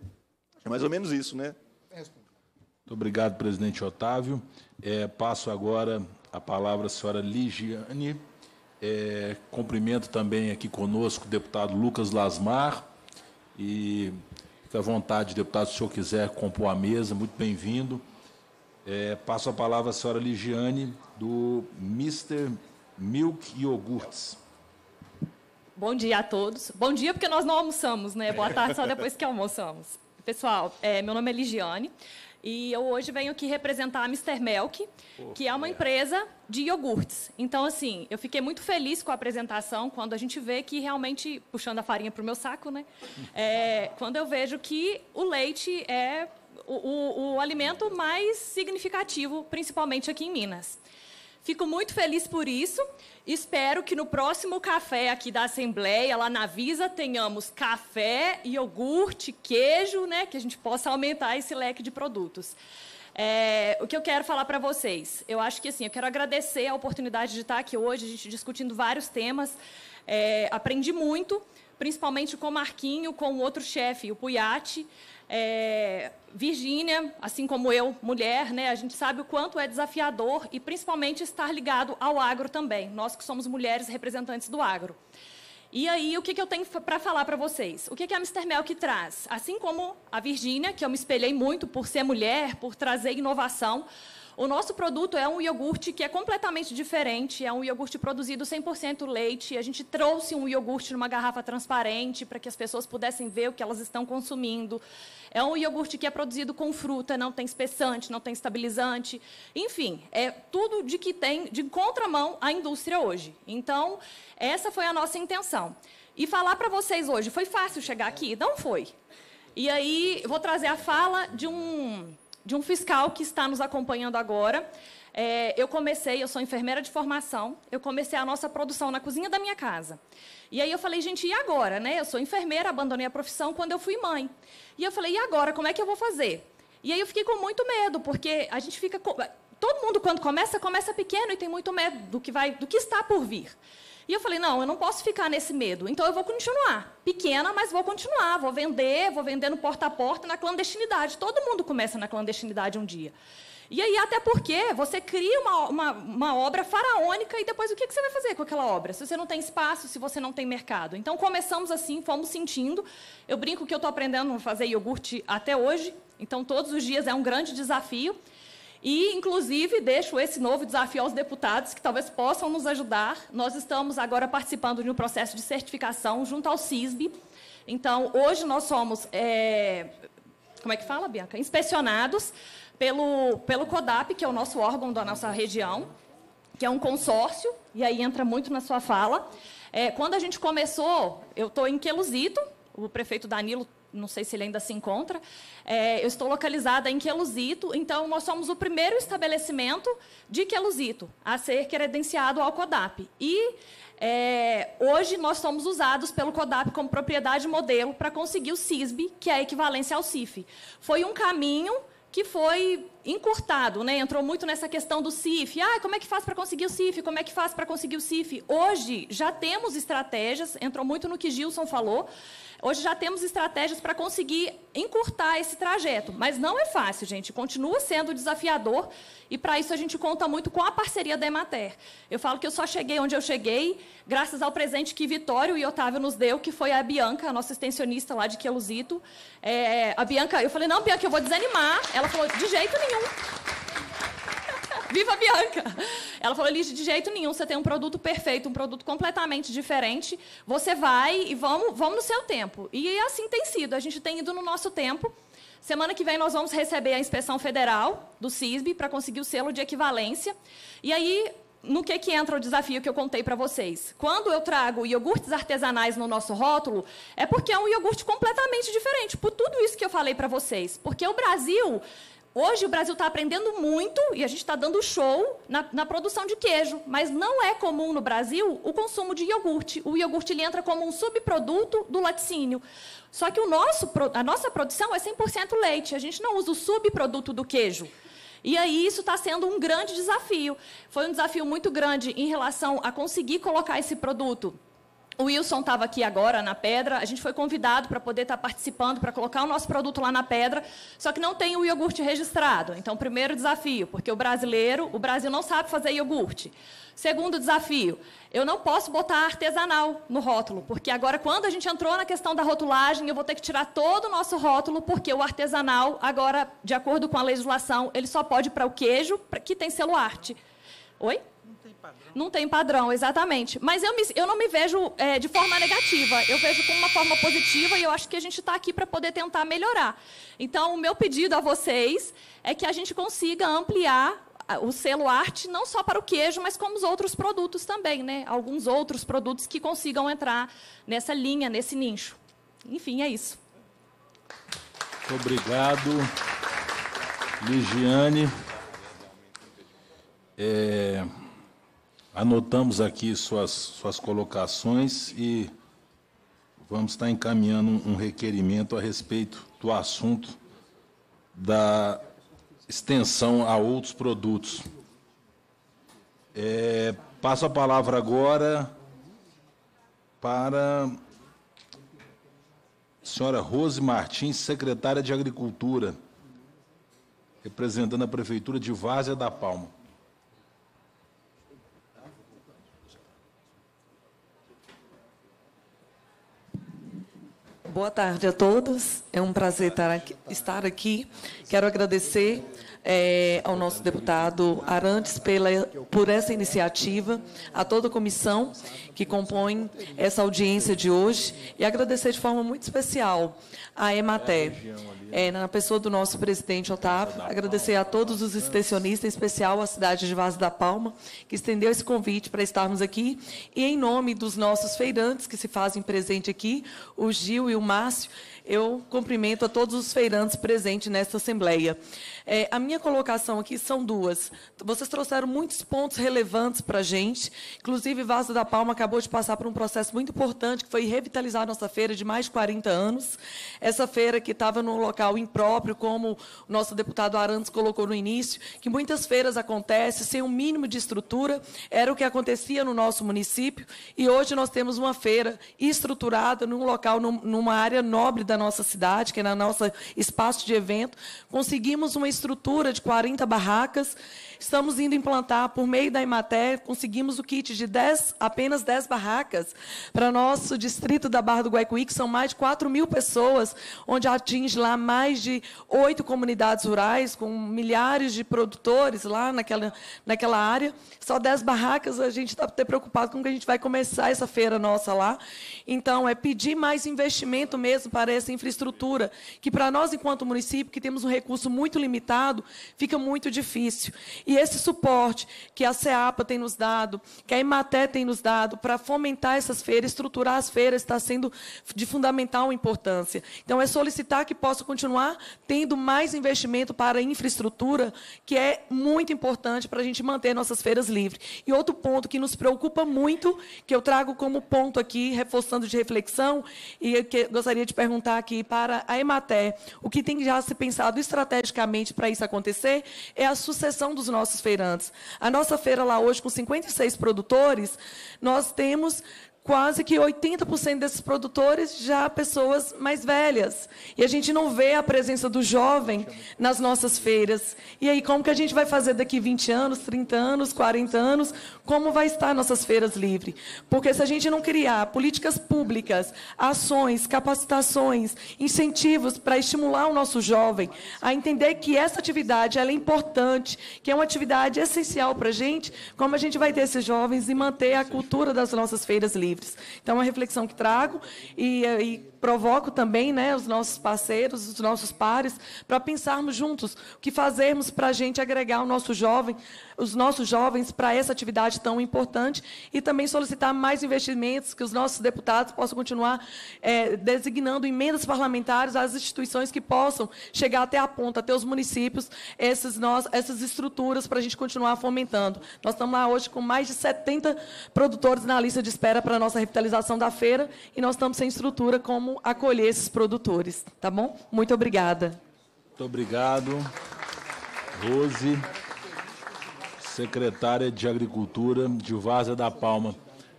[SPEAKER 1] é mais ou menos isso, né?
[SPEAKER 15] Muito
[SPEAKER 1] obrigado, presidente Otávio. É, passo agora a palavra a senhora Ligiane. É, cumprimento também aqui conosco o deputado Lucas Lasmar. E fica à vontade, deputado, se o senhor quiser compor a mesa, muito bem-vindo. É, passo a palavra à senhora Ligiane, do Mr. Milk Iogurtes.
[SPEAKER 26] Bom dia a todos. Bom dia, porque nós não almoçamos, né? Boa tarde, só depois que almoçamos. Pessoal, é, meu nome é Ligiane. E eu hoje venho aqui representar a Mr. Melk, oh, que é uma é. empresa de iogurtes. Então, assim, eu fiquei muito feliz com a apresentação quando a gente vê que realmente, puxando a farinha para o meu saco, né? É, quando eu vejo que o leite é o, o, o alimento mais significativo, principalmente aqui em Minas. Fico muito feliz por isso. Espero que no próximo café aqui da Assembleia, lá na Visa, tenhamos café, iogurte, queijo, né? Que a gente possa aumentar esse leque de produtos. É, o que eu quero falar para vocês, eu acho que assim, eu quero agradecer a oportunidade de estar aqui hoje, a gente discutindo vários temas. É, aprendi muito, principalmente com o Marquinho, com o outro chefe, o Puyati. É, Virgínia, assim como eu, mulher, né, a gente sabe o quanto é desafiador e principalmente estar ligado ao agro também. Nós que somos mulheres representantes do agro. E aí, o que, que eu tenho para falar para vocês? O que, que a Mr. Melk traz? Assim como a Virgínia, que eu me espelhei muito por ser mulher, por trazer inovação, o nosso produto é um iogurte que é completamente diferente, é um iogurte produzido 100% leite. A gente trouxe um iogurte numa garrafa transparente para que as pessoas pudessem ver o que elas estão consumindo. É um iogurte que é produzido com fruta, não tem espessante, não tem estabilizante. Enfim, é tudo de que tem de contramão a indústria hoje. Então, essa foi a nossa intenção. E falar para vocês hoje, foi fácil chegar aqui? Não foi. E aí, vou trazer a fala de um de um fiscal que está nos acompanhando agora. É, eu comecei, eu sou enfermeira de formação, eu comecei a nossa produção na cozinha da minha casa. E aí eu falei, gente, e agora, né? Eu sou enfermeira, abandonei a profissão quando eu fui mãe. E eu falei, e agora, como é que eu vou fazer? E aí eu fiquei com muito medo, porque a gente fica todo mundo quando começa começa pequeno e tem muito medo do que vai, do que está por vir. E eu falei, não, eu não posso ficar nesse medo. Então eu vou continuar. Pequena, mas vou continuar. Vou vender, vou vender no porta a porta, na clandestinidade. Todo mundo começa na clandestinidade um dia. E aí, até porque você cria uma, uma, uma, obra faraônica e depois o que, que você vai fazer com aquela obra? Se você não tem espaço, se você não tem mercado. Então, começamos assim, fomos sentindo. Eu brinco que eu estou aprendendo a fazer iogurte até hoje, então todos os dias é um grande desafio. E, inclusive, deixo esse novo desafio aos deputados que talvez possam nos ajudar. Nós estamos agora participando de um processo de certificação junto ao CISB. Então, hoje nós somos. É... Como é que fala, Bianca? Inspecionados pelo, pelo CODAP, que é o nosso órgão da nossa região, que é um consórcio, e aí entra muito na sua fala. É, quando a gente começou, eu estou em Queluzito, o prefeito Danilo não sei se ele ainda se encontra. É, eu estou localizada em Queluzito, então nós somos o primeiro estabelecimento de Queluzito a ser credenciado ao CODAP. E é, hoje nós somos usados pelo CODAP como propriedade modelo para conseguir o CISB, que é a equivalência ao CIF. Foi um caminho que foi encurtado, né? entrou muito nessa questão do CIF. Ah, como é que faz para conseguir o CIF? Como é que faz para conseguir o CIF? Hoje já temos estratégias, entrou muito no que Gilson falou, Hoje já temos estratégias para conseguir encurtar esse trajeto, mas não é fácil, gente. Continua sendo desafiador e para isso a gente conta muito com a parceria da Emater. Eu falo que eu só cheguei onde eu cheguei graças ao presente que Vitório e Otávio nos deu, que foi a Bianca, a nossa extensionista lá de Queluzito. É, a Bianca, eu falei, não, Bianca, eu vou desanimar. Ela falou, de jeito nenhum. Viva a Bianca! Ela falou, Elis, de jeito nenhum, você tem um produto perfeito, um produto completamente diferente. Você vai e vamos, vamos no seu tempo. E assim tem sido. A gente tem ido no nosso tempo. Semana que vem nós vamos receber a inspeção federal do CISB para conseguir o selo de equivalência. E aí, no que, que entra o desafio que eu contei para vocês? Quando eu trago iogurtes artesanais no nosso rótulo, é porque é um iogurte completamente diferente, por tudo isso que eu falei para vocês. Porque o Brasil Hoje o Brasil está aprendendo muito e a gente está dando show na, na, produção de queijo, mas não é comum no Brasil o consumo de iogurte. O iogurte ele entra como um subproduto do laticínio. Só que o nosso, a nossa produção é 100% leite, a gente não usa o subproduto do queijo. E aí isso está sendo um grande desafio. Foi um desafio muito grande em relação a conseguir colocar esse produto o Wilson estava aqui agora na pedra. A gente foi convidado para poder estar tá participando, para colocar o nosso produto lá na pedra. Só que não tem o iogurte registrado. Então, primeiro desafio, porque o brasileiro, o Brasil não sabe fazer iogurte. Segundo desafio, eu não posso botar artesanal no rótulo, porque agora, quando a gente entrou na questão da rotulagem, eu vou ter que tirar todo o nosso rótulo, porque o artesanal, agora, de acordo com a legislação, ele só pode para o queijo que tem selo Oi? Não tem padrão, exatamente. Mas eu, me, eu não me vejo é, de forma negativa, eu vejo como uma forma positiva e eu acho que a gente está aqui para poder tentar melhorar. Então, o meu pedido a vocês é que a gente consiga ampliar o selo arte não só para o queijo, mas como os outros produtos também, né? Alguns outros produtos que consigam entrar nessa linha, nesse nicho. Enfim, é isso.
[SPEAKER 27] Muito
[SPEAKER 1] obrigado, Ligiane. É... Anotamos aqui suas, suas colocações e vamos estar encaminhando um requerimento a respeito do assunto da extensão a outros produtos. É, passo a palavra agora para a senhora Rose Martins, secretária de Agricultura, representando a Prefeitura de Várzea da Palma.
[SPEAKER 28] Boa tarde a todos. É um prazer estar aqui. Quero agradecer é, ao nosso deputado Arantes pela, por essa iniciativa, a toda a comissão que compõe essa audiência de hoje e agradecer de forma muito especial à EMATER é, na pessoa do nosso presidente Otávio, agradecer a todos os extensionistas, em especial à cidade de Vaz da Palma, que estendeu esse convite para estarmos aqui. E em nome dos nossos feirantes que se fazem presente aqui, o Gil e o Márcio, eu cumprimento a todos os feirantes presentes nesta Assembleia. É, a minha colocação aqui são duas. Vocês trouxeram muitos pontos relevantes para a gente. Inclusive, Vaz da Palma acabou de passar por um processo muito importante, que foi revitalizar nossa feira de mais de 40 anos. Essa feira que estava no local local impróprio, como o nosso deputado Arantes colocou no início, que muitas feiras acontecem sem o um mínimo de estrutura, era o que acontecia no nosso município, e hoje nós temos uma feira estruturada num local, numa área nobre da nossa cidade, que é na nossa espaço de evento. Conseguimos uma estrutura de 40 barracas, Estamos indo implantar, por meio da Imater, conseguimos o kit de 10, apenas 10 barracas para nosso distrito da Barra do Guaicuí, que são mais de 4 mil pessoas, onde atinge lá mais de oito comunidades rurais, com milhares de produtores lá naquela, naquela área. Só 10 barracas, a gente está até preocupado com que a gente vai começar essa feira nossa lá. Então, é pedir mais investimento mesmo para essa infraestrutura, que para nós, enquanto município, que temos um recurso muito limitado, fica muito difícil. E esse suporte que a CEAPA tem nos dado, que a Imaté tem nos dado para fomentar essas feiras, estruturar as feiras, está sendo de fundamental importância. Então, é solicitar que possa continuar tendo mais investimento para a infraestrutura, que é muito importante para a gente manter nossas feiras livres. E outro ponto que nos preocupa muito, que eu trago como ponto aqui, reforçando de reflexão, e que gostaria de perguntar aqui para a Emater, o que tem já se pensado estrategicamente para isso acontecer é a sucessão dos nossos nossos feirantes. A nossa feira lá hoje, com 56 produtores, nós temos quase que 80% desses produtores já pessoas mais velhas. E a gente não vê a presença do jovem nas nossas feiras. E aí, como que a gente vai fazer daqui 20 anos, 30 anos, 40 anos? Como vai estar nossas feiras livres? Porque se a gente não criar políticas públicas, ações, capacitações, incentivos para estimular o nosso jovem a entender que essa atividade é importante, que é uma atividade essencial para a gente, como a gente vai ter esses jovens e manter a cultura das nossas feiras livres? livres. Então, é uma reflexão que trago e, eh, e provoco também né, os nossos parceiros, os nossos pares, para pensarmos juntos o que fazermos para a gente agregar o nosso jovem, os nossos jovens para essa atividade tão importante e também solicitar mais investimentos, que os nossos deputados possam continuar é, designando emendas parlamentares às instituições que possam chegar até a ponta, até os municípios, esses nós, essas estruturas para a gente continuar fomentando. Nós estamos lá hoje com mais de 70 produtores na lista de espera para a nossa revitalização da feira e nós estamos sem estrutura como como acolher esses produtores, tá bom? Muito obrigada.
[SPEAKER 1] Muito obrigado. Rose, secretária de Agricultura de Vaza da Palma.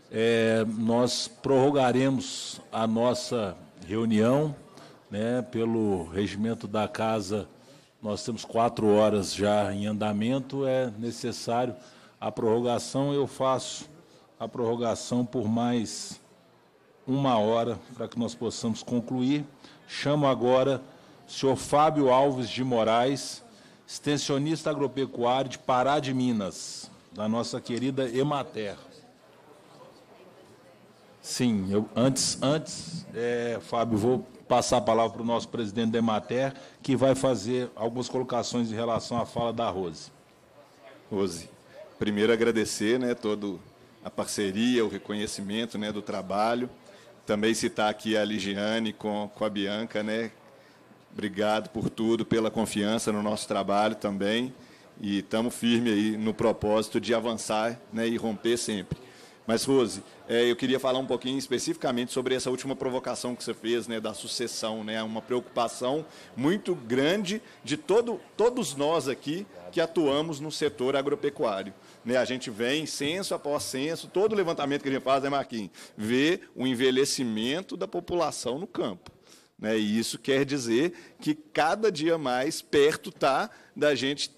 [SPEAKER 1] É, nós prorrogaremos a nossa reunião, né, pelo regimento da casa, nós temos quatro horas já em andamento, é necessário a prorrogação, eu faço a prorrogação por mais uma hora para que nós possamos concluir. Chamo agora o senhor Fábio Alves de Moraes, extensionista agropecuário de Pará de Minas, da nossa querida Emater. Sim, eu, antes, antes é, Fábio, vou passar a palavra para o nosso presidente da Emater, que vai fazer algumas colocações em relação à fala da Rose. Rose,
[SPEAKER 6] primeiro agradecer né, todo a parceria, o reconhecimento né, do trabalho também citar aqui a Ligiane com, com a Bianca, né? Obrigado por tudo, pela confiança no nosso trabalho também. E estamos firmes aí no propósito de avançar né, e romper sempre. Mas, Rose, é, eu queria falar um pouquinho especificamente sobre essa última provocação que você fez, né, da sucessão, né, uma preocupação muito grande de todo, todos nós aqui que atuamos no setor agropecuário. Né? A gente vem, censo após censo, todo levantamento que a gente faz, né, Marquinhos? Vê o envelhecimento da população no campo. Né? E isso quer dizer que cada dia mais perto está da gente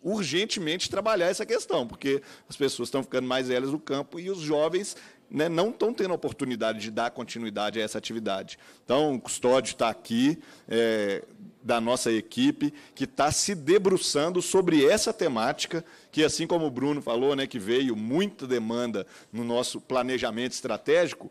[SPEAKER 6] urgentemente trabalhar essa questão, porque as pessoas estão ficando mais velhas no campo e os jovens né, não estão tendo a oportunidade de dar continuidade a essa atividade. Então, o Custódio está aqui, é, da nossa equipe que está se debruçando sobre essa temática, que assim como o Bruno falou, né, que veio muita demanda no nosso planejamento estratégico,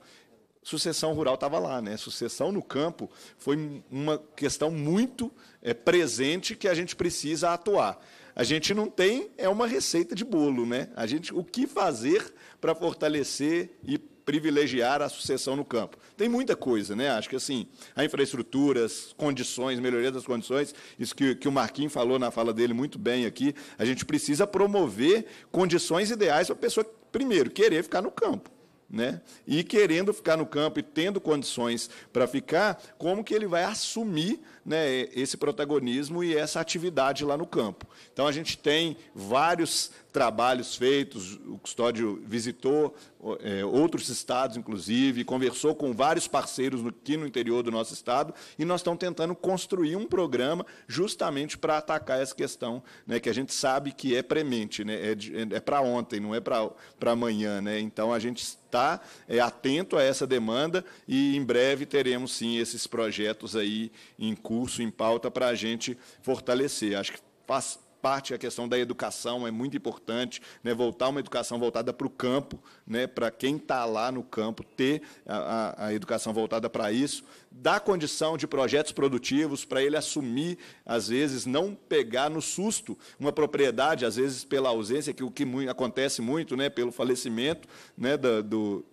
[SPEAKER 6] sucessão rural estava lá, né? Sucessão no campo foi uma questão muito é, presente que a gente precisa atuar. A gente não tem é uma receita de bolo, né? A gente o que fazer para fortalecer e privilegiar a sucessão no campo. Tem muita coisa, né? Acho que assim, a infraestrutura, as condições, melhoria das condições, isso que, que o Marquinhos falou na fala dele muito bem aqui, a gente precisa promover condições ideais para a pessoa, primeiro, querer ficar no campo. Né? E querendo ficar no campo e tendo condições para ficar, como que ele vai assumir né, esse protagonismo e essa atividade lá no campo. Então, a gente tem vários trabalhos feitos, o Custódio visitou é, outros estados, inclusive, conversou com vários parceiros no, aqui no interior do nosso estado, e nós estamos tentando construir um programa justamente para atacar essa questão, né, que a gente sabe que é premente, né, é, é para ontem, não é para amanhã. Né, então, a gente está é, atento a essa demanda e, em breve, teremos, sim, esses projetos aí em curso curso em pauta para a gente fortalecer. Acho que faz parte a questão da educação é muito importante, né, voltar uma educação voltada para o campo, né, para quem está lá no campo ter a, a educação voltada para isso, dar condição de projetos produtivos para ele assumir, às vezes, não pegar no susto uma propriedade, às vezes pela ausência, que o que acontece muito, né, pelo falecimento né, do,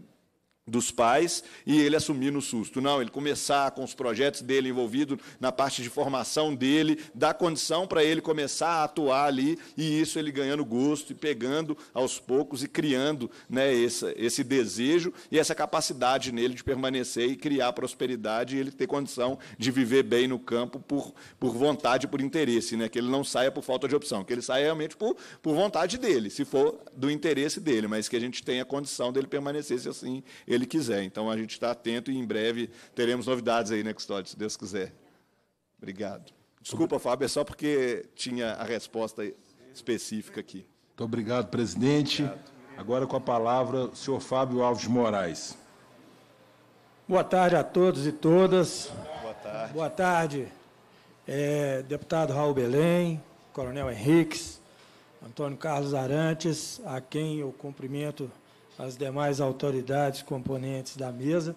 [SPEAKER 6] dos pais e ele assumir no susto. Não, ele começar com os projetos dele envolvido na parte de formação dele, dar condição para ele começar a atuar ali e isso ele ganhando gosto e pegando aos poucos e criando né, esse, esse desejo e essa capacidade nele de permanecer e criar prosperidade e ele ter condição de viver bem no campo por, por vontade, por interesse, né, que ele não saia por falta de opção, que ele saia realmente por, por vontade dele, se for do interesse dele, mas que a gente tenha condição dele permanecer assim ele quiser. Então a gente está atento e em breve teremos novidades aí, né, Custódio, se Deus quiser. Obrigado. Desculpa, Fábio, é só porque tinha a resposta específica aqui.
[SPEAKER 1] Muito obrigado, presidente. Agora com a palavra o senhor Fábio Alves Moraes.
[SPEAKER 29] Boa tarde a todos e todas. Boa tarde. Boa tarde, é, deputado Raul Belém, Coronel Henriques, Antônio Carlos Arantes, a quem eu cumprimento as demais autoridades, componentes da mesa.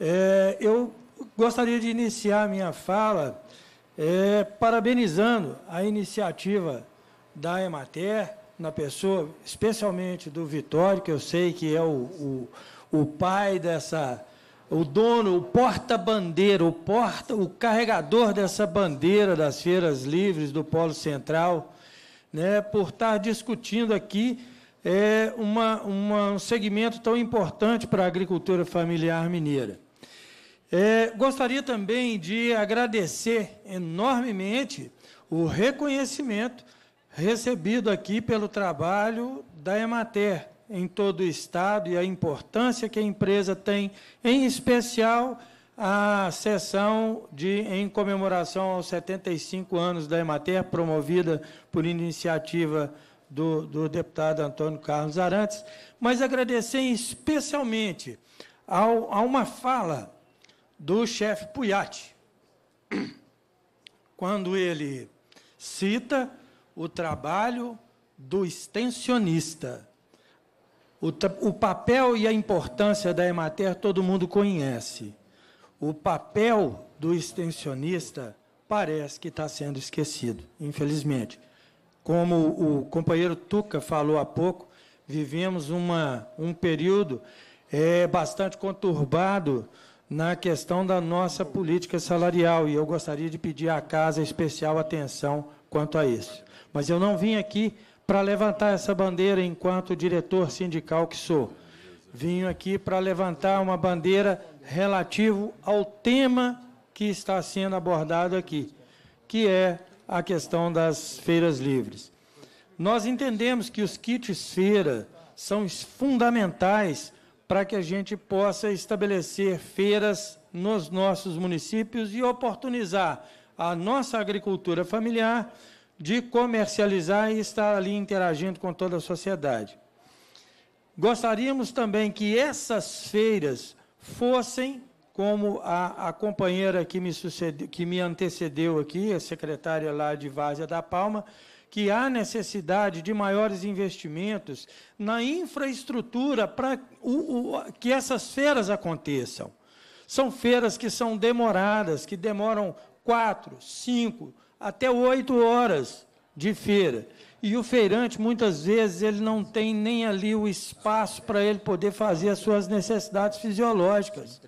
[SPEAKER 29] É, eu gostaria de iniciar minha fala é, parabenizando a iniciativa da Emater, na pessoa, especialmente do Vitório, que eu sei que é o, o, o pai dessa, o dono, o porta-bandeira, o, porta, o carregador dessa bandeira das feiras livres do Polo Central, né, por estar discutindo aqui é uma, uma, um segmento tão importante para a agricultura familiar mineira. É, gostaria também de agradecer enormemente o reconhecimento recebido aqui pelo trabalho da Emater em todo o Estado e a importância que a empresa tem, em especial a sessão de, em comemoração aos 75 anos da Emater, promovida por iniciativa do, do deputado Antônio Carlos Arantes, mas agradecer especialmente ao, a uma fala do chefe Puyati, quando ele cita o trabalho do extensionista. O, o, papel e a importância da Emater todo mundo conhece. O papel do extensionista parece que está sendo esquecido, infelizmente como o companheiro Tuca falou há pouco, vivemos uma, um período é, bastante conturbado na questão da nossa política salarial, e eu gostaria de pedir à Casa especial atenção quanto a isso. Mas eu não vim aqui para levantar essa bandeira enquanto diretor sindical que sou. Vim aqui para levantar uma bandeira relativo ao tema que está sendo abordado aqui, que é a questão das feiras livres. Nós entendemos que os kits feira são fundamentais para que a gente possa estabelecer feiras nos nossos municípios e oportunizar a nossa agricultura familiar de comercializar e estar ali interagindo com toda a sociedade. Gostaríamos também que essas feiras fossem como a, a companheira que me, sucedeu, que me antecedeu aqui, a secretária lá de Várzea da Palma, que há necessidade de maiores investimentos na infraestrutura para que essas feiras aconteçam. São feiras que são demoradas, que demoram quatro, cinco, até oito horas de feira. E o feirante, muitas vezes, ele não tem nem ali o espaço para ele poder fazer as suas necessidades fisiológicas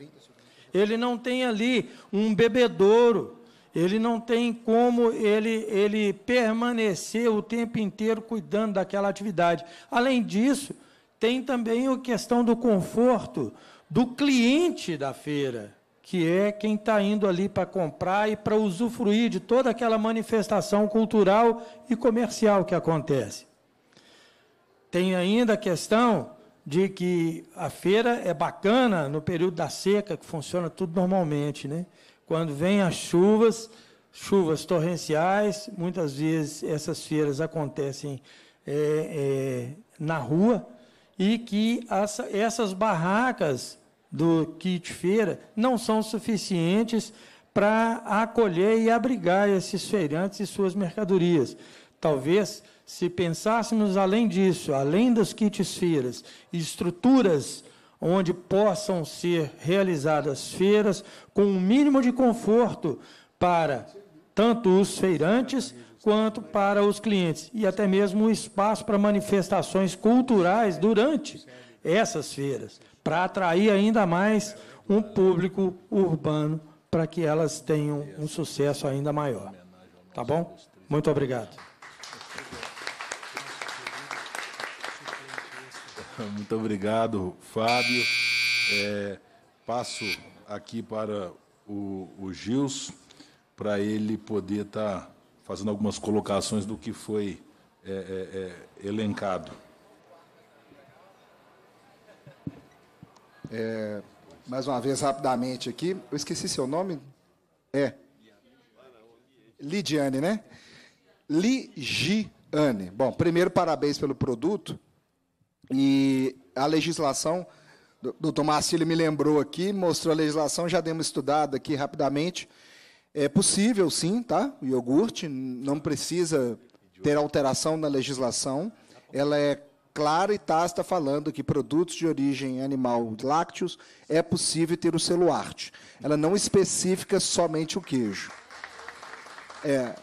[SPEAKER 29] ele não tem ali um bebedouro, ele não tem como ele, ele permanecer o tempo inteiro cuidando daquela atividade. Além disso, tem também a questão do conforto do cliente da feira, que é quem está indo ali para comprar e para usufruir de toda aquela manifestação cultural e comercial que acontece. Tem ainda a questão de que a feira é bacana no período da seca, que funciona tudo normalmente, né? Quando vem as chuvas, chuvas torrenciais, muitas vezes essas feiras acontecem é, é, na rua e que essas barracas do kit feira não são suficientes para acolher e abrigar esses feirantes e suas mercadorias. Talvez se pensássemos além disso, além dos kits feiras, estruturas onde possam ser realizadas feiras com o um mínimo de conforto para tanto os feirantes quanto para os clientes, e até mesmo o espaço para manifestações culturais durante essas feiras, para atrair ainda mais um público urbano para que elas tenham um sucesso ainda maior. Tá bom? Muito obrigado.
[SPEAKER 1] Muito obrigado, Fábio. É, passo aqui para o, o Gils, para ele poder estar tá fazendo algumas colocações do que foi é, é, é elencado.
[SPEAKER 8] É, mais uma vez, rapidamente aqui. Eu esqueci seu nome? É. Lidiane, né? Ligiane. Bom, primeiro, parabéns pelo produto. E a legislação, o doutor Marcílio me lembrou aqui, mostrou a legislação, já demos estudada aqui rapidamente. É possível, sim, tá? O iogurte não precisa ter alteração na legislação. Ela é clara e tácita falando que produtos de origem animal lácteos é possível ter o selo arte. Ela não especifica somente o queijo. É,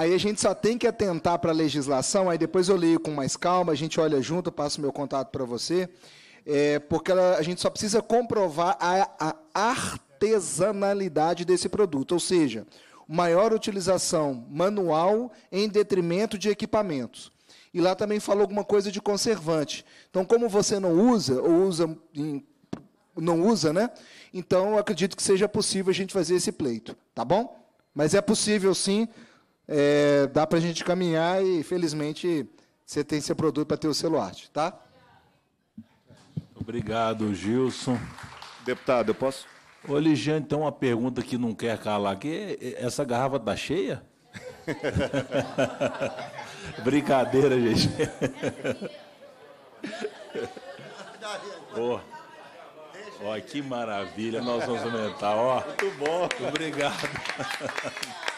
[SPEAKER 8] Aí a gente só tem que atentar para a legislação, aí depois eu leio com mais calma, a gente olha junto, passo meu contato para você, é, porque ela, a gente só precisa comprovar a, a artesanalidade desse produto, ou seja, maior utilização manual em detrimento de equipamentos. E lá também falou alguma coisa de conservante. Então, como você não usa, ou usa em, não usa, né? Então, acredito que seja possível a gente fazer esse pleito, tá bom? Mas é possível sim é, dá para a gente caminhar e, felizmente, você tem seu produto para ter o
[SPEAKER 1] celuarte, tá? Obrigado, Gilson. Deputado, eu posso? Ô, Ligiane, tem uma pergunta que não quer calar aqui. Essa garrafa está cheia? Brincadeira, gente. oh. Ó, que maravilha, nós
[SPEAKER 5] vamos aumentar, ó. Muito bom. Obrigado.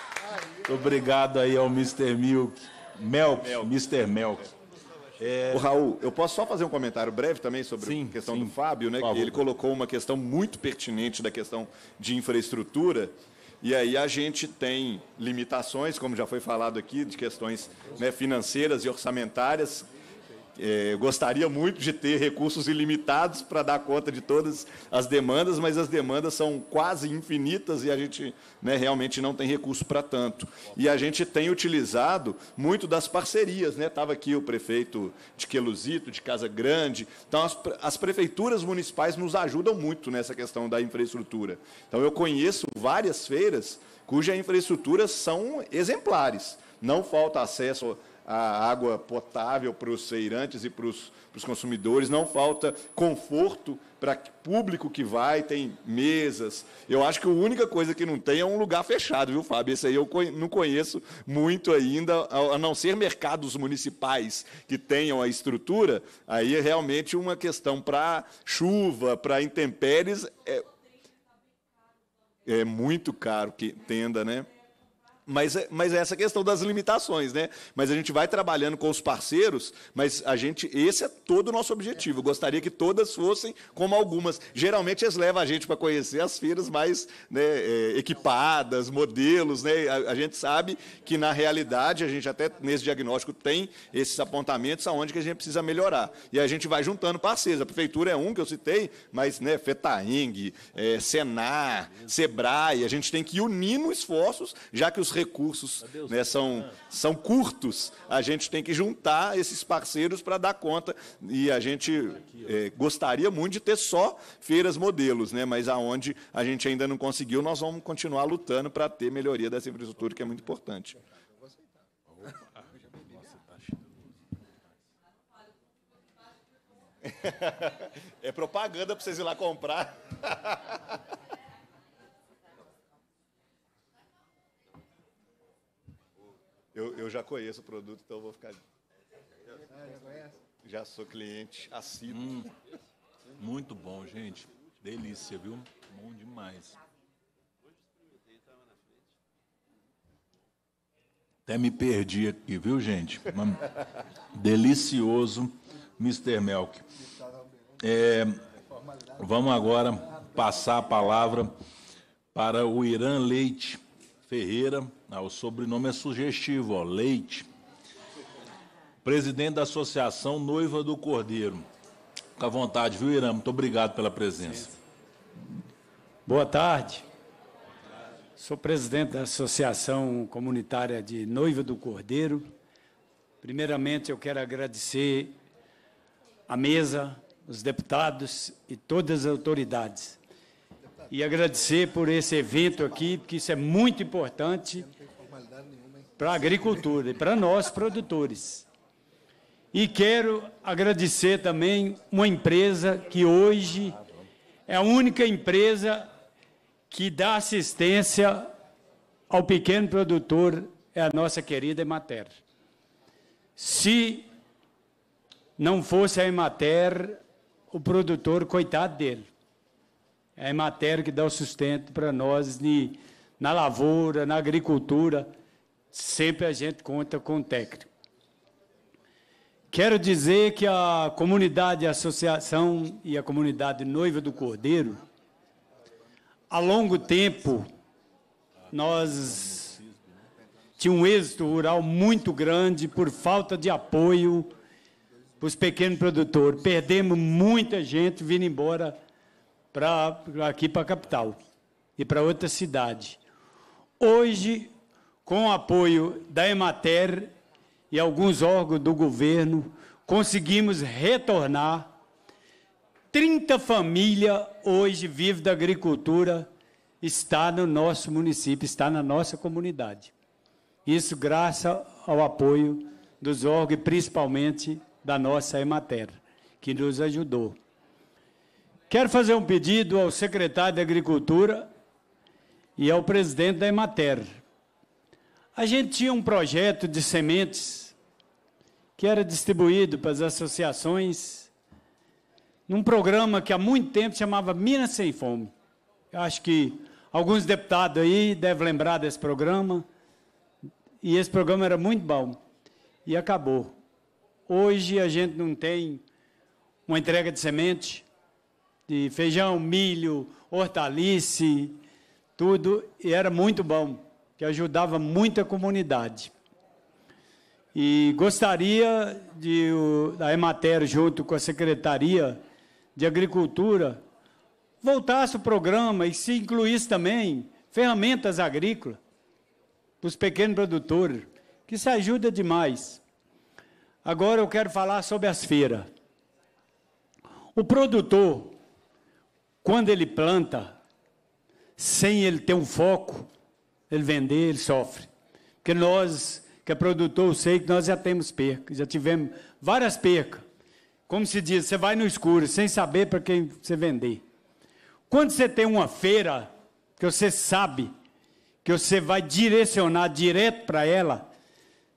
[SPEAKER 1] Muito obrigado aí ao Mr. Milk. Melk, Melk. Mr. Melk. É...
[SPEAKER 5] O
[SPEAKER 6] Raul, eu posso só fazer um comentário breve também sobre sim, a questão sim. do Fábio, né? Que ele colocou uma questão muito pertinente da questão de infraestrutura. E aí a gente tem limitações, como já foi falado aqui, de questões né, financeiras e orçamentárias é, gostaria muito de ter recursos ilimitados para dar conta de todas as demandas, mas as demandas são quase infinitas e a gente né, realmente não tem recurso para tanto. E a gente tem utilizado muito das parcerias. Estava né? Tava aqui o prefeito de Queluzito, de Casa Grande. Então, as, as prefeituras municipais nos ajudam muito nessa questão da infraestrutura. Então, eu conheço várias feiras cuja infraestruturas são exemplares. Não falta acesso a água potável para os feirantes e para os, para os consumidores, não falta conforto para público que vai, tem mesas. Eu acho que a única coisa que não tem é um lugar fechado, viu, Fábio? Esse aí eu não conheço muito ainda, a não ser mercados municipais que tenham a estrutura, aí é realmente uma questão para chuva, para intempéries. É, é muito caro que tenda, né? mas, é, mas é essa questão das limitações, né? Mas a gente vai trabalhando com os parceiros, mas a gente, esse é todo o nosso objetivo. Eu gostaria que todas fossem como algumas. Geralmente eles levam a gente para conhecer as feiras mais né, é, equipadas, modelos, né? A, a, gente sabe que na realidade a gente até nesse diagnóstico tem esses apontamentos aonde que a gente precisa melhorar. E a gente vai juntando parceiros. A prefeitura é um que eu citei, mas né, Fetaeng, é, Senar, Sebrae, a gente tem que ir unindo esforços, já que os os recursos né, são, ah. são curtos, a gente tem que juntar esses parceiros para dar conta. E a gente é, gostaria muito de ter só feiras modelos, né, mas aonde a gente ainda não conseguiu, nós vamos continuar lutando para ter melhoria dessa infraestrutura, que é muito importante. É propaganda para vocês ir lá comprar. Eu, eu já conheço o produto, então eu vou ficar. Ah, já conhece? Já sou cliente assíduo. Hum, muito bom, gente. Delícia, viu?
[SPEAKER 1] Bom demais. Até me perdi aqui, viu, gente? Delicioso, Mr. Melk. É, vamos agora passar a palavra para o Irã Leite Ferreira ah, o sobrenome é sugestivo, ó, Leite. Presidente da Associação Noiva do Cordeiro. Fica à vontade, viu, Irã? Muito obrigado pela presença.
[SPEAKER 27] Boa tarde. Sou presidente da Associação Comunitária de Noiva do Cordeiro. Primeiramente, eu quero agradecer a mesa, os deputados e todas as autoridades. E agradecer por esse evento aqui, porque isso é muito importante para a agricultura e para nós, produtores. E quero agradecer também uma empresa que hoje é a única empresa que dá assistência ao pequeno produtor, é a nossa querida Emater. Se não fosse a Emater, o produtor, coitado dele. É a Emater que dá o sustento para nós na lavoura, na agricultura sempre a gente conta com o técnico. Quero dizer que a comunidade, a associação e a comunidade Noiva do Cordeiro, há longo tempo, nós tinha um êxito rural muito grande por falta de apoio para os pequenos produtores. Perdemos muita gente vindo embora para aqui para a capital e para outra cidade. Hoje com o apoio da Emater e alguns órgãos do governo, conseguimos retornar 30 famílias hoje vivem da agricultura, está no nosso município, está na nossa comunidade. Isso graças ao apoio dos órgãos, e principalmente da nossa Emater, que nos ajudou. Quero fazer um pedido ao secretário de Agricultura e ao presidente da Emater, a gente tinha um projeto de sementes que era distribuído para as associações, num programa que há muito tempo chamava Minas Sem Fome. Eu acho que alguns deputados aí devem lembrar desse programa, e esse programa era muito bom, e acabou. Hoje a gente não tem uma entrega de semente, de feijão, milho, hortaliça, tudo, e era muito bom que ajudava muito a comunidade. E gostaria de da Emater, junto com a Secretaria de Agricultura, voltasse o programa e se incluísse também ferramentas agrícolas para os pequenos produtores, que isso ajuda demais. Agora eu quero falar sobre as feiras. O produtor, quando ele planta, sem ele ter um foco, ele vender, ele sofre. Porque nós, que é produtor, eu sei que nós já temos perca, já tivemos várias percas. Como se diz, você vai no escuro, sem saber para quem você vender. Quando você tem uma feira, que você sabe que você vai direcionar direto para ela,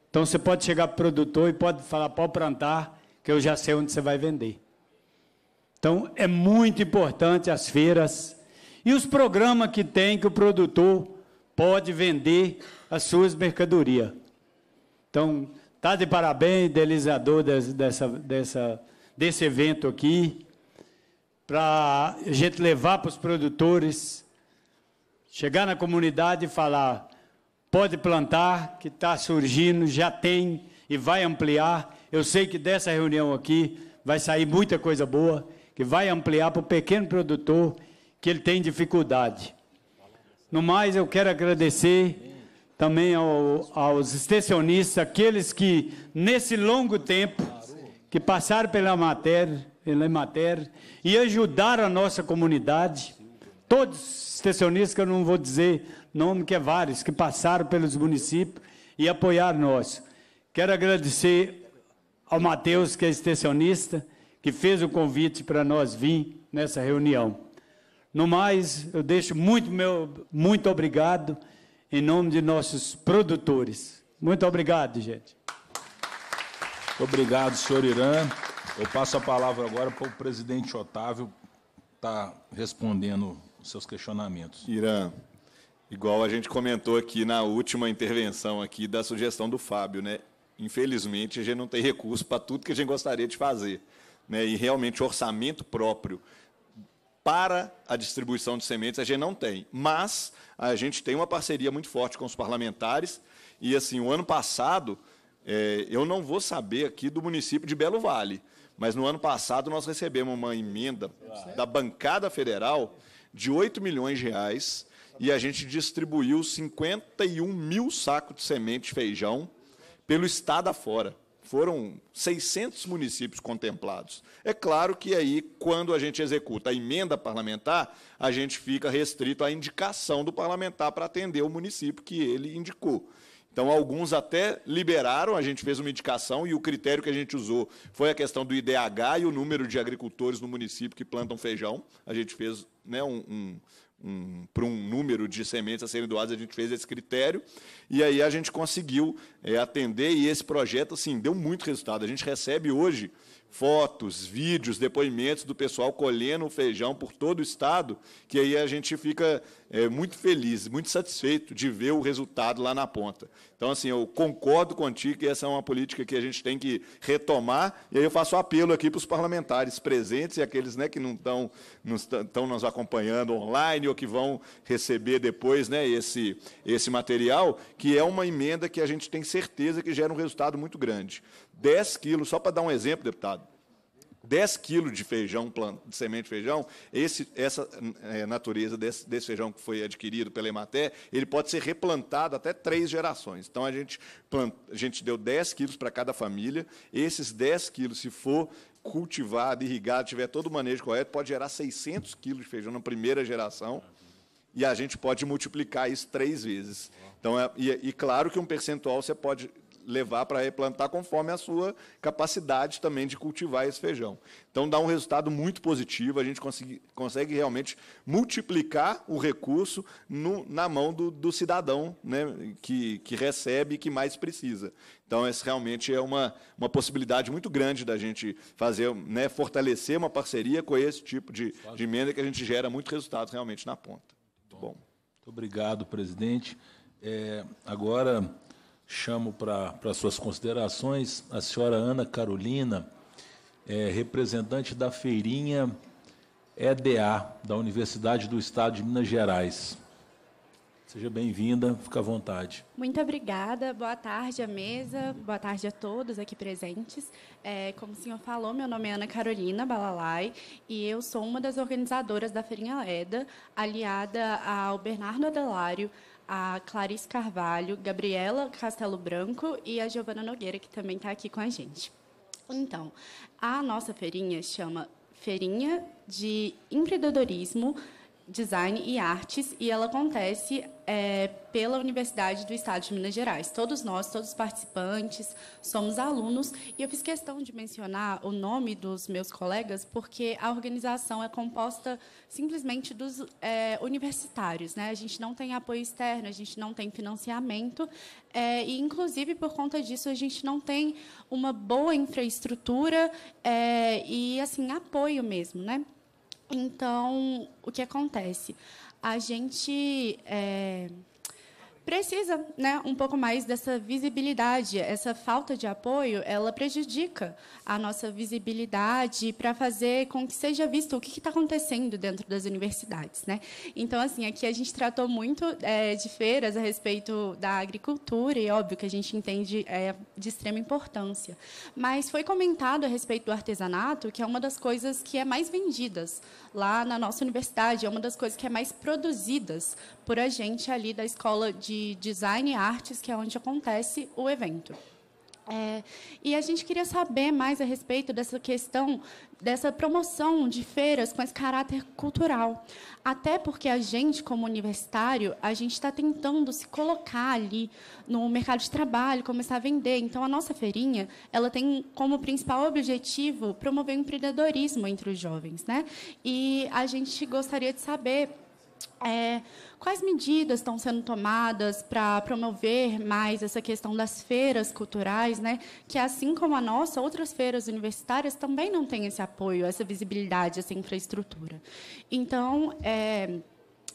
[SPEAKER 27] então você pode chegar para o produtor e pode falar, pode plantar, que eu já sei onde você vai vender. Então é muito importante as feiras e os programas que tem que o produtor pode vender as suas mercadorias. Então, está de parabéns, idealizador dessa, dessa, desse evento aqui, para a gente levar para os produtores, chegar na comunidade e falar, pode plantar, que está surgindo, já tem e vai ampliar. Eu sei que dessa reunião aqui vai sair muita coisa boa, que vai ampliar para o pequeno produtor que ele tem dificuldade. No mais, eu quero agradecer também ao, aos extensionistas, aqueles que, nesse longo tempo, que passaram pela matéria, pela matéria e ajudaram a nossa comunidade. Todos os extensionistas, que eu não vou dizer nome, que é vários, que passaram pelos municípios e apoiaram nós. Quero agradecer ao Matheus, que é extensionista, que fez o convite para nós vir nessa reunião. No mais, eu deixo muito meu muito obrigado em nome de nossos produtores. Muito obrigado, gente. obrigado, senhor Irã.
[SPEAKER 1] Eu passo a palavra agora para o presidente Otávio estar tá respondendo os seus questionamentos.
[SPEAKER 6] Irã, igual a gente comentou aqui na última intervenção aqui da sugestão do Fábio, né? Infelizmente, a gente não tem recurso para tudo que a gente gostaria de fazer. Né? E realmente orçamento próprio para a distribuição de sementes a gente não tem, mas a gente tem uma parceria muito forte com os parlamentares e assim o ano passado é, eu não vou saber aqui do município de Belo Vale, mas no ano passado nós recebemos uma emenda da bancada federal de 8 milhões de reais e a gente distribuiu 51 mil sacos de semente de feijão pelo estado afora. Foram 600 municípios contemplados. É claro que aí, quando a gente executa a emenda parlamentar, a gente fica restrito à indicação do parlamentar para atender o município que ele indicou. Então, alguns até liberaram, a gente fez uma indicação e o critério que a gente usou foi a questão do IDH e o número de agricultores no município que plantam feijão. A gente fez né, um, um um, para um número de sementes a serem doadas, a gente fez esse critério, e aí a gente conseguiu é, atender, e esse projeto assim, deu muito resultado. A gente recebe hoje fotos, vídeos, depoimentos do pessoal colhendo o feijão por todo o estado, que aí a gente fica é, muito feliz, muito satisfeito de ver o resultado lá na ponta. Então, assim, eu concordo contigo que essa é uma política que a gente tem que retomar, e aí eu faço apelo aqui para os parlamentares presentes e aqueles né, que não estão nos, estão nos acompanhando online ou que vão receber depois né, esse, esse material, que é uma emenda que a gente tem certeza que gera um resultado muito grande. 10 quilos, só para dar um exemplo, deputado. 10 quilos de feijão, de semente de feijão, esse, essa é, natureza desse, desse, feijão que foi adquirido pela Emater, ele pode ser replantado até três gerações. Então, a gente, plant, a gente deu 10 quilos para cada família. Esses 10 quilos, se for cultivado, irrigado, tiver todo o manejo correto, pode gerar 600 quilos de feijão na primeira geração e a gente pode multiplicar isso três vezes. Então, é, e, e, claro que um percentual você pode levar para replantar conforme a sua capacidade também de cultivar esse feijão. Então dá um resultado muito positivo, a gente consegue, consegue realmente multiplicar o recurso no, na mão do, do cidadão né, que, que recebe e que mais precisa. Então, essa realmente é uma, uma possibilidade muito grande da gente fazer, né, fortalecer uma parceria com esse tipo de, de emenda que a gente gera muito resultado realmente na
[SPEAKER 1] ponta. Bom. Muito obrigado, presidente. É, agora chamo para suas considerações a senhora Ana Carolina, é, representante da feirinha EDA, da Universidade do Estado de Minas Gerais. Seja bem-vinda, fica à vontade.
[SPEAKER 22] Muito obrigada, boa tarde à mesa, boa tarde a todos aqui presentes. É, como o senhor falou, meu nome é Ana Carolina Balalai e eu sou uma das organizadoras da Feirinha EDA, aliada ao Bernardo Adelário, a Clarice Carvalho, Gabriela Castelo Branco e a Giovana Nogueira, que também está aqui com a gente. Então, a nossa feirinha chama Feirinha de Empreendedorismo design e artes e ela acontece é, pela Universidade do Estado de Minas Gerais. Todos nós, todos os participantes, somos alunos e eu fiz questão de mencionar o nome dos meus colegas porque a organização é composta simplesmente dos é, universitários, né? A gente não tem apoio externo, a gente não tem financiamento é, e, inclusive, por conta disso, a gente não tem uma boa infraestrutura é, e assim apoio mesmo, né? Então, o que acontece? A gente. É precisa né, um pouco mais dessa visibilidade. Essa falta de apoio, ela prejudica a nossa visibilidade para fazer com que seja visto o que está acontecendo dentro das universidades. Né? Então, assim, aqui a gente tratou muito é, de feiras a respeito da agricultura, e óbvio que a gente entende é, de extrema importância. Mas foi comentado a respeito do artesanato, que é uma das coisas que é mais vendidas lá na nossa universidade, é uma das coisas que é mais produzidas por a gente ali da Escola de Design e Artes, que é onde acontece o evento. É, e a gente queria saber mais a respeito dessa questão, dessa promoção de feiras com esse caráter cultural. Até porque a gente, como universitário, a gente está tentando se colocar ali no mercado de trabalho, começar a vender. Então, a nossa feirinha, ela tem como principal objetivo promover o empreendedorismo entre os jovens. Né? E a gente gostaria de saber é, quais medidas estão sendo tomadas para promover mais essa questão das feiras culturais, né? que, assim como a nossa, outras feiras universitárias também não têm esse apoio, essa visibilidade, essa infraestrutura. Então, é,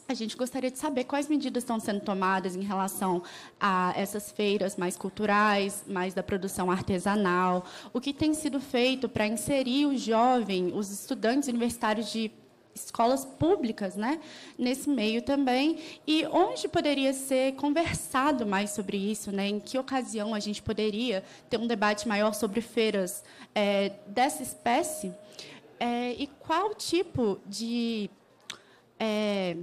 [SPEAKER 22] a gente gostaria de saber quais medidas estão sendo tomadas em relação a essas feiras mais culturais, mais da produção artesanal, o que tem sido feito para inserir o jovem, os estudantes universitários de escolas públicas, né, nesse meio também, e onde poderia ser conversado mais sobre isso, né, em que ocasião a gente poderia ter um debate maior sobre feiras é, dessa espécie, é, e qual tipo de é,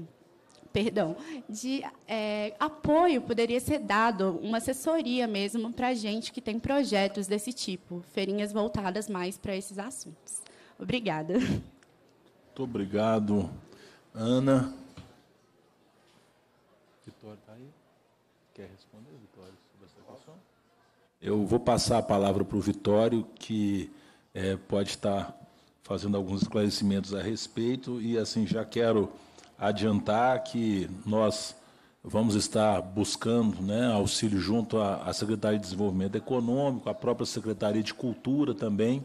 [SPEAKER 22] perdão, de é, apoio poderia ser dado, uma assessoria mesmo para gente que tem projetos desse tipo, feirinhas voltadas mais para esses assuntos. Obrigada.
[SPEAKER 1] Muito obrigado, Ana. Vitória está aí? Quer
[SPEAKER 22] responder, Vitória, sobre essa
[SPEAKER 1] questão? Eu vou passar a palavra para o Vitório, que é, pode estar fazendo alguns esclarecimentos a respeito, e assim já quero adiantar que nós vamos estar buscando né, auxílio junto à, à Secretaria de Desenvolvimento Econômico, à própria Secretaria de Cultura também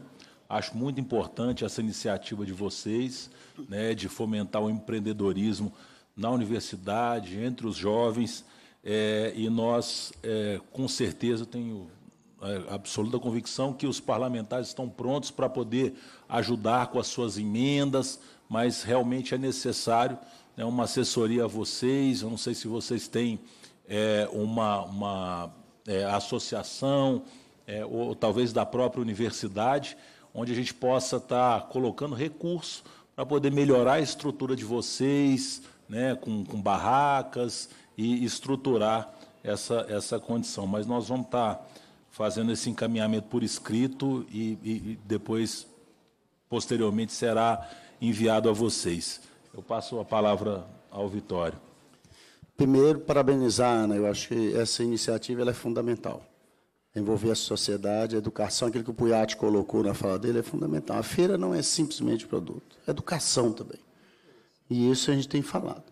[SPEAKER 1] Acho muito importante essa iniciativa de vocês, né, de fomentar o empreendedorismo na universidade, entre os jovens. É, e nós, é, com certeza, tenho é, absoluta convicção que os parlamentares estão prontos para poder ajudar com as suas emendas, mas realmente é necessário né, uma assessoria a vocês. Eu não sei se vocês têm é, uma, uma é, associação, é, ou talvez da própria universidade, onde a gente possa estar tá colocando recurso para poder melhorar a estrutura de vocês, né, com, com barracas e estruturar essa, essa condição. Mas nós vamos estar tá fazendo esse encaminhamento por escrito e, e, e depois, posteriormente, será enviado a vocês. Eu passo a palavra ao
[SPEAKER 7] Vitório. Primeiro, parabenizar, Ana. Eu acho que essa iniciativa é fundamental envolver a sociedade, a educação, aquilo que o Puyat colocou na fala dele é fundamental. A feira não é simplesmente produto, é educação também. E isso a gente tem falado.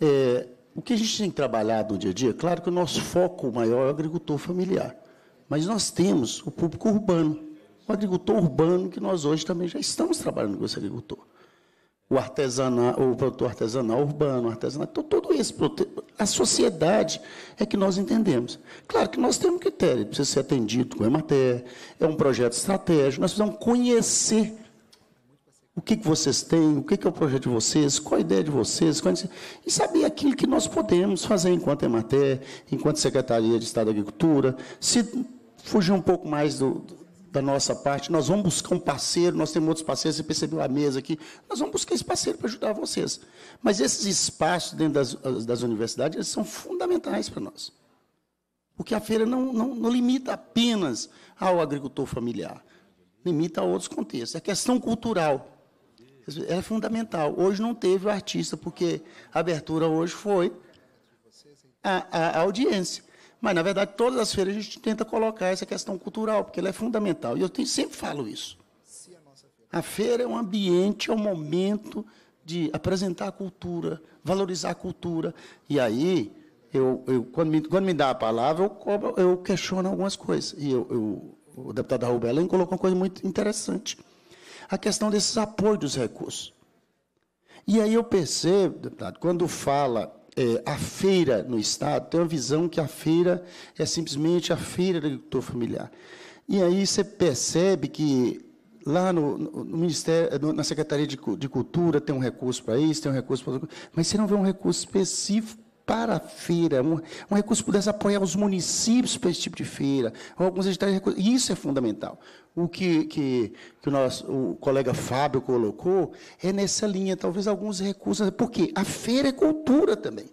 [SPEAKER 7] É, o que a gente tem trabalhado no dia a dia, claro que o nosso foco maior é o agricultor familiar, mas nós temos o público urbano, o agricultor urbano que nós hoje também já estamos trabalhando com esse agricultor o artesanal, o produtor artesanal urbano, artesanal, então, todo esse a sociedade é que nós entendemos. Claro que nós temos critério, precisa ser atendido com a matéria, é um projeto estratégico, nós precisamos conhecer o que, que vocês têm, o que, que é o projeto de vocês, qual a ideia de vocês, e saber aquilo que nós podemos fazer enquanto EMATER, enquanto Secretaria de Estado da Agricultura, se fugir um pouco mais do, da nossa parte. Nós vamos buscar um parceiro, nós temos outros parceiros, você percebeu a mesa aqui. Nós vamos buscar esse parceiro para ajudar vocês. Mas esses espaços dentro das, das universidades, eles são fundamentais para nós. Porque a feira não, não, não limita apenas ao agricultor familiar, limita a outros contextos. É questão cultural. Ela é fundamental. Hoje não teve o artista, porque a abertura hoje foi a, a, a audiência. Mas, na verdade, todas as feiras a gente tenta colocar essa questão cultural, porque ela é fundamental. E eu tenho, sempre falo isso. A feira é um ambiente, é um momento de apresentar a cultura, valorizar a cultura. E aí, eu, eu quando, me, quando, me, dá a palavra, eu, cobro, eu questiono algumas coisas. E eu, o deputado Raul Belém colocou uma coisa muito interessante. A questão desses apoios dos recursos. E aí eu percebo, deputado, quando fala é, a feira no Estado tem uma visão que a feira é simplesmente a feira do agricultor familiar. E aí você percebe que lá no, no Ministério, no, na Secretaria de, de, Cultura tem um recurso para isso, tem um recurso para outro, mas você não vê um recurso específico para a feira, um, um recurso que pudesse apoiar os municípios para esse tipo de feira, alguns editais Isso é fundamental. O que, que, que o nosso o colega Fábio colocou é nessa linha, talvez alguns recursos, porque a feira é cultura também.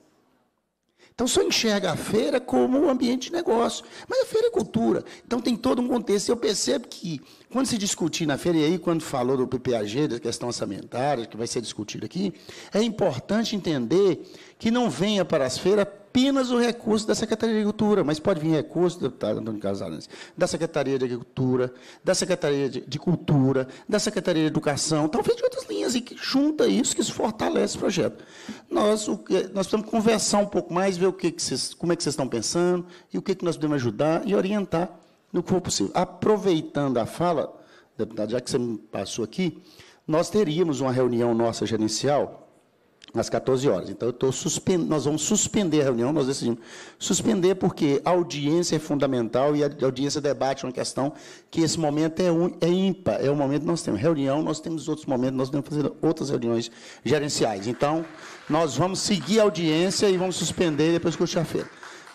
[SPEAKER 7] Então só enxerga a feira como um ambiente de negócio. Mas a feira é cultura. Então tem todo um contexto. Eu percebo que, quando se discutir na feira, e aí quando falou do PPAG, da questão orçamentária, que vai ser discutido aqui, é importante entender que não venha para as feiras apenas o recurso da Secretaria de Agricultura, mas pode vir recurso, deputado Antônio Casalins, da Secretaria de Agricultura, da Secretaria de, de Cultura, da Secretaria de Educação, talvez de outras linhas, e que junta isso, que isso fortalece o projeto. Nós, o nós precisamos conversar um pouco mais, ver o que, que como é que vocês estão pensando e o que, que nós podemos ajudar e orientar no que for possível. Aproveitando a fala, deputado, já que você me passou aqui, nós teríamos uma reunião nossa gerencial às 14 horas. Então, eu tô suspend... nós vamos suspender a reunião, nós decidimos suspender porque a audiência é fundamental e a audiência debate uma questão que esse momento é, um é ímpar, é o momento que nós temos reunião, nós temos outros momentos, nós temos fazer outras reuniões gerenciais. Então, nós vamos seguir a audiência e vamos suspender depois que eu já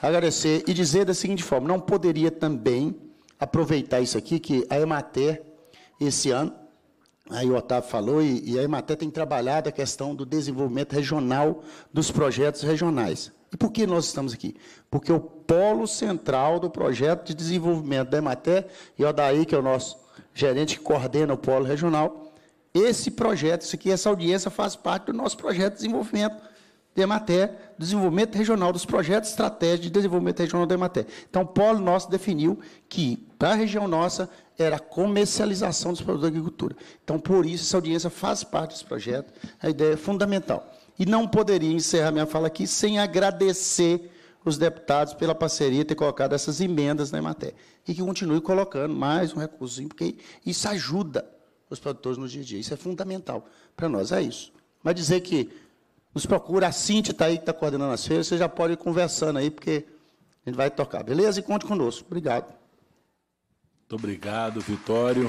[SPEAKER 7] Agradecer e dizer da seguinte forma, não poderia também aproveitar isso aqui, que a Emater, esse ano, Aí o Otávio falou, e, e a Ematé tem trabalhado a questão do desenvolvimento regional dos projetos regionais. E por que nós estamos aqui? Porque o polo central do projeto de desenvolvimento da Ematé, e o Adair, que é o nosso gerente que coordena o polo regional, esse projeto, isso aqui, essa audiência faz parte do nosso projeto de desenvolvimento da Ematé, desenvolvimento regional, dos projetos estratégicos de desenvolvimento regional da Ematé. Então, o polo nosso definiu que, para a região nossa, era a comercialização dos produtos da agricultura. Então, por isso, essa audiência faz parte desse projeto, a ideia é fundamental. E não poderia encerrar minha fala aqui sem agradecer os deputados pela parceria ter colocado essas emendas na matéria. E que continue colocando mais um recurso, porque isso ajuda os produtores no dia a dia. Isso é fundamental para nós, é isso. Mas dizer que nos procura, a Cintia está aí, que está coordenando as feiras, você já pode ir conversando aí, porque a gente vai tocar, beleza? E conte conosco. Obrigado.
[SPEAKER 1] Muito obrigado, Vitório.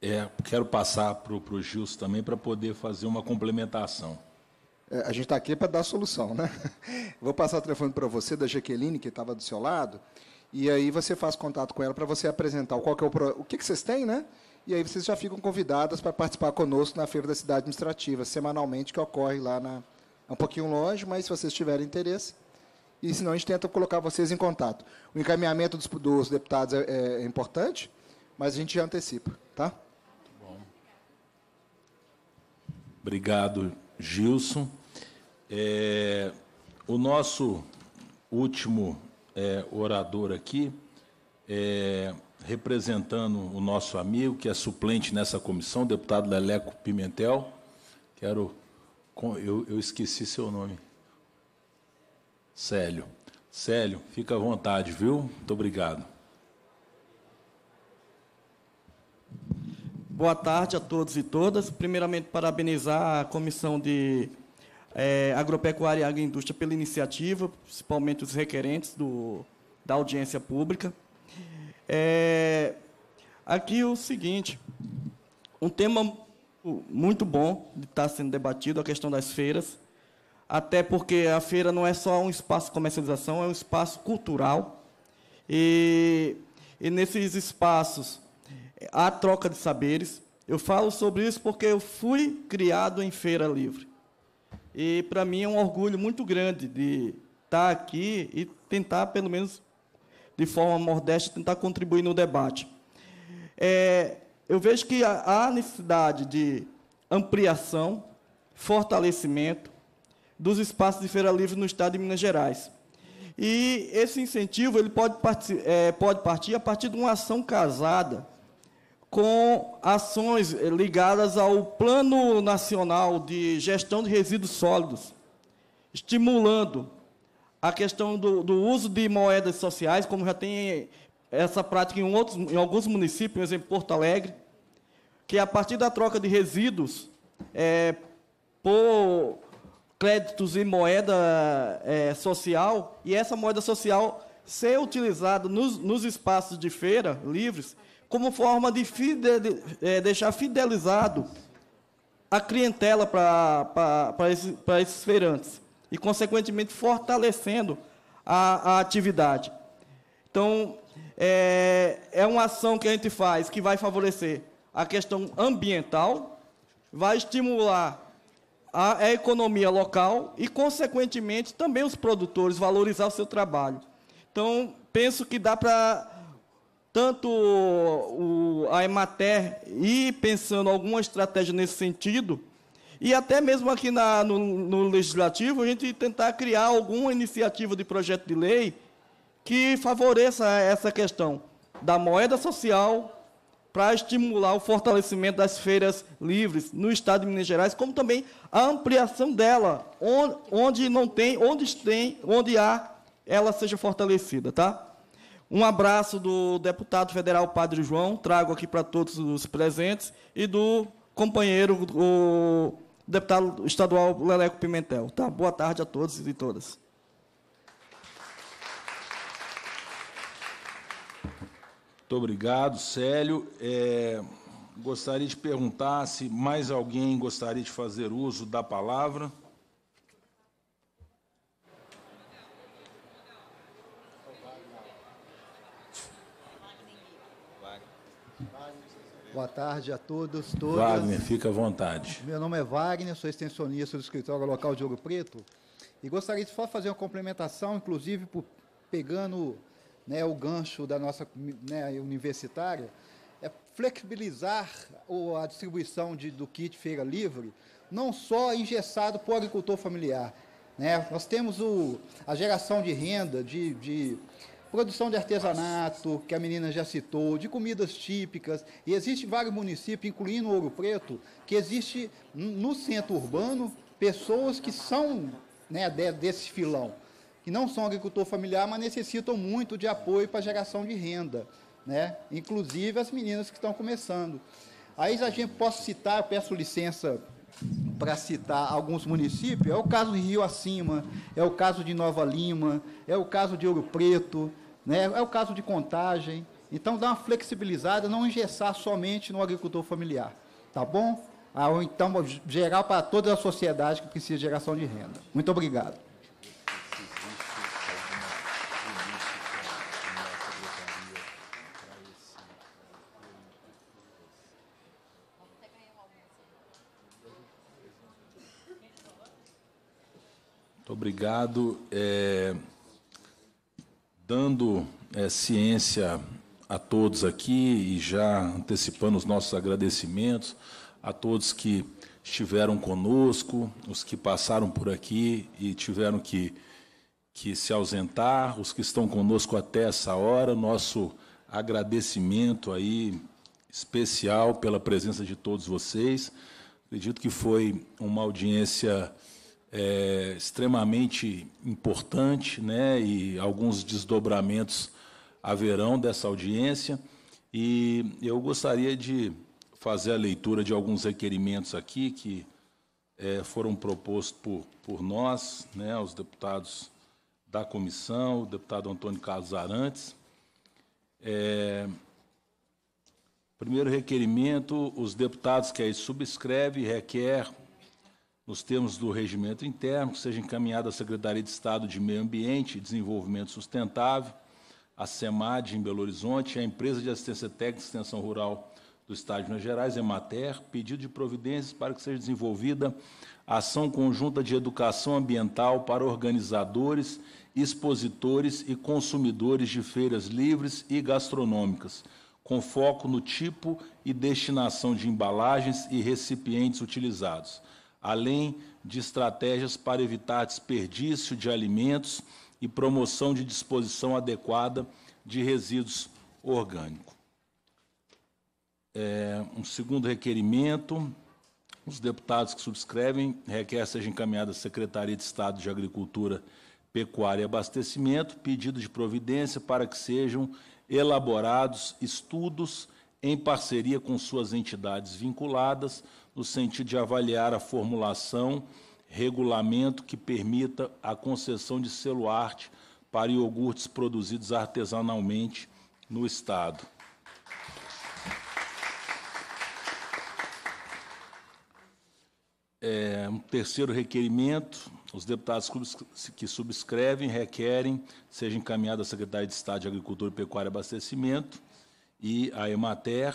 [SPEAKER 1] É, quero passar para o Gilson também para poder fazer uma complementação.
[SPEAKER 8] É, a gente está aqui para dar solução, né?
[SPEAKER 1] Vou passar o telefone para você,
[SPEAKER 8] da Jaqueline, que estava do seu lado, e aí você faz contato com ela para você apresentar qual que é o, pro... o que, que vocês têm, né? E aí vocês já ficam convidadas para participar conosco na Feira da Cidade Administrativa, semanalmente, que ocorre lá na... É um pouquinho longe, mas se vocês tiverem interesse, e senão a gente tenta colocar vocês em contato. O encaminhamento dos, dos deputados é, é, é importante, mas a gente já antecipa, tá?
[SPEAKER 1] Bom. Obrigado, Gilson. É, o nosso último é, orador aqui, é, representando o nosso amigo, que é suplente nessa comissão, deputado Leleco Pimentel. Quero. Eu, eu esqueci seu nome. Célio. Célio, fica à vontade, viu? Muito obrigado.
[SPEAKER 30] Boa tarde a todos e todas. Primeiramente, parabenizar a Comissão de é, Agropecuária e Agroindústria pela iniciativa, principalmente os requerentes do, da audiência pública. É, aqui o seguinte, um tema muito bom de estar sendo debatido, a questão das feiras até porque a feira não é só um espaço de comercialização, é um espaço cultural. E, e nesses espaços há troca de saberes. Eu falo sobre isso porque eu fui criado em feira livre. E para mim é um orgulho muito grande de estar tá aqui e tentar, pelo menos de forma modesta, tentar contribuir no debate. É, eu vejo que há necessidade de ampliação, fortalecimento, dos espaços de feira livre no estado de Minas Gerais. E esse incentivo ele pode, partir, é, pode partir a partir de uma ação casada com ações eh, ligadas ao Plano Nacional de Gestão de Resíduos Sólidos, estimulando a questão do, do uso de moedas sociais, como já tem essa prática em, outros, em alguns municípios, por exemplo, Porto Alegre, que a partir da troca de resíduos é, por créditos e moeda é, social, e essa moeda social ser utilizada nos, nos espaços de feira livres como forma de fidel, é, deixar fidelizado a clientela para esses, esses feirantes e, consequentemente, fortalecendo a, a atividade. Então, é, é uma ação que a gente faz que vai favorecer a questão ambiental, vai estimular a, economia local e, consequentemente, também os produtores valorizar o seu trabalho. Então, penso que dá para tanto o, a Emater ir pensando alguma estratégia nesse sentido e até mesmo aqui na, no, no legislativo a gente tentar criar alguma iniciativa de projeto de lei que favoreça essa questão da moeda social para estimular o fortalecimento das feiras livres no estado de Minas Gerais, como também a ampliação dela, onde, onde não tem, onde tem, onde há, ela seja fortalecida, tá? Um abraço do deputado federal Padre João, trago aqui para todos os presentes, e do companheiro, o deputado estadual Leleco Pimentel. Tá? Boa tarde a todos e todas.
[SPEAKER 1] Muito obrigado, Célio. É, gostaria de perguntar se mais alguém gostaria de fazer uso da palavra.
[SPEAKER 4] Boa tarde a todos, todas. Wagner, fica à
[SPEAKER 1] vontade.
[SPEAKER 4] Meu nome é Wagner, sou extensionista do escritório local de Ouro Preto e gostaria de só fazer uma complementação, inclusive por, pegando né, o gancho da nossa né, universitária, é flexibilizar a distribuição de, do kit feira livre, não só engessado para o agricultor familiar. Né? Nós temos o, a geração de renda, de, de produção de artesanato, que a menina já citou, de comidas típicas, e existe vários municípios, incluindo Ouro Preto, que existe no centro urbano pessoas que são né, desse filão que não são agricultor familiar, mas necessitam muito de apoio para geração de renda, né? inclusive as meninas que estão começando. Aí a gente posso citar, peço licença para citar alguns municípios, é o caso de Rio Acima, é o caso de Nova Lima, é o caso de Ouro Preto, né? é o caso de Contagem. Então, dá uma flexibilizada, não engessar somente no agricultor familiar, tá bom? Ah, ou então, geral para toda a sociedade que precisa de geração de renda. Muito obrigado.
[SPEAKER 1] obrigado. É, dando é, ciência a todos aqui e já antecipando os nossos agradecimentos a todos que estiveram conosco, os que passaram por aqui e tiveram que, que se ausentar, os que estão conosco até essa hora, nosso agradecimento aí especial pela presença de todos vocês. Acredito que foi uma audiência é, extremamente importante, né? E alguns desdobramentos haverão dessa audiência. E eu gostaria de fazer a leitura de alguns requerimentos aqui que é, foram propostos por, por nós, né? Os deputados da comissão, o deputado Antônio Carlos Arantes. É, primeiro requerimento, os deputados que aí subscreve requer nos termos do regimento interno, que seja encaminhada à Secretaria de Estado de Meio Ambiente e Desenvolvimento Sustentável, à SEMAD em Belo Horizonte, à Empresa de Assistência Técnica e Extensão Rural do Estado de Minas Gerais, EMATER, pedido de providências para que seja desenvolvida a ação conjunta de educação ambiental para organizadores, expositores e consumidores de feiras livres e gastronômicas, com foco no tipo e destinação de embalagens e recipientes utilizados além de estratégias para evitar desperdício de alimentos e promoção de disposição adequada de resíduos orgânicos. É, um segundo requerimento, os deputados que subscrevem requer seja encaminhada à Secretaria de Estado de Agricultura, Pecuária e Abastecimento pedido de providência para que sejam elaborados estudos em parceria com suas entidades vinculadas no sentido de avaliar a formulação, regulamento que permita a concessão de selo arte para iogurtes produzidos artesanalmente no Estado. É, um terceiro requerimento, os deputados que subscrevem requerem seja encaminhado à Secretaria de Estado de Agricultura, Pecuária e Abastecimento e à EMATER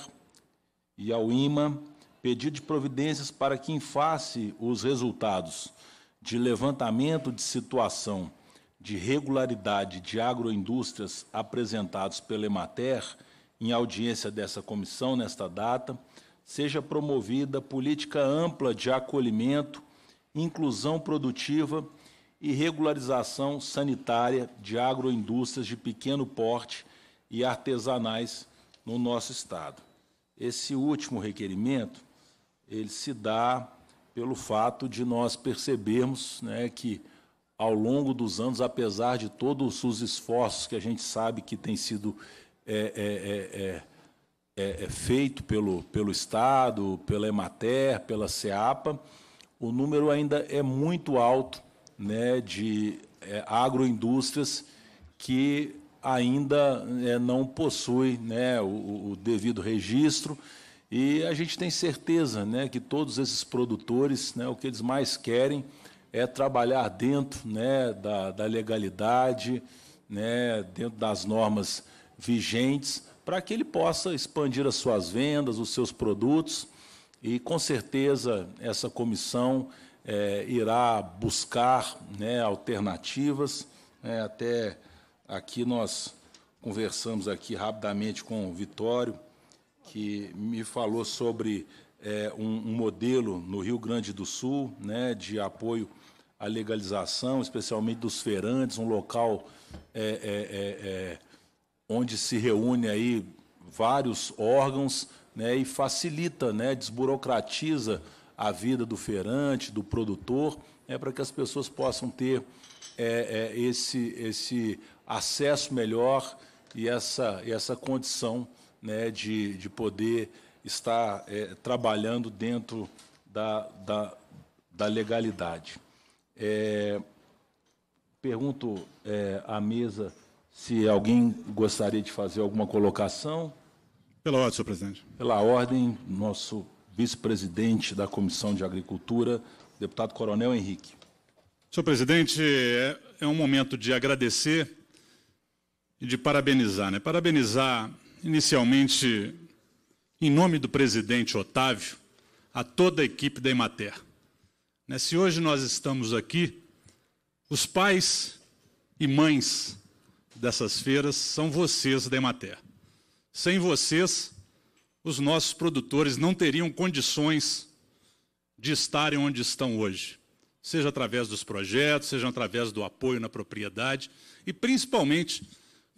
[SPEAKER 1] e ao IMA pedido de providências para que em face os resultados de levantamento de situação de regularidade de agroindústrias apresentados pela Emater em audiência dessa comissão nesta data, seja promovida política ampla de acolhimento, inclusão produtiva e regularização sanitária de agroindústrias de pequeno porte e artesanais no nosso estado. Esse último requerimento ele se dá pelo fato de nós percebermos né, que, ao longo dos anos, apesar de todos os esforços que a gente sabe que tem sido é, é, é, feito pelo, pelo Estado, pela Emater, pela SEAPA, o número ainda é muito alto né, de agroindústrias que ainda não possui né, o, o devido registro e a gente tem certeza né, que todos esses produtores, né, o que eles mais querem é trabalhar dentro né, da, da legalidade, né, dentro das normas vigentes, para que ele possa expandir as suas vendas, os seus produtos. E com certeza essa comissão é, irá buscar né, alternativas. Né, até aqui nós conversamos aqui rapidamente com o Vitório que me falou sobre é, um, um, modelo no Rio Grande do Sul né, de apoio à legalização, especialmente dos feirantes, um local é é, é, é, onde se reúne aí vários órgãos né, e facilita, né, desburocratiza a vida do feirante, do produtor, né, para que as pessoas possam ter é, esse, esse acesso melhor e essa, essa condição né, de, de poder estar é, trabalhando dentro da, da, da legalidade. É, pergunto é, à mesa se alguém gostaria de fazer alguma colocação. Pela ordem, senhor presidente. Pela ordem, nosso vice-presidente da Comissão de Agricultura, deputado
[SPEAKER 17] Coronel Henrique. Senhor presidente, é, é um momento de agradecer e de parabenizar. Né? Parabenizar inicialmente, em nome do presidente Otávio, a toda a equipe da Emater. Né, se hoje nós estamos aqui, os pais e mães dessas feiras são vocês da Emater. Sem vocês, os nossos produtores não teriam condições de estarem onde estão hoje, seja através dos projetos, seja através do apoio na propriedade e principalmente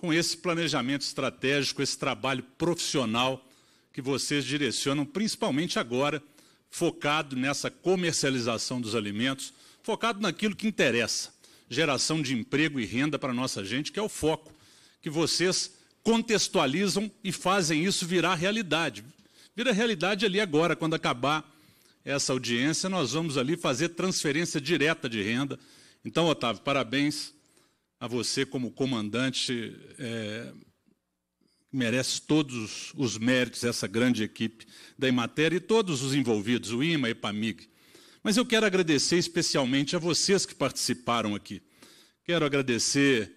[SPEAKER 17] com esse planejamento estratégico, esse trabalho profissional que vocês direcionam, principalmente agora, focado nessa comercialização dos alimentos, focado naquilo que interessa, geração de emprego e renda para a nossa gente, que é o foco, que vocês contextualizam e fazem isso virar realidade. Vira realidade ali agora, quando acabar essa audiência, nós vamos ali fazer transferência direta de renda. Então, Otávio, parabéns a você como comandante. É, merece todos os méritos essa grande equipe da Imater e todos os envolvidos, o IMA e PAMIG. Mas eu quero agradecer especialmente a vocês que participaram aqui. Quero agradecer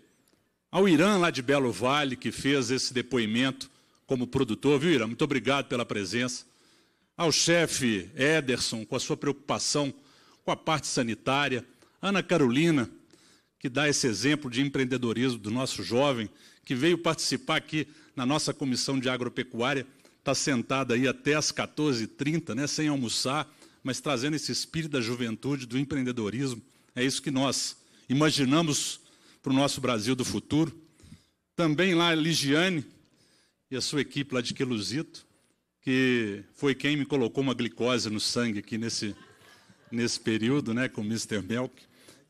[SPEAKER 17] ao Irã, lá de Belo Vale, que fez esse depoimento como produtor. Viu, Irã? Muito obrigado pela presença. Ao chefe Ederson, com a sua preocupação com a parte sanitária. Ana Carolina, que dá esse exemplo de empreendedorismo do nosso jovem, que veio participar aqui na nossa comissão de agropecuária, está sentada aí até às 14h30, né, sem almoçar, mas trazendo esse espírito da juventude, do empreendedorismo. É isso que nós imaginamos para o nosso Brasil do futuro. Também lá a Ligiane e a sua equipe lá de Queluzito, que foi quem me colocou uma glicose no sangue aqui nesse, nesse período, né, com o Mr. Melk.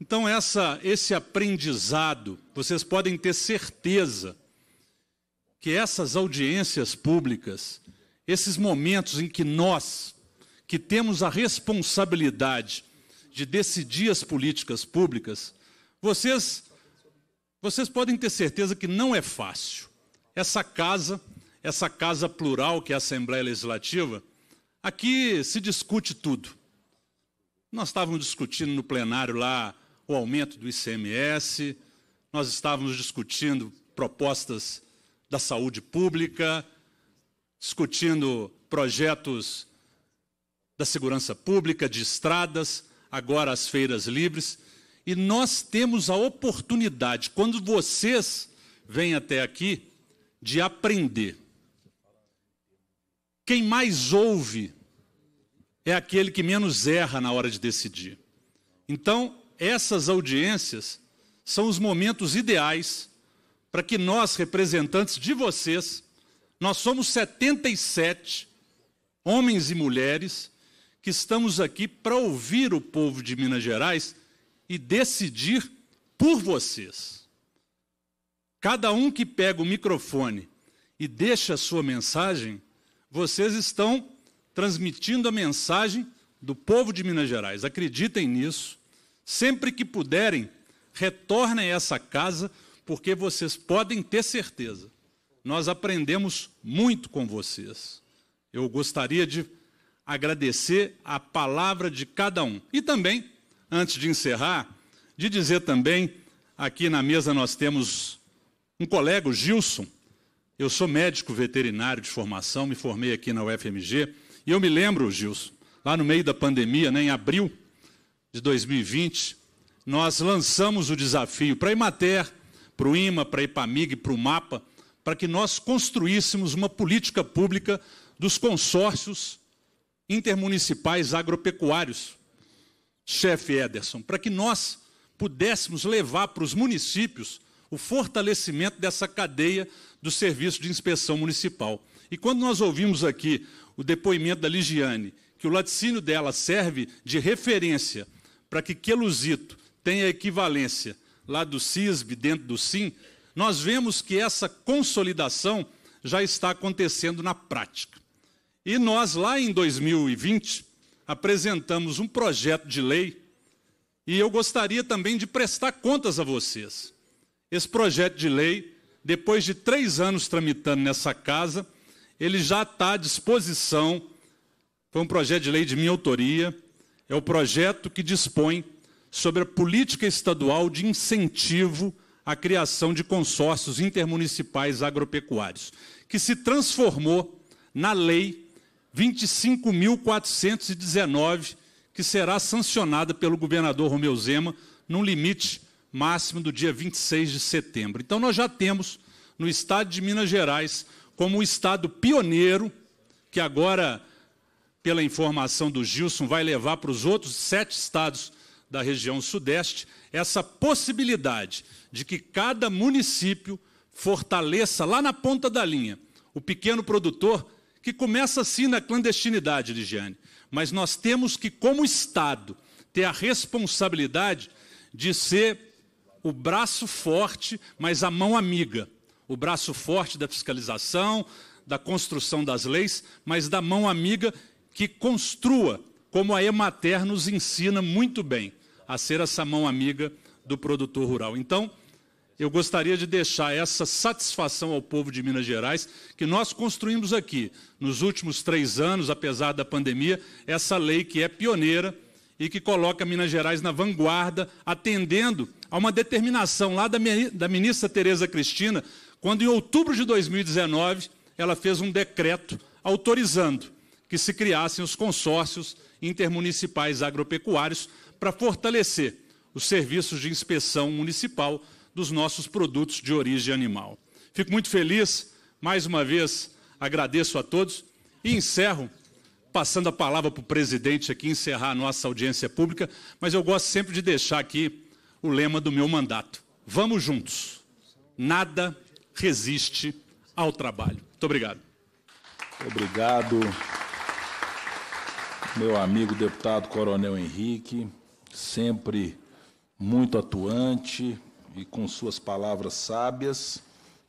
[SPEAKER 17] Então, essa, esse aprendizado, vocês podem ter certeza que essas audiências públicas, esses momentos em que nós, que temos a responsabilidade de decidir as políticas públicas, vocês, vocês podem ter certeza que não é fácil. Essa casa, essa casa plural que é a Assembleia Legislativa, aqui se discute tudo. Nós estávamos discutindo no plenário lá o aumento do ICMS, nós estávamos discutindo propostas da saúde pública, discutindo projetos da segurança pública, de estradas, agora as feiras livres. E nós temos a oportunidade, quando vocês vêm até aqui, de aprender. Quem mais ouve é aquele que menos erra na hora de decidir. Então, essas audiências são os momentos ideais para que nós, representantes de vocês, nós somos 77 homens e mulheres que estamos aqui para ouvir o povo de Minas Gerais e decidir por vocês. Cada um que pega o microfone e deixa a sua mensagem, vocês estão transmitindo a mensagem do povo de Minas Gerais. Acreditem nisso. Sempre que puderem, retornem a essa casa, porque vocês podem ter certeza. Nós aprendemos muito com vocês. Eu gostaria de agradecer a palavra de cada um. E também, antes de encerrar, de dizer também, aqui na mesa nós temos um colega, o Gilson. Eu sou médico veterinário de formação, me formei aqui na UFMG, e eu me lembro, Gilson, lá no meio da pandemia, né, em abril, de 2020, nós lançamos o desafio para a Imater, para o IMA, para a IPAMIG, para o MAPA, para que nós construíssemos uma política pública dos consórcios intermunicipais agropecuários, chefe Ederson, para que nós pudéssemos levar para os municípios o fortalecimento dessa cadeia do serviço de inspeção municipal. E quando nós ouvimos aqui o depoimento da Ligiane, que o laticínio dela serve de referência para que queluzito tenha equivalência lá do CISB, dentro do SIM, nós vemos que essa consolidação já está acontecendo na prática. E nós, lá em 2020, apresentamos um projeto de lei e eu gostaria também de prestar contas a vocês. Esse projeto de lei, depois de três anos tramitando nessa casa, ele já está à disposição. Foi um projeto de lei de minha autoria é o projeto que dispõe sobre a política estadual de incentivo à criação de consórcios intermunicipais agropecuários, que se transformou na Lei 25.419, que será sancionada pelo governador Romeu Zema num limite máximo do dia 26 de setembro. Então, nós já temos no estado de Minas Gerais como um estado pioneiro, que agora pela informação do Gilson, vai levar para os outros sete estados da região Sudeste essa possibilidade de que cada município fortaleça lá na ponta da linha o pequeno produtor, que começa assim na clandestinidade, Ligiane. Mas nós temos que, como Estado, ter a responsabilidade de ser o braço forte, mas a mão amiga. O braço forte da fiscalização, da construção das leis, mas da mão amiga que construa, como a Emater nos ensina muito bem, a ser essa mão amiga do produtor rural. Então, eu gostaria de deixar essa satisfação ao povo de Minas Gerais, que nós construímos aqui, nos últimos três anos, apesar da pandemia, essa lei que é pioneira e que coloca Minas Gerais na vanguarda, atendendo a uma determinação lá da ministra Tereza Cristina, quando em outubro de 2019 ela fez um decreto autorizando que se criassem os consórcios intermunicipais agropecuários para fortalecer os serviços de inspeção municipal dos nossos produtos de origem animal. Fico muito feliz, mais uma vez agradeço a todos e encerro passando a palavra para o presidente aqui encerrar a nossa audiência pública, mas eu gosto sempre de deixar aqui o lema do meu mandato. Vamos juntos. Nada resiste ao trabalho. Muito obrigado. Obrigado
[SPEAKER 1] meu amigo deputado Coronel Henrique, sempre muito atuante e com suas palavras sábias,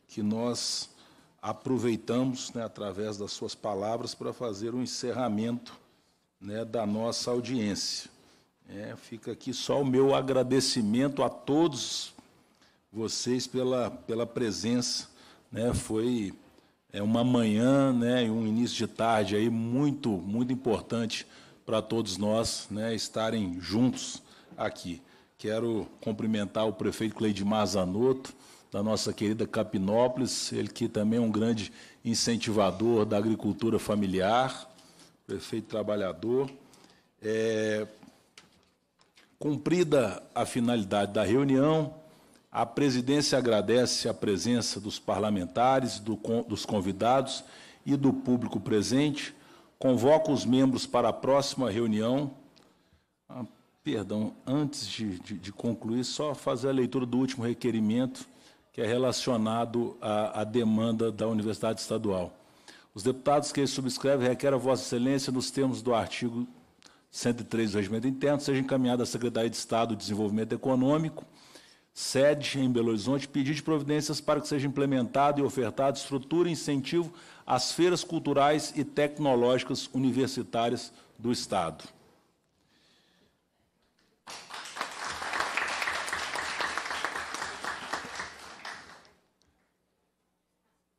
[SPEAKER 1] que nós aproveitamos, né, através das suas palavras, para fazer o um encerramento né, da nossa audiência. É, fica aqui só o meu agradecimento a todos vocês pela, pela presença. Né, foi é uma manhã né, e um início de tarde aí muito, muito importante para todos nós né, estarem juntos aqui. Quero cumprimentar o prefeito Cleidimar Zanotto, da nossa querida Capinópolis, ele que também é um grande incentivador da agricultura familiar, prefeito trabalhador. É, cumprida a finalidade da reunião, a presidência agradece a presença dos parlamentares, do, dos convidados e do público presente. Convoca os membros para a próxima reunião. Ah, perdão, antes de, de, de, concluir, só fazer a leitura do último requerimento, que é relacionado à, à demanda da Universidade Estadual. Os deputados que subscrevem requerem a Vossa Excelência, nos termos do artigo 103 do Regimento Interno, seja encaminhado à Secretaria de Estado do Desenvolvimento Econômico sede em Belo Horizonte, pedir de providências para que seja implementada e ofertada estrutura e incentivo às feiras culturais e tecnológicas universitárias do Estado.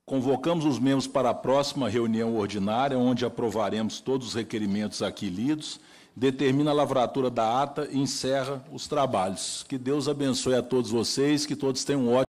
[SPEAKER 1] Convocamos os membros para a próxima reunião ordinária, onde aprovaremos todos os requerimentos aqui lidos determina a lavratura da ata e encerra os trabalhos. Que Deus abençoe a todos vocês, que todos tenham um ótimo.